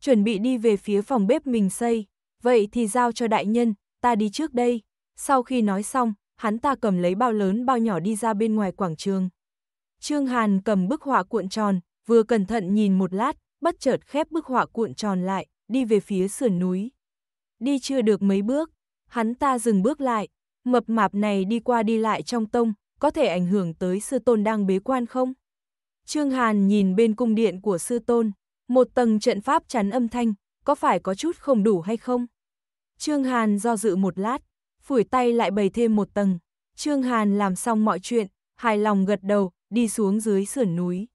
Chuẩn bị đi về phía phòng bếp mình xây, vậy thì giao cho đại nhân, ta đi trước đây. Sau khi nói xong, hắn ta cầm lấy bao lớn bao nhỏ đi ra bên ngoài quảng trường. Trương Hàn cầm bức họa cuộn tròn, vừa cẩn thận nhìn một lát, bất chợt khép bức họa cuộn tròn lại, đi về phía sườn núi. Đi chưa được mấy bước, hắn ta dừng bước lại, mập mạp này đi qua đi lại trong tông, có thể ảnh hưởng tới sư tôn đang bế quan không? Trương Hàn nhìn bên cung điện của sư tôn, một tầng trận pháp chắn âm thanh, có phải có chút không đủ hay không? Trương Hàn do dự một lát, phủi tay lại bày thêm một tầng. Trương Hàn làm xong mọi chuyện, hài lòng gật đầu, đi xuống dưới sườn núi.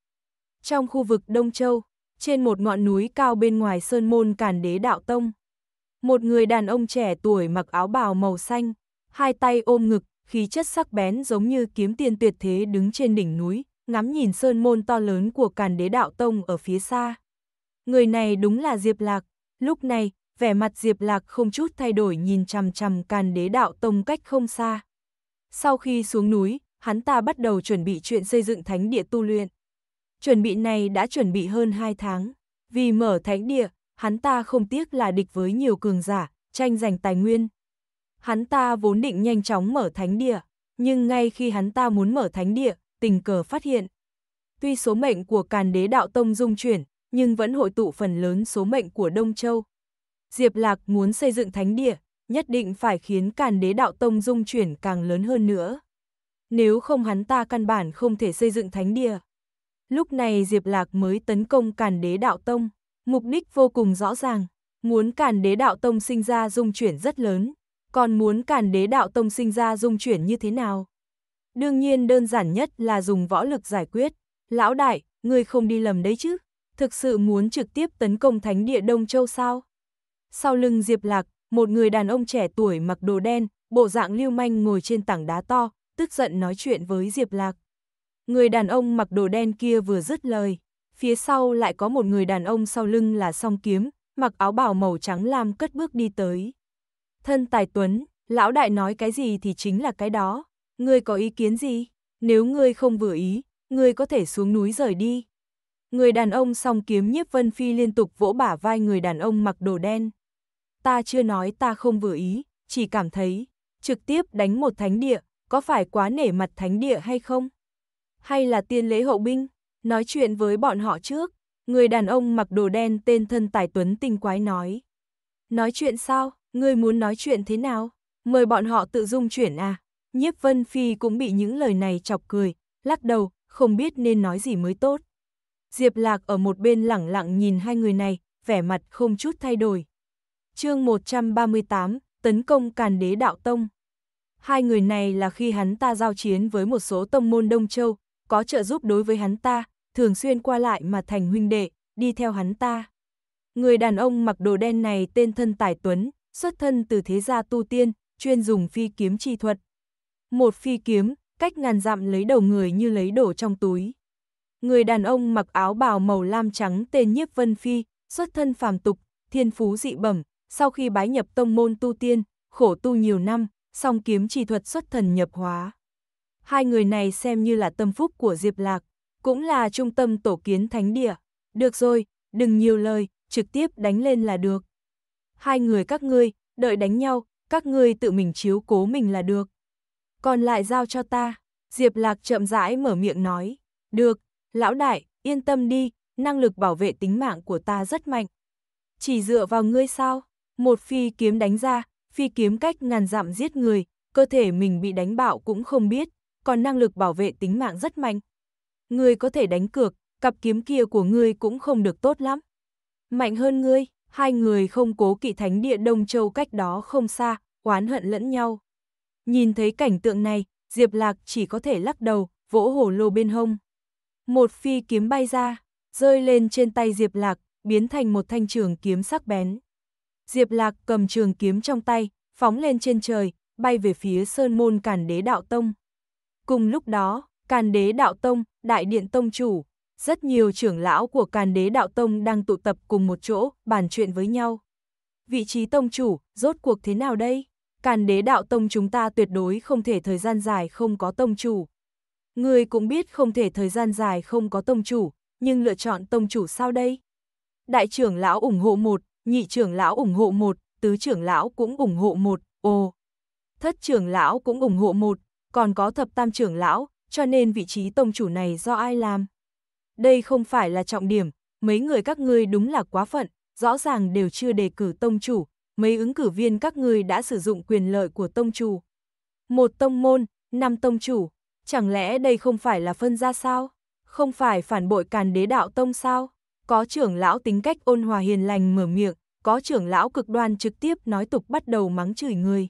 Trong khu vực Đông Châu, trên một ngọn núi cao bên ngoài sơn môn Càn Đế Đạo Tông, một người đàn ông trẻ tuổi mặc áo bào màu xanh, hai tay ôm ngực, khí chất sắc bén giống như kiếm tiên tuyệt thế đứng trên đỉnh núi, ngắm nhìn sơn môn to lớn của càn đế đạo tông ở phía xa. Người này đúng là Diệp Lạc, lúc này, vẻ mặt Diệp Lạc không chút thay đổi nhìn chằm chằm càn đế đạo tông cách không xa. Sau khi xuống núi, hắn ta bắt đầu chuẩn bị chuyện xây dựng thánh địa tu luyện. Chuẩn bị này đã chuẩn bị hơn 2 tháng, vì mở thánh địa, hắn ta không tiếc là địch với nhiều cường giả, tranh giành tài nguyên. Hắn ta vốn định nhanh chóng mở thánh địa, nhưng ngay khi hắn ta muốn mở thánh địa, tình cờ phát hiện. Tuy số mệnh của càn đế đạo tông dung chuyển, nhưng vẫn hội tụ phần lớn số mệnh của Đông Châu. Diệp Lạc muốn xây dựng thánh địa, nhất định phải khiến càn đế đạo tông dung chuyển càng lớn hơn nữa. Nếu không hắn ta căn bản không thể xây dựng thánh địa. Lúc này Diệp Lạc mới tấn công càn đế đạo tông, mục đích vô cùng rõ ràng, muốn càn đế đạo tông sinh ra dung chuyển rất lớn, còn muốn càn đế đạo tông sinh ra dung chuyển như thế nào? Đương nhiên đơn giản nhất là dùng võ lực giải quyết. Lão đại, người không đi lầm đấy chứ? Thực sự muốn trực tiếp tấn công thánh địa Đông Châu sao? Sau lưng Diệp Lạc, một người đàn ông trẻ tuổi mặc đồ đen, bộ dạng lưu manh ngồi trên tảng đá to, tức giận nói chuyện với Diệp Lạc. Người đàn ông mặc đồ đen kia vừa dứt lời, phía sau lại có một người đàn ông sau lưng là song kiếm, mặc áo bào màu trắng lam cất bước đi tới. Thân tài tuấn, lão đại nói cái gì thì chính là cái đó ngươi có ý kiến gì? Nếu ngươi không vừa ý, ngươi có thể xuống núi rời đi. Người đàn ông song kiếm nhiếp vân phi liên tục vỗ bả vai người đàn ông mặc đồ đen. Ta chưa nói ta không vừa ý, chỉ cảm thấy, trực tiếp đánh một thánh địa, có phải quá nể mặt thánh địa hay không? Hay là tiên lễ hậu binh, nói chuyện với bọn họ trước, người đàn ông mặc đồ đen tên thân tài tuấn tinh quái nói. Nói chuyện sao, ngươi muốn nói chuyện thế nào, mời bọn họ tự dung chuyển à? Nhiếp Vân Phi cũng bị những lời này chọc cười, lắc đầu, không biết nên nói gì mới tốt. Diệp Lạc ở một bên lẳng lặng nhìn hai người này, vẻ mặt không chút thay đổi. chương 138, tấn công càn đế đạo tông. Hai người này là khi hắn ta giao chiến với một số tông môn Đông Châu, có trợ giúp đối với hắn ta, thường xuyên qua lại mà thành huynh đệ, đi theo hắn ta. Người đàn ông mặc đồ đen này tên thân Tài Tuấn, xuất thân từ thế gia tu tiên, chuyên dùng phi kiếm chi thuật, một phi kiếm, cách ngàn dặm lấy đầu người như lấy đổ trong túi. Người đàn ông mặc áo bào màu lam trắng tên Nhiếp Vân Phi, xuất thân phàm tục, thiên phú dị bẩm, sau khi bái nhập tông môn tu tiên, khổ tu nhiều năm, song kiếm chi thuật xuất thần nhập hóa. Hai người này xem như là tâm phúc của Diệp Lạc, cũng là trung tâm tổ kiến thánh địa. Được rồi, đừng nhiều lời, trực tiếp đánh lên là được. Hai người các ngươi, đợi đánh nhau, các ngươi tự mình chiếu cố mình là được còn lại giao cho ta. Diệp Lạc chậm rãi mở miệng nói, được, lão đại, yên tâm đi, năng lực bảo vệ tính mạng của ta rất mạnh. Chỉ dựa vào ngươi sao? Một phi kiếm đánh ra, phi kiếm cách ngàn dặm giết người, cơ thể mình bị đánh bạo cũng không biết, còn năng lực bảo vệ tính mạng rất mạnh. Ngươi có thể đánh cược, cặp kiếm kia của ngươi cũng không được tốt lắm. Mạnh hơn ngươi, hai người không cố kỵ thánh địa Đông Châu cách đó không xa, oán hận lẫn nhau. Nhìn thấy cảnh tượng này, Diệp Lạc chỉ có thể lắc đầu, vỗ hổ lô bên hông. Một phi kiếm bay ra, rơi lên trên tay Diệp Lạc, biến thành một thanh trường kiếm sắc bén. Diệp Lạc cầm trường kiếm trong tay, phóng lên trên trời, bay về phía sơn môn Càn Đế Đạo Tông. Cùng lúc đó, Càn Đế Đạo Tông, Đại Điện Tông Chủ, rất nhiều trưởng lão của Càn Đế Đạo Tông đang tụ tập cùng một chỗ, bàn chuyện với nhau. Vị trí Tông Chủ, rốt cuộc thế nào đây? Càn đế đạo tông chúng ta tuyệt đối không thể thời gian dài không có tông chủ. người cũng biết không thể thời gian dài không có tông chủ, nhưng lựa chọn tông chủ sao đây? Đại trưởng lão ủng hộ một, nhị trưởng lão ủng hộ một, tứ trưởng lão cũng ủng hộ một, ồ. Thất trưởng lão cũng ủng hộ một, còn có thập tam trưởng lão, cho nên vị trí tông chủ này do ai làm? Đây không phải là trọng điểm, mấy người các ngươi đúng là quá phận, rõ ràng đều chưa đề cử tông chủ, mấy ứng cử viên các ngươi đã sử dụng quyền lợi của tông chủ. Một tông môn, năm tông chủ, chẳng lẽ đây không phải là phân ra sao? Không phải phản bội càn đế đạo tông sao? Có trưởng lão tính cách ôn hòa hiền lành mở miệng, có trưởng lão cực đoan trực tiếp nói tục bắt đầu mắng chửi người.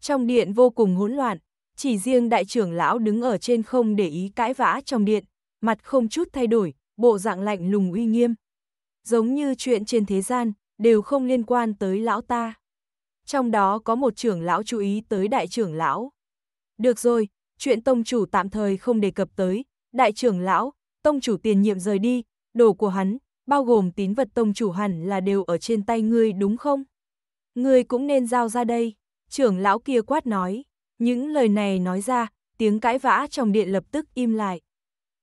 Trong điện vô cùng hỗn loạn, chỉ riêng đại trưởng lão đứng ở trên không để ý cãi vã trong điện, mặt không chút thay đổi, bộ dạng lạnh lùng uy nghiêm. Giống như chuyện trên thế gian, đều không liên quan tới lão ta. Trong đó có một trưởng lão chú ý tới đại trưởng lão. Được rồi, chuyện tông chủ tạm thời không đề cập tới, đại trưởng lão, tông chủ tiền nhiệm rời đi, đồ của hắn, bao gồm tín vật tông chủ hẳn là đều ở trên tay ngươi đúng không? Ngươi cũng nên giao ra đây, trưởng lão kia quát nói, những lời này nói ra, tiếng cãi vã trong điện lập tức im lại.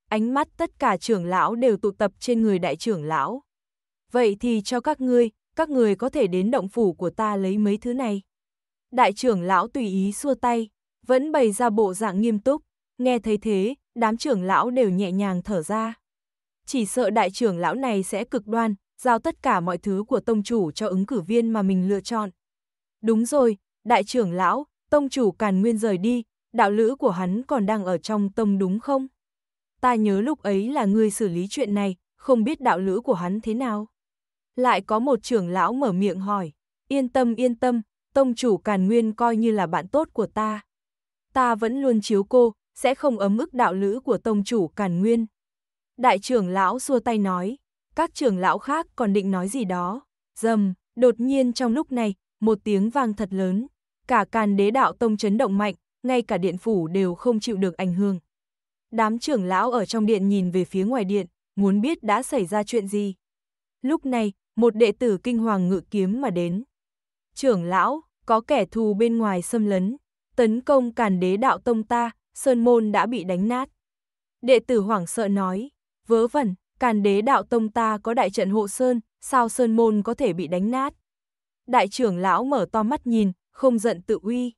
Ánh mắt tất cả trưởng lão đều tụ tập trên người đại trưởng lão. Vậy thì cho các ngươi, các người có thể đến động phủ của ta lấy mấy thứ này. Đại trưởng lão tùy ý xua tay, vẫn bày ra bộ dạng nghiêm túc, nghe thấy thế, đám trưởng lão đều nhẹ nhàng thở ra. Chỉ sợ đại trưởng lão này sẽ cực đoan, giao tất cả mọi thứ của tông chủ cho ứng cử viên mà mình lựa chọn. Đúng rồi, đại trưởng lão, tông chủ càn nguyên rời đi, đạo lữ của hắn còn đang ở trong tông đúng không? Ta nhớ lúc ấy là người xử lý chuyện này, không biết đạo lữ của hắn thế nào lại có một trưởng lão mở miệng hỏi, yên tâm yên tâm, tông chủ Càn Nguyên coi như là bạn tốt của ta. Ta vẫn luôn chiếu cô, sẽ không ấm ức đạo lữ của tông chủ Càn Nguyên. Đại trưởng lão xua tay nói, các trưởng lão khác còn định nói gì đó. Dầm, đột nhiên trong lúc này, một tiếng vang thật lớn, cả Càn Đế đạo tông chấn động mạnh, ngay cả điện phủ đều không chịu được ảnh hưởng. Đám trưởng lão ở trong điện nhìn về phía ngoài điện, muốn biết đã xảy ra chuyện gì. Lúc này, một đệ tử kinh hoàng ngự kiếm mà đến. Trưởng lão, có kẻ thù bên ngoài xâm lấn, tấn công càn đế đạo tông ta, sơn môn đã bị đánh nát. Đệ tử hoảng sợ nói, vớ vẩn, càn đế đạo tông ta có đại trận hộ sơn, sao sơn môn có thể bị đánh nát. Đại trưởng lão mở to mắt nhìn, không giận tự uy.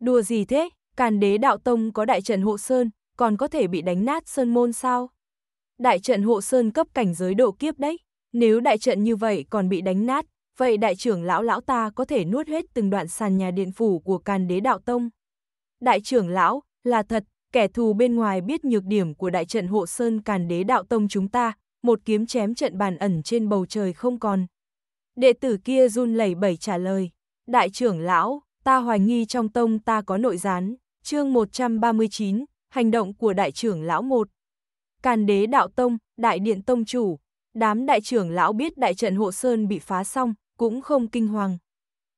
Đùa gì thế, càn đế đạo tông có đại trận hộ sơn, còn có thể bị đánh nát sơn môn sao? Đại trận hộ sơn cấp cảnh giới độ kiếp đấy. Nếu đại trận như vậy còn bị đánh nát, vậy đại trưởng lão lão ta có thể nuốt hết từng đoạn sàn nhà điện phủ của càn đế đạo tông. Đại trưởng lão, là thật, kẻ thù bên ngoài biết nhược điểm của đại trận hộ sơn càn đế đạo tông chúng ta, một kiếm chém trận bàn ẩn trên bầu trời không còn. Đệ tử kia run lẩy bẩy trả lời, đại trưởng lão, ta hoài nghi trong tông ta có nội gián, chương 139, hành động của đại trưởng lão 1. Càn đế đạo tông, đại điện tông chủ, Đám đại trưởng lão biết đại trận hộ sơn bị phá xong, cũng không kinh hoàng.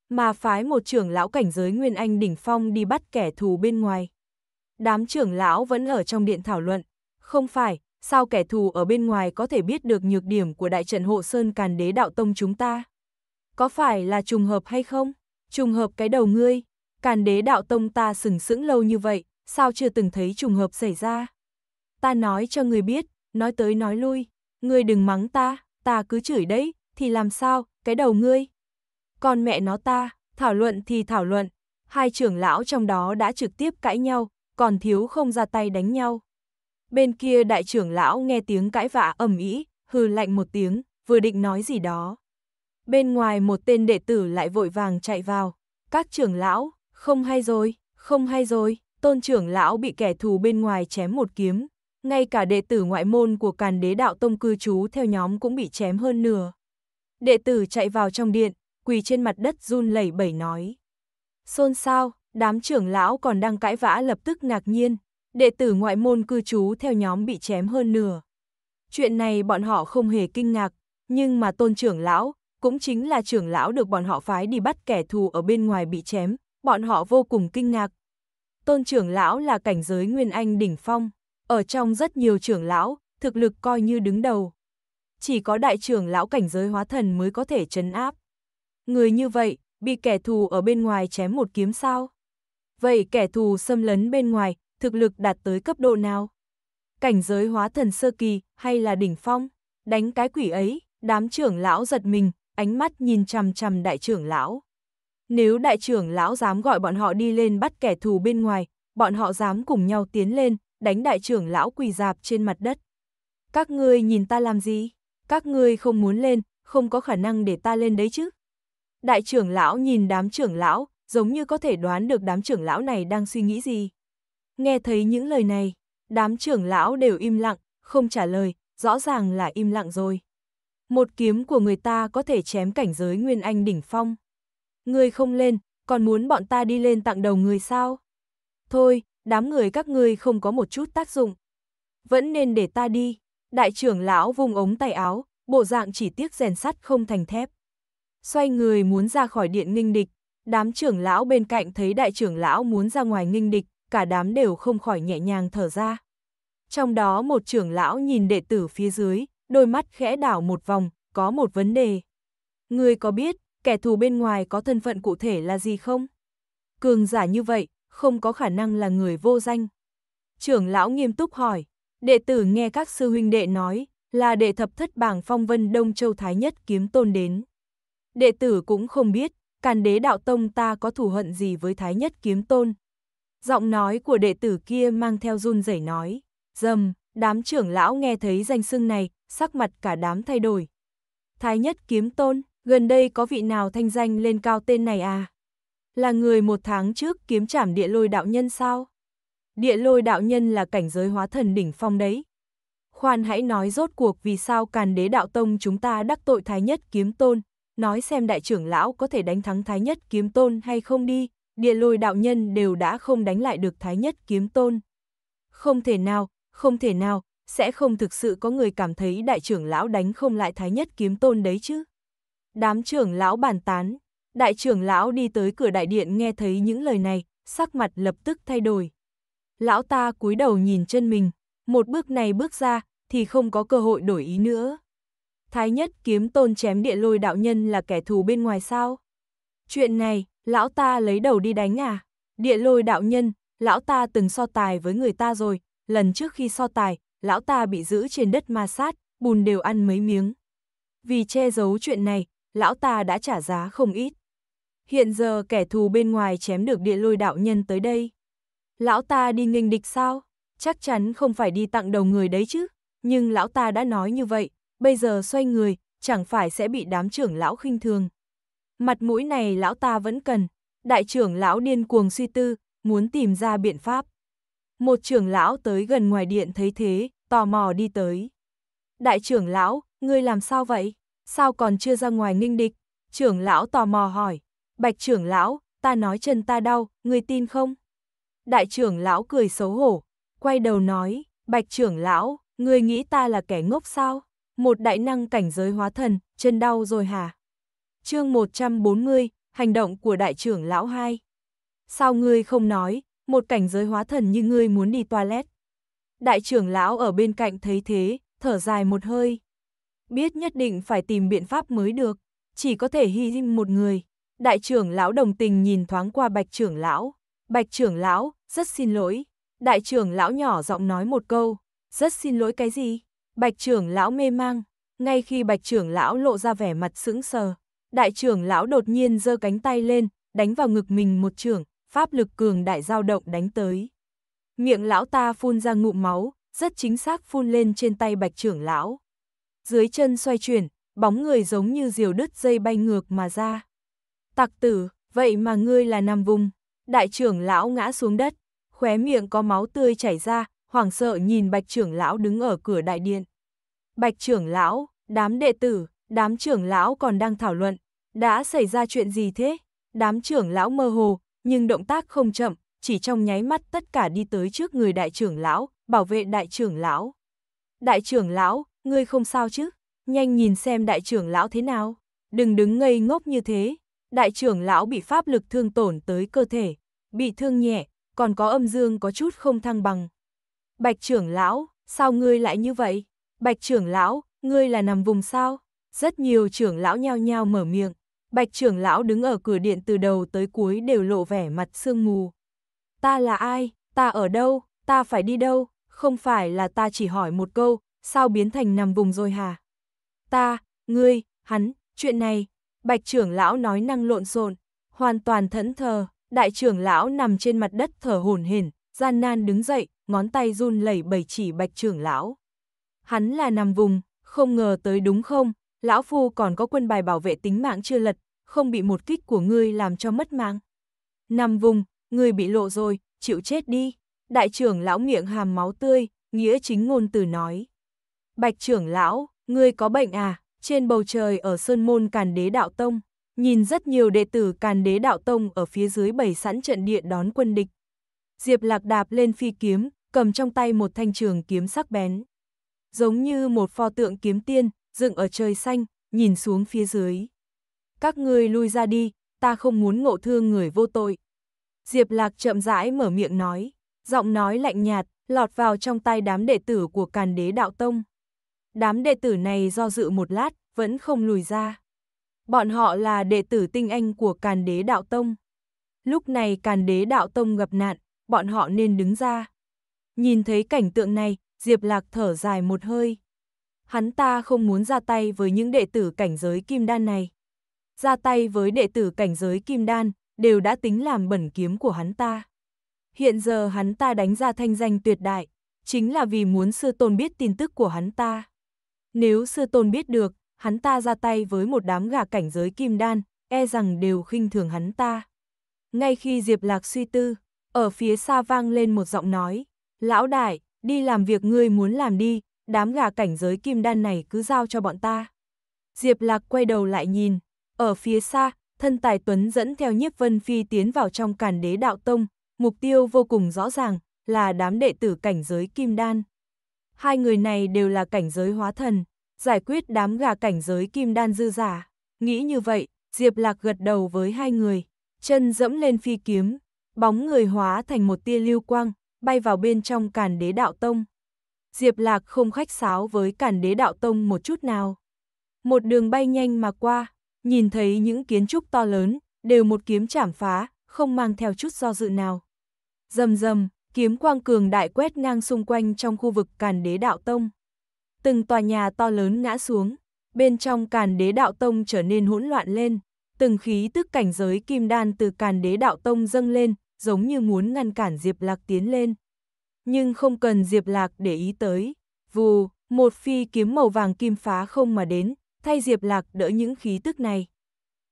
Mà phái một trưởng lão cảnh giới Nguyên Anh Đỉnh Phong đi bắt kẻ thù bên ngoài. Đám trưởng lão vẫn ở trong điện thảo luận. Không phải, sao kẻ thù ở bên ngoài có thể biết được nhược điểm của đại trận hộ sơn càn đế đạo tông chúng ta? Có phải là trùng hợp hay không? Trùng hợp cái đầu ngươi, càn đế đạo tông ta sừng sững lâu như vậy, sao chưa từng thấy trùng hợp xảy ra? Ta nói cho người biết, nói tới nói lui, ngươi đừng mắng ta, ta cứ chửi đấy, thì làm sao, cái đầu ngươi. Còn mẹ nó ta, thảo luận thì thảo luận, hai trưởng lão trong đó đã trực tiếp cãi nhau, còn thiếu không ra tay đánh nhau. Bên kia đại trưởng lão nghe tiếng cãi vã ầm ĩ, hừ lạnh một tiếng, vừa định nói gì đó. Bên ngoài một tên đệ tử lại vội vàng chạy vào, các trưởng lão, không hay rồi, không hay rồi, tôn trưởng lão bị kẻ thù bên ngoài chém một kiếm, ngay cả đệ tử ngoại môn của Càn Đế Đạo Tông cư trú theo nhóm cũng bị chém hơn nửa. Đệ tử chạy vào trong điện, quỳ trên mặt đất run lẩy bẩy nói. Xôn xao, đám trưởng lão còn đang cãi vã lập tức ngạc nhiên, đệ tử ngoại môn cư trú theo nhóm bị chém hơn nửa. Chuyện này bọn họ không hề kinh ngạc, nhưng mà tôn trưởng lão, cũng chính là trưởng lão được bọn họ phái đi bắt kẻ thù ở bên ngoài bị chém, bọn họ vô cùng kinh ngạc. Tôn trưởng lão là cảnh giới Nguyên Anh đỉnh phong ở trong rất nhiều trưởng lão, thực lực coi như đứng đầu. Chỉ có đại trưởng lão cảnh giới hóa thần mới có thể chấn áp. Người như vậy, bị kẻ thù ở bên ngoài chém một kiếm sao? Vậy kẻ thù xâm lấn bên ngoài, thực lực đạt tới cấp độ nào? Cảnh giới hóa thần sơ kỳ hay là đỉnh phong? Đánh cái quỷ ấy, đám trưởng lão giật mình, ánh mắt nhìn chằm chằm đại trưởng lão. Nếu đại trưởng lão dám gọi bọn họ đi lên bắt kẻ thù bên ngoài, bọn họ dám cùng nhau tiến lên, đánh đại trưởng lão quỳ dạp trên mặt đất. Các ngươi nhìn ta làm gì? Các ngươi không muốn lên, không có khả năng để ta lên đấy chứ. Đại trưởng lão nhìn đám trưởng lão, giống như có thể đoán được đám trưởng lão này đang suy nghĩ gì. Nghe thấy những lời này, đám trưởng lão đều im lặng, không trả lời, rõ ràng là im lặng rồi. Một kiếm của người ta có thể chém cảnh giới Nguyên Anh đỉnh phong. Ngươi không lên, còn muốn bọn ta đi lên tặng đầu người sao? Thôi, đám người các ngươi không có một chút tác dụng. Vẫn nên để ta đi, đại trưởng lão vung ống tay áo, bộ dạng chỉ tiếc rèn sắt không thành thép. Xoay người muốn ra khỏi điện nghinh địch, đám trưởng lão bên cạnh thấy đại trưởng lão muốn ra ngoài nghinh địch, cả đám đều không khỏi nhẹ nhàng thở ra. Trong đó một trưởng lão nhìn đệ tử phía dưới, đôi mắt khẽ đảo một vòng, có một vấn đề. Ngươi có biết, kẻ thù bên ngoài có thân phận cụ thể là gì không? Cường giả như vậy, không có khả năng là người vô danh. Trưởng lão nghiêm túc hỏi, đệ tử nghe các sư huynh đệ nói, là đệ thập thất bảng phong vân Đông Châu Thái Nhất kiếm tôn đến. Đệ tử cũng không biết, càn đế đạo tông ta có thù hận gì với Thái Nhất kiếm tôn. Giọng nói của đệ tử kia mang theo run rẩy nói, dầm, đám trưởng lão nghe thấy danh xưng này, sắc mặt cả đám thay đổi. Thái Nhất kiếm tôn, gần đây có vị nào thanh danh lên cao tên này à? là người một tháng trước kiếm trảm địa lôi đạo nhân sao? Địa lôi đạo nhân là cảnh giới hóa thần đỉnh phong đấy. Khoan hãy nói rốt cuộc vì sao càn đế đạo tông chúng ta đắc tội thái nhất kiếm tôn, nói xem đại trưởng lão có thể đánh thắng thái nhất kiếm tôn hay không đi, địa lôi đạo nhân đều đã không đánh lại được thái nhất kiếm tôn. Không thể nào, không thể nào, sẽ không thực sự có người cảm thấy đại trưởng lão đánh không lại thái nhất kiếm tôn đấy chứ. Đám trưởng lão bàn tán, Đại trưởng lão đi tới cửa đại điện nghe thấy những lời này, sắc mặt lập tức thay đổi. Lão ta cúi đầu nhìn chân mình, một bước này bước ra thì không có cơ hội đổi ý nữa. Thái nhất kiếm tôn chém địa lôi đạo nhân là kẻ thù bên ngoài sao? Chuyện này, lão ta lấy đầu đi đánh à? Địa lôi đạo nhân, lão ta từng so tài với người ta rồi, lần trước khi so tài, lão ta bị giữ trên đất ma sát, bùn đều ăn mấy miếng. Vì che giấu chuyện này, lão ta đã trả giá không ít. Hiện giờ kẻ thù bên ngoài chém được địa lôi đạo nhân tới đây. Lão ta đi nghênh địch sao? Chắc chắn không phải đi tặng đầu người đấy chứ. Nhưng lão ta đã nói như vậy, bây giờ xoay người, chẳng phải sẽ bị đám trưởng lão khinh thường. Mặt mũi này lão ta vẫn cần. Đại trưởng lão điên cuồng suy tư, muốn tìm ra biện pháp. Một trưởng lão tới gần ngoài điện thấy thế, tò mò đi tới. Đại trưởng lão, ngươi làm sao vậy? Sao còn chưa ra ngoài nghinh địch? Trưởng lão tò mò hỏi, Bạch trưởng lão, ta nói chân ta đau, người tin không? Đại trưởng lão cười xấu hổ, quay đầu nói, bạch trưởng lão, người nghĩ ta là kẻ ngốc sao? Một đại năng cảnh giới hóa thần, chân đau rồi hả? chương 140, hành động của đại trưởng lão 2. Sao ngươi không nói, một cảnh giới hóa thần như ngươi muốn đi toilet? Đại trưởng lão ở bên cạnh thấy thế, thở dài một hơi. Biết nhất định phải tìm biện pháp mới được, chỉ có thể hy sinh một người. Đại trưởng lão đồng tình nhìn thoáng qua bạch trưởng lão. Bạch trưởng lão, rất xin lỗi. Đại trưởng lão nhỏ giọng nói một câu. Rất xin lỗi cái gì? Bạch trưởng lão mê mang. Ngay khi bạch trưởng lão lộ ra vẻ mặt sững sờ, đại trưởng lão đột nhiên giơ cánh tay lên, đánh vào ngực mình một trưởng, pháp lực cường đại dao động đánh tới. Miệng lão ta phun ra ngụm máu, rất chính xác phun lên trên tay bạch trưởng lão. Dưới chân xoay chuyển, bóng người giống như diều đứt dây bay ngược mà ra. Tặc tử, vậy mà ngươi là nam vùng. Đại trưởng lão ngã xuống đất, khóe miệng có máu tươi chảy ra, hoảng sợ nhìn bạch trưởng lão đứng ở cửa đại điện. Bạch trưởng lão, đám đệ tử, đám trưởng lão còn đang thảo luận. Đã xảy ra chuyện gì thế? Đám trưởng lão mơ hồ, nhưng động tác không chậm, chỉ trong nháy mắt tất cả đi tới trước người đại trưởng lão, bảo vệ đại trưởng lão. Đại trưởng lão, ngươi không sao chứ? Nhanh nhìn xem đại trưởng lão thế nào? Đừng đứng ngây ngốc như thế, đại trưởng lão bị pháp lực thương tổn tới cơ thể, bị thương nhẹ, còn có âm dương có chút không thăng bằng. Bạch trưởng lão, sao ngươi lại như vậy? Bạch trưởng lão, ngươi là nằm vùng sao? Rất nhiều trưởng lão nhao nhao mở miệng. Bạch trưởng lão đứng ở cửa điện từ đầu tới cuối đều lộ vẻ mặt sương mù. Ta là ai? Ta ở đâu? Ta phải đi đâu? Không phải là ta chỉ hỏi một câu, sao biến thành nằm vùng rồi hả? Ta, ngươi, hắn, chuyện này, bạch trưởng lão nói năng lộn xộn, hoàn toàn thẫn thờ, đại trưởng lão nằm trên mặt đất thở hổn hển, gian nan đứng dậy, ngón tay run lẩy bẩy chỉ bạch trưởng lão. Hắn là nằm vùng, không ngờ tới đúng không, lão phu còn có quân bài bảo vệ tính mạng chưa lật, không bị một kích của ngươi làm cho mất mạng. Nằm vùng, ngươi bị lộ rồi, chịu chết đi. Đại trưởng lão miệng hàm máu tươi, nghĩa chính ngôn từ nói. Bạch trưởng lão, ngươi có bệnh à? trên bầu trời ở Sơn Môn Càn Đế Đạo Tông, nhìn rất nhiều đệ tử Càn Đế Đạo Tông ở phía dưới bày sẵn trận địa đón quân địch. Diệp Lạc đạp lên phi kiếm, cầm trong tay một thanh trường kiếm sắc bén. Giống như một pho tượng kiếm tiên, dựng ở trời xanh, nhìn xuống phía dưới. Các ngươi lui ra đi, ta không muốn ngộ thương người vô tội. Diệp Lạc chậm rãi mở miệng nói, giọng nói lạnh nhạt, lọt vào trong tay đám đệ tử của Càn Đế Đạo Tông. Đám đệ tử này do dự một lát, vẫn không lùi ra. Bọn họ là đệ tử tinh anh của Càn Đế Đạo Tông. Lúc này Càn Đế Đạo Tông gặp nạn, bọn họ nên đứng ra. Nhìn thấy cảnh tượng này, Diệp Lạc thở dài một hơi. Hắn ta không muốn ra tay với những đệ tử cảnh giới kim đan này. Ra tay với đệ tử cảnh giới kim đan đều đã tính làm bẩn kiếm của hắn ta. Hiện giờ hắn ta đánh ra thanh danh tuyệt đại, chính là vì muốn sư tôn biết tin tức của hắn ta. Nếu sư tôn biết được, hắn ta ra tay với một đám gà cảnh giới kim đan, e rằng đều khinh thường hắn ta. Ngay khi Diệp Lạc suy tư, ở phía xa vang lên một giọng nói, lão đại, đi làm việc ngươi muốn làm đi, đám gà cảnh giới kim đan này cứ giao cho bọn ta. Diệp Lạc quay đầu lại nhìn, ở phía xa, thân tài Tuấn dẫn theo nhiếp vân phi tiến vào trong càn đế đạo tông, mục tiêu vô cùng rõ ràng, là đám đệ tử cảnh giới kim đan hai người này đều là cảnh giới hóa thần, giải quyết đám gà cảnh giới kim đan dư giả. Nghĩ như vậy, Diệp Lạc gật đầu với hai người, chân dẫm lên phi kiếm, bóng người hóa thành một tia lưu quang, bay vào bên trong càn đế đạo tông. Diệp Lạc không khách sáo với càn đế đạo tông một chút nào. Một đường bay nhanh mà qua, nhìn thấy những kiến trúc to lớn, đều một kiếm chảm phá, không mang theo chút do dự nào. Dầm dầm, kiếm quang cường đại quét ngang xung quanh trong khu vực Càn Đế Đạo Tông. Từng tòa nhà to lớn ngã xuống, bên trong Càn Đế Đạo Tông trở nên hỗn loạn lên, từng khí tức cảnh giới kim đan từ Càn Đế Đạo Tông dâng lên, giống như muốn ngăn cản Diệp Lạc tiến lên. Nhưng không cần Diệp Lạc để ý tới, vù, một phi kiếm màu vàng kim phá không mà đến, thay Diệp Lạc đỡ những khí tức này.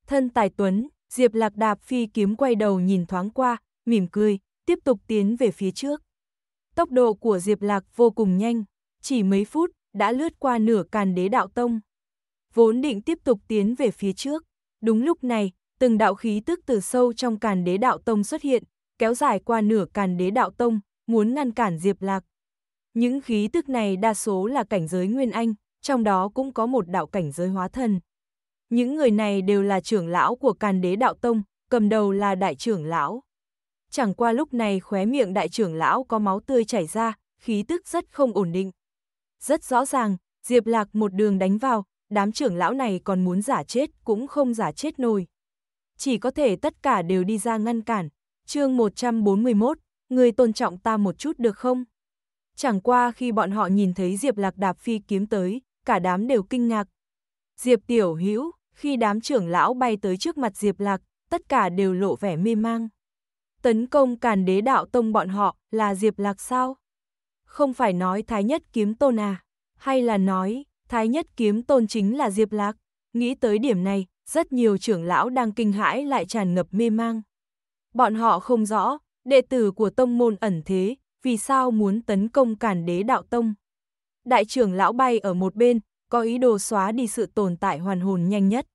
Thân tài tuấn, Diệp Lạc đạp phi kiếm quay đầu nhìn thoáng qua, mỉm cười, tiếp tục tiến về phía trước. Tốc độ của Diệp Lạc vô cùng nhanh, chỉ mấy phút đã lướt qua nửa càn đế đạo tông. Vốn định tiếp tục tiến về phía trước, đúng lúc này, từng đạo khí tức từ sâu trong càn đế đạo tông xuất hiện, kéo dài qua nửa càn đế đạo tông, muốn ngăn cản Diệp Lạc. Những khí tức này đa số là cảnh giới Nguyên Anh, trong đó cũng có một đạo cảnh giới hóa thần. Những người này đều là trưởng lão của càn đế đạo tông, cầm đầu là đại trưởng lão chẳng qua lúc này khóe miệng đại trưởng lão có máu tươi chảy ra, khí tức rất không ổn định. Rất rõ ràng, Diệp Lạc một đường đánh vào, đám trưởng lão này còn muốn giả chết cũng không giả chết nổi. Chỉ có thể tất cả đều đi ra ngăn cản. chương 141, người tôn trọng ta một chút được không? Chẳng qua khi bọn họ nhìn thấy Diệp Lạc đạp phi kiếm tới, cả đám đều kinh ngạc. Diệp Tiểu Hữu khi đám trưởng lão bay tới trước mặt Diệp Lạc, tất cả đều lộ vẻ mê mang tấn công càn đế đạo tông bọn họ là Diệp Lạc sao? Không phải nói Thái Nhất Kiếm Tôn à? Hay là nói Thái Nhất Kiếm Tôn chính là Diệp Lạc? Nghĩ tới điểm này, rất nhiều trưởng lão đang kinh hãi lại tràn ngập mê mang. Bọn họ không rõ, đệ tử của tông môn ẩn thế, vì sao muốn tấn công càn đế đạo tông? Đại trưởng lão bay ở một bên, có ý đồ xóa đi sự tồn tại hoàn hồn nhanh nhất.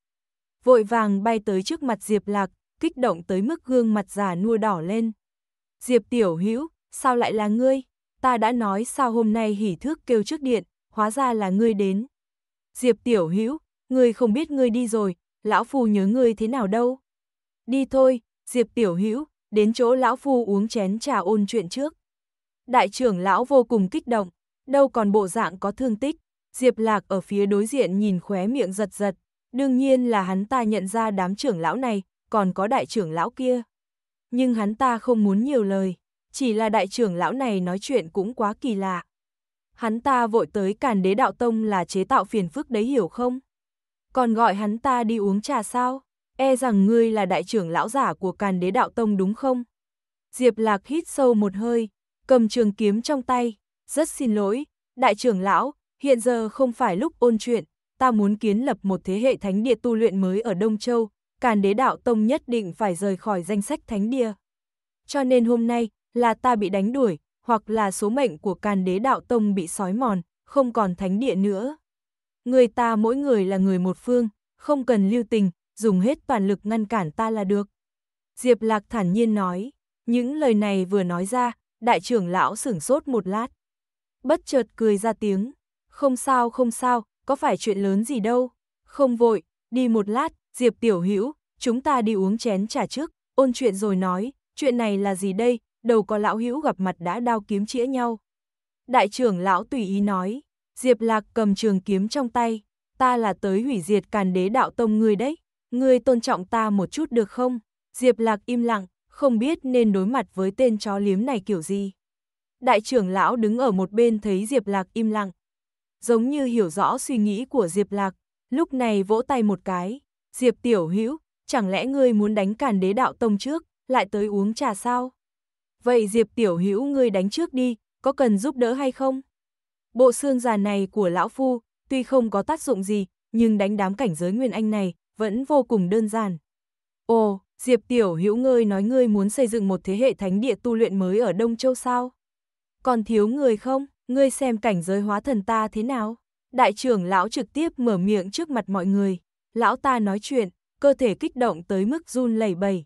Vội vàng bay tới trước mặt Diệp Lạc, kích động tới mức gương mặt già nua đỏ lên. Diệp Tiểu Hữu, sao lại là ngươi? Ta đã nói sao hôm nay hỉ thước kêu trước điện, hóa ra là ngươi đến. Diệp Tiểu Hữu, ngươi không biết ngươi đi rồi, lão phu nhớ ngươi thế nào đâu. Đi thôi, Diệp Tiểu Hữu, đến chỗ lão phu uống chén trà ôn chuyện trước. Đại trưởng lão vô cùng kích động, đâu còn bộ dạng có thương tích, Diệp Lạc ở phía đối diện nhìn khóe miệng giật giật, đương nhiên là hắn ta nhận ra đám trưởng lão này, còn có đại trưởng lão kia. Nhưng hắn ta không muốn nhiều lời, chỉ là đại trưởng lão này nói chuyện cũng quá kỳ lạ. Hắn ta vội tới càn đế đạo tông là chế tạo phiền phức đấy hiểu không? Còn gọi hắn ta đi uống trà sao? E rằng ngươi là đại trưởng lão giả của càn đế đạo tông đúng không? Diệp Lạc hít sâu một hơi, cầm trường kiếm trong tay. Rất xin lỗi, đại trưởng lão, hiện giờ không phải lúc ôn chuyện, ta muốn kiến lập một thế hệ thánh địa tu luyện mới ở Đông Châu, càn đế đạo tông nhất định phải rời khỏi danh sách thánh địa. Cho nên hôm nay, là ta bị đánh đuổi, hoặc là số mệnh của càn đế đạo tông bị sói mòn, không còn thánh địa nữa. Người ta mỗi người là người một phương, không cần lưu tình, dùng hết toàn lực ngăn cản ta là được. Diệp Lạc thản nhiên nói, những lời này vừa nói ra, đại trưởng lão sửng sốt một lát. Bất chợt cười ra tiếng, không sao không sao, có phải chuyện lớn gì đâu, không vội, đi một lát, Diệp Tiểu Hữu chúng ta đi uống chén trà trước, ôn chuyện rồi nói, chuyện này là gì đây, đầu có lão hữu gặp mặt đã đao kiếm chĩa nhau. Đại trưởng lão tùy ý nói, Diệp Lạc cầm trường kiếm trong tay, ta là tới hủy diệt càn đế đạo tông ngươi đấy, ngươi tôn trọng ta một chút được không? Diệp Lạc im lặng, không biết nên đối mặt với tên chó liếm này kiểu gì. Đại trưởng lão đứng ở một bên thấy Diệp Lạc im lặng. Giống như hiểu rõ suy nghĩ của Diệp Lạc, lúc này vỗ tay một cái, Diệp Tiểu Hữu, chẳng lẽ ngươi muốn đánh càn đế đạo tông trước, lại tới uống trà sao? Vậy Diệp Tiểu Hữu ngươi đánh trước đi, có cần giúp đỡ hay không? Bộ xương già này của lão phu, tuy không có tác dụng gì, nhưng đánh đám cảnh giới nguyên anh này vẫn vô cùng đơn giản. Ồ, Diệp Tiểu Hữu ngươi nói ngươi muốn xây dựng một thế hệ thánh địa tu luyện mới ở Đông Châu sao? Còn thiếu người không? Ngươi xem cảnh giới hóa thần ta thế nào? Đại trưởng lão trực tiếp mở miệng trước mặt mọi người lão ta nói chuyện, cơ thể kích động tới mức run lẩy bẩy.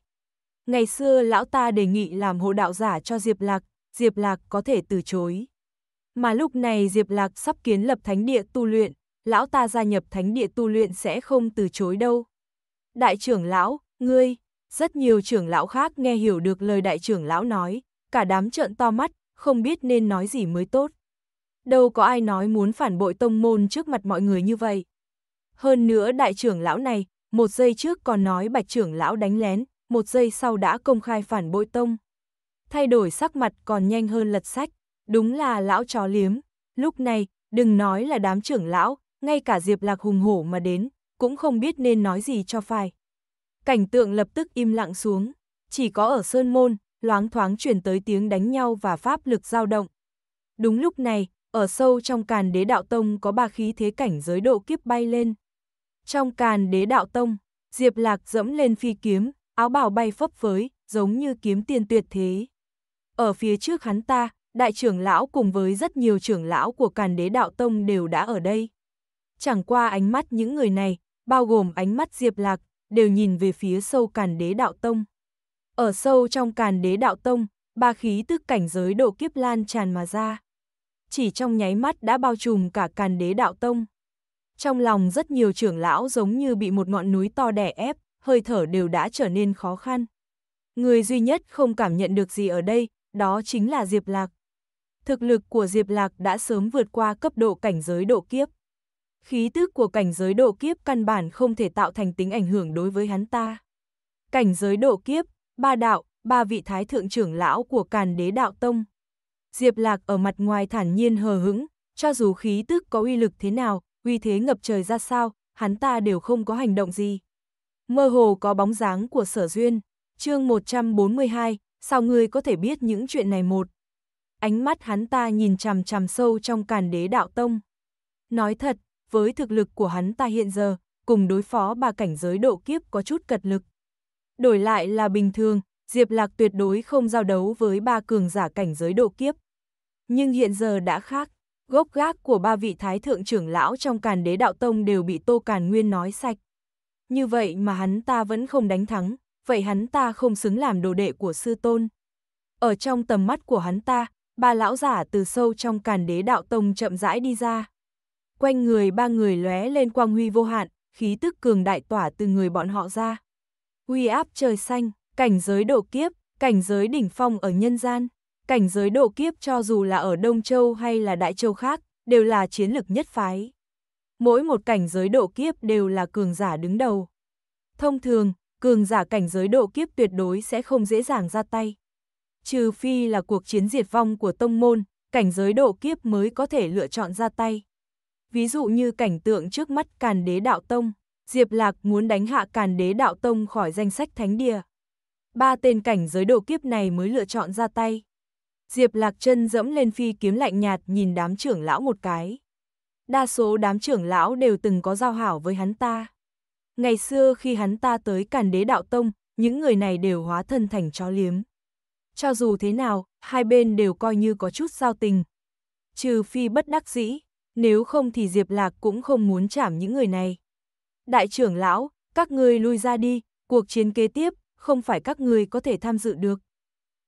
Ngày xưa lão ta đề nghị làm hộ đạo giả cho Diệp Lạc, Diệp Lạc có thể từ chối. Mà lúc này Diệp Lạc sắp kiến lập thánh địa tu luyện, lão ta gia nhập thánh địa tu luyện sẽ không từ chối đâu. Đại trưởng lão, ngươi, rất nhiều trưởng lão khác nghe hiểu được lời đại trưởng lão nói, cả đám trợn to mắt, không biết nên nói gì mới tốt. Đâu có ai nói muốn phản bội tông môn trước mặt mọi người như vậy. Hơn nữa đại trưởng lão này, một giây trước còn nói bạch trưởng lão đánh lén, một giây sau đã công khai phản bội tông. Thay đổi sắc mặt còn nhanh hơn lật sách, đúng là lão chó liếm. Lúc này, đừng nói là đám trưởng lão, ngay cả Diệp Lạc hùng hổ mà đến, cũng không biết nên nói gì cho phải. Cảnh tượng lập tức im lặng xuống, chỉ có ở Sơn Môn, loáng thoáng chuyển tới tiếng đánh nhau và pháp lực dao động. Đúng lúc này, ở sâu trong càn đế đạo tông có ba khí thế cảnh giới độ kiếp bay lên, trong càn đế đạo tông, Diệp Lạc dẫm lên phi kiếm, áo bào bay phấp phới, giống như kiếm tiên tuyệt thế. Ở phía trước hắn ta, đại trưởng lão cùng với rất nhiều trưởng lão của càn đế đạo tông đều đã ở đây. Chẳng qua ánh mắt những người này, bao gồm ánh mắt Diệp Lạc, đều nhìn về phía sâu càn đế đạo tông. Ở sâu trong càn đế đạo tông, ba khí tức cảnh giới độ kiếp lan tràn mà ra. Chỉ trong nháy mắt đã bao trùm cả càn đế đạo tông. Trong lòng rất nhiều trưởng lão giống như bị một ngọn núi to đẻ ép, hơi thở đều đã trở nên khó khăn. Người duy nhất không cảm nhận được gì ở đây, đó chính là Diệp Lạc. Thực lực của Diệp Lạc đã sớm vượt qua cấp độ cảnh giới độ kiếp. Khí tức của cảnh giới độ kiếp căn bản không thể tạo thành tính ảnh hưởng đối với hắn ta. Cảnh giới độ kiếp, ba đạo, ba vị thái thượng trưởng lão của Càn Đế Đạo Tông. Diệp Lạc ở mặt ngoài thản nhiên hờ hững, cho dù khí tức có uy lực thế nào, uy thế ngập trời ra sao, hắn ta đều không có hành động gì. Mơ hồ có bóng dáng của sở duyên, chương 142, sao ngươi có thể biết những chuyện này một. Ánh mắt hắn ta nhìn chằm chằm sâu trong càn đế đạo tông. Nói thật, với thực lực của hắn ta hiện giờ, cùng đối phó ba cảnh giới độ kiếp có chút cật lực. Đổi lại là bình thường, Diệp Lạc tuyệt đối không giao đấu với ba cường giả cảnh giới độ kiếp. Nhưng hiện giờ đã khác gốc gác của ba vị thái thượng trưởng lão trong càn đế đạo tông đều bị Tô Càn Nguyên nói sạch. Như vậy mà hắn ta vẫn không đánh thắng, vậy hắn ta không xứng làm đồ đệ của sư tôn. Ở trong tầm mắt của hắn ta, ba lão giả từ sâu trong càn đế đạo tông chậm rãi đi ra. Quanh người ba người lóe lên quang huy vô hạn, khí tức cường đại tỏa từ người bọn họ ra. Huy áp trời xanh, cảnh giới độ kiếp, cảnh giới đỉnh phong ở nhân gian cảnh giới độ kiếp cho dù là ở Đông Châu hay là Đại Châu khác, đều là chiến lực nhất phái. Mỗi một cảnh giới độ kiếp đều là cường giả đứng đầu. Thông thường, cường giả cảnh giới độ kiếp tuyệt đối sẽ không dễ dàng ra tay. Trừ phi là cuộc chiến diệt vong của tông môn, cảnh giới độ kiếp mới có thể lựa chọn ra tay. Ví dụ như cảnh tượng trước mắt Càn Đế Đạo Tông, Diệp Lạc muốn đánh hạ Càn Đế Đạo Tông khỏi danh sách thánh địa. Ba tên cảnh giới độ kiếp này mới lựa chọn ra tay. Diệp Lạc chân dẫm lên phi kiếm lạnh nhạt nhìn đám trưởng lão một cái. Đa số đám trưởng lão đều từng có giao hảo với hắn ta. Ngày xưa khi hắn ta tới càn đế đạo tông, những người này đều hóa thân thành chó liếm. Cho dù thế nào, hai bên đều coi như có chút giao tình. Trừ phi bất đắc dĩ, nếu không thì Diệp Lạc cũng không muốn chạm những người này. Đại trưởng lão, các ngươi lui ra đi, cuộc chiến kế tiếp, không phải các ngươi có thể tham dự được.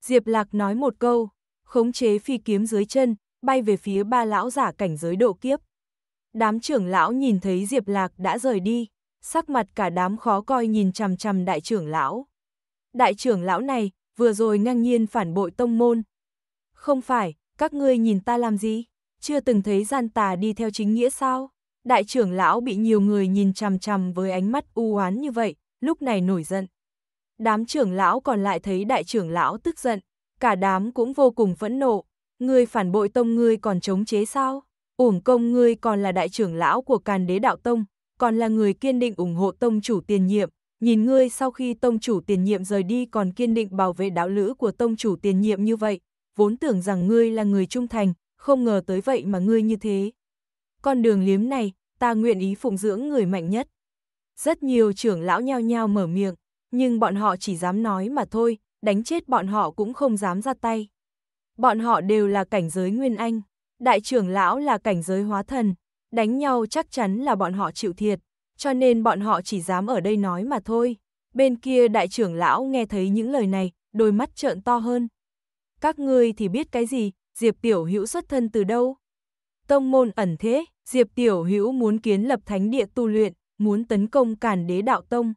Diệp Lạc nói một câu khống chế phi kiếm dưới chân, bay về phía ba lão giả cảnh giới độ kiếp. Đám trưởng lão nhìn thấy Diệp Lạc đã rời đi, sắc mặt cả đám khó coi nhìn chằm chằm đại trưởng lão. Đại trưởng lão này, vừa rồi ngang nhiên phản bội tông môn. Không phải, các ngươi nhìn ta làm gì? Chưa từng thấy gian tà đi theo chính nghĩa sao? Đại trưởng lão bị nhiều người nhìn chằm chằm với ánh mắt u oán như vậy, lúc này nổi giận. Đám trưởng lão còn lại thấy đại trưởng lão tức giận, cả đám cũng vô cùng phẫn nộ, ngươi phản bội tông ngươi còn chống chế sao? Uổng công ngươi còn là đại trưởng lão của Càn Đế Đạo Tông, còn là người kiên định ủng hộ tông chủ tiền nhiệm, nhìn ngươi sau khi tông chủ tiền nhiệm rời đi còn kiên định bảo vệ đạo lữ của tông chủ tiền nhiệm như vậy, vốn tưởng rằng ngươi là người trung thành, không ngờ tới vậy mà ngươi như thế. Con đường liếm này, ta nguyện ý phụng dưỡng người mạnh nhất. Rất nhiều trưởng lão nhao nhao mở miệng, nhưng bọn họ chỉ dám nói mà thôi, đánh chết bọn họ cũng không dám ra tay. Bọn họ đều là cảnh giới nguyên anh, đại trưởng lão là cảnh giới hóa thần, đánh nhau chắc chắn là bọn họ chịu thiệt, cho nên bọn họ chỉ dám ở đây nói mà thôi. Bên kia đại trưởng lão nghe thấy những lời này, đôi mắt trợn to hơn. Các ngươi thì biết cái gì, Diệp Tiểu Hữu xuất thân từ đâu? Tông môn ẩn thế, Diệp Tiểu Hữu muốn kiến lập thánh địa tu luyện, muốn tấn công cản đế đạo tông.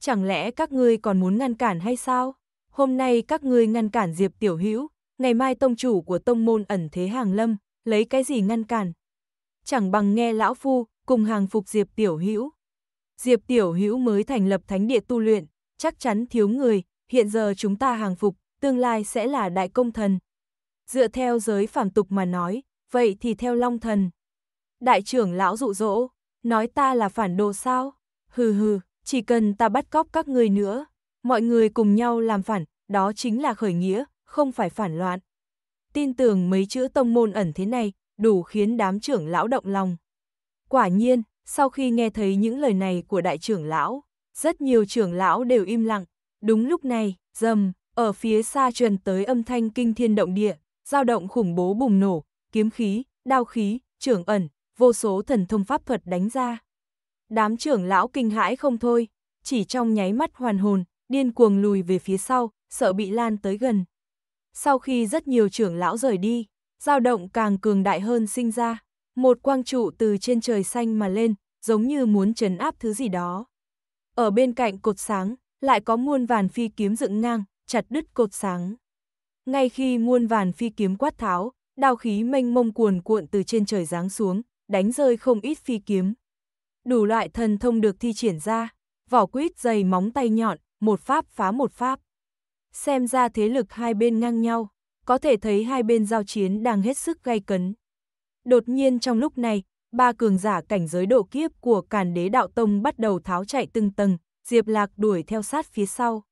Chẳng lẽ các ngươi còn muốn ngăn cản hay sao? hôm nay các ngươi ngăn cản Diệp Tiểu Hữu, ngày mai tông chủ của tông môn ẩn thế hàng lâm, lấy cái gì ngăn cản? Chẳng bằng nghe lão phu, cùng hàng phục Diệp Tiểu Hữu. Diệp Tiểu Hữu mới thành lập thánh địa tu luyện, chắc chắn thiếu người, hiện giờ chúng ta hàng phục, tương lai sẽ là đại công thần. Dựa theo giới phàm tục mà nói, vậy thì theo long thần. Đại trưởng lão dụ dỗ, nói ta là phản đồ sao? Hừ hừ, chỉ cần ta bắt cóc các người nữa, mọi người cùng nhau làm phản, đó chính là khởi nghĩa, không phải phản loạn. Tin tưởng mấy chữ tông môn ẩn thế này, đủ khiến đám trưởng lão động lòng. Quả nhiên, sau khi nghe thấy những lời này của đại trưởng lão, rất nhiều trưởng lão đều im lặng. Đúng lúc này, dầm, ở phía xa truyền tới âm thanh kinh thiên động địa, dao động khủng bố bùng nổ, kiếm khí, đao khí, trưởng ẩn, vô số thần thông pháp thuật đánh ra. Đám trưởng lão kinh hãi không thôi, chỉ trong nháy mắt hoàn hồn, điên cuồng lùi về phía sau, sợ bị lan tới gần. Sau khi rất nhiều trưởng lão rời đi, dao động càng cường đại hơn sinh ra, một quang trụ từ trên trời xanh mà lên, giống như muốn trấn áp thứ gì đó. Ở bên cạnh cột sáng, lại có muôn vàn phi kiếm dựng ngang, chặt đứt cột sáng. Ngay khi muôn vàn phi kiếm quát tháo, đao khí mênh mông cuồn cuộn từ trên trời giáng xuống, đánh rơi không ít phi kiếm. Đủ loại thần thông được thi triển ra, vỏ quýt dày móng tay nhọn, một pháp phá một pháp. Xem ra thế lực hai bên ngang nhau, có thể thấy hai bên giao chiến đang hết sức gay cấn. Đột nhiên trong lúc này, ba cường giả cảnh giới độ kiếp của Càn Đế Đạo Tông bắt đầu tháo chạy từng tầng, Diệp Lạc đuổi theo sát phía sau.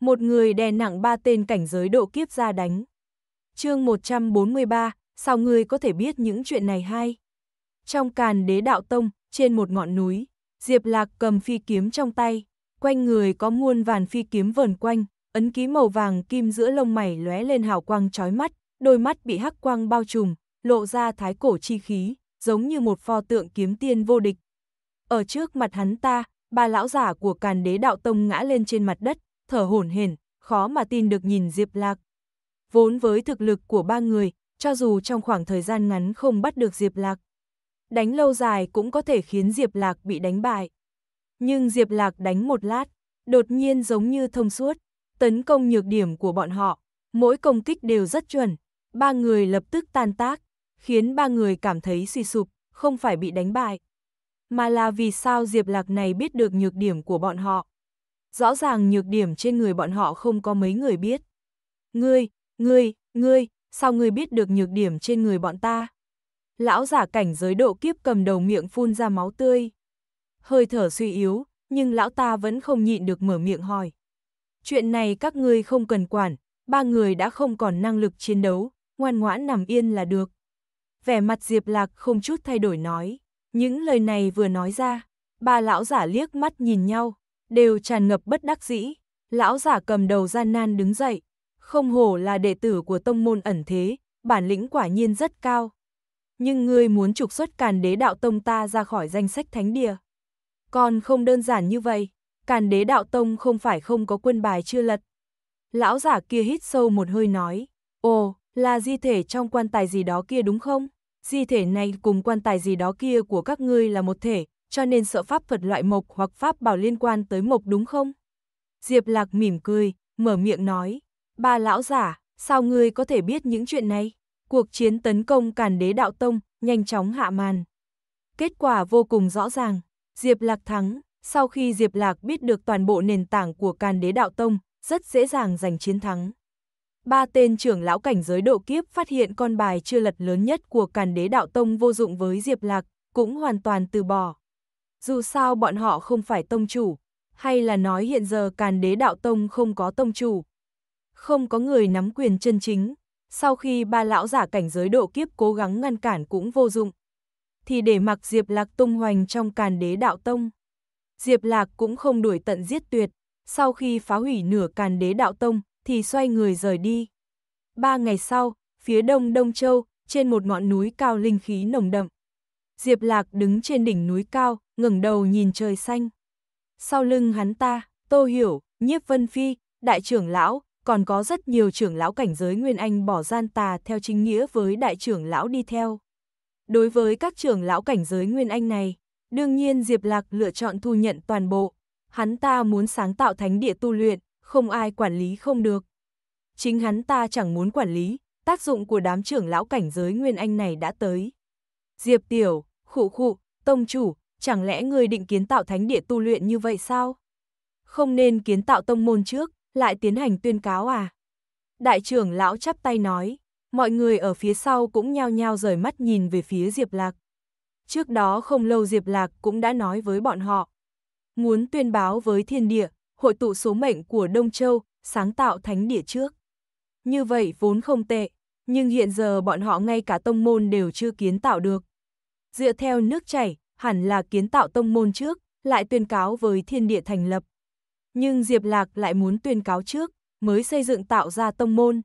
Một người đè nặng ba tên cảnh giới độ kiếp ra đánh. Chương 143, sao người có thể biết những chuyện này hay? Trong Càn Đế Đạo Tông, trên một ngọn núi, Diệp Lạc cầm phi kiếm trong tay, quanh người có muôn vàn phi kiếm vờn quanh, ấn ký màu vàng kim giữa lông mày lóe lên hào quang chói mắt, đôi mắt bị hắc quang bao trùm, lộ ra thái cổ chi khí, giống như một pho tượng kiếm tiên vô địch. Ở trước mặt hắn ta, ba lão giả của Càn Đế Đạo Tông ngã lên trên mặt đất, thở hổn hển, khó mà tin được nhìn Diệp Lạc. Vốn với thực lực của ba người, cho dù trong khoảng thời gian ngắn không bắt được Diệp Lạc, đánh lâu dài cũng có thể khiến Diệp Lạc bị đánh bại nhưng Diệp Lạc đánh một lát, đột nhiên giống như thông suốt, tấn công nhược điểm của bọn họ, mỗi công kích đều rất chuẩn, ba người lập tức tan tác, khiến ba người cảm thấy suy sụp, không phải bị đánh bại. Mà là vì sao Diệp Lạc này biết được nhược điểm của bọn họ. Rõ ràng nhược điểm trên người bọn họ không có mấy người biết. Ngươi, ngươi, ngươi, sao ngươi biết được nhược điểm trên người bọn ta? Lão giả cảnh giới độ kiếp cầm đầu miệng phun ra máu tươi hơi thở suy yếu, nhưng lão ta vẫn không nhịn được mở miệng hỏi. Chuyện này các ngươi không cần quản, ba người đã không còn năng lực chiến đấu, ngoan ngoãn nằm yên là được. Vẻ mặt Diệp Lạc không chút thay đổi nói, những lời này vừa nói ra, ba lão giả liếc mắt nhìn nhau, đều tràn ngập bất đắc dĩ. Lão giả cầm đầu gian nan đứng dậy, không hổ là đệ tử của tông môn ẩn thế, bản lĩnh quả nhiên rất cao. Nhưng ngươi muốn trục xuất càn đế đạo tông ta ra khỏi danh sách thánh địa. Còn không đơn giản như vậy, càn đế đạo tông không phải không có quân bài chưa lật. Lão giả kia hít sâu một hơi nói, ồ, là di thể trong quan tài gì đó kia đúng không? Di thể này cùng quan tài gì đó kia của các ngươi là một thể, cho nên sợ pháp Phật loại mộc hoặc pháp bảo liên quan tới mộc đúng không? Diệp Lạc mỉm cười, mở miệng nói, ba lão giả, sao ngươi có thể biết những chuyện này? Cuộc chiến tấn công càn đế đạo tông, nhanh chóng hạ màn. Kết quả vô cùng rõ ràng, Diệp Lạc thắng, sau khi Diệp Lạc biết được toàn bộ nền tảng của Càn Đế Đạo Tông, rất dễ dàng giành chiến thắng. Ba tên trưởng lão cảnh giới độ kiếp phát hiện con bài chưa lật lớn nhất của Càn Đế Đạo Tông vô dụng với Diệp Lạc, cũng hoàn toàn từ bỏ. Dù sao bọn họ không phải tông chủ, hay là nói hiện giờ Càn Đế Đạo Tông không có tông chủ. Không có người nắm quyền chân chính, sau khi ba lão giả cảnh giới độ kiếp cố gắng ngăn cản cũng vô dụng thì để mặc Diệp Lạc tung hoành trong càn đế đạo tông. Diệp Lạc cũng không đuổi tận giết tuyệt, sau khi phá hủy nửa càn đế đạo tông thì xoay người rời đi. Ba ngày sau, phía đông Đông Châu, trên một ngọn núi cao linh khí nồng đậm. Diệp Lạc đứng trên đỉnh núi cao, ngẩng đầu nhìn trời xanh. Sau lưng hắn ta, Tô Hiểu, Nhiếp Vân Phi, Đại trưởng lão, còn có rất nhiều trưởng lão cảnh giới Nguyên Anh bỏ gian tà theo chính nghĩa với đại trưởng lão đi theo. Đối với các trưởng lão cảnh giới Nguyên Anh này, đương nhiên Diệp Lạc lựa chọn thu nhận toàn bộ. Hắn ta muốn sáng tạo thánh địa tu luyện, không ai quản lý không được. Chính hắn ta chẳng muốn quản lý, tác dụng của đám trưởng lão cảnh giới Nguyên Anh này đã tới. Diệp Tiểu, khụ khụ, tông chủ, chẳng lẽ người định kiến tạo thánh địa tu luyện như vậy sao? Không nên kiến tạo tông môn trước, lại tiến hành tuyên cáo à? Đại trưởng lão chắp tay nói mọi người ở phía sau cũng nhao nhao rời mắt nhìn về phía Diệp Lạc. Trước đó không lâu Diệp Lạc cũng đã nói với bọn họ. Muốn tuyên báo với thiên địa, hội tụ số mệnh của Đông Châu, sáng tạo thánh địa trước. Như vậy vốn không tệ, nhưng hiện giờ bọn họ ngay cả tông môn đều chưa kiến tạo được. Dựa theo nước chảy, hẳn là kiến tạo tông môn trước, lại tuyên cáo với thiên địa thành lập. Nhưng Diệp Lạc lại muốn tuyên cáo trước, mới xây dựng tạo ra tông môn,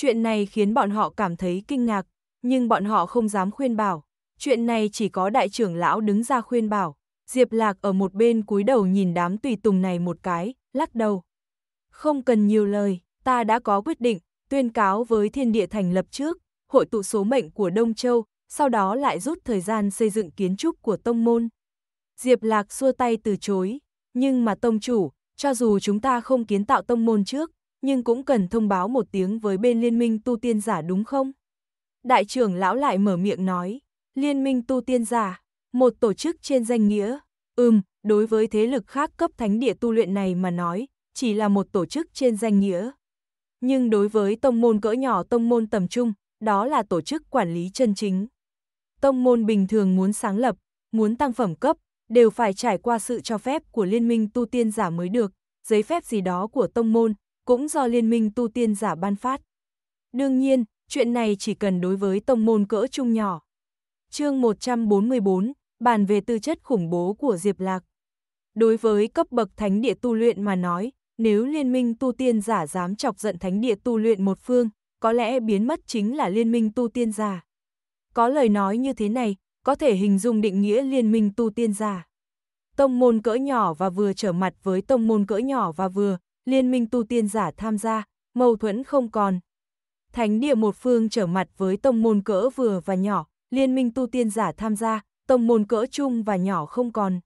Chuyện này khiến bọn họ cảm thấy kinh ngạc, nhưng bọn họ không dám khuyên bảo. Chuyện này chỉ có đại trưởng lão đứng ra khuyên bảo. Diệp Lạc ở một bên cúi đầu nhìn đám tùy tùng này một cái, lắc đầu. Không cần nhiều lời, ta đã có quyết định, tuyên cáo với thiên địa thành lập trước, hội tụ số mệnh của Đông Châu, sau đó lại rút thời gian xây dựng kiến trúc của tông môn. Diệp Lạc xua tay từ chối, nhưng mà tông chủ, cho dù chúng ta không kiến tạo tông môn trước, nhưng cũng cần thông báo một tiếng với bên liên minh tu tiên giả đúng không? Đại trưởng lão lại mở miệng nói, liên minh tu tiên giả, một tổ chức trên danh nghĩa, ừm, đối với thế lực khác cấp thánh địa tu luyện này mà nói, chỉ là một tổ chức trên danh nghĩa. Nhưng đối với tông môn cỡ nhỏ tông môn tầm trung, đó là tổ chức quản lý chân chính. Tông môn bình thường muốn sáng lập, muốn tăng phẩm cấp, đều phải trải qua sự cho phép của liên minh tu tiên giả mới được, giấy phép gì đó của tông môn, cũng do Liên minh tu tiên giả ban phát. Đương nhiên, chuyện này chỉ cần đối với tông môn cỡ trung nhỏ. Chương 144, bàn về tư chất khủng bố của Diệp Lạc. Đối với cấp bậc thánh địa tu luyện mà nói, nếu liên minh tu tiên giả dám chọc giận thánh địa tu luyện một phương, có lẽ biến mất chính là liên minh tu tiên giả. Có lời nói như thế này, có thể hình dung định nghĩa liên minh tu tiên giả. Tông môn cỡ nhỏ và vừa trở mặt với tông môn cỡ nhỏ và vừa, liên minh tu tiên giả tham gia, mâu thuẫn không còn. Thánh địa một phương trở mặt với tông môn cỡ vừa và nhỏ, liên minh tu tiên giả tham gia, tông môn cỡ chung và nhỏ không còn.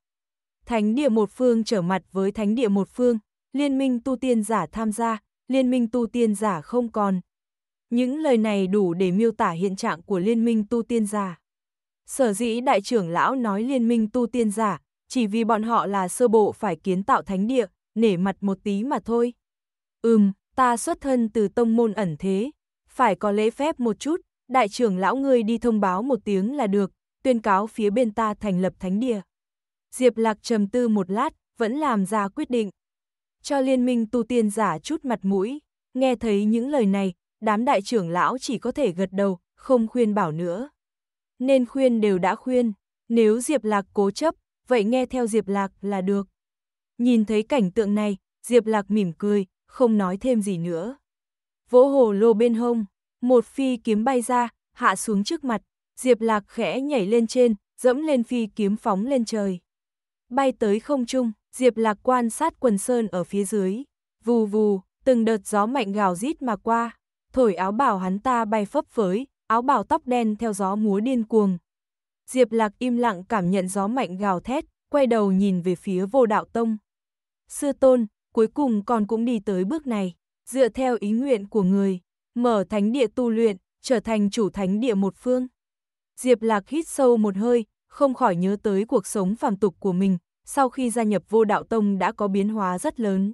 Thánh địa một phương trở mặt với thánh địa một phương, liên minh tu tiên giả tham gia, liên minh tu tiên giả không còn. Những lời này đủ để miêu tả hiện trạng của liên minh tu tiên giả. Sở dĩ đại trưởng lão nói liên minh tu tiên giả, chỉ vì bọn họ là sơ bộ phải kiến tạo thánh địa, nể mặt một tí mà thôi. Ừm, ta xuất thân từ tông môn ẩn thế, phải có lễ phép một chút, đại trưởng lão ngươi đi thông báo một tiếng là được, tuyên cáo phía bên ta thành lập thánh địa. Diệp Lạc trầm tư một lát, vẫn làm ra quyết định. Cho liên minh tu tiên giả chút mặt mũi, nghe thấy những lời này, đám đại trưởng lão chỉ có thể gật đầu, không khuyên bảo nữa. Nên khuyên đều đã khuyên, nếu Diệp Lạc cố chấp, vậy nghe theo Diệp Lạc là được. Nhìn thấy cảnh tượng này, Diệp Lạc mỉm cười, không nói thêm gì nữa. Vỗ hồ lô bên hông, một phi kiếm bay ra, hạ xuống trước mặt, Diệp Lạc khẽ nhảy lên trên, dẫm lên phi kiếm phóng lên trời. Bay tới không trung, Diệp Lạc quan sát quần sơn ở phía dưới, vù vù, từng đợt gió mạnh gào rít mà qua, thổi áo bảo hắn ta bay phấp phới, áo bảo tóc đen theo gió múa điên cuồng. Diệp Lạc im lặng cảm nhận gió mạnh gào thét, quay đầu nhìn về phía vô đạo tông sư tôn, cuối cùng con cũng đi tới bước này, dựa theo ý nguyện của người, mở thánh địa tu luyện, trở thành chủ thánh địa một phương. Diệp Lạc hít sâu một hơi, không khỏi nhớ tới cuộc sống phàm tục của mình, sau khi gia nhập vô đạo tông đã có biến hóa rất lớn.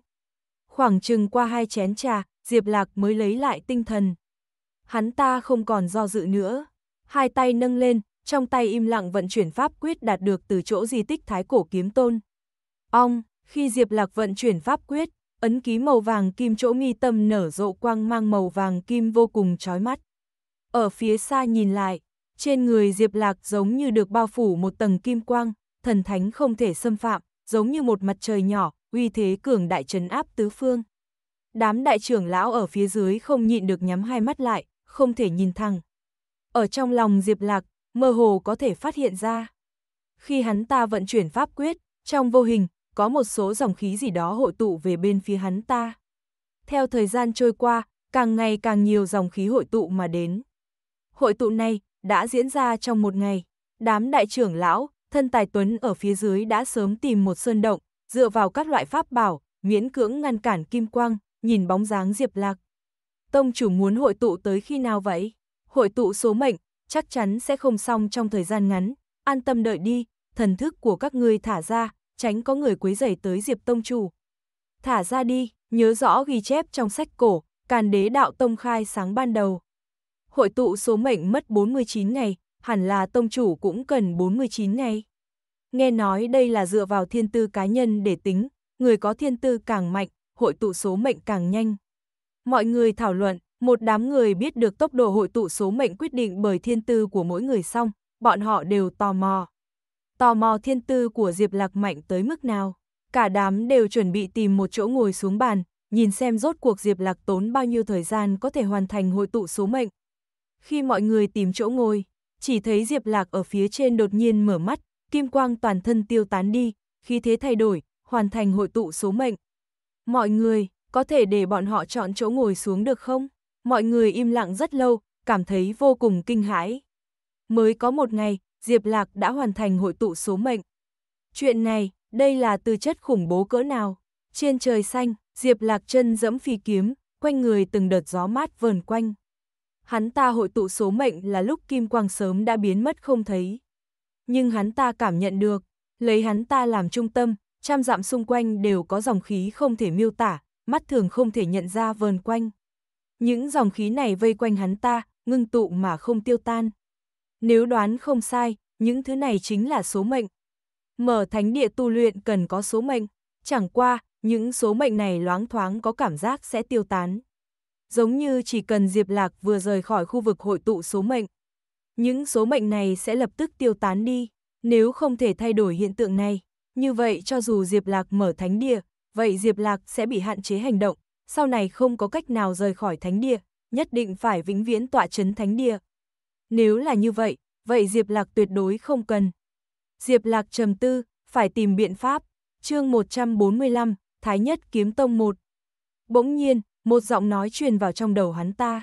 Khoảng chừng qua hai chén trà, Diệp Lạc mới lấy lại tinh thần. Hắn ta không còn do dự nữa, hai tay nâng lên, trong tay im lặng vận chuyển pháp quyết đạt được từ chỗ di tích Thái Cổ Kiếm Tôn. Ông. Khi Diệp Lạc vận chuyển pháp quyết, ấn ký màu vàng kim chỗ nghi tâm nở rộ quang mang màu vàng kim vô cùng chói mắt. Ở phía xa nhìn lại, trên người Diệp Lạc giống như được bao phủ một tầng kim quang, thần thánh không thể xâm phạm, giống như một mặt trời nhỏ, uy thế cường đại trấn áp tứ phương. Đám đại trưởng lão ở phía dưới không nhịn được nhắm hai mắt lại, không thể nhìn thẳng. Ở trong lòng Diệp Lạc, mơ hồ có thể phát hiện ra. Khi hắn ta vận chuyển pháp quyết, trong vô hình, có một số dòng khí gì đó hội tụ về bên phía hắn ta. Theo thời gian trôi qua, càng ngày càng nhiều dòng khí hội tụ mà đến. Hội tụ này đã diễn ra trong một ngày. Đám đại trưởng lão, thân tài tuấn ở phía dưới đã sớm tìm một sơn động, dựa vào các loại pháp bảo, miễn cưỡng ngăn cản kim quang, nhìn bóng dáng Diệp Lạc. Tông chủ muốn hội tụ tới khi nào vậy? Hội tụ số mệnh, chắc chắn sẽ không xong trong thời gian ngắn, an tâm đợi đi, thần thức của các ngươi thả ra, tránh có người quấy rầy tới Diệp Tông Chủ. Thả ra đi, nhớ rõ ghi chép trong sách cổ, càn đế đạo Tông khai sáng ban đầu. Hội tụ số mệnh mất 49 ngày, hẳn là Tông Chủ cũng cần 49 ngày. Nghe nói đây là dựa vào thiên tư cá nhân để tính, người có thiên tư càng mạnh, hội tụ số mệnh càng nhanh. Mọi người thảo luận, một đám người biết được tốc độ hội tụ số mệnh quyết định bởi thiên tư của mỗi người xong, bọn họ đều tò mò tò mò thiên tư của Diệp Lạc mạnh tới mức nào. Cả đám đều chuẩn bị tìm một chỗ ngồi xuống bàn, nhìn xem rốt cuộc Diệp Lạc tốn bao nhiêu thời gian có thể hoàn thành hội tụ số mệnh. Khi mọi người tìm chỗ ngồi, chỉ thấy Diệp Lạc ở phía trên đột nhiên mở mắt, kim quang toàn thân tiêu tán đi, Khi thế thay đổi, hoàn thành hội tụ số mệnh. Mọi người, có thể để bọn họ chọn chỗ ngồi xuống được không? Mọi người im lặng rất lâu, cảm thấy vô cùng kinh hãi. Mới có một ngày, Diệp Lạc đã hoàn thành hội tụ số mệnh. Chuyện này, đây là tư chất khủng bố cỡ nào? Trên trời xanh, Diệp Lạc chân dẫm phi kiếm, quanh người từng đợt gió mát vờn quanh. Hắn ta hội tụ số mệnh là lúc kim quang sớm đã biến mất không thấy. Nhưng hắn ta cảm nhận được, lấy hắn ta làm trung tâm, trăm dặm xung quanh đều có dòng khí không thể miêu tả, mắt thường không thể nhận ra vờn quanh. Những dòng khí này vây quanh hắn ta, ngưng tụ mà không tiêu tan. Nếu đoán không sai, những thứ này chính là số mệnh. Mở thánh địa tu luyện cần có số mệnh, chẳng qua, những số mệnh này loáng thoáng có cảm giác sẽ tiêu tán. Giống như chỉ cần Diệp Lạc vừa rời khỏi khu vực hội tụ số mệnh, những số mệnh này sẽ lập tức tiêu tán đi, nếu không thể thay đổi hiện tượng này. Như vậy cho dù Diệp Lạc mở thánh địa, vậy Diệp Lạc sẽ bị hạn chế hành động, sau này không có cách nào rời khỏi thánh địa, nhất định phải vĩnh viễn tọa chấn thánh địa. Nếu là như vậy, vậy Diệp Lạc tuyệt đối không cần. Diệp Lạc trầm tư, phải tìm biện pháp. Chương 145, Thái nhất kiếm tông 1. Bỗng nhiên, một giọng nói truyền vào trong đầu hắn ta.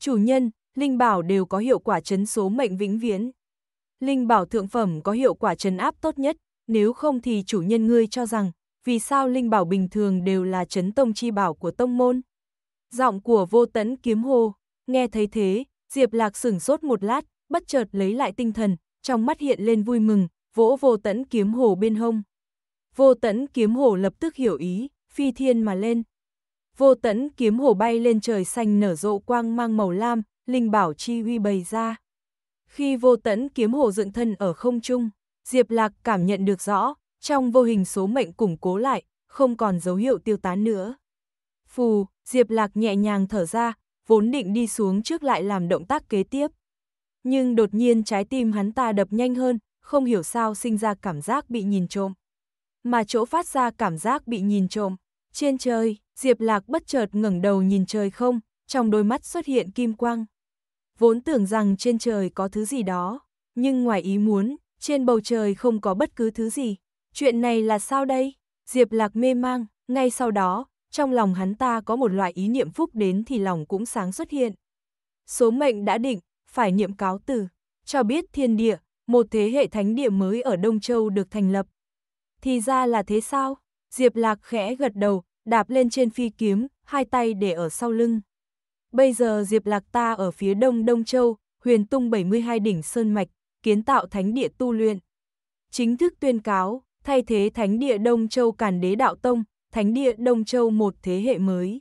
Chủ nhân, linh bảo đều có hiệu quả chấn số mệnh vĩnh viễn. Linh bảo thượng phẩm có hiệu quả trấn áp tốt nhất, nếu không thì chủ nhân ngươi cho rằng, vì sao linh bảo bình thường đều là trấn tông chi bảo của tông môn? Giọng của vô tấn kiếm hồ, nghe thấy thế, Diệp Lạc sửng sốt một lát, bất chợt lấy lại tinh thần, trong mắt hiện lên vui mừng, vỗ vô tẫn kiếm hổ bên hông. Vô tẫn kiếm hổ lập tức hiểu ý, phi thiên mà lên. Vô tẫn kiếm hổ bay lên trời xanh nở rộ quang mang màu lam, linh bảo chi uy bày ra. Khi vô tẫn kiếm hổ dựng thân ở không trung, Diệp Lạc cảm nhận được rõ, trong vô hình số mệnh củng cố lại, không còn dấu hiệu tiêu tán nữa. Phù, Diệp Lạc nhẹ nhàng thở ra, vốn định đi xuống trước lại làm động tác kế tiếp. Nhưng đột nhiên trái tim hắn ta đập nhanh hơn, không hiểu sao sinh ra cảm giác bị nhìn trộm. Mà chỗ phát ra cảm giác bị nhìn trộm, trên trời, Diệp Lạc bất chợt ngẩng đầu nhìn trời không, trong đôi mắt xuất hiện kim quang. Vốn tưởng rằng trên trời có thứ gì đó, nhưng ngoài ý muốn, trên bầu trời không có bất cứ thứ gì. Chuyện này là sao đây? Diệp Lạc mê mang, ngay sau đó, trong lòng hắn ta có một loại ý niệm phúc đến thì lòng cũng sáng xuất hiện. Số mệnh đã định, phải niệm cáo từ, cho biết thiên địa, một thế hệ thánh địa mới ở Đông Châu được thành lập. Thì ra là thế sao? Diệp Lạc khẽ gật đầu, đạp lên trên phi kiếm, hai tay để ở sau lưng. Bây giờ Diệp Lạc ta ở phía đông Đông Châu, huyền tung 72 đỉnh Sơn Mạch, kiến tạo thánh địa tu luyện. Chính thức tuyên cáo, thay thế thánh địa Đông Châu Càn Đế Đạo Tông, thánh địa Đông Châu một thế hệ mới.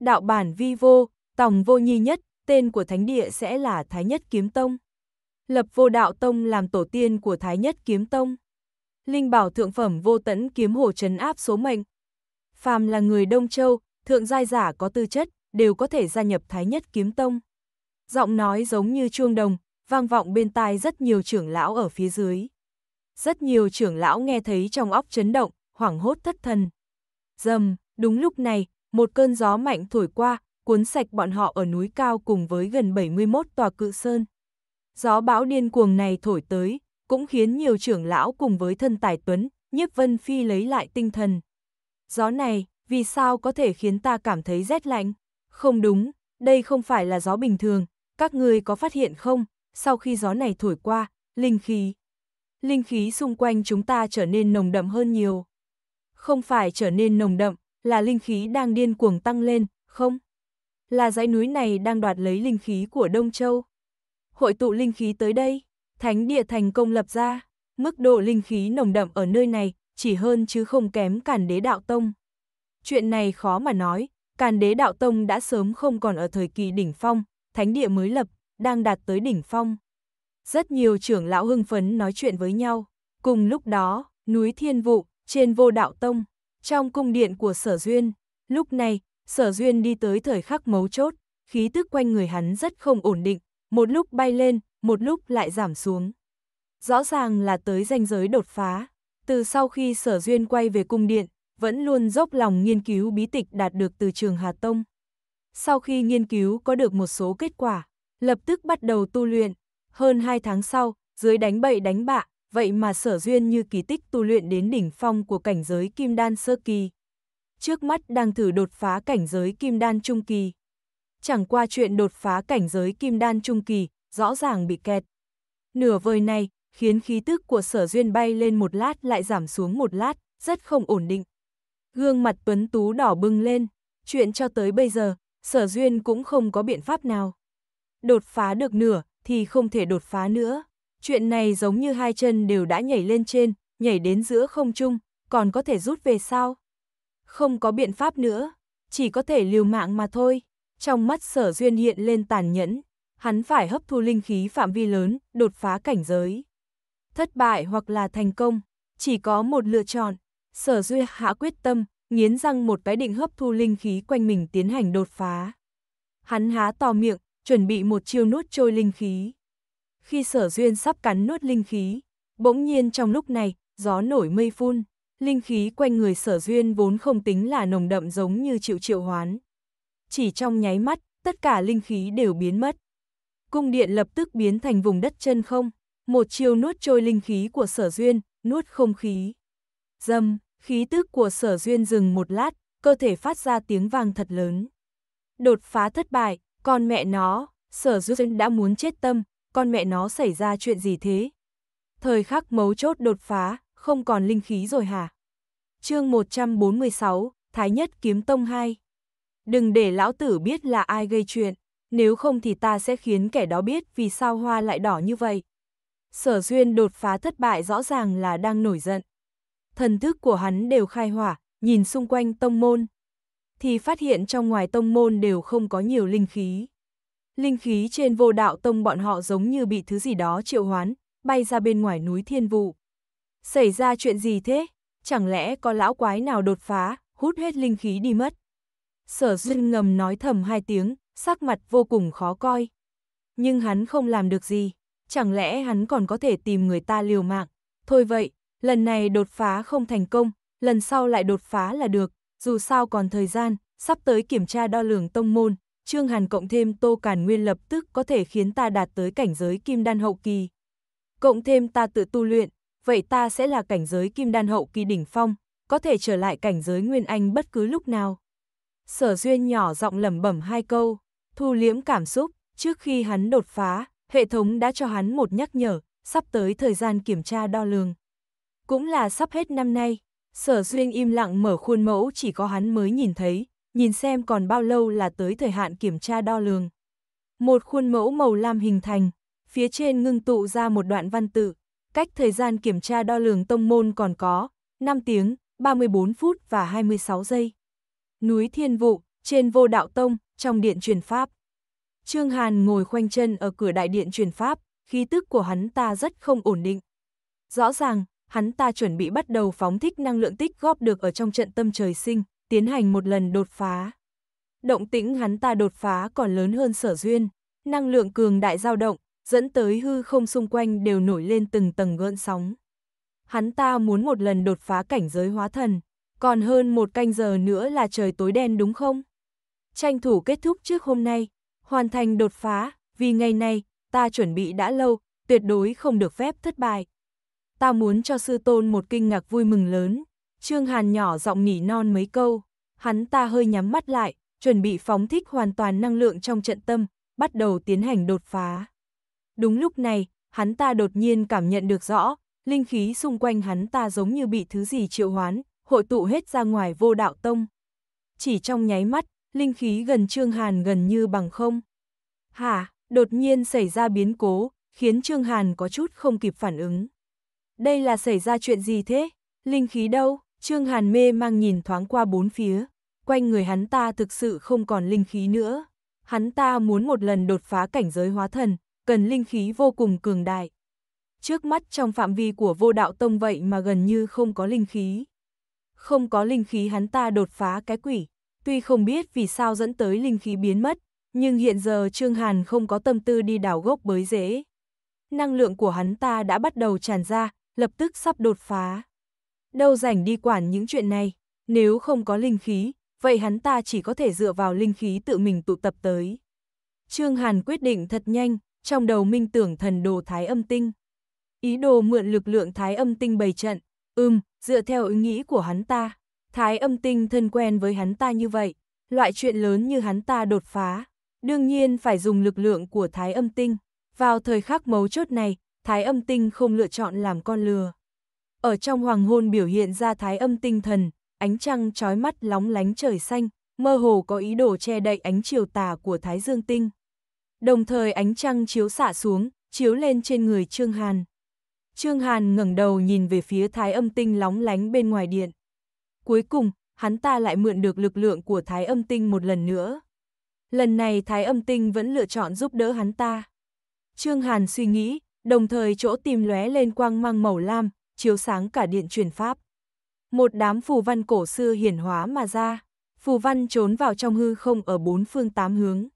Đạo bản vi vô, tòng vô nhi nhất, tên của thánh địa sẽ là Thái Nhất Kiếm Tông. Lập vô đạo tông làm tổ tiên của Thái Nhất Kiếm Tông. Linh bảo thượng phẩm vô tẫn kiếm hồ trấn áp số mệnh. Phàm là người Đông Châu, thượng giai giả có tư chất, đều có thể gia nhập Thái Nhất Kiếm Tông. Giọng nói giống như chuông đồng, vang vọng bên tai rất nhiều trưởng lão ở phía dưới. Rất nhiều trưởng lão nghe thấy trong óc chấn động, hoảng hốt thất thần. Dầm, đúng lúc này, một cơn gió mạnh thổi qua, cuốn sạch bọn họ ở núi cao cùng với gần 71 tòa cự sơn. Gió bão điên cuồng này thổi tới, cũng khiến nhiều trưởng lão cùng với thân tài tuấn, nhiếp vân phi lấy lại tinh thần. Gió này, vì sao có thể khiến ta cảm thấy rét lạnh? Không đúng, đây không phải là gió bình thường, các người có phát hiện không? Sau khi gió này thổi qua, linh khí. Linh khí xung quanh chúng ta trở nên nồng đậm hơn nhiều không phải trở nên nồng đậm, là linh khí đang điên cuồng tăng lên, không? Là dãy núi này đang đoạt lấy linh khí của Đông Châu. Hội tụ linh khí tới đây, thánh địa thành công lập ra, mức độ linh khí nồng đậm ở nơi này chỉ hơn chứ không kém cản đế đạo tông. Chuyện này khó mà nói, càn đế đạo tông đã sớm không còn ở thời kỳ đỉnh phong, thánh địa mới lập, đang đạt tới đỉnh phong. Rất nhiều trưởng lão hưng phấn nói chuyện với nhau. Cùng lúc đó, núi Thiên Vụ, trên vô đạo tông, trong cung điện của sở duyên, lúc này, sở duyên đi tới thời khắc mấu chốt, khí tức quanh người hắn rất không ổn định, một lúc bay lên, một lúc lại giảm xuống. Rõ ràng là tới ranh giới đột phá, từ sau khi sở duyên quay về cung điện, vẫn luôn dốc lòng nghiên cứu bí tịch đạt được từ trường Hà Tông. Sau khi nghiên cứu có được một số kết quả, lập tức bắt đầu tu luyện, hơn 2 tháng sau, dưới đánh bậy đánh bạ, vậy mà sở duyên như kỳ tích tu luyện đến đỉnh phong của cảnh giới kim đan sơ kỳ. Trước mắt đang thử đột phá cảnh giới kim đan trung kỳ. Chẳng qua chuyện đột phá cảnh giới kim đan trung kỳ, rõ ràng bị kẹt. Nửa vời này, khiến khí tức của sở duyên bay lên một lát lại giảm xuống một lát, rất không ổn định. Gương mặt tuấn tú đỏ bừng lên, chuyện cho tới bây giờ, sở duyên cũng không có biện pháp nào. Đột phá được nửa thì không thể đột phá nữa. Chuyện này giống như hai chân đều đã nhảy lên trên, nhảy đến giữa không trung, còn có thể rút về sao? Không có biện pháp nữa, chỉ có thể liều mạng mà thôi. Trong mắt sở duyên hiện lên tàn nhẫn, hắn phải hấp thu linh khí phạm vi lớn, đột phá cảnh giới. Thất bại hoặc là thành công, chỉ có một lựa chọn. Sở duyên hạ quyết tâm, nghiến răng một cái định hấp thu linh khí quanh mình tiến hành đột phá. Hắn há to miệng, chuẩn bị một chiêu nuốt trôi linh khí khi sở duyên sắp cắn nuốt linh khí, bỗng nhiên trong lúc này, gió nổi mây phun, linh khí quanh người sở duyên vốn không tính là nồng đậm giống như chịu triệu hoán. Chỉ trong nháy mắt, tất cả linh khí đều biến mất. Cung điện lập tức biến thành vùng đất chân không, một chiêu nuốt trôi linh khí của sở duyên, nuốt không khí. Dâm, khí tức của sở duyên dừng một lát, cơ thể phát ra tiếng vang thật lớn. Đột phá thất bại, con mẹ nó, sở duyên đã muốn chết tâm, con mẹ nó xảy ra chuyện gì thế? Thời khắc mấu chốt đột phá, không còn linh khí rồi hả? chương 146, Thái Nhất Kiếm Tông 2 Đừng để lão tử biết là ai gây chuyện, nếu không thì ta sẽ khiến kẻ đó biết vì sao hoa lại đỏ như vậy. Sở duyên đột phá thất bại rõ ràng là đang nổi giận. Thần thức của hắn đều khai hỏa, nhìn xung quanh tông môn. Thì phát hiện trong ngoài tông môn đều không có nhiều linh khí. Linh khí trên vô đạo tông bọn họ giống như bị thứ gì đó triệu hoán, bay ra bên ngoài núi thiên vụ. Xảy ra chuyện gì thế? Chẳng lẽ có lão quái nào đột phá, hút hết linh khí đi mất? Sở duyên ngầm nói thầm hai tiếng, sắc mặt vô cùng khó coi. Nhưng hắn không làm được gì, chẳng lẽ hắn còn có thể tìm người ta liều mạng. Thôi vậy, lần này đột phá không thành công, lần sau lại đột phá là được, dù sao còn thời gian, sắp tới kiểm tra đo lường tông môn, Trương Hàn cộng thêm Tô Càn Nguyên lập tức có thể khiến ta đạt tới cảnh giới kim đan hậu kỳ. Cộng thêm ta tự tu luyện, vậy ta sẽ là cảnh giới kim đan hậu kỳ đỉnh phong, có thể trở lại cảnh giới Nguyên Anh bất cứ lúc nào. Sở Duyên nhỏ giọng lẩm bẩm hai câu, thu liễm cảm xúc, trước khi hắn đột phá, hệ thống đã cho hắn một nhắc nhở, sắp tới thời gian kiểm tra đo lường. Cũng là sắp hết năm nay, Sở Duyên im lặng mở khuôn mẫu chỉ có hắn mới nhìn thấy, nhìn xem còn bao lâu là tới thời hạn kiểm tra đo lường. Một khuôn mẫu màu lam hình thành, phía trên ngưng tụ ra một đoạn văn tự, cách thời gian kiểm tra đo lường tông môn còn có 5 tiếng, 34 phút và 26 giây. Núi Thiên Vụ, trên vô đạo tông, trong điện truyền pháp. Trương Hàn ngồi khoanh chân ở cửa đại điện truyền pháp, khí tức của hắn ta rất không ổn định. Rõ ràng, hắn ta chuẩn bị bắt đầu phóng thích năng lượng tích góp được ở trong trận tâm trời sinh tiến hành một lần đột phá. Động tĩnh hắn ta đột phá còn lớn hơn sở duyên, năng lượng cường đại dao động, dẫn tới hư không xung quanh đều nổi lên từng tầng gợn sóng. Hắn ta muốn một lần đột phá cảnh giới hóa thần, còn hơn một canh giờ nữa là trời tối đen đúng không? Tranh thủ kết thúc trước hôm nay, hoàn thành đột phá, vì ngày nay, ta chuẩn bị đã lâu, tuyệt đối không được phép thất bại. Ta muốn cho sư tôn một kinh ngạc vui mừng lớn, Trương Hàn nhỏ giọng nỉ non mấy câu, hắn ta hơi nhắm mắt lại, chuẩn bị phóng thích hoàn toàn năng lượng trong trận tâm, bắt đầu tiến hành đột phá. Đúng lúc này, hắn ta đột nhiên cảm nhận được rõ, linh khí xung quanh hắn ta giống như bị thứ gì triệu hoán, hội tụ hết ra ngoài vô đạo tông. Chỉ trong nháy mắt, linh khí gần Trương Hàn gần như bằng không. Hả, đột nhiên xảy ra biến cố, khiến Trương Hàn có chút không kịp phản ứng. Đây là xảy ra chuyện gì thế? Linh khí đâu? Trương Hàn mê mang nhìn thoáng qua bốn phía, quanh người hắn ta thực sự không còn linh khí nữa. Hắn ta muốn một lần đột phá cảnh giới hóa thần, cần linh khí vô cùng cường đại. Trước mắt trong phạm vi của vô đạo tông vậy mà gần như không có linh khí. Không có linh khí hắn ta đột phá cái quỷ, tuy không biết vì sao dẫn tới linh khí biến mất, nhưng hiện giờ Trương Hàn không có tâm tư đi đào gốc bới dễ. Năng lượng của hắn ta đã bắt đầu tràn ra, lập tức sắp đột phá đâu rảnh đi quản những chuyện này, nếu không có linh khí, vậy hắn ta chỉ có thể dựa vào linh khí tự mình tụ tập tới. Trương Hàn quyết định thật nhanh, trong đầu minh tưởng thần đồ thái âm tinh. Ý đồ mượn lực lượng thái âm tinh bày trận, ưm, dựa theo ý nghĩ của hắn ta, thái âm tinh thân quen với hắn ta như vậy, loại chuyện lớn như hắn ta đột phá, đương nhiên phải dùng lực lượng của thái âm tinh. Vào thời khắc mấu chốt này, thái âm tinh không lựa chọn làm con lừa. Ở trong hoàng hôn biểu hiện ra thái âm tinh thần, ánh trăng trói mắt lóng lánh trời xanh, mơ hồ có ý đồ che đậy ánh chiều tà của thái dương tinh. Đồng thời ánh trăng chiếu xạ xuống, chiếu lên trên người Trương Hàn. Trương Hàn ngẩng đầu nhìn về phía thái âm tinh lóng lánh bên ngoài điện. Cuối cùng, hắn ta lại mượn được lực lượng của thái âm tinh một lần nữa. Lần này thái âm tinh vẫn lựa chọn giúp đỡ hắn ta. Trương Hàn suy nghĩ, đồng thời chỗ tìm lóe lên quang mang màu lam, chiếu sáng cả điện truyền pháp. Một đám phù văn cổ xưa hiển hóa mà ra, phù văn trốn vào trong hư không ở bốn phương tám hướng.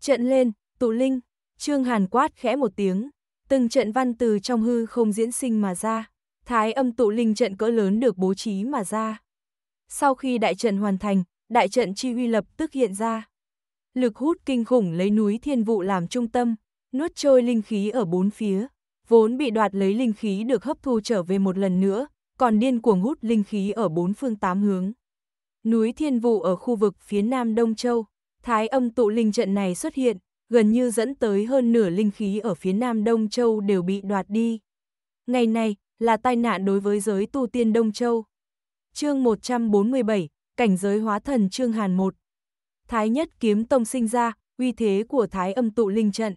Trận lên, tụ linh, Trương Hàn quát khẽ một tiếng, từng trận văn từ trong hư không diễn sinh mà ra, thái âm tụ linh trận cỡ lớn được bố trí mà ra. Sau khi đại trận hoàn thành, đại trận chi huy lập tức hiện ra. Lực hút kinh khủng lấy núi thiên vụ làm trung tâm, nuốt trôi linh khí ở bốn phía vốn bị đoạt lấy linh khí được hấp thu trở về một lần nữa, còn điên cuồng hút linh khí ở bốn phương tám hướng. Núi Thiên Vụ ở khu vực phía nam Đông Châu, Thái âm tụ linh trận này xuất hiện, gần như dẫn tới hơn nửa linh khí ở phía nam Đông Châu đều bị đoạt đi. Ngày này là tai nạn đối với giới tu tiên Đông Châu. Chương 147, Cảnh giới hóa thần chương Hàn 1. Thái nhất kiếm tông sinh ra, uy thế của thái âm tụ linh trận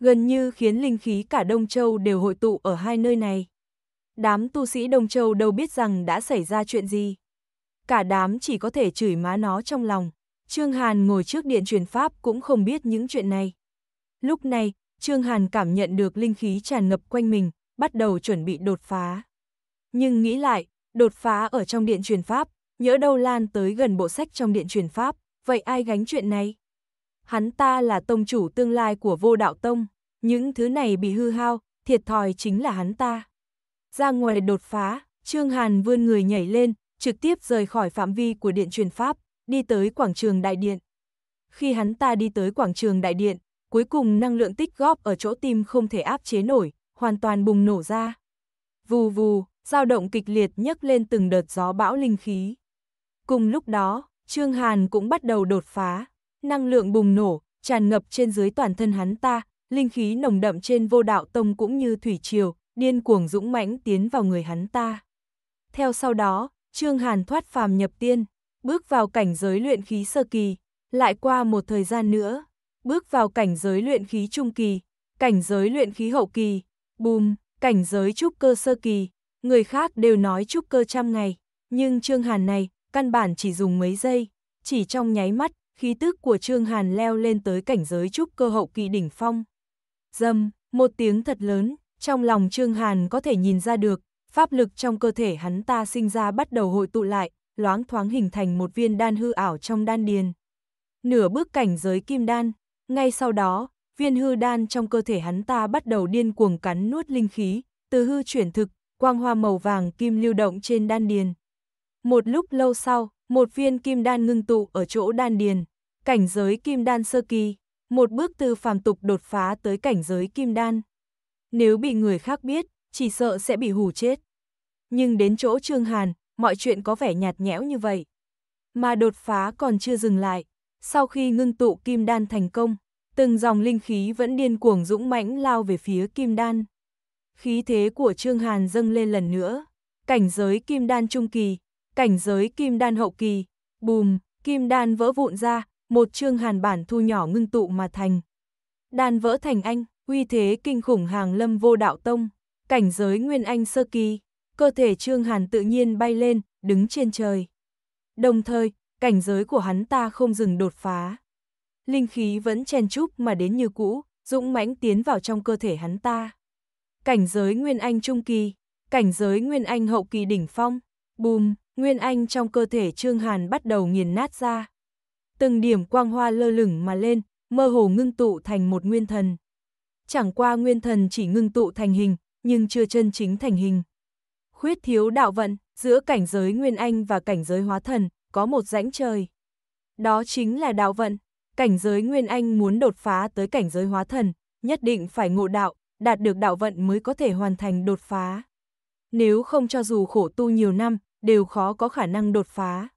gần như khiến linh khí cả Đông Châu đều hội tụ ở hai nơi này. Đám tu sĩ Đông Châu đâu biết rằng đã xảy ra chuyện gì. Cả đám chỉ có thể chửi má nó trong lòng. Trương Hàn ngồi trước điện truyền pháp cũng không biết những chuyện này. Lúc này, Trương Hàn cảm nhận được linh khí tràn ngập quanh mình, bắt đầu chuẩn bị đột phá. Nhưng nghĩ lại, đột phá ở trong điện truyền pháp, nhỡ đâu lan tới gần bộ sách trong điện truyền pháp, vậy ai gánh chuyện này? hắn ta là tông chủ tương lai của vô đạo tông, những thứ này bị hư hao, thiệt thòi chính là hắn ta. Ra ngoài đột phá, Trương Hàn vươn người nhảy lên, trực tiếp rời khỏi phạm vi của điện truyền pháp, đi tới quảng trường đại điện. Khi hắn ta đi tới quảng trường đại điện, cuối cùng năng lượng tích góp ở chỗ tim không thể áp chế nổi, hoàn toàn bùng nổ ra. Vù vù, dao động kịch liệt nhấc lên từng đợt gió bão linh khí. Cùng lúc đó, Trương Hàn cũng bắt đầu đột phá năng lượng bùng nổ, tràn ngập trên dưới toàn thân hắn ta, linh khí nồng đậm trên vô đạo tông cũng như thủy triều, điên cuồng dũng mãnh tiến vào người hắn ta. Theo sau đó, Trương Hàn thoát phàm nhập tiên, bước vào cảnh giới luyện khí sơ kỳ, lại qua một thời gian nữa, bước vào cảnh giới luyện khí trung kỳ, cảnh giới luyện khí hậu kỳ, bùm, cảnh giới trúc cơ sơ kỳ, người khác đều nói trúc cơ trăm ngày, nhưng Trương Hàn này, căn bản chỉ dùng mấy giây, chỉ trong nháy mắt, khí tức của Trương Hàn leo lên tới cảnh giới trúc cơ hậu kỳ đỉnh phong. Dầm, một tiếng thật lớn, trong lòng Trương Hàn có thể nhìn ra được, pháp lực trong cơ thể hắn ta sinh ra bắt đầu hội tụ lại, loáng thoáng hình thành một viên đan hư ảo trong đan điền. Nửa bước cảnh giới kim đan, ngay sau đó, viên hư đan trong cơ thể hắn ta bắt đầu điên cuồng cắn nuốt linh khí, từ hư chuyển thực, quang hoa màu vàng kim lưu động trên đan điền. Một lúc lâu sau, một viên kim đan ngưng tụ ở chỗ đan điền, cảnh giới kim đan sơ kỳ, một bước từ phàm tục đột phá tới cảnh giới kim đan. Nếu bị người khác biết, chỉ sợ sẽ bị hù chết. Nhưng đến chỗ Trương Hàn, mọi chuyện có vẻ nhạt nhẽo như vậy. Mà đột phá còn chưa dừng lại, sau khi ngưng tụ kim đan thành công, từng dòng linh khí vẫn điên cuồng dũng mãnh lao về phía kim đan. Khí thế của Trương Hàn dâng lên lần nữa, cảnh giới kim đan trung kỳ, cảnh giới kim đan hậu kỳ, bùm, kim đan vỡ vụn ra, một chương hàn bản thu nhỏ ngưng tụ mà thành. Đan vỡ thành anh, uy thế kinh khủng hàng lâm vô đạo tông, cảnh giới nguyên anh sơ kỳ, cơ thể trương hàn tự nhiên bay lên, đứng trên trời. Đồng thời, cảnh giới của hắn ta không dừng đột phá. Linh khí vẫn chen chúc mà đến như cũ, dũng mãnh tiến vào trong cơ thể hắn ta. Cảnh giới Nguyên Anh Trung Kỳ, cảnh giới Nguyên Anh Hậu Kỳ Đỉnh Phong, bùm, Nguyên Anh trong cơ thể Trương Hàn bắt đầu nghiền nát ra. Từng điểm quang hoa lơ lửng mà lên, mơ hồ ngưng tụ thành một nguyên thần. Chẳng qua nguyên thần chỉ ngưng tụ thành hình, nhưng chưa chân chính thành hình. Khuyết thiếu đạo vận, giữa cảnh giới Nguyên Anh và cảnh giới hóa thần, có một rãnh trời. Đó chính là đạo vận, cảnh giới Nguyên Anh muốn đột phá tới cảnh giới hóa thần, nhất định phải ngộ đạo, đạt được đạo vận mới có thể hoàn thành đột phá. Nếu không cho dù khổ tu nhiều năm, đều khó có khả năng đột phá.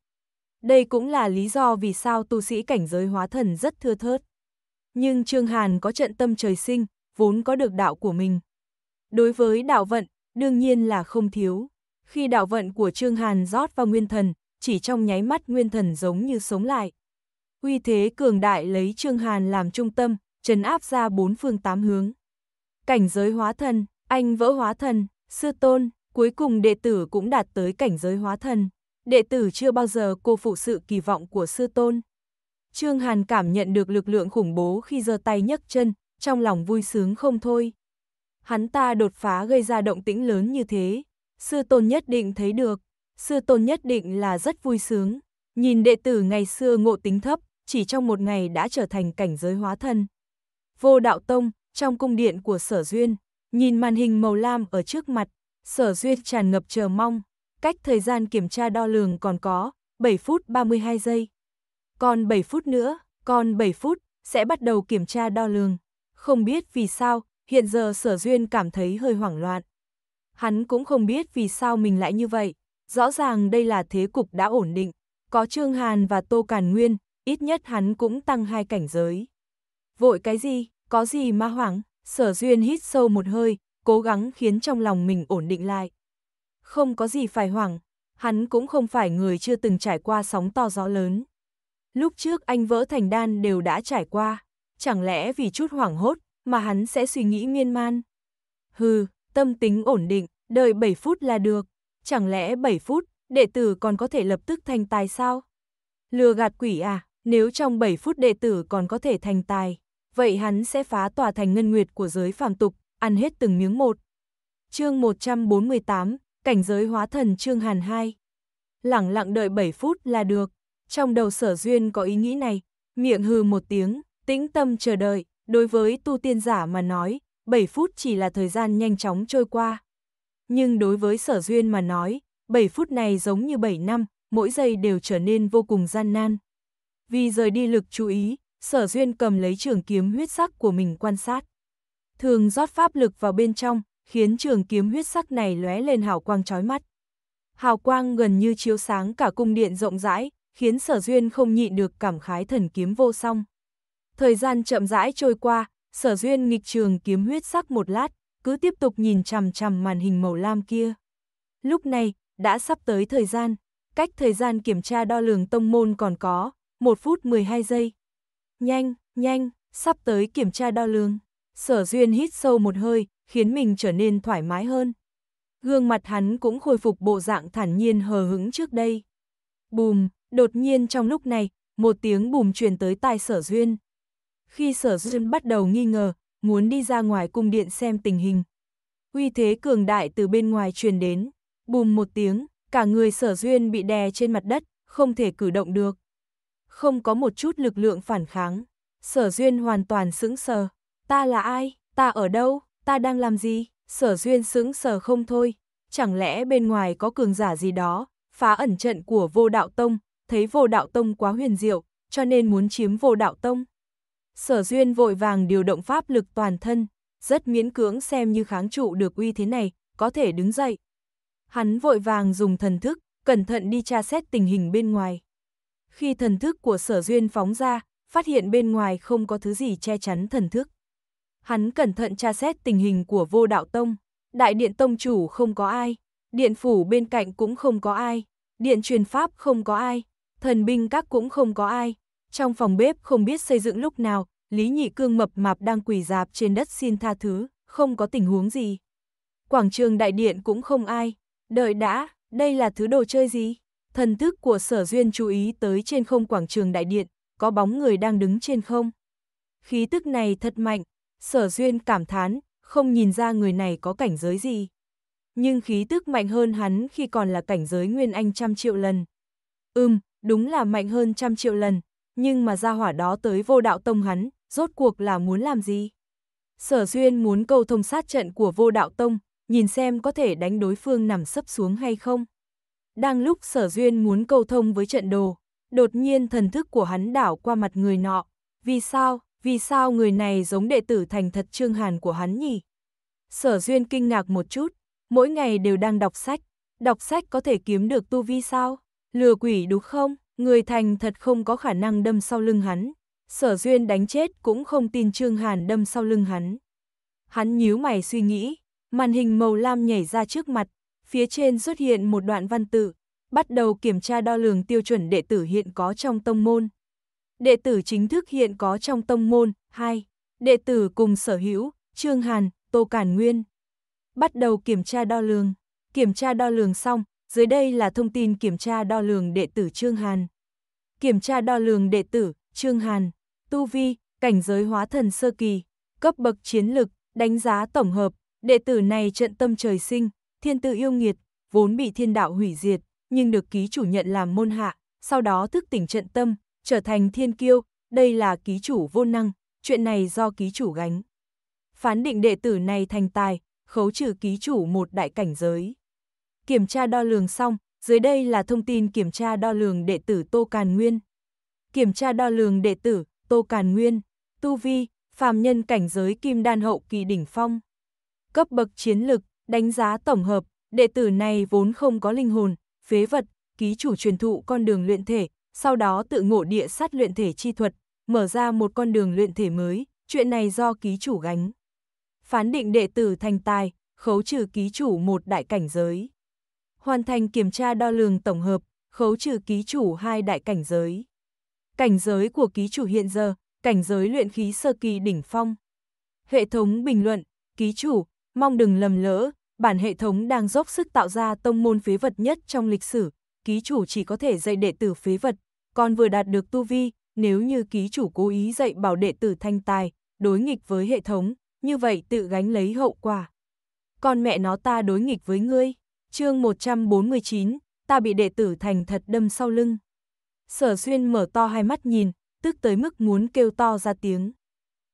Đây cũng là lý do vì sao tu sĩ cảnh giới hóa thần rất thưa thớt. Nhưng Trương Hàn có trận tâm trời sinh, vốn có được đạo của mình. Đối với đạo vận, đương nhiên là không thiếu. Khi đạo vận của Trương Hàn rót vào nguyên thần, chỉ trong nháy mắt nguyên thần giống như sống lại. Uy thế cường đại lấy Trương Hàn làm trung tâm, trấn áp ra bốn phương tám hướng. Cảnh giới hóa thần, anh vỡ hóa thần, sư tôn, Cuối cùng đệ tử cũng đạt tới cảnh giới hóa thân, đệ tử chưa bao giờ cô phụ sự kỳ vọng của sư tôn. Trương Hàn cảm nhận được lực lượng khủng bố khi giơ tay nhấc chân, trong lòng vui sướng không thôi. Hắn ta đột phá gây ra động tĩnh lớn như thế, sư tôn nhất định thấy được, sư tôn nhất định là rất vui sướng. Nhìn đệ tử ngày xưa ngộ tính thấp, chỉ trong một ngày đã trở thành cảnh giới hóa thân. Vô đạo tông, trong cung điện của sở duyên, nhìn màn hình màu lam ở trước mặt, Sở Duyệt tràn ngập chờ mong, cách thời gian kiểm tra đo lường còn có 7 phút 32 giây. Còn 7 phút nữa, còn 7 phút sẽ bắt đầu kiểm tra đo lường. Không biết vì sao, hiện giờ Sở Duyên cảm thấy hơi hoảng loạn. Hắn cũng không biết vì sao mình lại như vậy, rõ ràng đây là thế cục đã ổn định, có Trương Hàn và Tô Càn Nguyên, ít nhất hắn cũng tăng hai cảnh giới. Vội cái gì, có gì mà hoảng, Sở Duyên hít sâu một hơi, cố gắng khiến trong lòng mình ổn định lại. Không có gì phải hoảng, hắn cũng không phải người chưa từng trải qua sóng to gió lớn. Lúc trước anh vỡ thành đan đều đã trải qua, chẳng lẽ vì chút hoảng hốt mà hắn sẽ suy nghĩ miên man. Hừ, tâm tính ổn định, đợi 7 phút là được, chẳng lẽ 7 phút, đệ tử còn có thể lập tức thành tài sao? Lừa gạt quỷ à, nếu trong 7 phút đệ tử còn có thể thành tài, vậy hắn sẽ phá tòa thành ngân nguyệt của giới phàm tục, ăn hết từng miếng một. Chương 148, cảnh giới hóa thần chương Hàn 2. Lẳng lặng đợi 7 phút là được. Trong đầu Sở Duyên có ý nghĩ này, miệng hừ một tiếng, tĩnh tâm chờ đợi, đối với tu tiên giả mà nói, 7 phút chỉ là thời gian nhanh chóng trôi qua. Nhưng đối với Sở Duyên mà nói, 7 phút này giống như 7 năm, mỗi giây đều trở nên vô cùng gian nan. Vì rời đi lực chú ý, Sở Duyên cầm lấy trường kiếm huyết sắc của mình quan sát thường rót pháp lực vào bên trong, khiến trường kiếm huyết sắc này lóe lên hào quang chói mắt. Hào quang gần như chiếu sáng cả cung điện rộng rãi, khiến sở duyên không nhịn được cảm khái thần kiếm vô song. Thời gian chậm rãi trôi qua, sở duyên nghịch trường kiếm huyết sắc một lát, cứ tiếp tục nhìn chằm chằm màn hình màu lam kia. Lúc này, đã sắp tới thời gian, cách thời gian kiểm tra đo lường tông môn còn có, 1 phút 12 giây. Nhanh, nhanh, sắp tới kiểm tra đo lường. Sở duyên hít sâu một hơi, khiến mình trở nên thoải mái hơn. Gương mặt hắn cũng khôi phục bộ dạng thản nhiên hờ hững trước đây. Bùm, đột nhiên trong lúc này, một tiếng bùm truyền tới tai sở duyên. Khi sở duyên bắt đầu nghi ngờ, muốn đi ra ngoài cung điện xem tình hình. Uy thế cường đại từ bên ngoài truyền đến, bùm một tiếng, cả người sở duyên bị đè trên mặt đất, không thể cử động được. Không có một chút lực lượng phản kháng, sở duyên hoàn toàn sững sờ. Ta là ai? Ta ở đâu? Ta đang làm gì? Sở duyên sững sờ không thôi. Chẳng lẽ bên ngoài có cường giả gì đó, phá ẩn trận của vô đạo tông, thấy vô đạo tông quá huyền diệu, cho nên muốn chiếm vô đạo tông. Sở duyên vội vàng điều động pháp lực toàn thân, rất miễn cưỡng xem như kháng trụ được uy thế này, có thể đứng dậy. Hắn vội vàng dùng thần thức, cẩn thận đi tra xét tình hình bên ngoài. Khi thần thức của sở duyên phóng ra, phát hiện bên ngoài không có thứ gì che chắn thần thức hắn cẩn thận tra xét tình hình của vô đạo tông. Đại điện tông chủ không có ai, điện phủ bên cạnh cũng không có ai, điện truyền pháp không có ai, thần binh các cũng không có ai. Trong phòng bếp không biết xây dựng lúc nào, Lý Nhị Cương mập mạp đang quỳ dạp trên đất xin tha thứ, không có tình huống gì. Quảng trường đại điện cũng không ai, đợi đã, đây là thứ đồ chơi gì? Thần thức của sở duyên chú ý tới trên không quảng trường đại điện, có bóng người đang đứng trên không. Khí tức này thật mạnh, sở duyên cảm thán, không nhìn ra người này có cảnh giới gì. Nhưng khí tức mạnh hơn hắn khi còn là cảnh giới nguyên anh trăm triệu lần. Ừm, đúng là mạnh hơn trăm triệu lần, nhưng mà ra hỏa đó tới vô đạo tông hắn, rốt cuộc là muốn làm gì? Sở duyên muốn câu thông sát trận của vô đạo tông, nhìn xem có thể đánh đối phương nằm sấp xuống hay không. Đang lúc sở duyên muốn câu thông với trận đồ, đột nhiên thần thức của hắn đảo qua mặt người nọ. Vì sao? vì sao người này giống đệ tử thành thật Trương Hàn của hắn nhỉ? Sở Duyên kinh ngạc một chút, mỗi ngày đều đang đọc sách, đọc sách có thể kiếm được tu vi sao? Lừa quỷ đúng không? Người thành thật không có khả năng đâm sau lưng hắn. Sở Duyên đánh chết cũng không tin Trương Hàn đâm sau lưng hắn. Hắn nhíu mày suy nghĩ, màn hình màu lam nhảy ra trước mặt, phía trên xuất hiện một đoạn văn tự, bắt đầu kiểm tra đo lường tiêu chuẩn đệ tử hiện có trong tông môn đệ tử chính thức hiện có trong tông môn, 2. Đệ tử cùng sở hữu, Trương Hàn, Tô Cản Nguyên. Bắt đầu kiểm tra đo lường. Kiểm tra đo lường xong, dưới đây là thông tin kiểm tra đo lường đệ tử Trương Hàn. Kiểm tra đo lường đệ tử Trương Hàn, tu vi, cảnh giới hóa thần sơ kỳ, cấp bậc chiến lực, đánh giá tổng hợp, đệ tử này trận tâm trời sinh, thiên tư yêu nghiệt, vốn bị thiên đạo hủy diệt, nhưng được ký chủ nhận làm môn hạ, sau đó thức tỉnh trận tâm, trở thành thiên kiêu, đây là ký chủ vô năng, chuyện này do ký chủ gánh. Phán định đệ tử này thành tài, khấu trừ ký chủ một đại cảnh giới. Kiểm tra đo lường xong, dưới đây là thông tin kiểm tra đo lường đệ tử Tô Càn Nguyên. Kiểm tra đo lường đệ tử Tô Càn Nguyên, tu vi, phàm nhân cảnh giới kim đan hậu kỳ đỉnh phong. Cấp bậc chiến lực, đánh giá tổng hợp, đệ tử này vốn không có linh hồn, phế vật, ký chủ truyền thụ con đường luyện thể, sau đó tự ngộ địa sát luyện thể chi thuật, mở ra một con đường luyện thể mới, chuyện này do ký chủ gánh. Phán định đệ tử thành tài, khấu trừ ký chủ một đại cảnh giới. Hoàn thành kiểm tra đo lường tổng hợp, khấu trừ ký chủ hai đại cảnh giới. Cảnh giới của ký chủ hiện giờ, cảnh giới luyện khí sơ kỳ đỉnh phong. Hệ thống bình luận, ký chủ, mong đừng lầm lỡ, bản hệ thống đang dốc sức tạo ra tông môn phế vật nhất trong lịch sử, ký chủ chỉ có thể dạy đệ tử phế vật, còn vừa đạt được tu vi, nếu như ký chủ cố ý dạy bảo đệ tử thanh tài, đối nghịch với hệ thống, như vậy tự gánh lấy hậu quả. Còn mẹ nó ta đối nghịch với ngươi, chương 149, ta bị đệ tử thành thật đâm sau lưng. Sở xuyên mở to hai mắt nhìn, tức tới mức muốn kêu to ra tiếng.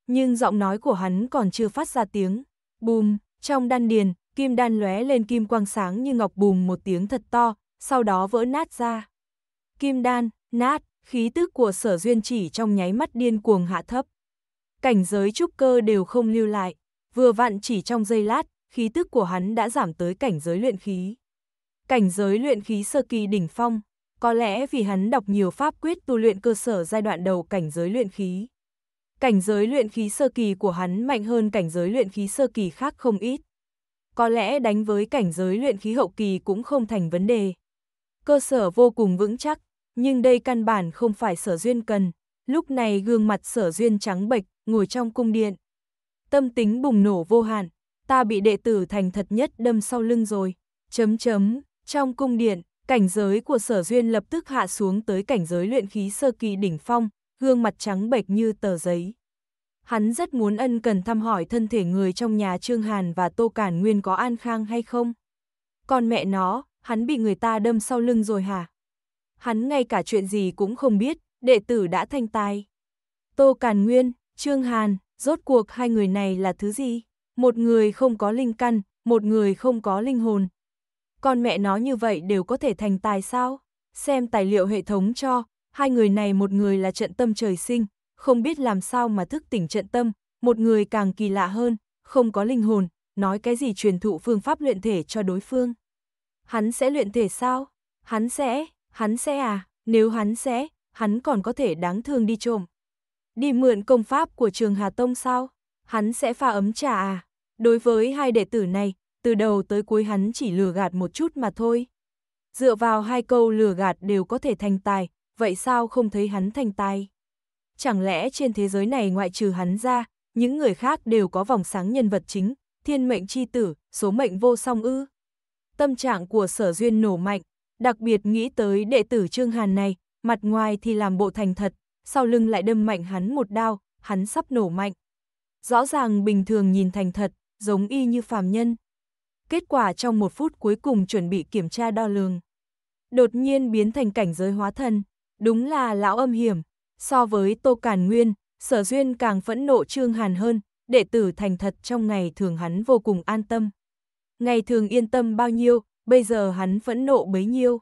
Nhưng giọng nói của hắn còn chưa phát ra tiếng. Bùm, trong đan điền, kim đan lóe lên kim quang sáng như ngọc bùm một tiếng thật to, sau đó vỡ nát ra. Kim đan, nát, khí tức của sở duyên chỉ trong nháy mắt điên cuồng hạ thấp. Cảnh giới trúc cơ đều không lưu lại, vừa vặn chỉ trong giây lát, khí tức của hắn đã giảm tới cảnh giới luyện khí. Cảnh giới luyện khí sơ kỳ đỉnh phong, có lẽ vì hắn đọc nhiều pháp quyết tu luyện cơ sở giai đoạn đầu cảnh giới luyện khí. Cảnh giới luyện khí sơ kỳ của hắn mạnh hơn cảnh giới luyện khí sơ kỳ khác không ít. Có lẽ đánh với cảnh giới luyện khí hậu kỳ cũng không thành vấn đề cơ sở vô cùng vững chắc, nhưng đây căn bản không phải sở duyên cần. Lúc này gương mặt sở duyên trắng bệch, ngồi trong cung điện. Tâm tính bùng nổ vô hạn, ta bị đệ tử thành thật nhất đâm sau lưng rồi. Chấm chấm, trong cung điện, cảnh giới của sở duyên lập tức hạ xuống tới cảnh giới luyện khí sơ kỳ đỉnh phong, gương mặt trắng bệch như tờ giấy. Hắn rất muốn ân cần thăm hỏi thân thể người trong nhà Trương Hàn và Tô Cản Nguyên có an khang hay không. Còn mẹ nó, hắn bị người ta đâm sau lưng rồi hả? Hắn ngay cả chuyện gì cũng không biết, đệ tử đã thanh tài. Tô Càn Nguyên, Trương Hàn, rốt cuộc hai người này là thứ gì? Một người không có linh căn, một người không có linh hồn. Con mẹ nó như vậy đều có thể thành tài sao? Xem tài liệu hệ thống cho, hai người này một người là trận tâm trời sinh, không biết làm sao mà thức tỉnh trận tâm, một người càng kỳ lạ hơn, không có linh hồn, nói cái gì truyền thụ phương pháp luyện thể cho đối phương hắn sẽ luyện thể sao? Hắn sẽ, hắn sẽ à, nếu hắn sẽ, hắn còn có thể đáng thương đi trộm. Đi mượn công pháp của trường Hà Tông sao? Hắn sẽ pha ấm trà à? Đối với hai đệ tử này, từ đầu tới cuối hắn chỉ lừa gạt một chút mà thôi. Dựa vào hai câu lừa gạt đều có thể thành tài, vậy sao không thấy hắn thành tài? Chẳng lẽ trên thế giới này ngoại trừ hắn ra, những người khác đều có vòng sáng nhân vật chính, thiên mệnh chi tử, số mệnh vô song ư? tâm trạng của sở duyên nổ mạnh, đặc biệt nghĩ tới đệ tử Trương Hàn này, mặt ngoài thì làm bộ thành thật, sau lưng lại đâm mạnh hắn một đao, hắn sắp nổ mạnh. Rõ ràng bình thường nhìn thành thật, giống y như phàm nhân. Kết quả trong một phút cuối cùng chuẩn bị kiểm tra đo lường. Đột nhiên biến thành cảnh giới hóa thân, đúng là lão âm hiểm. So với Tô Càn Nguyên, sở duyên càng phẫn nộ Trương Hàn hơn, đệ tử thành thật trong ngày thường hắn vô cùng an tâm ngày thường yên tâm bao nhiêu, bây giờ hắn phẫn nộ bấy nhiêu.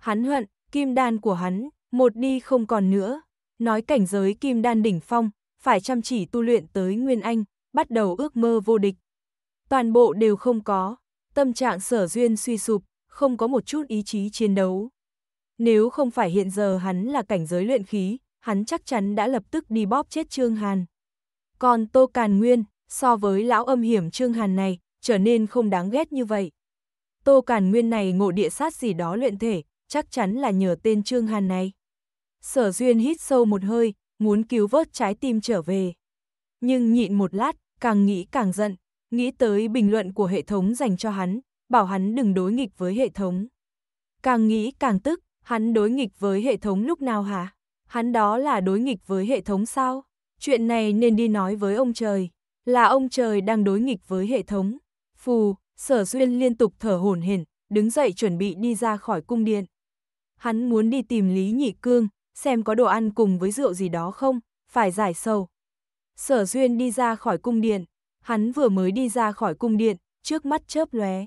Hắn hận, kim đan của hắn, một đi không còn nữa. Nói cảnh giới kim đan đỉnh phong, phải chăm chỉ tu luyện tới Nguyên Anh, bắt đầu ước mơ vô địch. Toàn bộ đều không có, tâm trạng sở duyên suy sụp, không có một chút ý chí chiến đấu. Nếu không phải hiện giờ hắn là cảnh giới luyện khí, hắn chắc chắn đã lập tức đi bóp chết Trương Hàn. Còn Tô Càn Nguyên, so với lão âm hiểm Trương Hàn này, trở nên không đáng ghét như vậy. Tô càn Nguyên này ngộ địa sát gì đó luyện thể, chắc chắn là nhờ tên Trương Hàn này. Sở Duyên hít sâu một hơi, muốn cứu vớt trái tim trở về. Nhưng nhịn một lát, càng nghĩ càng giận, nghĩ tới bình luận của hệ thống dành cho hắn, bảo hắn đừng đối nghịch với hệ thống. Càng nghĩ càng tức, hắn đối nghịch với hệ thống lúc nào hả? Hắn đó là đối nghịch với hệ thống sao? Chuyện này nên đi nói với ông trời, là ông trời đang đối nghịch với hệ thống. Phù, sở duyên liên tục thở hổn hển, đứng dậy chuẩn bị đi ra khỏi cung điện. Hắn muốn đi tìm Lý Nhị Cương, xem có đồ ăn cùng với rượu gì đó không, phải giải sầu. Sở duyên đi ra khỏi cung điện, hắn vừa mới đi ra khỏi cung điện, trước mắt chớp lóe.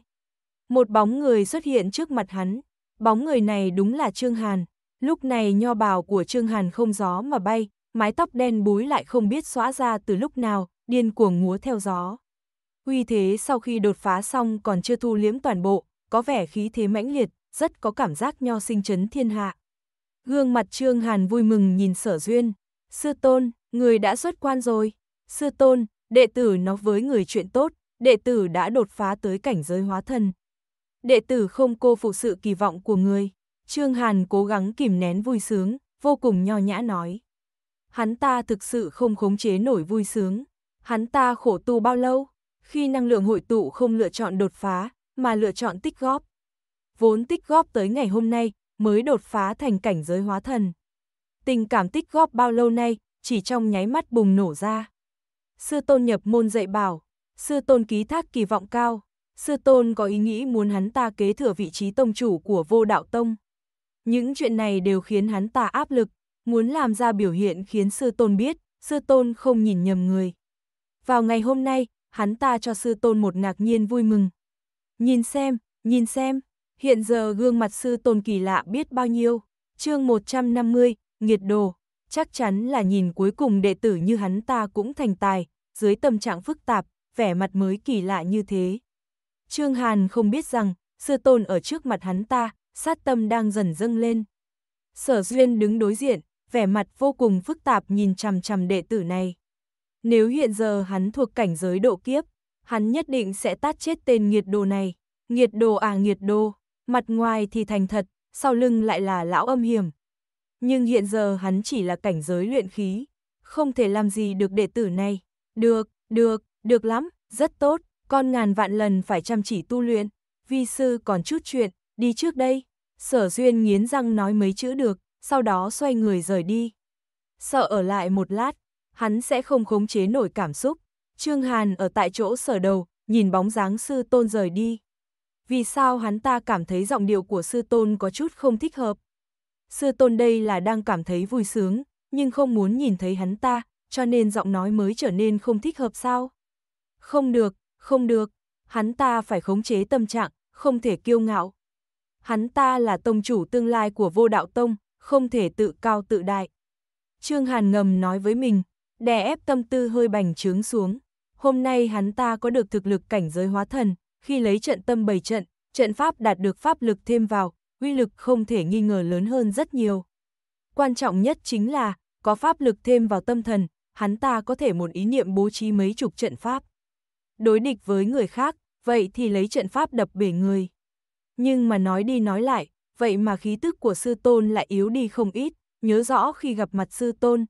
Một bóng người xuất hiện trước mặt hắn, bóng người này đúng là Trương Hàn, lúc này nho bào của Trương Hàn không gió mà bay, mái tóc đen búi lại không biết xóa ra từ lúc nào, điên cuồng múa theo gió uy thế sau khi đột phá xong còn chưa thu liếm toàn bộ, có vẻ khí thế mãnh liệt, rất có cảm giác nho sinh chấn thiên hạ. Gương mặt Trương Hàn vui mừng nhìn sở duyên. Sư tôn, người đã xuất quan rồi. Sư tôn, đệ tử nó với người chuyện tốt, đệ tử đã đột phá tới cảnh giới hóa thân. Đệ tử không cô phụ sự kỳ vọng của người. Trương Hàn cố gắng kìm nén vui sướng, vô cùng nho nhã nói. Hắn ta thực sự không khống chế nổi vui sướng. Hắn ta khổ tu bao lâu? khi năng lượng hội tụ không lựa chọn đột phá, mà lựa chọn tích góp. Vốn tích góp tới ngày hôm nay, mới đột phá thành cảnh giới hóa thần. Tình cảm tích góp bao lâu nay, chỉ trong nháy mắt bùng nổ ra. Sư tôn nhập môn dạy bảo, sư tôn ký thác kỳ vọng cao, sư tôn có ý nghĩ muốn hắn ta kế thừa vị trí tông chủ của vô đạo tông. Những chuyện này đều khiến hắn ta áp lực, muốn làm ra biểu hiện khiến sư tôn biết, sư tôn không nhìn nhầm người. Vào ngày hôm nay, hắn ta cho sư tôn một ngạc nhiên vui mừng. Nhìn xem, nhìn xem, hiện giờ gương mặt sư tôn kỳ lạ biết bao nhiêu, chương 150, nghiệt đồ, chắc chắn là nhìn cuối cùng đệ tử như hắn ta cũng thành tài, dưới tâm trạng phức tạp, vẻ mặt mới kỳ lạ như thế. Trương Hàn không biết rằng, sư tôn ở trước mặt hắn ta, sát tâm đang dần dâng lên. Sở Duyên đứng đối diện, vẻ mặt vô cùng phức tạp nhìn chằm chằm đệ tử này. Nếu hiện giờ hắn thuộc cảnh giới độ kiếp, hắn nhất định sẽ tát chết tên nghiệt đồ này. Nghiệt đồ à nghiệt đồ, mặt ngoài thì thành thật, sau lưng lại là lão âm hiểm. Nhưng hiện giờ hắn chỉ là cảnh giới luyện khí, không thể làm gì được đệ tử này. Được, được, được lắm, rất tốt, con ngàn vạn lần phải chăm chỉ tu luyện. Vi sư còn chút chuyện, đi trước đây. Sở duyên nghiến răng nói mấy chữ được, sau đó xoay người rời đi. Sợ ở lại một lát, hắn sẽ không khống chế nổi cảm xúc. Trương Hàn ở tại chỗ sở đầu, nhìn bóng dáng sư tôn rời đi. Vì sao hắn ta cảm thấy giọng điệu của sư tôn có chút không thích hợp? Sư tôn đây là đang cảm thấy vui sướng, nhưng không muốn nhìn thấy hắn ta, cho nên giọng nói mới trở nên không thích hợp sao? Không được, không được, hắn ta phải khống chế tâm trạng, không thể kiêu ngạo. Hắn ta là tông chủ tương lai của vô đạo tông, không thể tự cao tự đại. Trương Hàn ngầm nói với mình, đè ép tâm tư hơi bành trướng xuống. Hôm nay hắn ta có được thực lực cảnh giới hóa thần, khi lấy trận tâm bảy trận, trận pháp đạt được pháp lực thêm vào, uy lực không thể nghi ngờ lớn hơn rất nhiều. Quan trọng nhất chính là, có pháp lực thêm vào tâm thần, hắn ta có thể một ý niệm bố trí mấy chục trận pháp. Đối địch với người khác, vậy thì lấy trận pháp đập bể người. Nhưng mà nói đi nói lại, vậy mà khí tức của sư tôn lại yếu đi không ít, nhớ rõ khi gặp mặt sư tôn,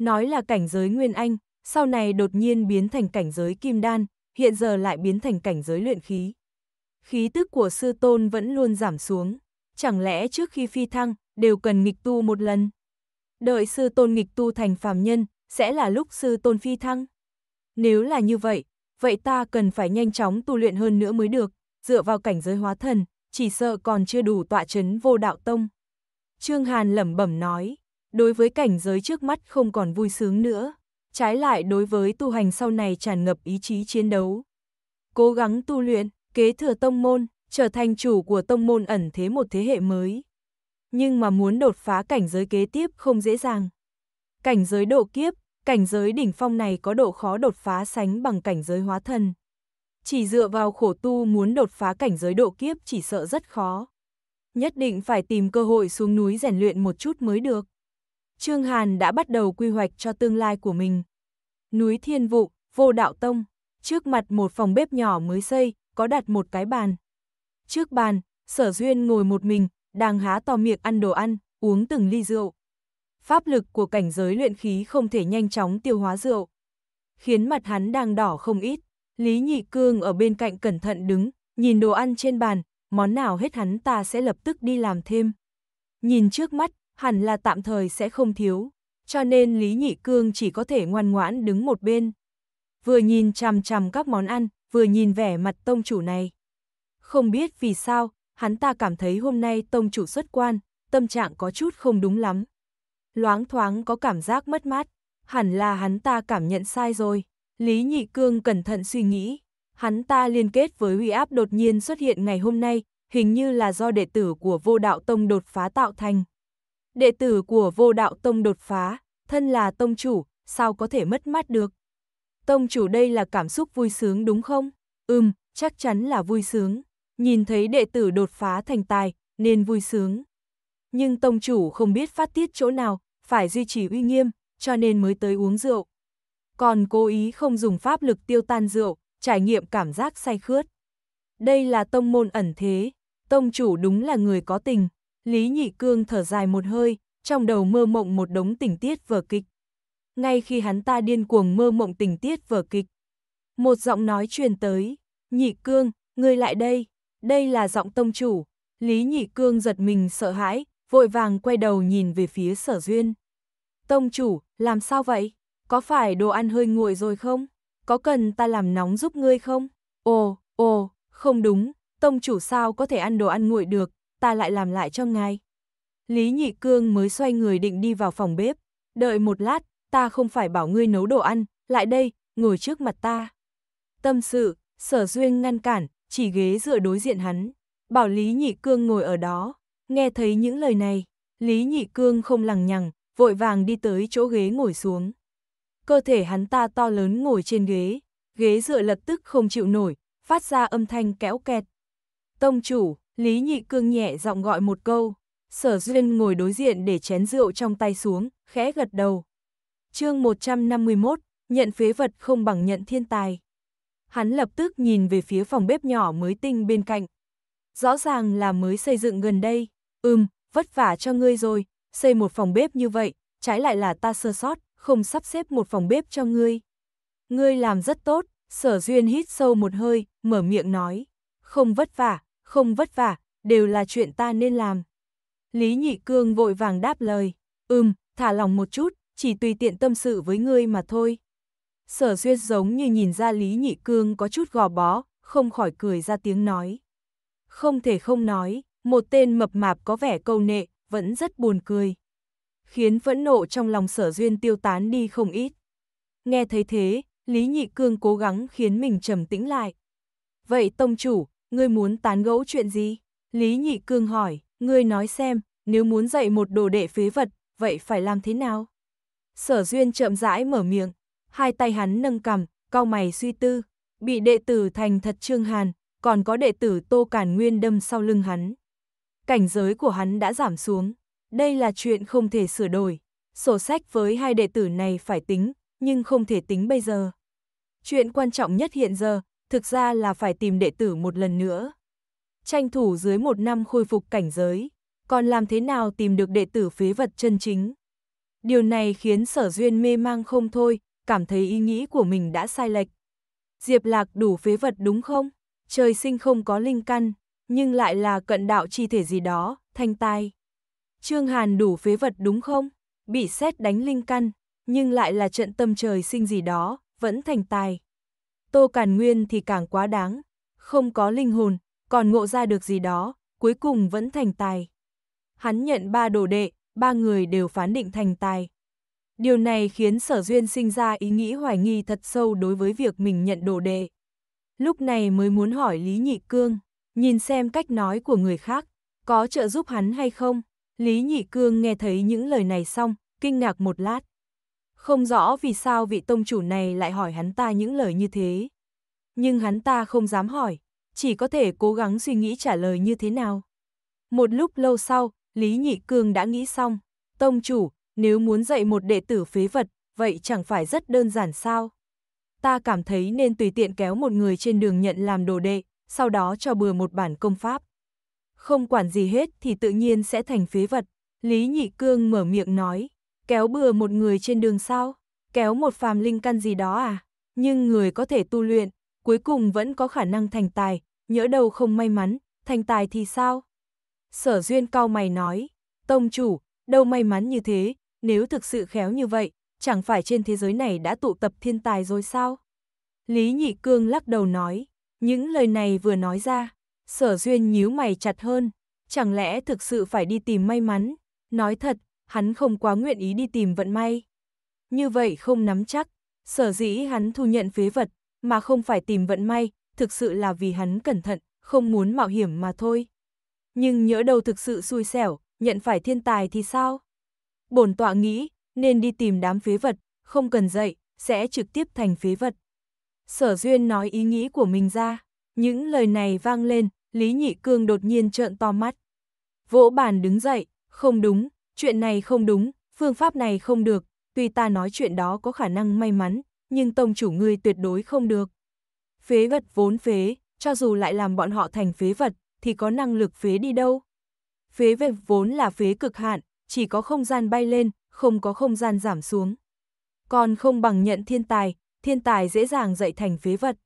nói là cảnh giới Nguyên Anh, sau này đột nhiên biến thành cảnh giới Kim Đan, hiện giờ lại biến thành cảnh giới luyện khí. Khí tức của sư tôn vẫn luôn giảm xuống, chẳng lẽ trước khi phi thăng đều cần nghịch tu một lần? Đợi sư tôn nghịch tu thành phàm nhân, sẽ là lúc sư tôn phi thăng? Nếu là như vậy, vậy ta cần phải nhanh chóng tu luyện hơn nữa mới được, dựa vào cảnh giới hóa thần, chỉ sợ còn chưa đủ tọa chấn vô đạo tông. Trương Hàn lẩm bẩm nói đối với cảnh giới trước mắt không còn vui sướng nữa, trái lại đối với tu hành sau này tràn ngập ý chí chiến đấu. Cố gắng tu luyện, kế thừa tông môn, trở thành chủ của tông môn ẩn thế một thế hệ mới. Nhưng mà muốn đột phá cảnh giới kế tiếp không dễ dàng. Cảnh giới độ kiếp, cảnh giới đỉnh phong này có độ khó đột phá sánh bằng cảnh giới hóa thân Chỉ dựa vào khổ tu muốn đột phá cảnh giới độ kiếp chỉ sợ rất khó. Nhất định phải tìm cơ hội xuống núi rèn luyện một chút mới được. Trương Hàn đã bắt đầu quy hoạch cho tương lai của mình. Núi Thiên Vụ, Vô Đạo Tông, trước mặt một phòng bếp nhỏ mới xây, có đặt một cái bàn. Trước bàn, Sở Duyên ngồi một mình, đang há to miệng ăn đồ ăn, uống từng ly rượu. Pháp lực của cảnh giới luyện khí không thể nhanh chóng tiêu hóa rượu, khiến mặt hắn đang đỏ không ít. Lý Nhị Cương ở bên cạnh cẩn thận đứng, nhìn đồ ăn trên bàn, món nào hết hắn ta sẽ lập tức đi làm thêm. Nhìn trước mắt, hẳn là tạm thời sẽ không thiếu, cho nên Lý Nhị Cương chỉ có thể ngoan ngoãn đứng một bên. Vừa nhìn chằm chằm các món ăn, vừa nhìn vẻ mặt tông chủ này. Không biết vì sao, hắn ta cảm thấy hôm nay tông chủ xuất quan, tâm trạng có chút không đúng lắm. Loáng thoáng có cảm giác mất mát, hẳn là hắn ta cảm nhận sai rồi. Lý Nhị Cương cẩn thận suy nghĩ, hắn ta liên kết với uy áp đột nhiên xuất hiện ngày hôm nay, hình như là do đệ tử của vô đạo tông đột phá tạo thành đệ tử của vô đạo tông đột phá, thân là tông chủ, sao có thể mất mát được? Tông chủ đây là cảm xúc vui sướng đúng không? Ừm, chắc chắn là vui sướng. Nhìn thấy đệ tử đột phá thành tài, nên vui sướng. Nhưng tông chủ không biết phát tiết chỗ nào, phải duy trì uy nghiêm, cho nên mới tới uống rượu. Còn cố ý không dùng pháp lực tiêu tan rượu, trải nghiệm cảm giác say khướt. Đây là tông môn ẩn thế, tông chủ đúng là người có tình. Lý Nhị Cương thở dài một hơi, trong đầu mơ mộng một đống tình tiết vở kịch. Ngay khi hắn ta điên cuồng mơ mộng tình tiết vở kịch, một giọng nói truyền tới, Nhị Cương, ngươi lại đây, đây là giọng tông chủ. Lý Nhị Cương giật mình sợ hãi, vội vàng quay đầu nhìn về phía sở duyên. Tông chủ, làm sao vậy? Có phải đồ ăn hơi nguội rồi không? Có cần ta làm nóng giúp ngươi không? Ồ, ồ, không đúng, tông chủ sao có thể ăn đồ ăn nguội được, ta lại làm lại cho ngài. Lý Nhị Cương mới xoay người định đi vào phòng bếp. Đợi một lát, ta không phải bảo ngươi nấu đồ ăn, lại đây, ngồi trước mặt ta. Tâm sự, sở duyên ngăn cản, chỉ ghế dựa đối diện hắn. Bảo Lý Nhị Cương ngồi ở đó, nghe thấy những lời này, Lý Nhị Cương không lằng nhằng, vội vàng đi tới chỗ ghế ngồi xuống. Cơ thể hắn ta to lớn ngồi trên ghế, ghế dựa lập tức không chịu nổi, phát ra âm thanh kéo kẹt. Tông chủ, Lý Nhị Cương nhẹ giọng gọi một câu, sở duyên ngồi đối diện để chén rượu trong tay xuống, khẽ gật đầu. chương 151, nhận phế vật không bằng nhận thiên tài. Hắn lập tức nhìn về phía phòng bếp nhỏ mới tinh bên cạnh. Rõ ràng là mới xây dựng gần đây, ừm, vất vả cho ngươi rồi, xây một phòng bếp như vậy, trái lại là ta sơ sót, không sắp xếp một phòng bếp cho ngươi. Ngươi làm rất tốt, sở duyên hít sâu một hơi, mở miệng nói, không vất vả, không vất vả, đều là chuyện ta nên làm. Lý Nhị Cương vội vàng đáp lời, ừm, thả lòng một chút, chỉ tùy tiện tâm sự với ngươi mà thôi. Sở Duyết giống như nhìn ra Lý Nhị Cương có chút gò bó, không khỏi cười ra tiếng nói. Không thể không nói, một tên mập mạp có vẻ câu nệ, vẫn rất buồn cười. Khiến phẫn nộ trong lòng sở duyên tiêu tán đi không ít. Nghe thấy thế, Lý Nhị Cương cố gắng khiến mình trầm tĩnh lại. Vậy tông chủ, ngươi muốn tán gẫu chuyện gì? Lý Nhị Cương hỏi, ngươi nói xem, nếu muốn dạy một đồ đệ phế vật, vậy phải làm thế nào? Sở Duyên chậm rãi mở miệng, hai tay hắn nâng cằm, cau mày suy tư, bị đệ tử thành thật Trương Hàn, còn có đệ tử Tô Cản Nguyên đâm sau lưng hắn. Cảnh giới của hắn đã giảm xuống, đây là chuyện không thể sửa đổi, sổ sách với hai đệ tử này phải tính, nhưng không thể tính bây giờ. Chuyện quan trọng nhất hiện giờ thực ra là phải tìm đệ tử một lần nữa. Tranh thủ dưới một năm khôi phục cảnh giới, còn làm thế nào tìm được đệ tử phế vật chân chính. Điều này khiến sở duyên mê mang không thôi, cảm thấy ý nghĩ của mình đã sai lệch. Diệp lạc đủ phế vật đúng không? Trời sinh không có linh căn, nhưng lại là cận đạo chi thể gì đó, thanh tai. Trương Hàn đủ phế vật đúng không? Bị xét đánh linh căn, nhưng lại là trận tâm trời sinh gì đó, vẫn thành tài. Tô Càn Nguyên thì càng quá đáng, không có linh hồn, còn ngộ ra được gì đó, cuối cùng vẫn thành tài. Hắn nhận ba đồ đệ, ba người đều phán định thành tài. Điều này khiến Sở Duyên sinh ra ý nghĩ hoài nghi thật sâu đối với việc mình nhận đồ đệ. Lúc này mới muốn hỏi Lý Nhị Cương, nhìn xem cách nói của người khác, có trợ giúp hắn hay không. Lý Nhị Cương nghe thấy những lời này xong, kinh ngạc một lát. Không rõ vì sao vị tông chủ này lại hỏi hắn ta những lời như thế. Nhưng hắn ta không dám hỏi, chỉ có thể cố gắng suy nghĩ trả lời như thế nào. Một lúc lâu sau, Lý Nhị Cương đã nghĩ xong, tông chủ, nếu muốn dạy một đệ tử phế vật, vậy chẳng phải rất đơn giản sao? Ta cảm thấy nên tùy tiện kéo một người trên đường nhận làm đồ đệ, sau đó cho bừa một bản công pháp. Không quản gì hết thì tự nhiên sẽ thành phế vật. Lý Nhị Cương mở miệng nói, Kéo bừa một người trên đường sao? Kéo một phàm linh căn gì đó à? Nhưng người có thể tu luyện, cuối cùng vẫn có khả năng thành tài, nhỡ đâu không may mắn, thành tài thì sao? Sở duyên cao mày nói, tông chủ, đâu may mắn như thế, nếu thực sự khéo như vậy, chẳng phải trên thế giới này đã tụ tập thiên tài rồi sao? Lý Nhị Cương lắc đầu nói, những lời này vừa nói ra, sở duyên nhíu mày chặt hơn, chẳng lẽ thực sự phải đi tìm may mắn? Nói thật, hắn không quá nguyện ý đi tìm vận may. Như vậy không nắm chắc, sở dĩ hắn thu nhận phế vật, mà không phải tìm vận may, thực sự là vì hắn cẩn thận, không muốn mạo hiểm mà thôi. Nhưng nhỡ đầu thực sự xui xẻo, nhận phải thiên tài thì sao? Bổn tọa nghĩ, nên đi tìm đám phế vật, không cần dậy, sẽ trực tiếp thành phế vật. Sở Duyên nói ý nghĩ của mình ra, những lời này vang lên, Lý Nhị Cương đột nhiên trợn to mắt. Vỗ bàn đứng dậy, không đúng, chuyện này không đúng, phương pháp này không được, tuy ta nói chuyện đó có khả năng may mắn, nhưng tông chủ ngươi tuyệt đối không được. Phế vật vốn phế, cho dù lại làm bọn họ thành phế vật, thì có năng lực phế đi đâu. Phế vật vốn là phế cực hạn, chỉ có không gian bay lên, không có không gian giảm xuống. Còn không bằng nhận thiên tài, thiên tài dễ dàng dạy thành phế vật.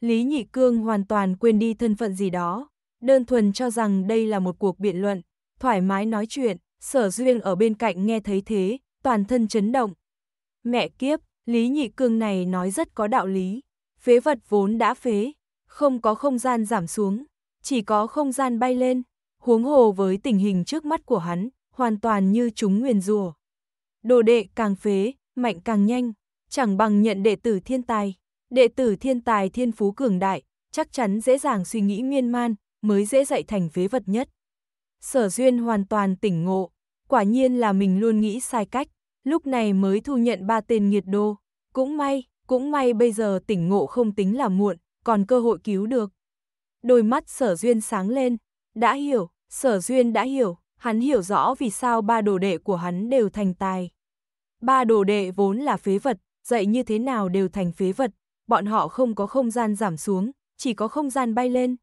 Lý Nhị Cương hoàn toàn quên đi thân phận gì đó, đơn thuần cho rằng đây là một cuộc biện luận, thoải mái nói chuyện, sở duyên ở bên cạnh nghe thấy thế, toàn thân chấn động. Mẹ kiếp, Lý Nhị Cương này nói rất có đạo lý, phế vật vốn đã phế, không có không gian giảm xuống, chỉ có không gian bay lên, huống hồ với tình hình trước mắt của hắn, hoàn toàn như chúng nguyền rùa. Đồ đệ càng phế, mạnh càng nhanh, chẳng bằng nhận đệ tử thiên tài. Đệ tử thiên tài thiên phú cường đại, chắc chắn dễ dàng suy nghĩ miên man, mới dễ dạy thành phế vật nhất sở duyên hoàn toàn tỉnh ngộ, quả nhiên là mình luôn nghĩ sai cách, lúc này mới thu nhận ba tên nghiệt đô. Cũng may, cũng may bây giờ tỉnh ngộ không tính là muộn, còn cơ hội cứu được. Đôi mắt sở duyên sáng lên, đã hiểu, sở duyên đã hiểu, hắn hiểu rõ vì sao ba đồ đệ của hắn đều thành tài. Ba đồ đệ vốn là phế vật, dạy như thế nào đều thành phế vật, bọn họ không có không gian giảm xuống, chỉ có không gian bay lên.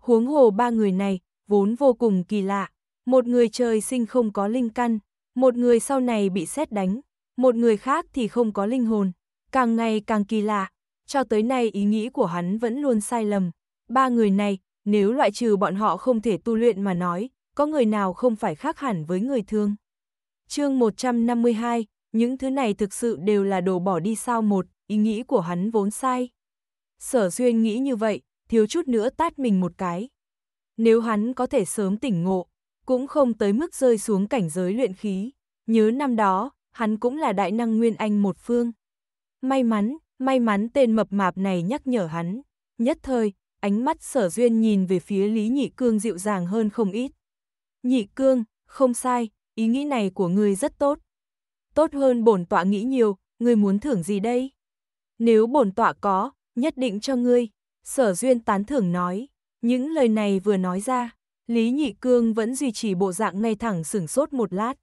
Huống hồ ba người này, vốn vô cùng kỳ lạ. Một người trời sinh không có linh căn, một người sau này bị xét đánh, một người khác thì không có linh hồn. Càng ngày càng kỳ lạ, cho tới nay ý nghĩ của hắn vẫn luôn sai lầm. Ba người này, nếu loại trừ bọn họ không thể tu luyện mà nói, có người nào không phải khác hẳn với người thương. chương 152, những thứ này thực sự đều là đồ bỏ đi sao một, ý nghĩ của hắn vốn sai. Sở duyên nghĩ như vậy, thiếu chút nữa tát mình một cái. Nếu hắn có thể sớm tỉnh ngộ, cũng không tới mức rơi xuống cảnh giới luyện khí. Nhớ năm đó, hắn cũng là đại năng nguyên anh một phương. May mắn, may mắn tên mập mạp này nhắc nhở hắn. Nhất thời, ánh mắt sở duyên nhìn về phía Lý Nhị Cương dịu dàng hơn không ít. Nhị Cương, không sai, ý nghĩ này của ngươi rất tốt. Tốt hơn bổn tọa nghĩ nhiều, ngươi muốn thưởng gì đây? Nếu bổn tọa có, nhất định cho ngươi. Sở duyên tán thưởng nói. Những lời này vừa nói ra, Lý Nhị Cương vẫn duy trì bộ dạng ngay thẳng sửng sốt một lát.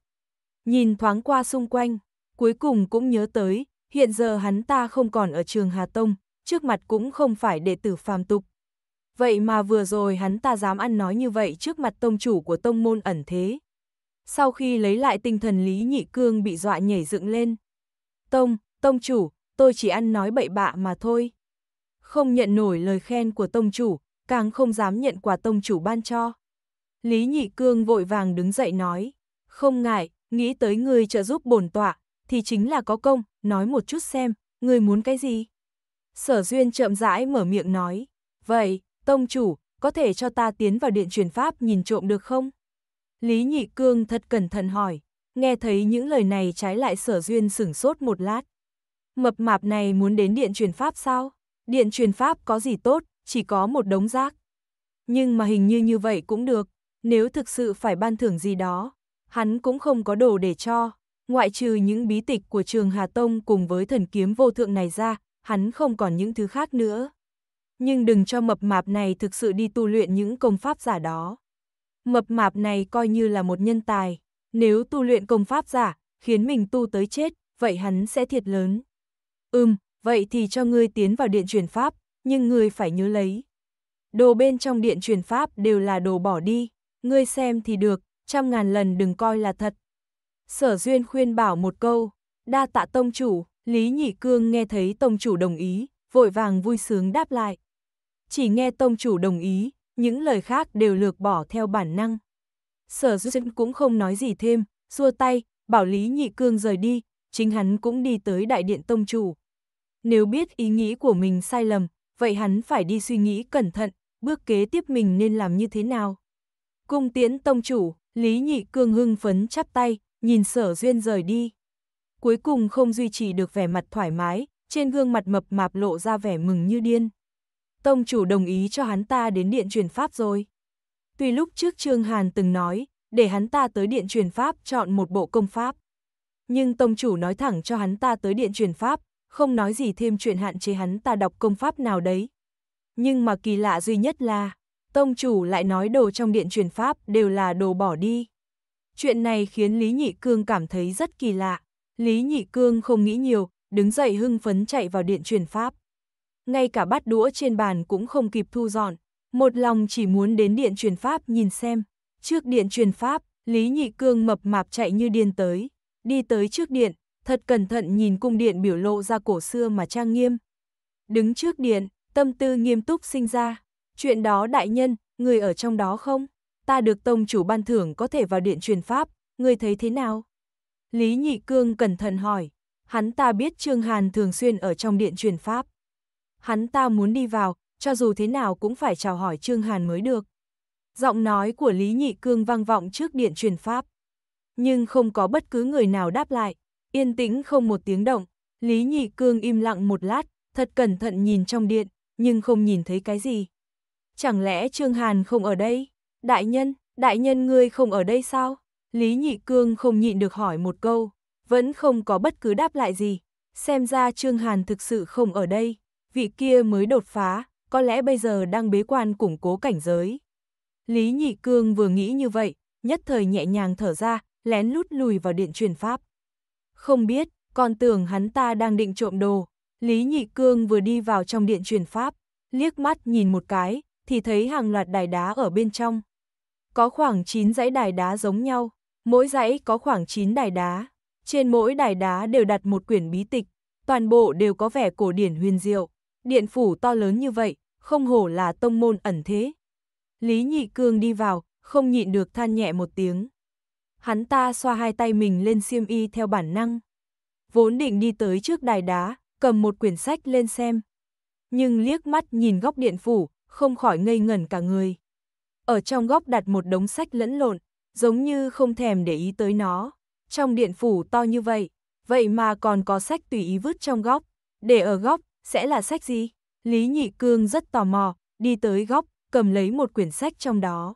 Nhìn thoáng qua xung quanh, cuối cùng cũng nhớ tới, hiện giờ hắn ta không còn ở trường Hà Tông, trước mặt cũng không phải đệ tử phàm tục. Vậy mà vừa rồi hắn ta dám ăn nói như vậy trước mặt tông chủ của tông môn ẩn thế. Sau khi lấy lại tinh thần Lý Nhị Cương bị dọa nhảy dựng lên. Tông, tông chủ, tôi chỉ ăn nói bậy bạ mà thôi. Không nhận nổi lời khen của tông chủ, càng không dám nhận quà tông chủ ban cho. Lý Nhị Cương vội vàng đứng dậy nói, không ngại, nghĩ tới người trợ giúp bổn tọa, thì chính là có công, nói một chút xem, người muốn cái gì. Sở Duyên chậm rãi mở miệng nói, vậy, tông chủ, có thể cho ta tiến vào điện truyền pháp nhìn trộm được không? Lý Nhị Cương thật cẩn thận hỏi, nghe thấy những lời này trái lại sở duyên sửng sốt một lát. Mập mạp này muốn đến điện truyền pháp sao? Điện truyền pháp có gì tốt, chỉ có một đống rác. Nhưng mà hình như như vậy cũng được, nếu thực sự phải ban thưởng gì đó, hắn cũng không có đồ để cho, ngoại trừ những bí tịch của trường Hà Tông cùng với thần kiếm vô thượng này ra, hắn không còn những thứ khác nữa. Nhưng đừng cho mập mạp này thực sự đi tu luyện những công pháp giả đó. Mập mạp này coi như là một nhân tài, nếu tu luyện công pháp giả, khiến mình tu tới chết, vậy hắn sẽ thiệt lớn. Ừm, vậy thì cho ngươi tiến vào điện truyền pháp, nhưng ngươi phải nhớ lấy. Đồ bên trong điện truyền pháp đều là đồ bỏ đi, ngươi xem thì được, trăm ngàn lần đừng coi là thật. Sở Duyên khuyên bảo một câu, đa tạ tông chủ, Lý Nhị Cương nghe thấy tông chủ đồng ý, vội vàng vui sướng đáp lại. Chỉ nghe tông chủ đồng ý, những lời khác đều lược bỏ theo bản năng. Sở Duyên cũng không nói gì thêm, xua tay, bảo Lý Nhị Cương rời đi, chính hắn cũng đi tới đại điện tông chủ. Nếu biết ý nghĩ của mình sai lầm, vậy hắn phải đi suy nghĩ cẩn thận, bước kế tiếp mình nên làm như thế nào. Cung tiễn tông chủ, Lý Nhị Cương hưng phấn chắp tay, nhìn sở duyên rời đi. Cuối cùng không duy trì được vẻ mặt thoải mái, trên gương mặt mập mạp lộ ra vẻ mừng như điên. Tông chủ đồng ý cho hắn ta đến điện truyền Pháp rồi. Tuy lúc trước Trương Hàn từng nói, để hắn ta tới điện truyền Pháp chọn một bộ công Pháp. Nhưng tông chủ nói thẳng cho hắn ta tới điện truyền Pháp, không nói gì thêm chuyện hạn chế hắn ta đọc công pháp nào đấy. Nhưng mà kỳ lạ duy nhất là, tông chủ lại nói đồ trong điện truyền pháp đều là đồ bỏ đi. Chuyện này khiến Lý Nhị Cương cảm thấy rất kỳ lạ. Lý Nhị Cương không nghĩ nhiều, đứng dậy hưng phấn chạy vào điện truyền pháp. Ngay cả bát đũa trên bàn cũng không kịp thu dọn, một lòng chỉ muốn đến điện truyền pháp nhìn xem. Trước điện truyền pháp, Lý Nhị Cương mập mạp chạy như điên tới, đi tới trước điện, thật cẩn thận nhìn cung điện biểu lộ ra cổ xưa mà trang nghiêm. Đứng trước điện, tâm tư nghiêm túc sinh ra. Chuyện đó đại nhân, người ở trong đó không? Ta được tông chủ ban thưởng có thể vào điện truyền pháp, người thấy thế nào? Lý Nhị Cương cẩn thận hỏi, hắn ta biết Trương Hàn thường xuyên ở trong điện truyền pháp. Hắn ta muốn đi vào, cho dù thế nào cũng phải chào hỏi Trương Hàn mới được. Giọng nói của Lý Nhị Cương vang vọng trước điện truyền pháp. Nhưng không có bất cứ người nào đáp lại. Yên tĩnh không một tiếng động, Lý Nhị Cương im lặng một lát, thật cẩn thận nhìn trong điện, nhưng không nhìn thấy cái gì. Chẳng lẽ Trương Hàn không ở đây? Đại nhân, đại nhân ngươi không ở đây sao? Lý Nhị Cương không nhịn được hỏi một câu, vẫn không có bất cứ đáp lại gì. Xem ra Trương Hàn thực sự không ở đây, vị kia mới đột phá, có lẽ bây giờ đang bế quan củng cố cảnh giới. Lý Nhị Cương vừa nghĩ như vậy, nhất thời nhẹ nhàng thở ra, lén lút lùi vào điện truyền pháp. Không biết, còn tưởng hắn ta đang định trộm đồ. Lý Nhị Cương vừa đi vào trong điện truyền pháp, liếc mắt nhìn một cái, thì thấy hàng loạt đài đá ở bên trong. Có khoảng 9 dãy đài đá giống nhau, mỗi dãy có khoảng 9 đài đá. Trên mỗi đài đá đều đặt một quyển bí tịch, toàn bộ đều có vẻ cổ điển huyền diệu. Điện phủ to lớn như vậy, không hổ là tông môn ẩn thế. Lý Nhị Cương đi vào, không nhịn được than nhẹ một tiếng hắn ta xoa hai tay mình lên xiêm y theo bản năng. Vốn định đi tới trước đài đá, cầm một quyển sách lên xem. Nhưng liếc mắt nhìn góc điện phủ, không khỏi ngây ngẩn cả người. Ở trong góc đặt một đống sách lẫn lộn, giống như không thèm để ý tới nó. Trong điện phủ to như vậy, vậy mà còn có sách tùy ý vứt trong góc. Để ở góc, sẽ là sách gì? Lý Nhị Cương rất tò mò, đi tới góc, cầm lấy một quyển sách trong đó.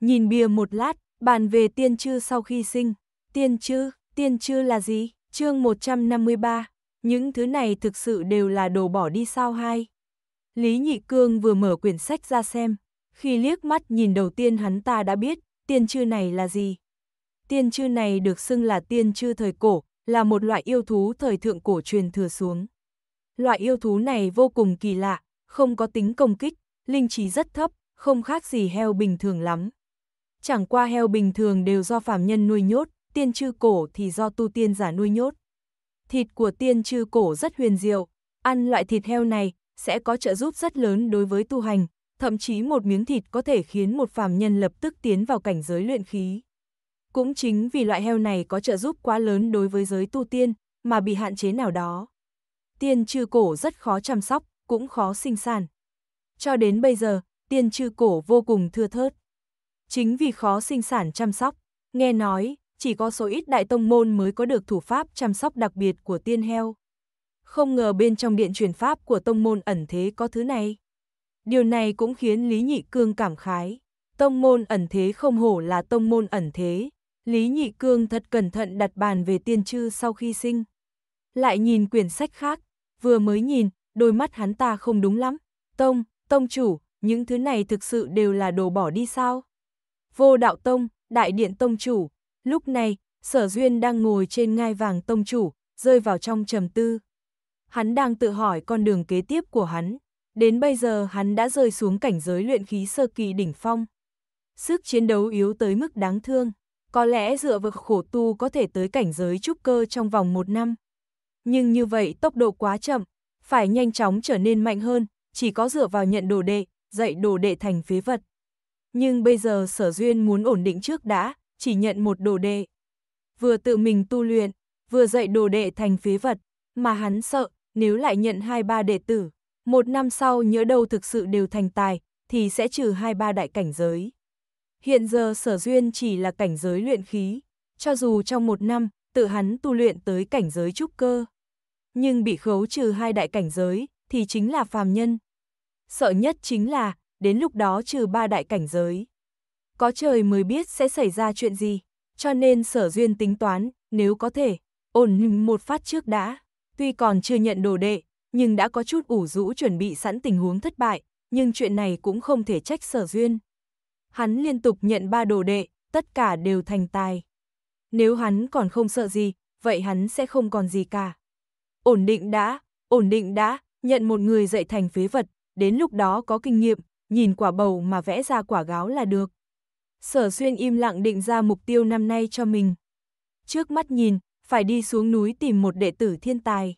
Nhìn bìa một lát, Bàn về tiên chư sau khi sinh, tiên chư, tiên chư là gì? Chương 153, những thứ này thực sự đều là đồ bỏ đi sao hai? Lý Nhị Cương vừa mở quyển sách ra xem, khi liếc mắt nhìn đầu tiên hắn ta đã biết, tiên chư này là gì? Tiên chư này được xưng là tiên chư thời cổ, là một loại yêu thú thời thượng cổ truyền thừa xuống. Loại yêu thú này vô cùng kỳ lạ, không có tính công kích, linh trí rất thấp, không khác gì heo bình thường lắm chẳng qua heo bình thường đều do phàm nhân nuôi nhốt, tiên chư cổ thì do tu tiên giả nuôi nhốt. Thịt của tiên chư cổ rất huyền diệu, ăn loại thịt heo này sẽ có trợ giúp rất lớn đối với tu hành, thậm chí một miếng thịt có thể khiến một phàm nhân lập tức tiến vào cảnh giới luyện khí. Cũng chính vì loại heo này có trợ giúp quá lớn đối với giới tu tiên, mà bị hạn chế nào đó. Tiên chư cổ rất khó chăm sóc, cũng khó sinh sản. Cho đến bây giờ, tiên chư cổ vô cùng thưa thớt. Chính vì khó sinh sản chăm sóc, nghe nói, chỉ có số ít đại tông môn mới có được thủ pháp chăm sóc đặc biệt của tiên heo. Không ngờ bên trong điện truyền pháp của tông môn ẩn thế có thứ này. Điều này cũng khiến Lý Nhị Cương cảm khái. Tông môn ẩn thế không hổ là tông môn ẩn thế. Lý Nhị Cương thật cẩn thận đặt bàn về tiên trư sau khi sinh. Lại nhìn quyển sách khác, vừa mới nhìn, đôi mắt hắn ta không đúng lắm. Tông, tông chủ, những thứ này thực sự đều là đồ bỏ đi sao? Vô Đạo Tông, Đại Điện Tông Chủ, lúc này, Sở Duyên đang ngồi trên ngai vàng Tông Chủ, rơi vào trong trầm tư. Hắn đang tự hỏi con đường kế tiếp của hắn, đến bây giờ hắn đã rơi xuống cảnh giới luyện khí sơ kỳ đỉnh phong. Sức chiến đấu yếu tới mức đáng thương, có lẽ dựa vào khổ tu có thể tới cảnh giới trúc cơ trong vòng một năm. Nhưng như vậy tốc độ quá chậm, phải nhanh chóng trở nên mạnh hơn, chỉ có dựa vào nhận đồ đệ, dạy đồ đệ thành phế vật nhưng bây giờ sở duyên muốn ổn định trước đã, chỉ nhận một đồ đệ. Vừa tự mình tu luyện, vừa dạy đồ đệ thành phế vật, mà hắn sợ, nếu lại nhận hai ba đệ tử, một năm sau nhớ đâu thực sự đều thành tài, thì sẽ trừ hai ba đại cảnh giới. Hiện giờ sở duyên chỉ là cảnh giới luyện khí, cho dù trong một năm, tự hắn tu luyện tới cảnh giới trúc cơ. Nhưng bị khấu trừ hai đại cảnh giới, thì chính là phàm nhân. Sợ nhất chính là, đến lúc đó trừ ba đại cảnh giới. Có trời mới biết sẽ xảy ra chuyện gì, cho nên sở duyên tính toán, nếu có thể, ổn một phát trước đã. Tuy còn chưa nhận đồ đệ, nhưng đã có chút ủ rũ chuẩn bị sẵn tình huống thất bại, nhưng chuyện này cũng không thể trách sở duyên. Hắn liên tục nhận ba đồ đệ, tất cả đều thành tài. Nếu hắn còn không sợ gì, vậy hắn sẽ không còn gì cả. Ổn định đã, ổn định đã, nhận một người dạy thành phế vật, đến lúc đó có kinh nghiệm, nhìn quả bầu mà vẽ ra quả gáo là được. Sở xuyên im lặng định ra mục tiêu năm nay cho mình. Trước mắt nhìn, phải đi xuống núi tìm một đệ tử thiên tài.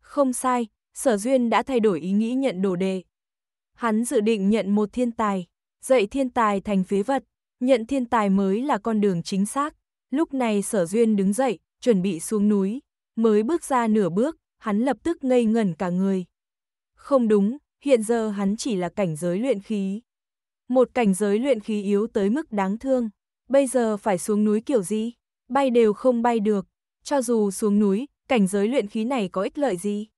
Không sai, sở duyên đã thay đổi ý nghĩ nhận đồ đệ. Hắn dự định nhận một thiên tài, dạy thiên tài thành phế vật, nhận thiên tài mới là con đường chính xác. Lúc này sở duyên đứng dậy, chuẩn bị xuống núi, mới bước ra nửa bước, hắn lập tức ngây ngẩn cả người. Không đúng, hiện giờ hắn chỉ là cảnh giới luyện khí. Một cảnh giới luyện khí yếu tới mức đáng thương, bây giờ phải xuống núi kiểu gì, bay đều không bay được, cho dù xuống núi, cảnh giới luyện khí này có ích lợi gì.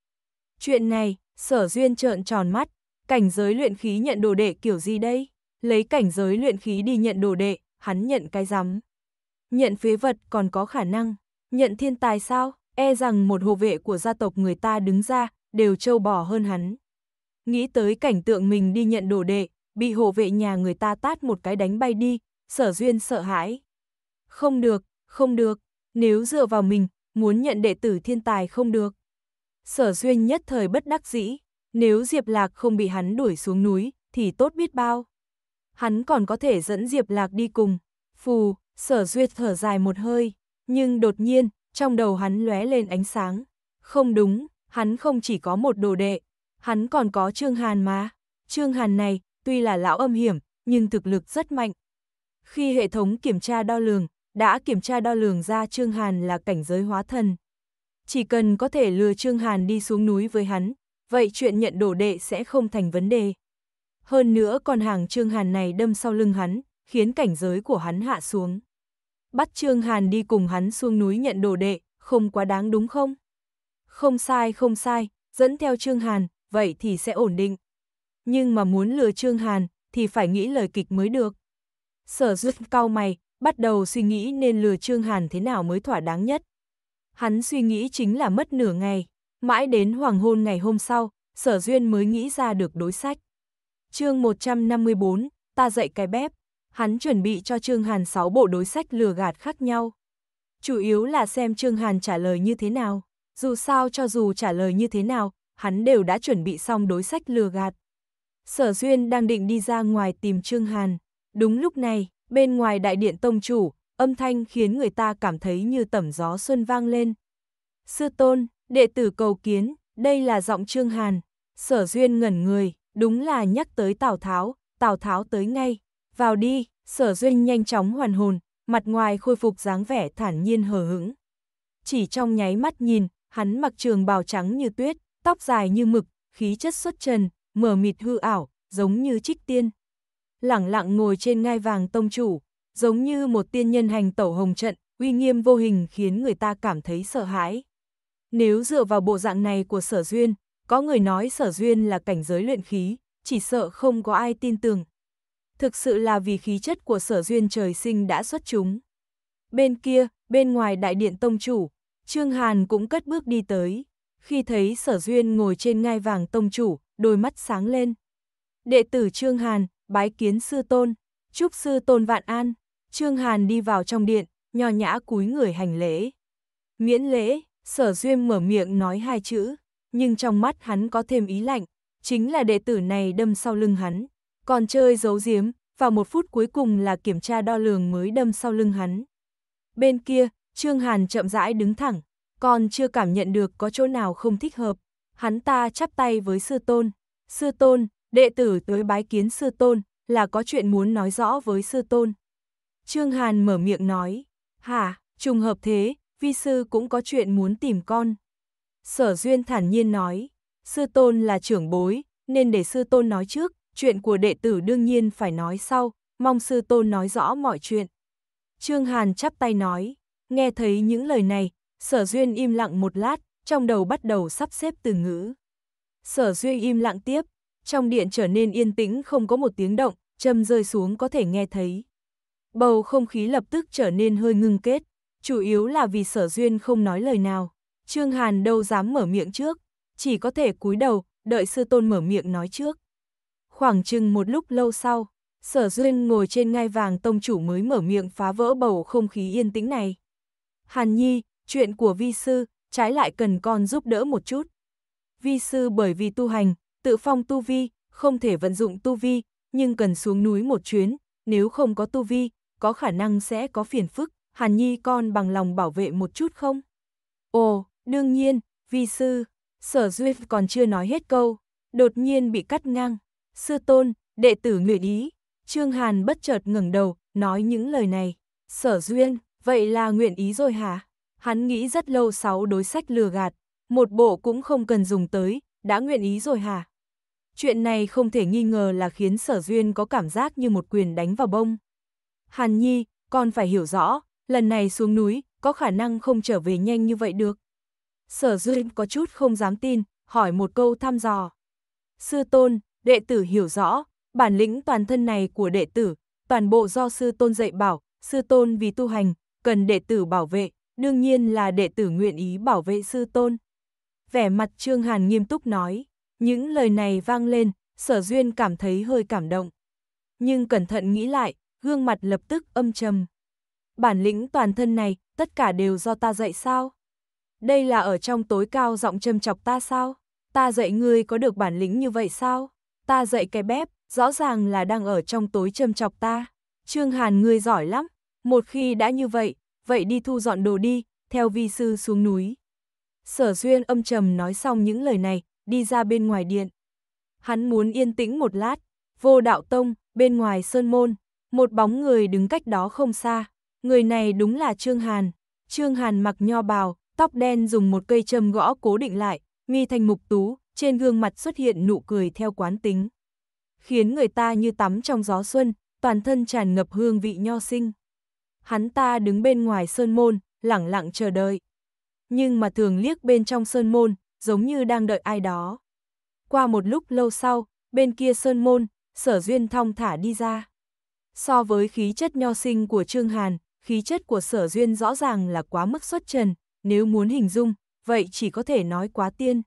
Chuyện này, sở duyên trợn tròn mắt, cảnh giới luyện khí nhận đồ đệ kiểu gì đây, lấy cảnh giới luyện khí đi nhận đồ đệ, hắn nhận cái rắm. Nhận phế vật còn có khả năng, nhận thiên tài sao, e rằng một hộ vệ của gia tộc người ta đứng ra, đều trâu bò hơn hắn. Nghĩ tới cảnh tượng mình đi nhận đồ đệ, bị hộ vệ nhà người ta tát một cái đánh bay đi, sở duyên sợ hãi. Không được, không được, nếu dựa vào mình, muốn nhận đệ tử thiên tài không được. Sở duyên nhất thời bất đắc dĩ, nếu Diệp Lạc không bị hắn đuổi xuống núi, thì tốt biết bao. Hắn còn có thể dẫn Diệp Lạc đi cùng. Phù, sở duyệt thở dài một hơi, nhưng đột nhiên, trong đầu hắn lóe lên ánh sáng. Không đúng, hắn không chỉ có một đồ đệ, hắn còn có Trương Hàn mà. Trương Hàn này, tuy là lão âm hiểm, nhưng thực lực rất mạnh. Khi hệ thống kiểm tra đo lường, đã kiểm tra đo lường ra Trương Hàn là cảnh giới hóa thần. Chỉ cần có thể lừa Trương Hàn đi xuống núi với hắn, vậy chuyện nhận đổ đệ sẽ không thành vấn đề. Hơn nữa còn hàng Trương Hàn này đâm sau lưng hắn, khiến cảnh giới của hắn hạ xuống. Bắt Trương Hàn đi cùng hắn xuống núi nhận đồ đệ, không quá đáng đúng không? Không sai không sai, dẫn theo Trương Hàn, vậy thì sẽ ổn định. Nhưng mà muốn lừa Trương Hàn, thì phải nghĩ lời kịch mới được. Sở duyệt cau mày, bắt đầu suy nghĩ nên lừa Trương Hàn thế nào mới thỏa đáng nhất. Hắn suy nghĩ chính là mất nửa ngày, mãi đến hoàng hôn ngày hôm sau, sở duyên mới nghĩ ra được đối sách. chương 154, ta dạy cái bếp, hắn chuẩn bị cho Trương Hàn 6 bộ đối sách lừa gạt khác nhau. Chủ yếu là xem Trương Hàn trả lời như thế nào, dù sao cho dù trả lời như thế nào, hắn đều đã chuẩn bị xong đối sách lừa gạt. Sở Duyên đang định đi ra ngoài tìm Trương Hàn. Đúng lúc này, bên ngoài đại điện tông chủ, âm thanh khiến người ta cảm thấy như tẩm gió xuân vang lên. Sư tôn, đệ tử cầu kiến, đây là giọng Trương Hàn. Sở Duyên ngẩn người, đúng là nhắc tới Tào Tháo, Tào Tháo tới ngay. Vào đi, Sở Duyên nhanh chóng hoàn hồn, mặt ngoài khôi phục dáng vẻ thản nhiên hờ hững. Chỉ trong nháy mắt nhìn, hắn mặc trường bào trắng như tuyết, tóc dài như mực, khí chất xuất trần, mờ mịt hư ảo, giống như trích tiên. Lẳng lặng ngồi trên ngai vàng tông chủ, giống như một tiên nhân hành tẩu hồng trận, uy nghiêm vô hình khiến người ta cảm thấy sợ hãi. Nếu dựa vào bộ dạng này của sở duyên, có người nói sở duyên là cảnh giới luyện khí, chỉ sợ không có ai tin tưởng. Thực sự là vì khí chất của sở duyên trời sinh đã xuất chúng. Bên kia, bên ngoài đại điện tông chủ, Trương Hàn cũng cất bước đi tới khi thấy sở duyên ngồi trên ngai vàng tông chủ, đôi mắt sáng lên. Đệ tử Trương Hàn, bái kiến sư tôn, chúc sư tôn vạn an. Trương Hàn đi vào trong điện, nho nhã cúi người hành lễ. Miễn lễ, sở duyên mở miệng nói hai chữ, nhưng trong mắt hắn có thêm ý lạnh, chính là đệ tử này đâm sau lưng hắn, còn chơi giấu giếm, vào một phút cuối cùng là kiểm tra đo lường mới đâm sau lưng hắn. Bên kia, Trương Hàn chậm rãi đứng thẳng, còn chưa cảm nhận được có chỗ nào không thích hợp. Hắn ta chắp tay với sư tôn. Sư tôn, đệ tử tới bái kiến sư tôn, là có chuyện muốn nói rõ với sư tôn. Trương Hàn mở miệng nói, hả, trùng hợp thế, vi sư cũng có chuyện muốn tìm con. Sở Duyên thản nhiên nói, sư tôn là trưởng bối, nên để sư tôn nói trước, chuyện của đệ tử đương nhiên phải nói sau, mong sư tôn nói rõ mọi chuyện. Trương Hàn chắp tay nói, nghe thấy những lời này, Sở Duyên im lặng một lát, trong đầu bắt đầu sắp xếp từ ngữ. Sở Duyên im lặng tiếp, trong điện trở nên yên tĩnh không có một tiếng động, châm rơi xuống có thể nghe thấy. Bầu không khí lập tức trở nên hơi ngưng kết, chủ yếu là vì Sở Duyên không nói lời nào. Trương Hàn đâu dám mở miệng trước, chỉ có thể cúi đầu, đợi sư tôn mở miệng nói trước. Khoảng chừng một lúc lâu sau, Sở Duyên ngồi trên ngai vàng tông chủ mới mở miệng phá vỡ bầu không khí yên tĩnh này. Hàn Nhi, chuyện của vi sư, trái lại cần con giúp đỡ một chút. Vi sư bởi vì tu hành, tự phong tu vi, không thể vận dụng tu vi, nhưng cần xuống núi một chuyến, nếu không có tu vi, có khả năng sẽ có phiền phức, Hàn Nhi con bằng lòng bảo vệ một chút không? Ồ, đương nhiên, vi sư, sở Duyệt còn chưa nói hết câu, đột nhiên bị cắt ngang. Sư tôn, đệ tử nguyện ý, Trương Hàn bất chợt ngẩng đầu, nói những lời này. Sở Duyên, vậy là nguyện ý rồi hả? Hắn nghĩ rất lâu sáu đối sách lừa gạt, một bộ cũng không cần dùng tới, đã nguyện ý rồi hả? Chuyện này không thể nghi ngờ là khiến sở duyên có cảm giác như một quyền đánh vào bông. Hàn Nhi, con phải hiểu rõ, lần này xuống núi, có khả năng không trở về nhanh như vậy được. Sở duyên có chút không dám tin, hỏi một câu thăm dò. Sư tôn, đệ tử hiểu rõ, bản lĩnh toàn thân này của đệ tử, toàn bộ do sư tôn dạy bảo, sư tôn vì tu hành, cần đệ tử bảo vệ, đương nhiên là đệ tử nguyện ý bảo vệ sư tôn. Vẻ mặt Trương Hàn nghiêm túc nói, những lời này vang lên, sở duyên cảm thấy hơi cảm động. Nhưng cẩn thận nghĩ lại, gương mặt lập tức âm trầm. Bản lĩnh toàn thân này, tất cả đều do ta dạy sao? Đây là ở trong tối cao giọng châm chọc ta sao? Ta dạy ngươi có được bản lĩnh như vậy sao? Ta dạy cái bếp rõ ràng là đang ở trong tối châm chọc ta. Trương Hàn ngươi giỏi lắm, một khi đã như vậy, vậy đi thu dọn đồ đi, theo vi sư xuống núi. Sở Duyên âm trầm nói xong những lời này, đi ra bên ngoài điện. Hắn muốn yên tĩnh một lát, vô đạo tông, bên ngoài sơn môn, một bóng người đứng cách đó không xa. Người này đúng là Trương Hàn. Trương Hàn mặc nho bào, tóc đen dùng một cây châm gõ cố định lại, mi thành mục tú, trên gương mặt xuất hiện nụ cười theo quán tính. Khiến người ta như tắm trong gió xuân, toàn thân tràn ngập hương vị nho sinh hắn ta đứng bên ngoài sơn môn, lẳng lặng chờ đợi. Nhưng mà thường liếc bên trong sơn môn, giống như đang đợi ai đó. Qua một lúc lâu sau, bên kia sơn môn, sở duyên thong thả đi ra. So với khí chất nho sinh của Trương Hàn, khí chất của sở duyên rõ ràng là quá mức xuất trần, nếu muốn hình dung, vậy chỉ có thể nói quá tiên.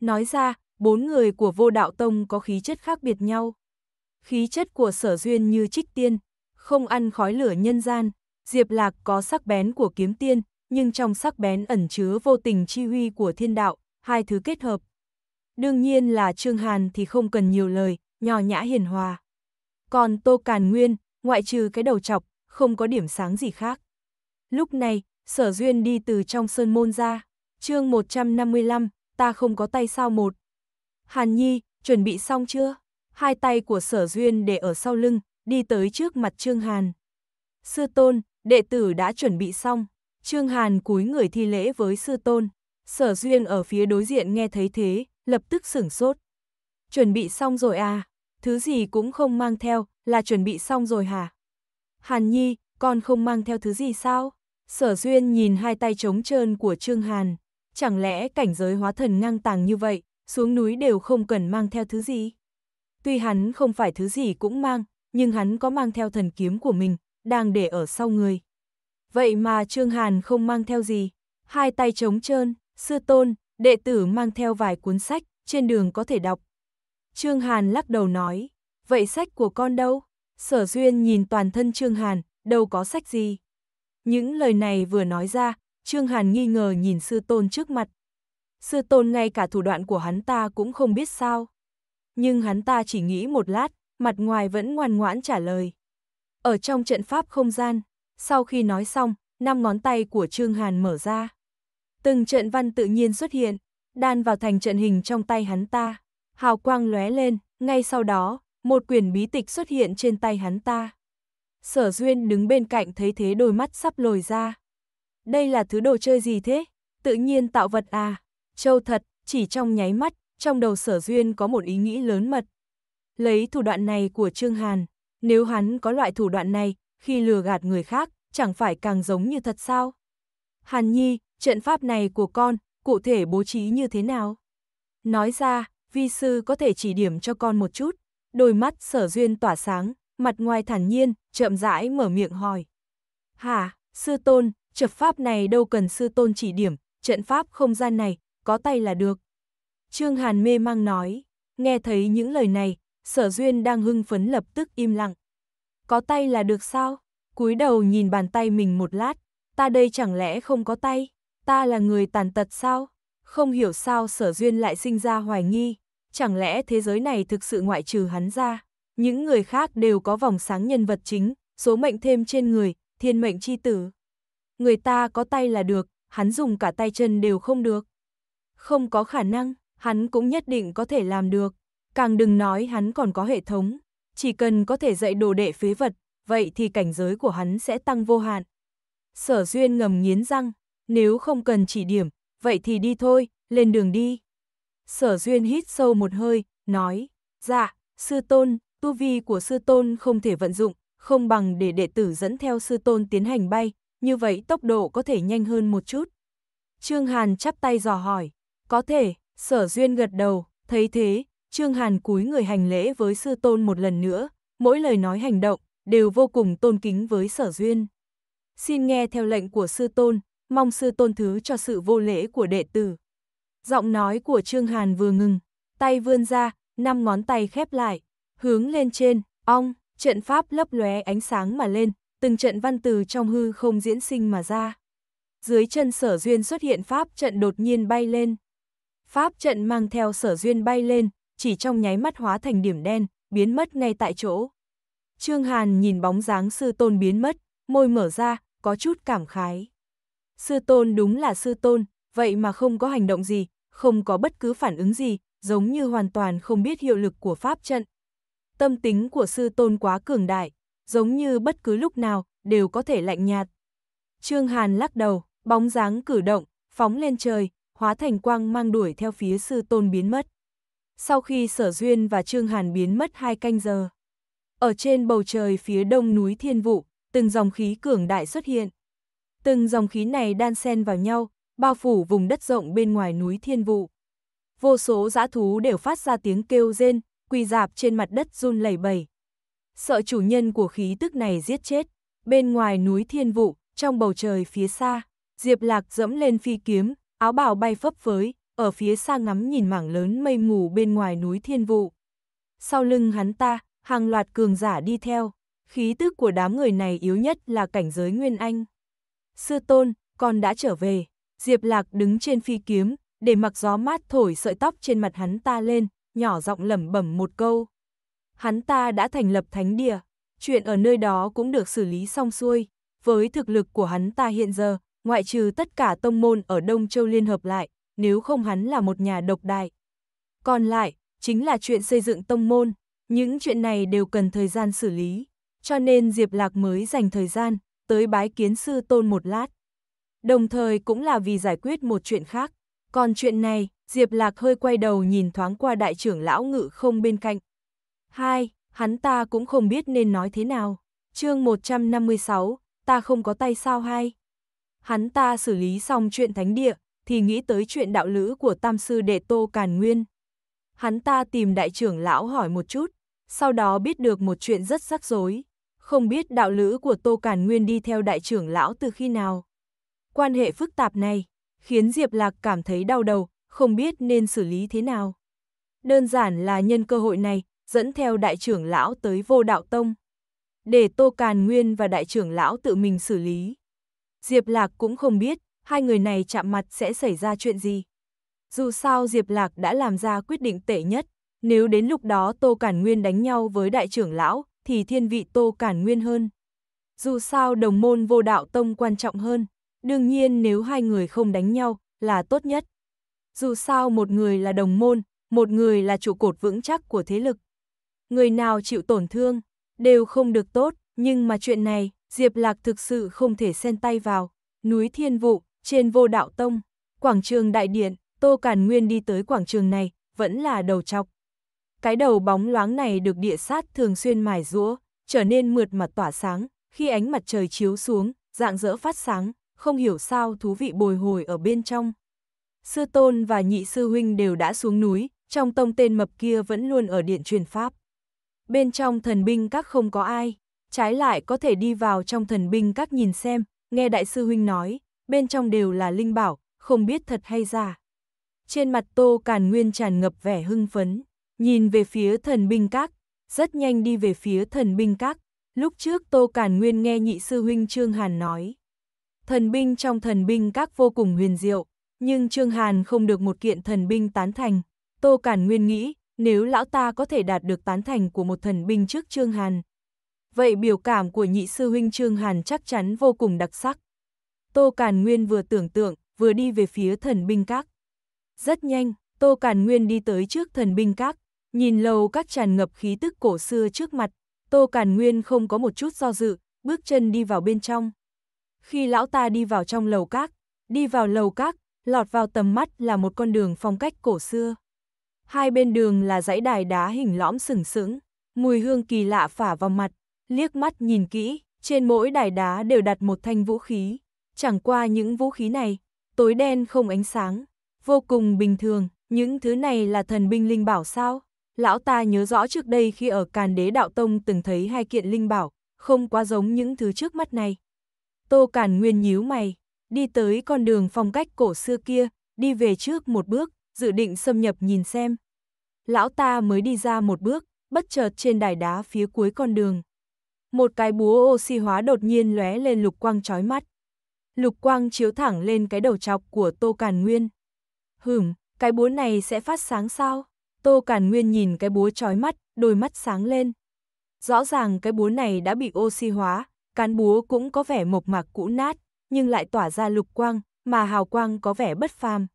Nói ra, bốn người của vô đạo tông có khí chất khác biệt nhau. Khí chất của sở duyên như trích tiên, không ăn khói lửa nhân gian, Diệp Lạc có sắc bén của kiếm tiên, nhưng trong sắc bén ẩn chứa vô tình chi huy của thiên đạo, hai thứ kết hợp. Đương nhiên là Trương Hàn thì không cần nhiều lời, nhỏ nhã hiền hòa. Còn Tô Càn Nguyên, ngoại trừ cái đầu chọc, không có điểm sáng gì khác. Lúc này, Sở Duyên đi từ trong sơn môn ra, chương 155, ta không có tay sao một. Hàn Nhi, chuẩn bị xong chưa? Hai tay của Sở Duyên để ở sau lưng, đi tới trước mặt Trương Hàn. Sư Tôn, đệ tử đã chuẩn bị xong, Trương Hàn cúi người thi lễ với sư tôn, sở duyên ở phía đối diện nghe thấy thế, lập tức sửng sốt. Chuẩn bị xong rồi à, thứ gì cũng không mang theo, là chuẩn bị xong rồi hả? Hàn Nhi, con không mang theo thứ gì sao? Sở duyên nhìn hai tay trống trơn của Trương Hàn, chẳng lẽ cảnh giới hóa thần ngang tàng như vậy, xuống núi đều không cần mang theo thứ gì? Tuy hắn không phải thứ gì cũng mang, nhưng hắn có mang theo thần kiếm của mình, đang để ở sau người. Vậy mà Trương Hàn không mang theo gì, hai tay trống trơn, sư tôn, đệ tử mang theo vài cuốn sách, trên đường có thể đọc. Trương Hàn lắc đầu nói, vậy sách của con đâu? Sở Duyên nhìn toàn thân Trương Hàn, đâu có sách gì. Những lời này vừa nói ra, Trương Hàn nghi ngờ nhìn sư tôn trước mặt. Sư tôn ngay cả thủ đoạn của hắn ta cũng không biết sao. Nhưng hắn ta chỉ nghĩ một lát, mặt ngoài vẫn ngoan ngoãn trả lời. Ở trong trận pháp không gian, sau khi nói xong, năm ngón tay của Trương Hàn mở ra. Từng trận văn tự nhiên xuất hiện, đan vào thành trận hình trong tay hắn ta. Hào quang lóe lên, ngay sau đó, một quyển bí tịch xuất hiện trên tay hắn ta. Sở Duyên đứng bên cạnh thấy thế đôi mắt sắp lồi ra. Đây là thứ đồ chơi gì thế? Tự nhiên tạo vật à? Châu thật, chỉ trong nháy mắt, trong đầu Sở Duyên có một ý nghĩ lớn mật. Lấy thủ đoạn này của Trương Hàn, nếu hắn có loại thủ đoạn này, khi lừa gạt người khác, chẳng phải càng giống như thật sao? Hàn Nhi, trận pháp này của con, cụ thể bố trí như thế nào? Nói ra, vi sư có thể chỉ điểm cho con một chút. Đôi mắt sở duyên tỏa sáng, mặt ngoài thản nhiên, chậm rãi mở miệng hỏi. Hà, sư tôn, trận pháp này đâu cần sư tôn chỉ điểm, trận pháp không gian này, có tay là được. Trương Hàn mê mang nói, nghe thấy những lời này, sở duyên đang hưng phấn lập tức im lặng. Có tay là được sao? cúi đầu nhìn bàn tay mình một lát, ta đây chẳng lẽ không có tay, ta là người tàn tật sao? Không hiểu sao sở duyên lại sinh ra hoài nghi, chẳng lẽ thế giới này thực sự ngoại trừ hắn ra, những người khác đều có vòng sáng nhân vật chính, số mệnh thêm trên người, thiên mệnh chi tử. Người ta có tay là được, hắn dùng cả tay chân đều không được. Không có khả năng, hắn cũng nhất định có thể làm được. Càng đừng nói hắn còn có hệ thống, chỉ cần có thể dạy đồ đệ phế vật, vậy thì cảnh giới của hắn sẽ tăng vô hạn. Sở duyên ngầm nghiến răng, nếu không cần chỉ điểm, vậy thì đi thôi, lên đường đi. Sở duyên hít sâu một hơi, nói, dạ, sư tôn, tu vi của sư tôn không thể vận dụng, không bằng để đệ tử dẫn theo sư tôn tiến hành bay, như vậy tốc độ có thể nhanh hơn một chút. Trương Hàn chắp tay dò hỏi, có thể, sở duyên gật đầu, thấy thế, Trương Hàn cúi người hành lễ với sư tôn một lần nữa, mỗi lời nói hành động đều vô cùng tôn kính với sở duyên. Xin nghe theo lệnh của sư tôn, mong sư tôn thứ cho sự vô lễ của đệ tử. Giọng nói của Trương Hàn vừa ngừng, tay vươn ra, năm ngón tay khép lại, hướng lên trên, ong, trận pháp lấp lóe ánh sáng mà lên, từng trận văn từ trong hư không diễn sinh mà ra. Dưới chân sở duyên xuất hiện pháp trận đột nhiên bay lên. Pháp trận mang theo sở duyên bay lên, chỉ trong nháy mắt hóa thành điểm đen, biến mất ngay tại chỗ. Trương Hàn nhìn bóng dáng sư tôn biến mất, môi mở ra, có chút cảm khái. Sư tôn đúng là sư tôn, vậy mà không có hành động gì, không có bất cứ phản ứng gì, giống như hoàn toàn không biết hiệu lực của pháp trận. Tâm tính của sư tôn quá cường đại, giống như bất cứ lúc nào, đều có thể lạnh nhạt. Trương Hàn lắc đầu, bóng dáng cử động, phóng lên trời, hóa thành quang mang đuổi theo phía sư tôn biến mất sau khi Sở Duyên và Trương Hàn biến mất hai canh giờ. Ở trên bầu trời phía đông núi Thiên Vụ, từng dòng khí cường đại xuất hiện. Từng dòng khí này đan xen vào nhau, bao phủ vùng đất rộng bên ngoài núi Thiên Vụ. Vô số dã thú đều phát ra tiếng kêu rên, quỳ dạp trên mặt đất run lẩy bẩy. Sợ chủ nhân của khí tức này giết chết, bên ngoài núi Thiên Vụ, trong bầu trời phía xa, Diệp Lạc dẫm lên phi kiếm, áo bào bay phấp phới, ở phía xa ngắm nhìn mảng lớn mây mù bên ngoài núi thiên vụ. Sau lưng hắn ta, hàng loạt cường giả đi theo, khí tức của đám người này yếu nhất là cảnh giới Nguyên Anh. Sư tôn, con đã trở về, Diệp Lạc đứng trên phi kiếm, để mặc gió mát thổi sợi tóc trên mặt hắn ta lên, nhỏ giọng lẩm bẩm một câu. Hắn ta đã thành lập thánh địa, chuyện ở nơi đó cũng được xử lý xong xuôi, với thực lực của hắn ta hiện giờ, ngoại trừ tất cả tông môn ở Đông Châu liên hợp lại, nếu không hắn là một nhà độc đại. Còn lại, chính là chuyện xây dựng tông môn, những chuyện này đều cần thời gian xử lý, cho nên Diệp Lạc mới dành thời gian tới bái kiến sư tôn một lát. Đồng thời cũng là vì giải quyết một chuyện khác, còn chuyện này, Diệp Lạc hơi quay đầu nhìn thoáng qua đại trưởng lão ngự không bên cạnh. Hai, hắn ta cũng không biết nên nói thế nào. chương 156, ta không có tay sao hay. Hắn ta xử lý xong chuyện thánh địa, thì nghĩ tới chuyện đạo lữ của tam sư đệ Tô Càn Nguyên. Hắn ta tìm đại trưởng lão hỏi một chút, sau đó biết được một chuyện rất rắc rối. Không biết đạo lữ của Tô Càn Nguyên đi theo đại trưởng lão từ khi nào. Quan hệ phức tạp này, khiến Diệp Lạc cảm thấy đau đầu, không biết nên xử lý thế nào. Đơn giản là nhân cơ hội này, dẫn theo đại trưởng lão tới vô đạo tông. Để Tô Càn Nguyên và đại trưởng lão tự mình xử lý. Diệp Lạc cũng không biết hai người này chạm mặt sẽ xảy ra chuyện gì. Dù sao Diệp Lạc đã làm ra quyết định tệ nhất, nếu đến lúc đó Tô Cản Nguyên đánh nhau với đại trưởng lão, thì thiên vị Tô Cản Nguyên hơn. Dù sao đồng môn vô đạo tông quan trọng hơn, đương nhiên nếu hai người không đánh nhau là tốt nhất. Dù sao một người là đồng môn, một người là trụ cột vững chắc của thế lực. Người nào chịu tổn thương, đều không được tốt, nhưng mà chuyện này, Diệp Lạc thực sự không thể xen tay vào. Núi Thiên Vụ, trên vô đạo tông, quảng trường đại điện, Tô Càn Nguyên đi tới quảng trường này, vẫn là đầu chọc. Cái đầu bóng loáng này được địa sát thường xuyên mài rũa, trở nên mượt mà tỏa sáng, khi ánh mặt trời chiếu xuống, dạng dỡ phát sáng, không hiểu sao thú vị bồi hồi ở bên trong. Sư Tôn và nhị sư huynh đều đã xuống núi, trong tông tên mập kia vẫn luôn ở điện truyền pháp. Bên trong thần binh các không có ai, trái lại có thể đi vào trong thần binh các nhìn xem, nghe đại sư huynh nói, bên trong đều là linh bảo, không biết thật hay giả. Trên mặt Tô Càn Nguyên tràn ngập vẻ hưng phấn, nhìn về phía thần binh các, rất nhanh đi về phía thần binh các. Lúc trước Tô Càn Nguyên nghe nhị sư huynh Trương Hàn nói. Thần binh trong thần binh các vô cùng huyền diệu, nhưng Trương Hàn không được một kiện thần binh tán thành. Tô Càn Nguyên nghĩ, nếu lão ta có thể đạt được tán thành của một thần binh trước Trương Hàn. Vậy biểu cảm của nhị sư huynh Trương Hàn chắc chắn vô cùng đặc sắc. Tô Càn Nguyên vừa tưởng tượng, vừa đi về phía thần binh các. Rất nhanh, Tô Càn Nguyên đi tới trước thần binh các, nhìn lầu các tràn ngập khí tức cổ xưa trước mặt, Tô Càn Nguyên không có một chút do dự, bước chân đi vào bên trong. Khi lão ta đi vào trong lầu các, đi vào lầu các, lọt vào tầm mắt là một con đường phong cách cổ xưa. Hai bên đường là dãy đài đá hình lõm sừng sững, mùi hương kỳ lạ phả vào mặt, liếc mắt nhìn kỹ, trên mỗi đài đá đều đặt một thanh vũ khí. Chẳng qua những vũ khí này, tối đen không ánh sáng, vô cùng bình thường, những thứ này là thần binh linh bảo sao? Lão ta nhớ rõ trước đây khi ở Càn Đế Đạo Tông từng thấy hai kiện linh bảo, không quá giống những thứ trước mắt này. Tô Càn Nguyên nhíu mày, đi tới con đường phong cách cổ xưa kia, đi về trước một bước, dự định xâm nhập nhìn xem. Lão ta mới đi ra một bước, bất chợt trên đài đá phía cuối con đường. Một cái búa oxy hóa đột nhiên lóe lên lục quang chói mắt lục quang chiếu thẳng lên cái đầu chọc của Tô Càn Nguyên. Hửm, cái búa này sẽ phát sáng sao? Tô Càn Nguyên nhìn cái búa trói mắt, đôi mắt sáng lên. Rõ ràng cái búa này đã bị oxy hóa, cán búa cũng có vẻ mộc mạc cũ nát, nhưng lại tỏa ra lục quang, mà hào quang có vẻ bất phàm.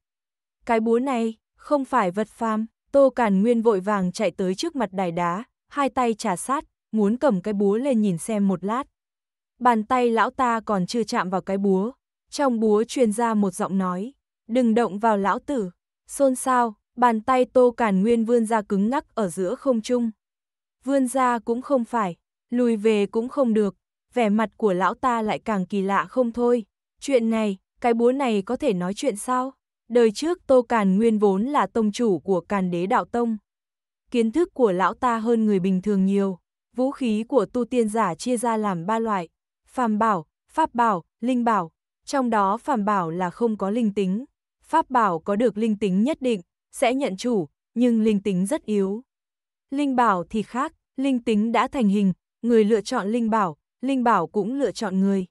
Cái búa này, không phải vật phàm, Tô Càn Nguyên vội vàng chạy tới trước mặt đài đá, hai tay trà sát, muốn cầm cái búa lên nhìn xem một lát bàn tay lão ta còn chưa chạm vào cái búa. Trong búa truyền ra một giọng nói, đừng động vào lão tử, xôn xao, bàn tay tô càn nguyên vươn ra cứng ngắc ở giữa không trung. Vươn ra cũng không phải, lùi về cũng không được, vẻ mặt của lão ta lại càng kỳ lạ không thôi. Chuyện này, cái búa này có thể nói chuyện sao? Đời trước Tô Càn Nguyên vốn là tông chủ của Càn Đế Đạo Tông. Kiến thức của lão ta hơn người bình thường nhiều. Vũ khí của tu tiên giả chia ra làm ba loại, phàm bảo, pháp bảo, linh bảo, trong đó phàm bảo là không có linh tính. Pháp bảo có được linh tính nhất định, sẽ nhận chủ, nhưng linh tính rất yếu. Linh bảo thì khác, linh tính đã thành hình, người lựa chọn linh bảo, linh bảo cũng lựa chọn người.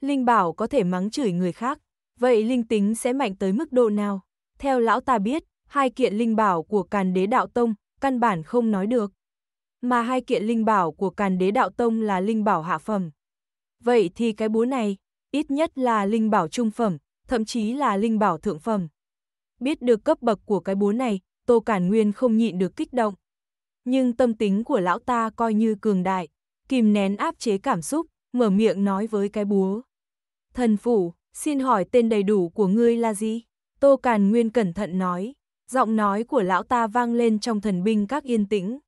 Linh bảo có thể mắng chửi người khác, vậy linh tính sẽ mạnh tới mức độ nào? Theo lão ta biết, hai kiện linh bảo của Càn Đế Đạo Tông căn bản không nói được. Mà hai kiện linh bảo của Càn Đế Đạo Tông là linh bảo hạ phẩm vậy thì cái búa này, ít nhất là linh bảo trung phẩm, thậm chí là linh bảo thượng phẩm. Biết được cấp bậc của cái búa này, Tô Cản Nguyên không nhịn được kích động. Nhưng tâm tính của lão ta coi như cường đại, kìm nén áp chế cảm xúc, mở miệng nói với cái búa. Thần phủ, xin hỏi tên đầy đủ của ngươi là gì? Tô Càn Nguyên cẩn thận nói, giọng nói của lão ta vang lên trong thần binh các yên tĩnh.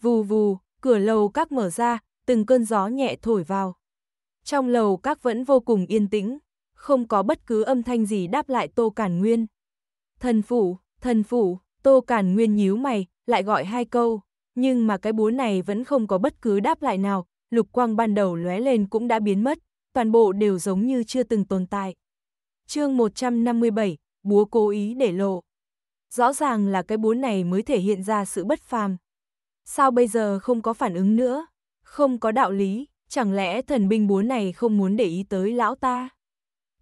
Vù vù, cửa lầu các mở ra, từng cơn gió nhẹ thổi vào. Trong lầu các vẫn vô cùng yên tĩnh, không có bất cứ âm thanh gì đáp lại Tô Cản Nguyên. Thần phủ, thần phủ, Tô Cản Nguyên nhíu mày, lại gọi hai câu, nhưng mà cái búa này vẫn không có bất cứ đáp lại nào, lục quang ban đầu lóe lên cũng đã biến mất, toàn bộ đều giống như chưa từng tồn tại. chương 157, búa cố ý để lộ. Rõ ràng là cái búa này mới thể hiện ra sự bất phàm. Sao bây giờ không có phản ứng nữa? Không có đạo lý, chẳng lẽ thần binh búa này không muốn để ý tới lão ta?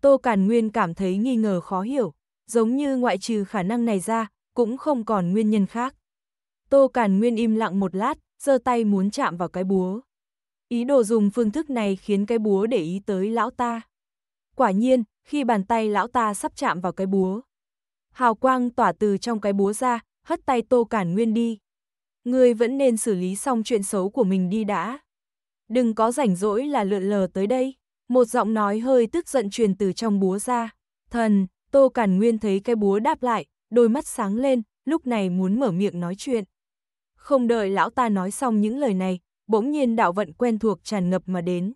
Tô Càn Nguyên cảm thấy nghi ngờ khó hiểu, giống như ngoại trừ khả năng này ra, cũng không còn nguyên nhân khác. Tô Càn Nguyên im lặng một lát, giơ tay muốn chạm vào cái búa. Ý đồ dùng phương thức này khiến cái búa để ý tới lão ta. Quả nhiên, khi bàn tay lão ta sắp chạm vào cái búa, hào quang tỏa từ trong cái búa ra, hất tay Tô Cản Nguyên đi. người vẫn nên xử lý xong chuyện xấu của mình đi đã đừng có rảnh rỗi là lượn lờ tới đây. Một giọng nói hơi tức giận truyền từ trong búa ra. Thần, Tô Cản Nguyên thấy cái búa đáp lại, đôi mắt sáng lên, lúc này muốn mở miệng nói chuyện. Không đợi lão ta nói xong những lời này, bỗng nhiên đạo vận quen thuộc tràn ngập mà đến.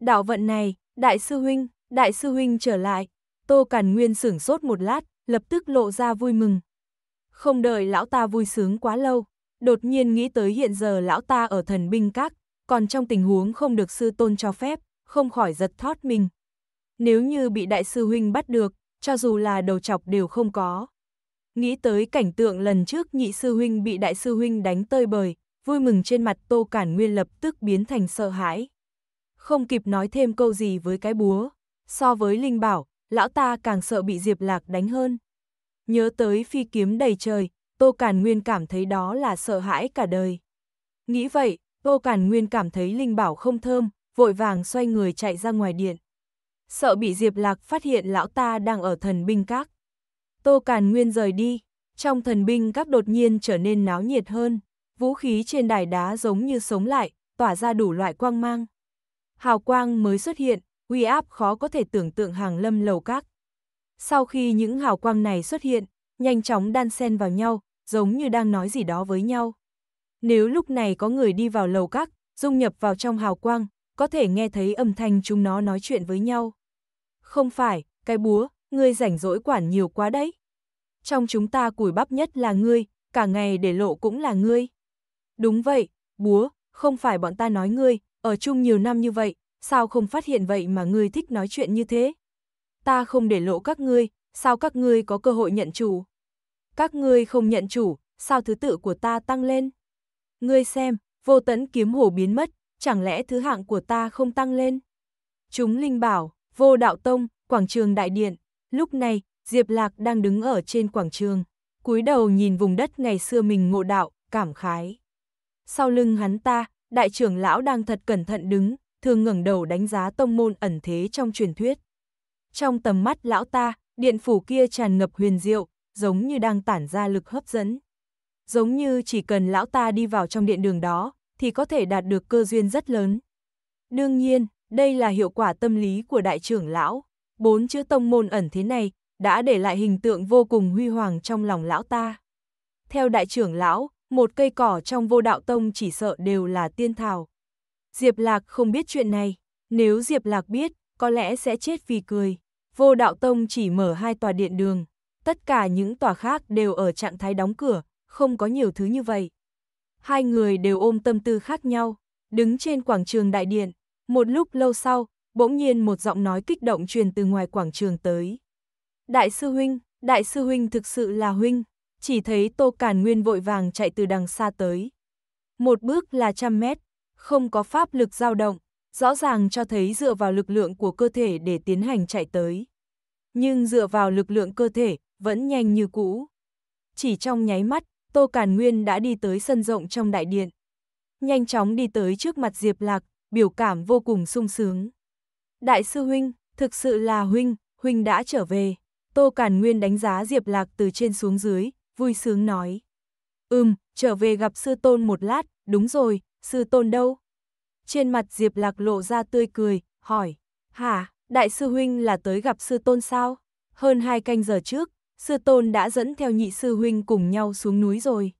Đạo vận này, đại sư huynh, đại sư huynh trở lại. Tô Cản Nguyên sửng sốt một lát, lập tức lộ ra vui mừng. Không đợi lão ta vui sướng quá lâu, đột nhiên nghĩ tới hiện giờ lão ta ở thần binh các, còn trong tình huống không được sư tôn cho phép, không khỏi giật thót mình. Nếu như bị đại sư huynh bắt được, cho dù là đầu chọc đều không có. Nghĩ tới cảnh tượng lần trước nhị sư huynh bị đại sư huynh đánh tơi bời, vui mừng trên mặt Tô Cản Nguyên lập tức biến thành sợ hãi. Không kịp nói thêm câu gì với cái búa, so với Linh Bảo, lão ta càng sợ bị Diệp Lạc đánh hơn. Nhớ tới phi kiếm đầy trời, Tô Cản Nguyên cảm thấy đó là sợ hãi cả đời. Nghĩ vậy, Tô Cản Nguyên cảm thấy linh bảo không thơm, vội vàng xoay người chạy ra ngoài điện. Sợ bị Diệp Lạc phát hiện lão ta đang ở thần binh các. Tô Càn Nguyên rời đi, trong thần binh các đột nhiên trở nên náo nhiệt hơn, vũ khí trên đài đá giống như sống lại, tỏa ra đủ loại quang mang. Hào quang mới xuất hiện, uy áp khó có thể tưởng tượng hàng lâm lầu các. Sau khi những hào quang này xuất hiện, nhanh chóng đan xen vào nhau, giống như đang nói gì đó với nhau. Nếu lúc này có người đi vào lầu các, dung nhập vào trong hào quang, có thể nghe thấy âm thanh chúng nó nói chuyện với nhau. Không phải, cái búa, ngươi rảnh rỗi quản nhiều quá đấy. Trong chúng ta củi bắp nhất là ngươi, cả ngày để lộ cũng là ngươi. Đúng vậy, búa, không phải bọn ta nói ngươi, ở chung nhiều năm như vậy, sao không phát hiện vậy mà ngươi thích nói chuyện như thế? Ta không để lộ các ngươi, sao các ngươi có cơ hội nhận chủ? Các ngươi không nhận chủ, sao thứ tự của ta tăng lên? Ngươi xem, vô tấn kiếm hồ biến mất, chẳng lẽ thứ hạng của ta không tăng lên? Chúng linh bảo, vô đạo tông, quảng trường đại điện. Lúc này, Diệp Lạc đang đứng ở trên quảng trường, cúi đầu nhìn vùng đất ngày xưa mình ngộ đạo, cảm khái. Sau lưng hắn ta, đại trưởng lão đang thật cẩn thận đứng, thường ngẩng đầu đánh giá tông môn ẩn thế trong truyền thuyết. Trong tầm mắt lão ta, điện phủ kia tràn ngập huyền diệu, giống như đang tản ra lực hấp dẫn giống như chỉ cần lão ta đi vào trong điện đường đó, thì có thể đạt được cơ duyên rất lớn. Đương nhiên, đây là hiệu quả tâm lý của đại trưởng lão, bốn chữ tông môn ẩn thế này đã để lại hình tượng vô cùng huy hoàng trong lòng lão ta. Theo đại trưởng lão, một cây cỏ trong vô đạo tông chỉ sợ đều là tiên thảo. Diệp Lạc không biết chuyện này, nếu Diệp Lạc biết, có lẽ sẽ chết vì cười. Vô đạo tông chỉ mở hai tòa điện đường, tất cả những tòa khác đều ở trạng thái đóng cửa, không có nhiều thứ như vậy. Hai người đều ôm tâm tư khác nhau, đứng trên quảng trường đại điện, một lúc lâu sau, bỗng nhiên một giọng nói kích động truyền từ ngoài quảng trường tới. Đại sư huynh, đại sư huynh thực sự là huynh, chỉ thấy Tô Càn Nguyên vội vàng chạy từ đằng xa tới. Một bước là trăm mét, không có pháp lực dao động, rõ ràng cho thấy dựa vào lực lượng của cơ thể để tiến hành chạy tới. Nhưng dựa vào lực lượng cơ thể, vẫn nhanh như cũ. Chỉ trong nháy mắt, Tô Cản Nguyên đã đi tới sân rộng trong đại điện. Nhanh chóng đi tới trước mặt Diệp Lạc, biểu cảm vô cùng sung sướng. Đại sư Huynh, thực sự là Huynh, Huynh đã trở về. Tô Cản Nguyên đánh giá Diệp Lạc từ trên xuống dưới, vui sướng nói. Ừm, trở về gặp sư tôn một lát, đúng rồi, sư tôn đâu? Trên mặt Diệp Lạc lộ ra tươi cười, hỏi. Hả, đại sư Huynh là tới gặp sư tôn sao? Hơn hai canh giờ trước, sư tôn đã dẫn theo nhị sư huynh cùng nhau xuống núi rồi.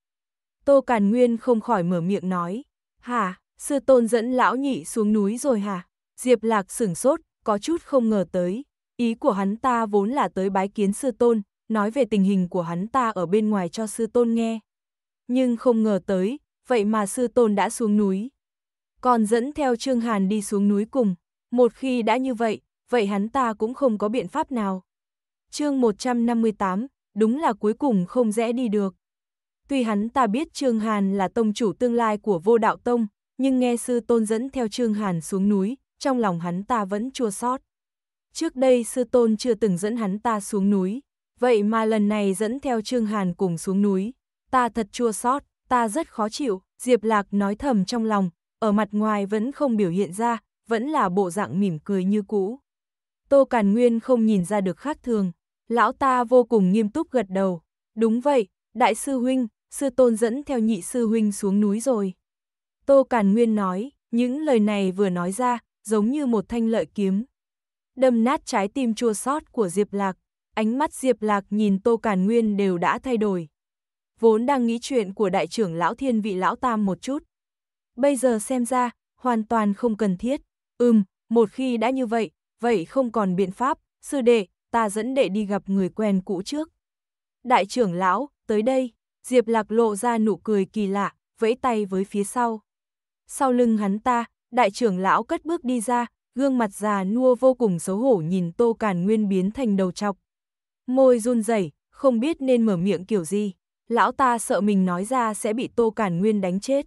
Tô Càn Nguyên không khỏi mở miệng nói, hả, sư tôn dẫn lão nhị xuống núi rồi hả? Diệp Lạc sửng sốt, có chút không ngờ tới, ý của hắn ta vốn là tới bái kiến sư tôn, nói về tình hình của hắn ta ở bên ngoài cho sư tôn nghe. Nhưng không ngờ tới, vậy mà sư tôn đã xuống núi. Còn dẫn theo Trương Hàn đi xuống núi cùng, một khi đã như vậy, vậy hắn ta cũng không có biện pháp nào chương 158, đúng là cuối cùng không dễ đi được. Tuy hắn ta biết Trương Hàn là tông chủ tương lai của vô đạo tông, nhưng nghe sư tôn dẫn theo Trương Hàn xuống núi, trong lòng hắn ta vẫn chua sót. Trước đây sư tôn chưa từng dẫn hắn ta xuống núi, vậy mà lần này dẫn theo Trương Hàn cùng xuống núi, ta thật chua sót, ta rất khó chịu, Diệp Lạc nói thầm trong lòng, ở mặt ngoài vẫn không biểu hiện ra, vẫn là bộ dạng mỉm cười như cũ. Tô Càn Nguyên không nhìn ra được khác thường. Lão ta vô cùng nghiêm túc gật đầu. Đúng vậy, đại sư huynh, sư tôn dẫn theo nhị sư huynh xuống núi rồi. Tô Càn Nguyên nói, những lời này vừa nói ra, giống như một thanh lợi kiếm. Đâm nát trái tim chua xót của Diệp Lạc, ánh mắt Diệp Lạc nhìn Tô Càn Nguyên đều đã thay đổi. Vốn đang nghĩ chuyện của đại trưởng lão thiên vị lão tam một chút. Bây giờ xem ra, hoàn toàn không cần thiết. Ừm, một khi đã như vậy, vậy không còn biện pháp, sư đệ, ta dẫn đệ đi gặp người quen cũ trước. Đại trưởng lão, tới đây, Diệp Lạc lộ ra nụ cười kỳ lạ, vẫy tay với phía sau. Sau lưng hắn ta, đại trưởng lão cất bước đi ra, gương mặt già nua vô cùng xấu hổ nhìn Tô Càn Nguyên biến thành đầu chọc. Môi run rẩy, không biết nên mở miệng kiểu gì, lão ta sợ mình nói ra sẽ bị Tô Càn Nguyên đánh chết.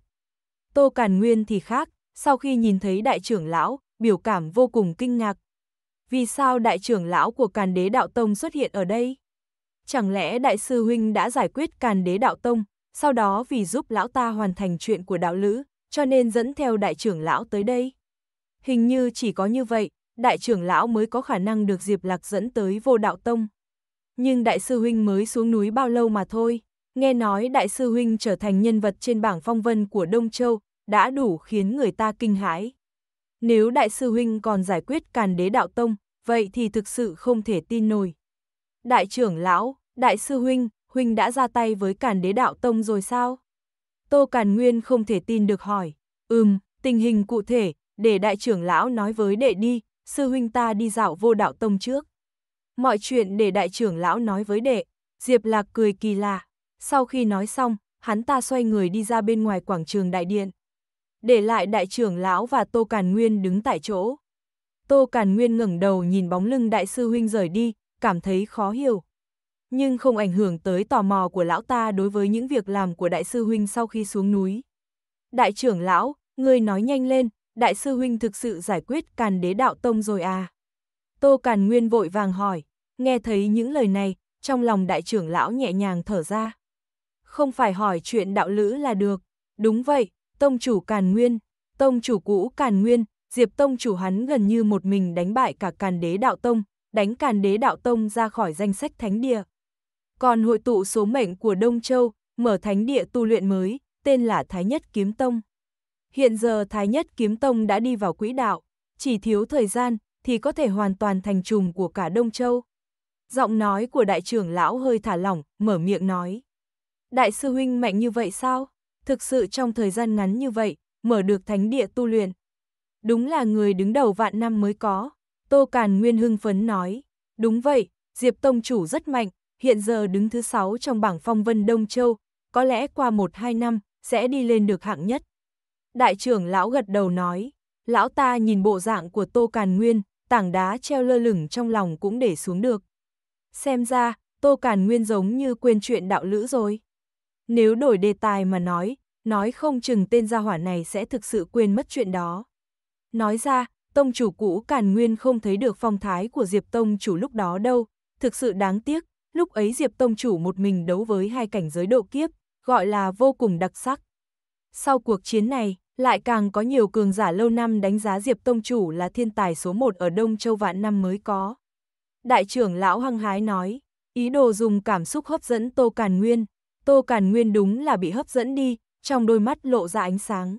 Tô Càn Nguyên thì khác, sau khi nhìn thấy đại trưởng lão, biểu cảm vô cùng kinh ngạc, vì sao đại trưởng lão của Càn Đế Đạo Tông xuất hiện ở đây? Chẳng lẽ đại sư huynh đã giải quyết Càn Đế Đạo Tông, sau đó vì giúp lão ta hoàn thành chuyện của đạo lữ, cho nên dẫn theo đại trưởng lão tới đây? Hình như chỉ có như vậy, đại trưởng lão mới có khả năng được Diệp Lạc dẫn tới vô đạo tông. Nhưng đại sư huynh mới xuống núi bao lâu mà thôi, nghe nói đại sư huynh trở thành nhân vật trên bảng phong vân của Đông Châu, đã đủ khiến người ta kinh hãi. Nếu đại sư huynh còn giải quyết càn đế đạo tông, vậy thì thực sự không thể tin nổi. Đại trưởng lão, đại sư huynh, huynh đã ra tay với cản đế đạo tông rồi sao? Tô Càn Nguyên không thể tin được hỏi, ừm, tình hình cụ thể, để đại trưởng lão nói với đệ đi, sư huynh ta đi dạo vô đạo tông trước. Mọi chuyện để đại trưởng lão nói với đệ, Diệp Lạc cười kỳ lạ, sau khi nói xong, hắn ta xoay người đi ra bên ngoài quảng trường đại điện. Để lại đại trưởng lão và Tô Càn Nguyên đứng tại chỗ. Tô Càn Nguyên ngẩng đầu nhìn bóng lưng đại sư huynh rời đi, cảm thấy khó hiểu. Nhưng không ảnh hưởng tới tò mò của lão ta đối với những việc làm của đại sư huynh sau khi xuống núi. Đại trưởng lão, người nói nhanh lên, đại sư huynh thực sự giải quyết càn đế đạo tông rồi à? Tô Càn Nguyên vội vàng hỏi, nghe thấy những lời này, trong lòng đại trưởng lão nhẹ nhàng thở ra. Không phải hỏi chuyện đạo lữ là được, đúng vậy, tông chủ Càn Nguyên, tông chủ cũ Càn Nguyên, Diệp Tông chủ hắn gần như một mình đánh bại cả Càn Đế Đạo Tông, đánh Càn Đế Đạo Tông ra khỏi danh sách thánh địa. Còn hội tụ số mệnh của Đông Châu, mở thánh địa tu luyện mới, tên là Thái Nhất Kiếm Tông. Hiện giờ Thái Nhất Kiếm Tông đã đi vào quỹ đạo, chỉ thiếu thời gian thì có thể hoàn toàn thành trùng của cả Đông Châu. Giọng nói của đại trưởng lão hơi thả lỏng, mở miệng nói. Đại sư huynh mạnh như vậy sao? Thực sự trong thời gian ngắn như vậy, mở được thánh địa tu luyện, đúng là người đứng đầu vạn năm mới có. Tô Càn Nguyên hưng phấn nói, đúng vậy, Diệp Tông Chủ rất mạnh, hiện giờ đứng thứ sáu trong bảng phong vân Đông Châu, có lẽ qua một hai năm sẽ đi lên được hạng nhất. Đại trưởng lão gật đầu nói, lão ta nhìn bộ dạng của Tô Càn Nguyên, tảng đá treo lơ lửng trong lòng cũng để xuống được. Xem ra, Tô Càn Nguyên giống như quên chuyện đạo lữ rồi. Nếu đổi đề tài mà nói, nói không chừng tên gia hỏa này sẽ thực sự quên mất chuyện đó. Nói ra, tông chủ cũ Càn Nguyên không thấy được phong thái của Diệp tông chủ lúc đó đâu, thực sự đáng tiếc, lúc ấy Diệp tông chủ một mình đấu với hai cảnh giới độ kiếp, gọi là vô cùng đặc sắc. Sau cuộc chiến này, lại càng có nhiều cường giả lâu năm đánh giá Diệp tông chủ là thiên tài số một ở Đông Châu vạn năm mới có. Đại trưởng lão hăng hái nói, ý đồ dùng cảm xúc hấp dẫn Tô Càn Nguyên, Tô Càn Nguyên đúng là bị hấp dẫn đi, trong đôi mắt lộ ra ánh sáng.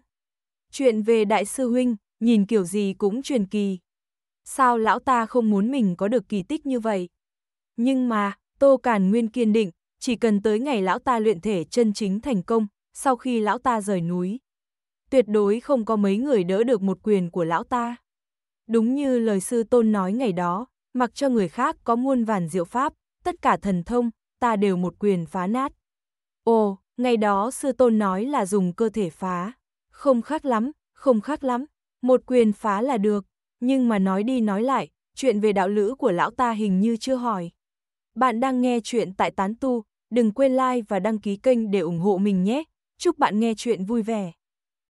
Chuyện về Đại sư Huynh, nhìn kiểu gì cũng truyền kỳ. Sao lão ta không muốn mình có được kỳ tích như vậy? Nhưng mà, Tô Càn Nguyên kiên định, chỉ cần tới ngày lão ta luyện thể chân chính thành công, sau khi lão ta rời núi. Tuyệt đối không có mấy người đỡ được một quyền của lão ta. Đúng như lời sư tôn nói ngày đó, mặc cho người khác có muôn vàn diệu pháp, tất cả thần thông, ta đều một quyền phá nát. Ồ, ngày đó sư tôn nói là dùng cơ thể phá. Không khác lắm, không khác lắm một quyền phá là được, nhưng mà nói đi nói lại, chuyện về đạo lữ của lão ta hình như chưa hỏi. Bạn đang nghe chuyện tại Tán Tu, đừng quên like và đăng ký kênh để ủng hộ mình nhé. Chúc bạn nghe chuyện vui vẻ.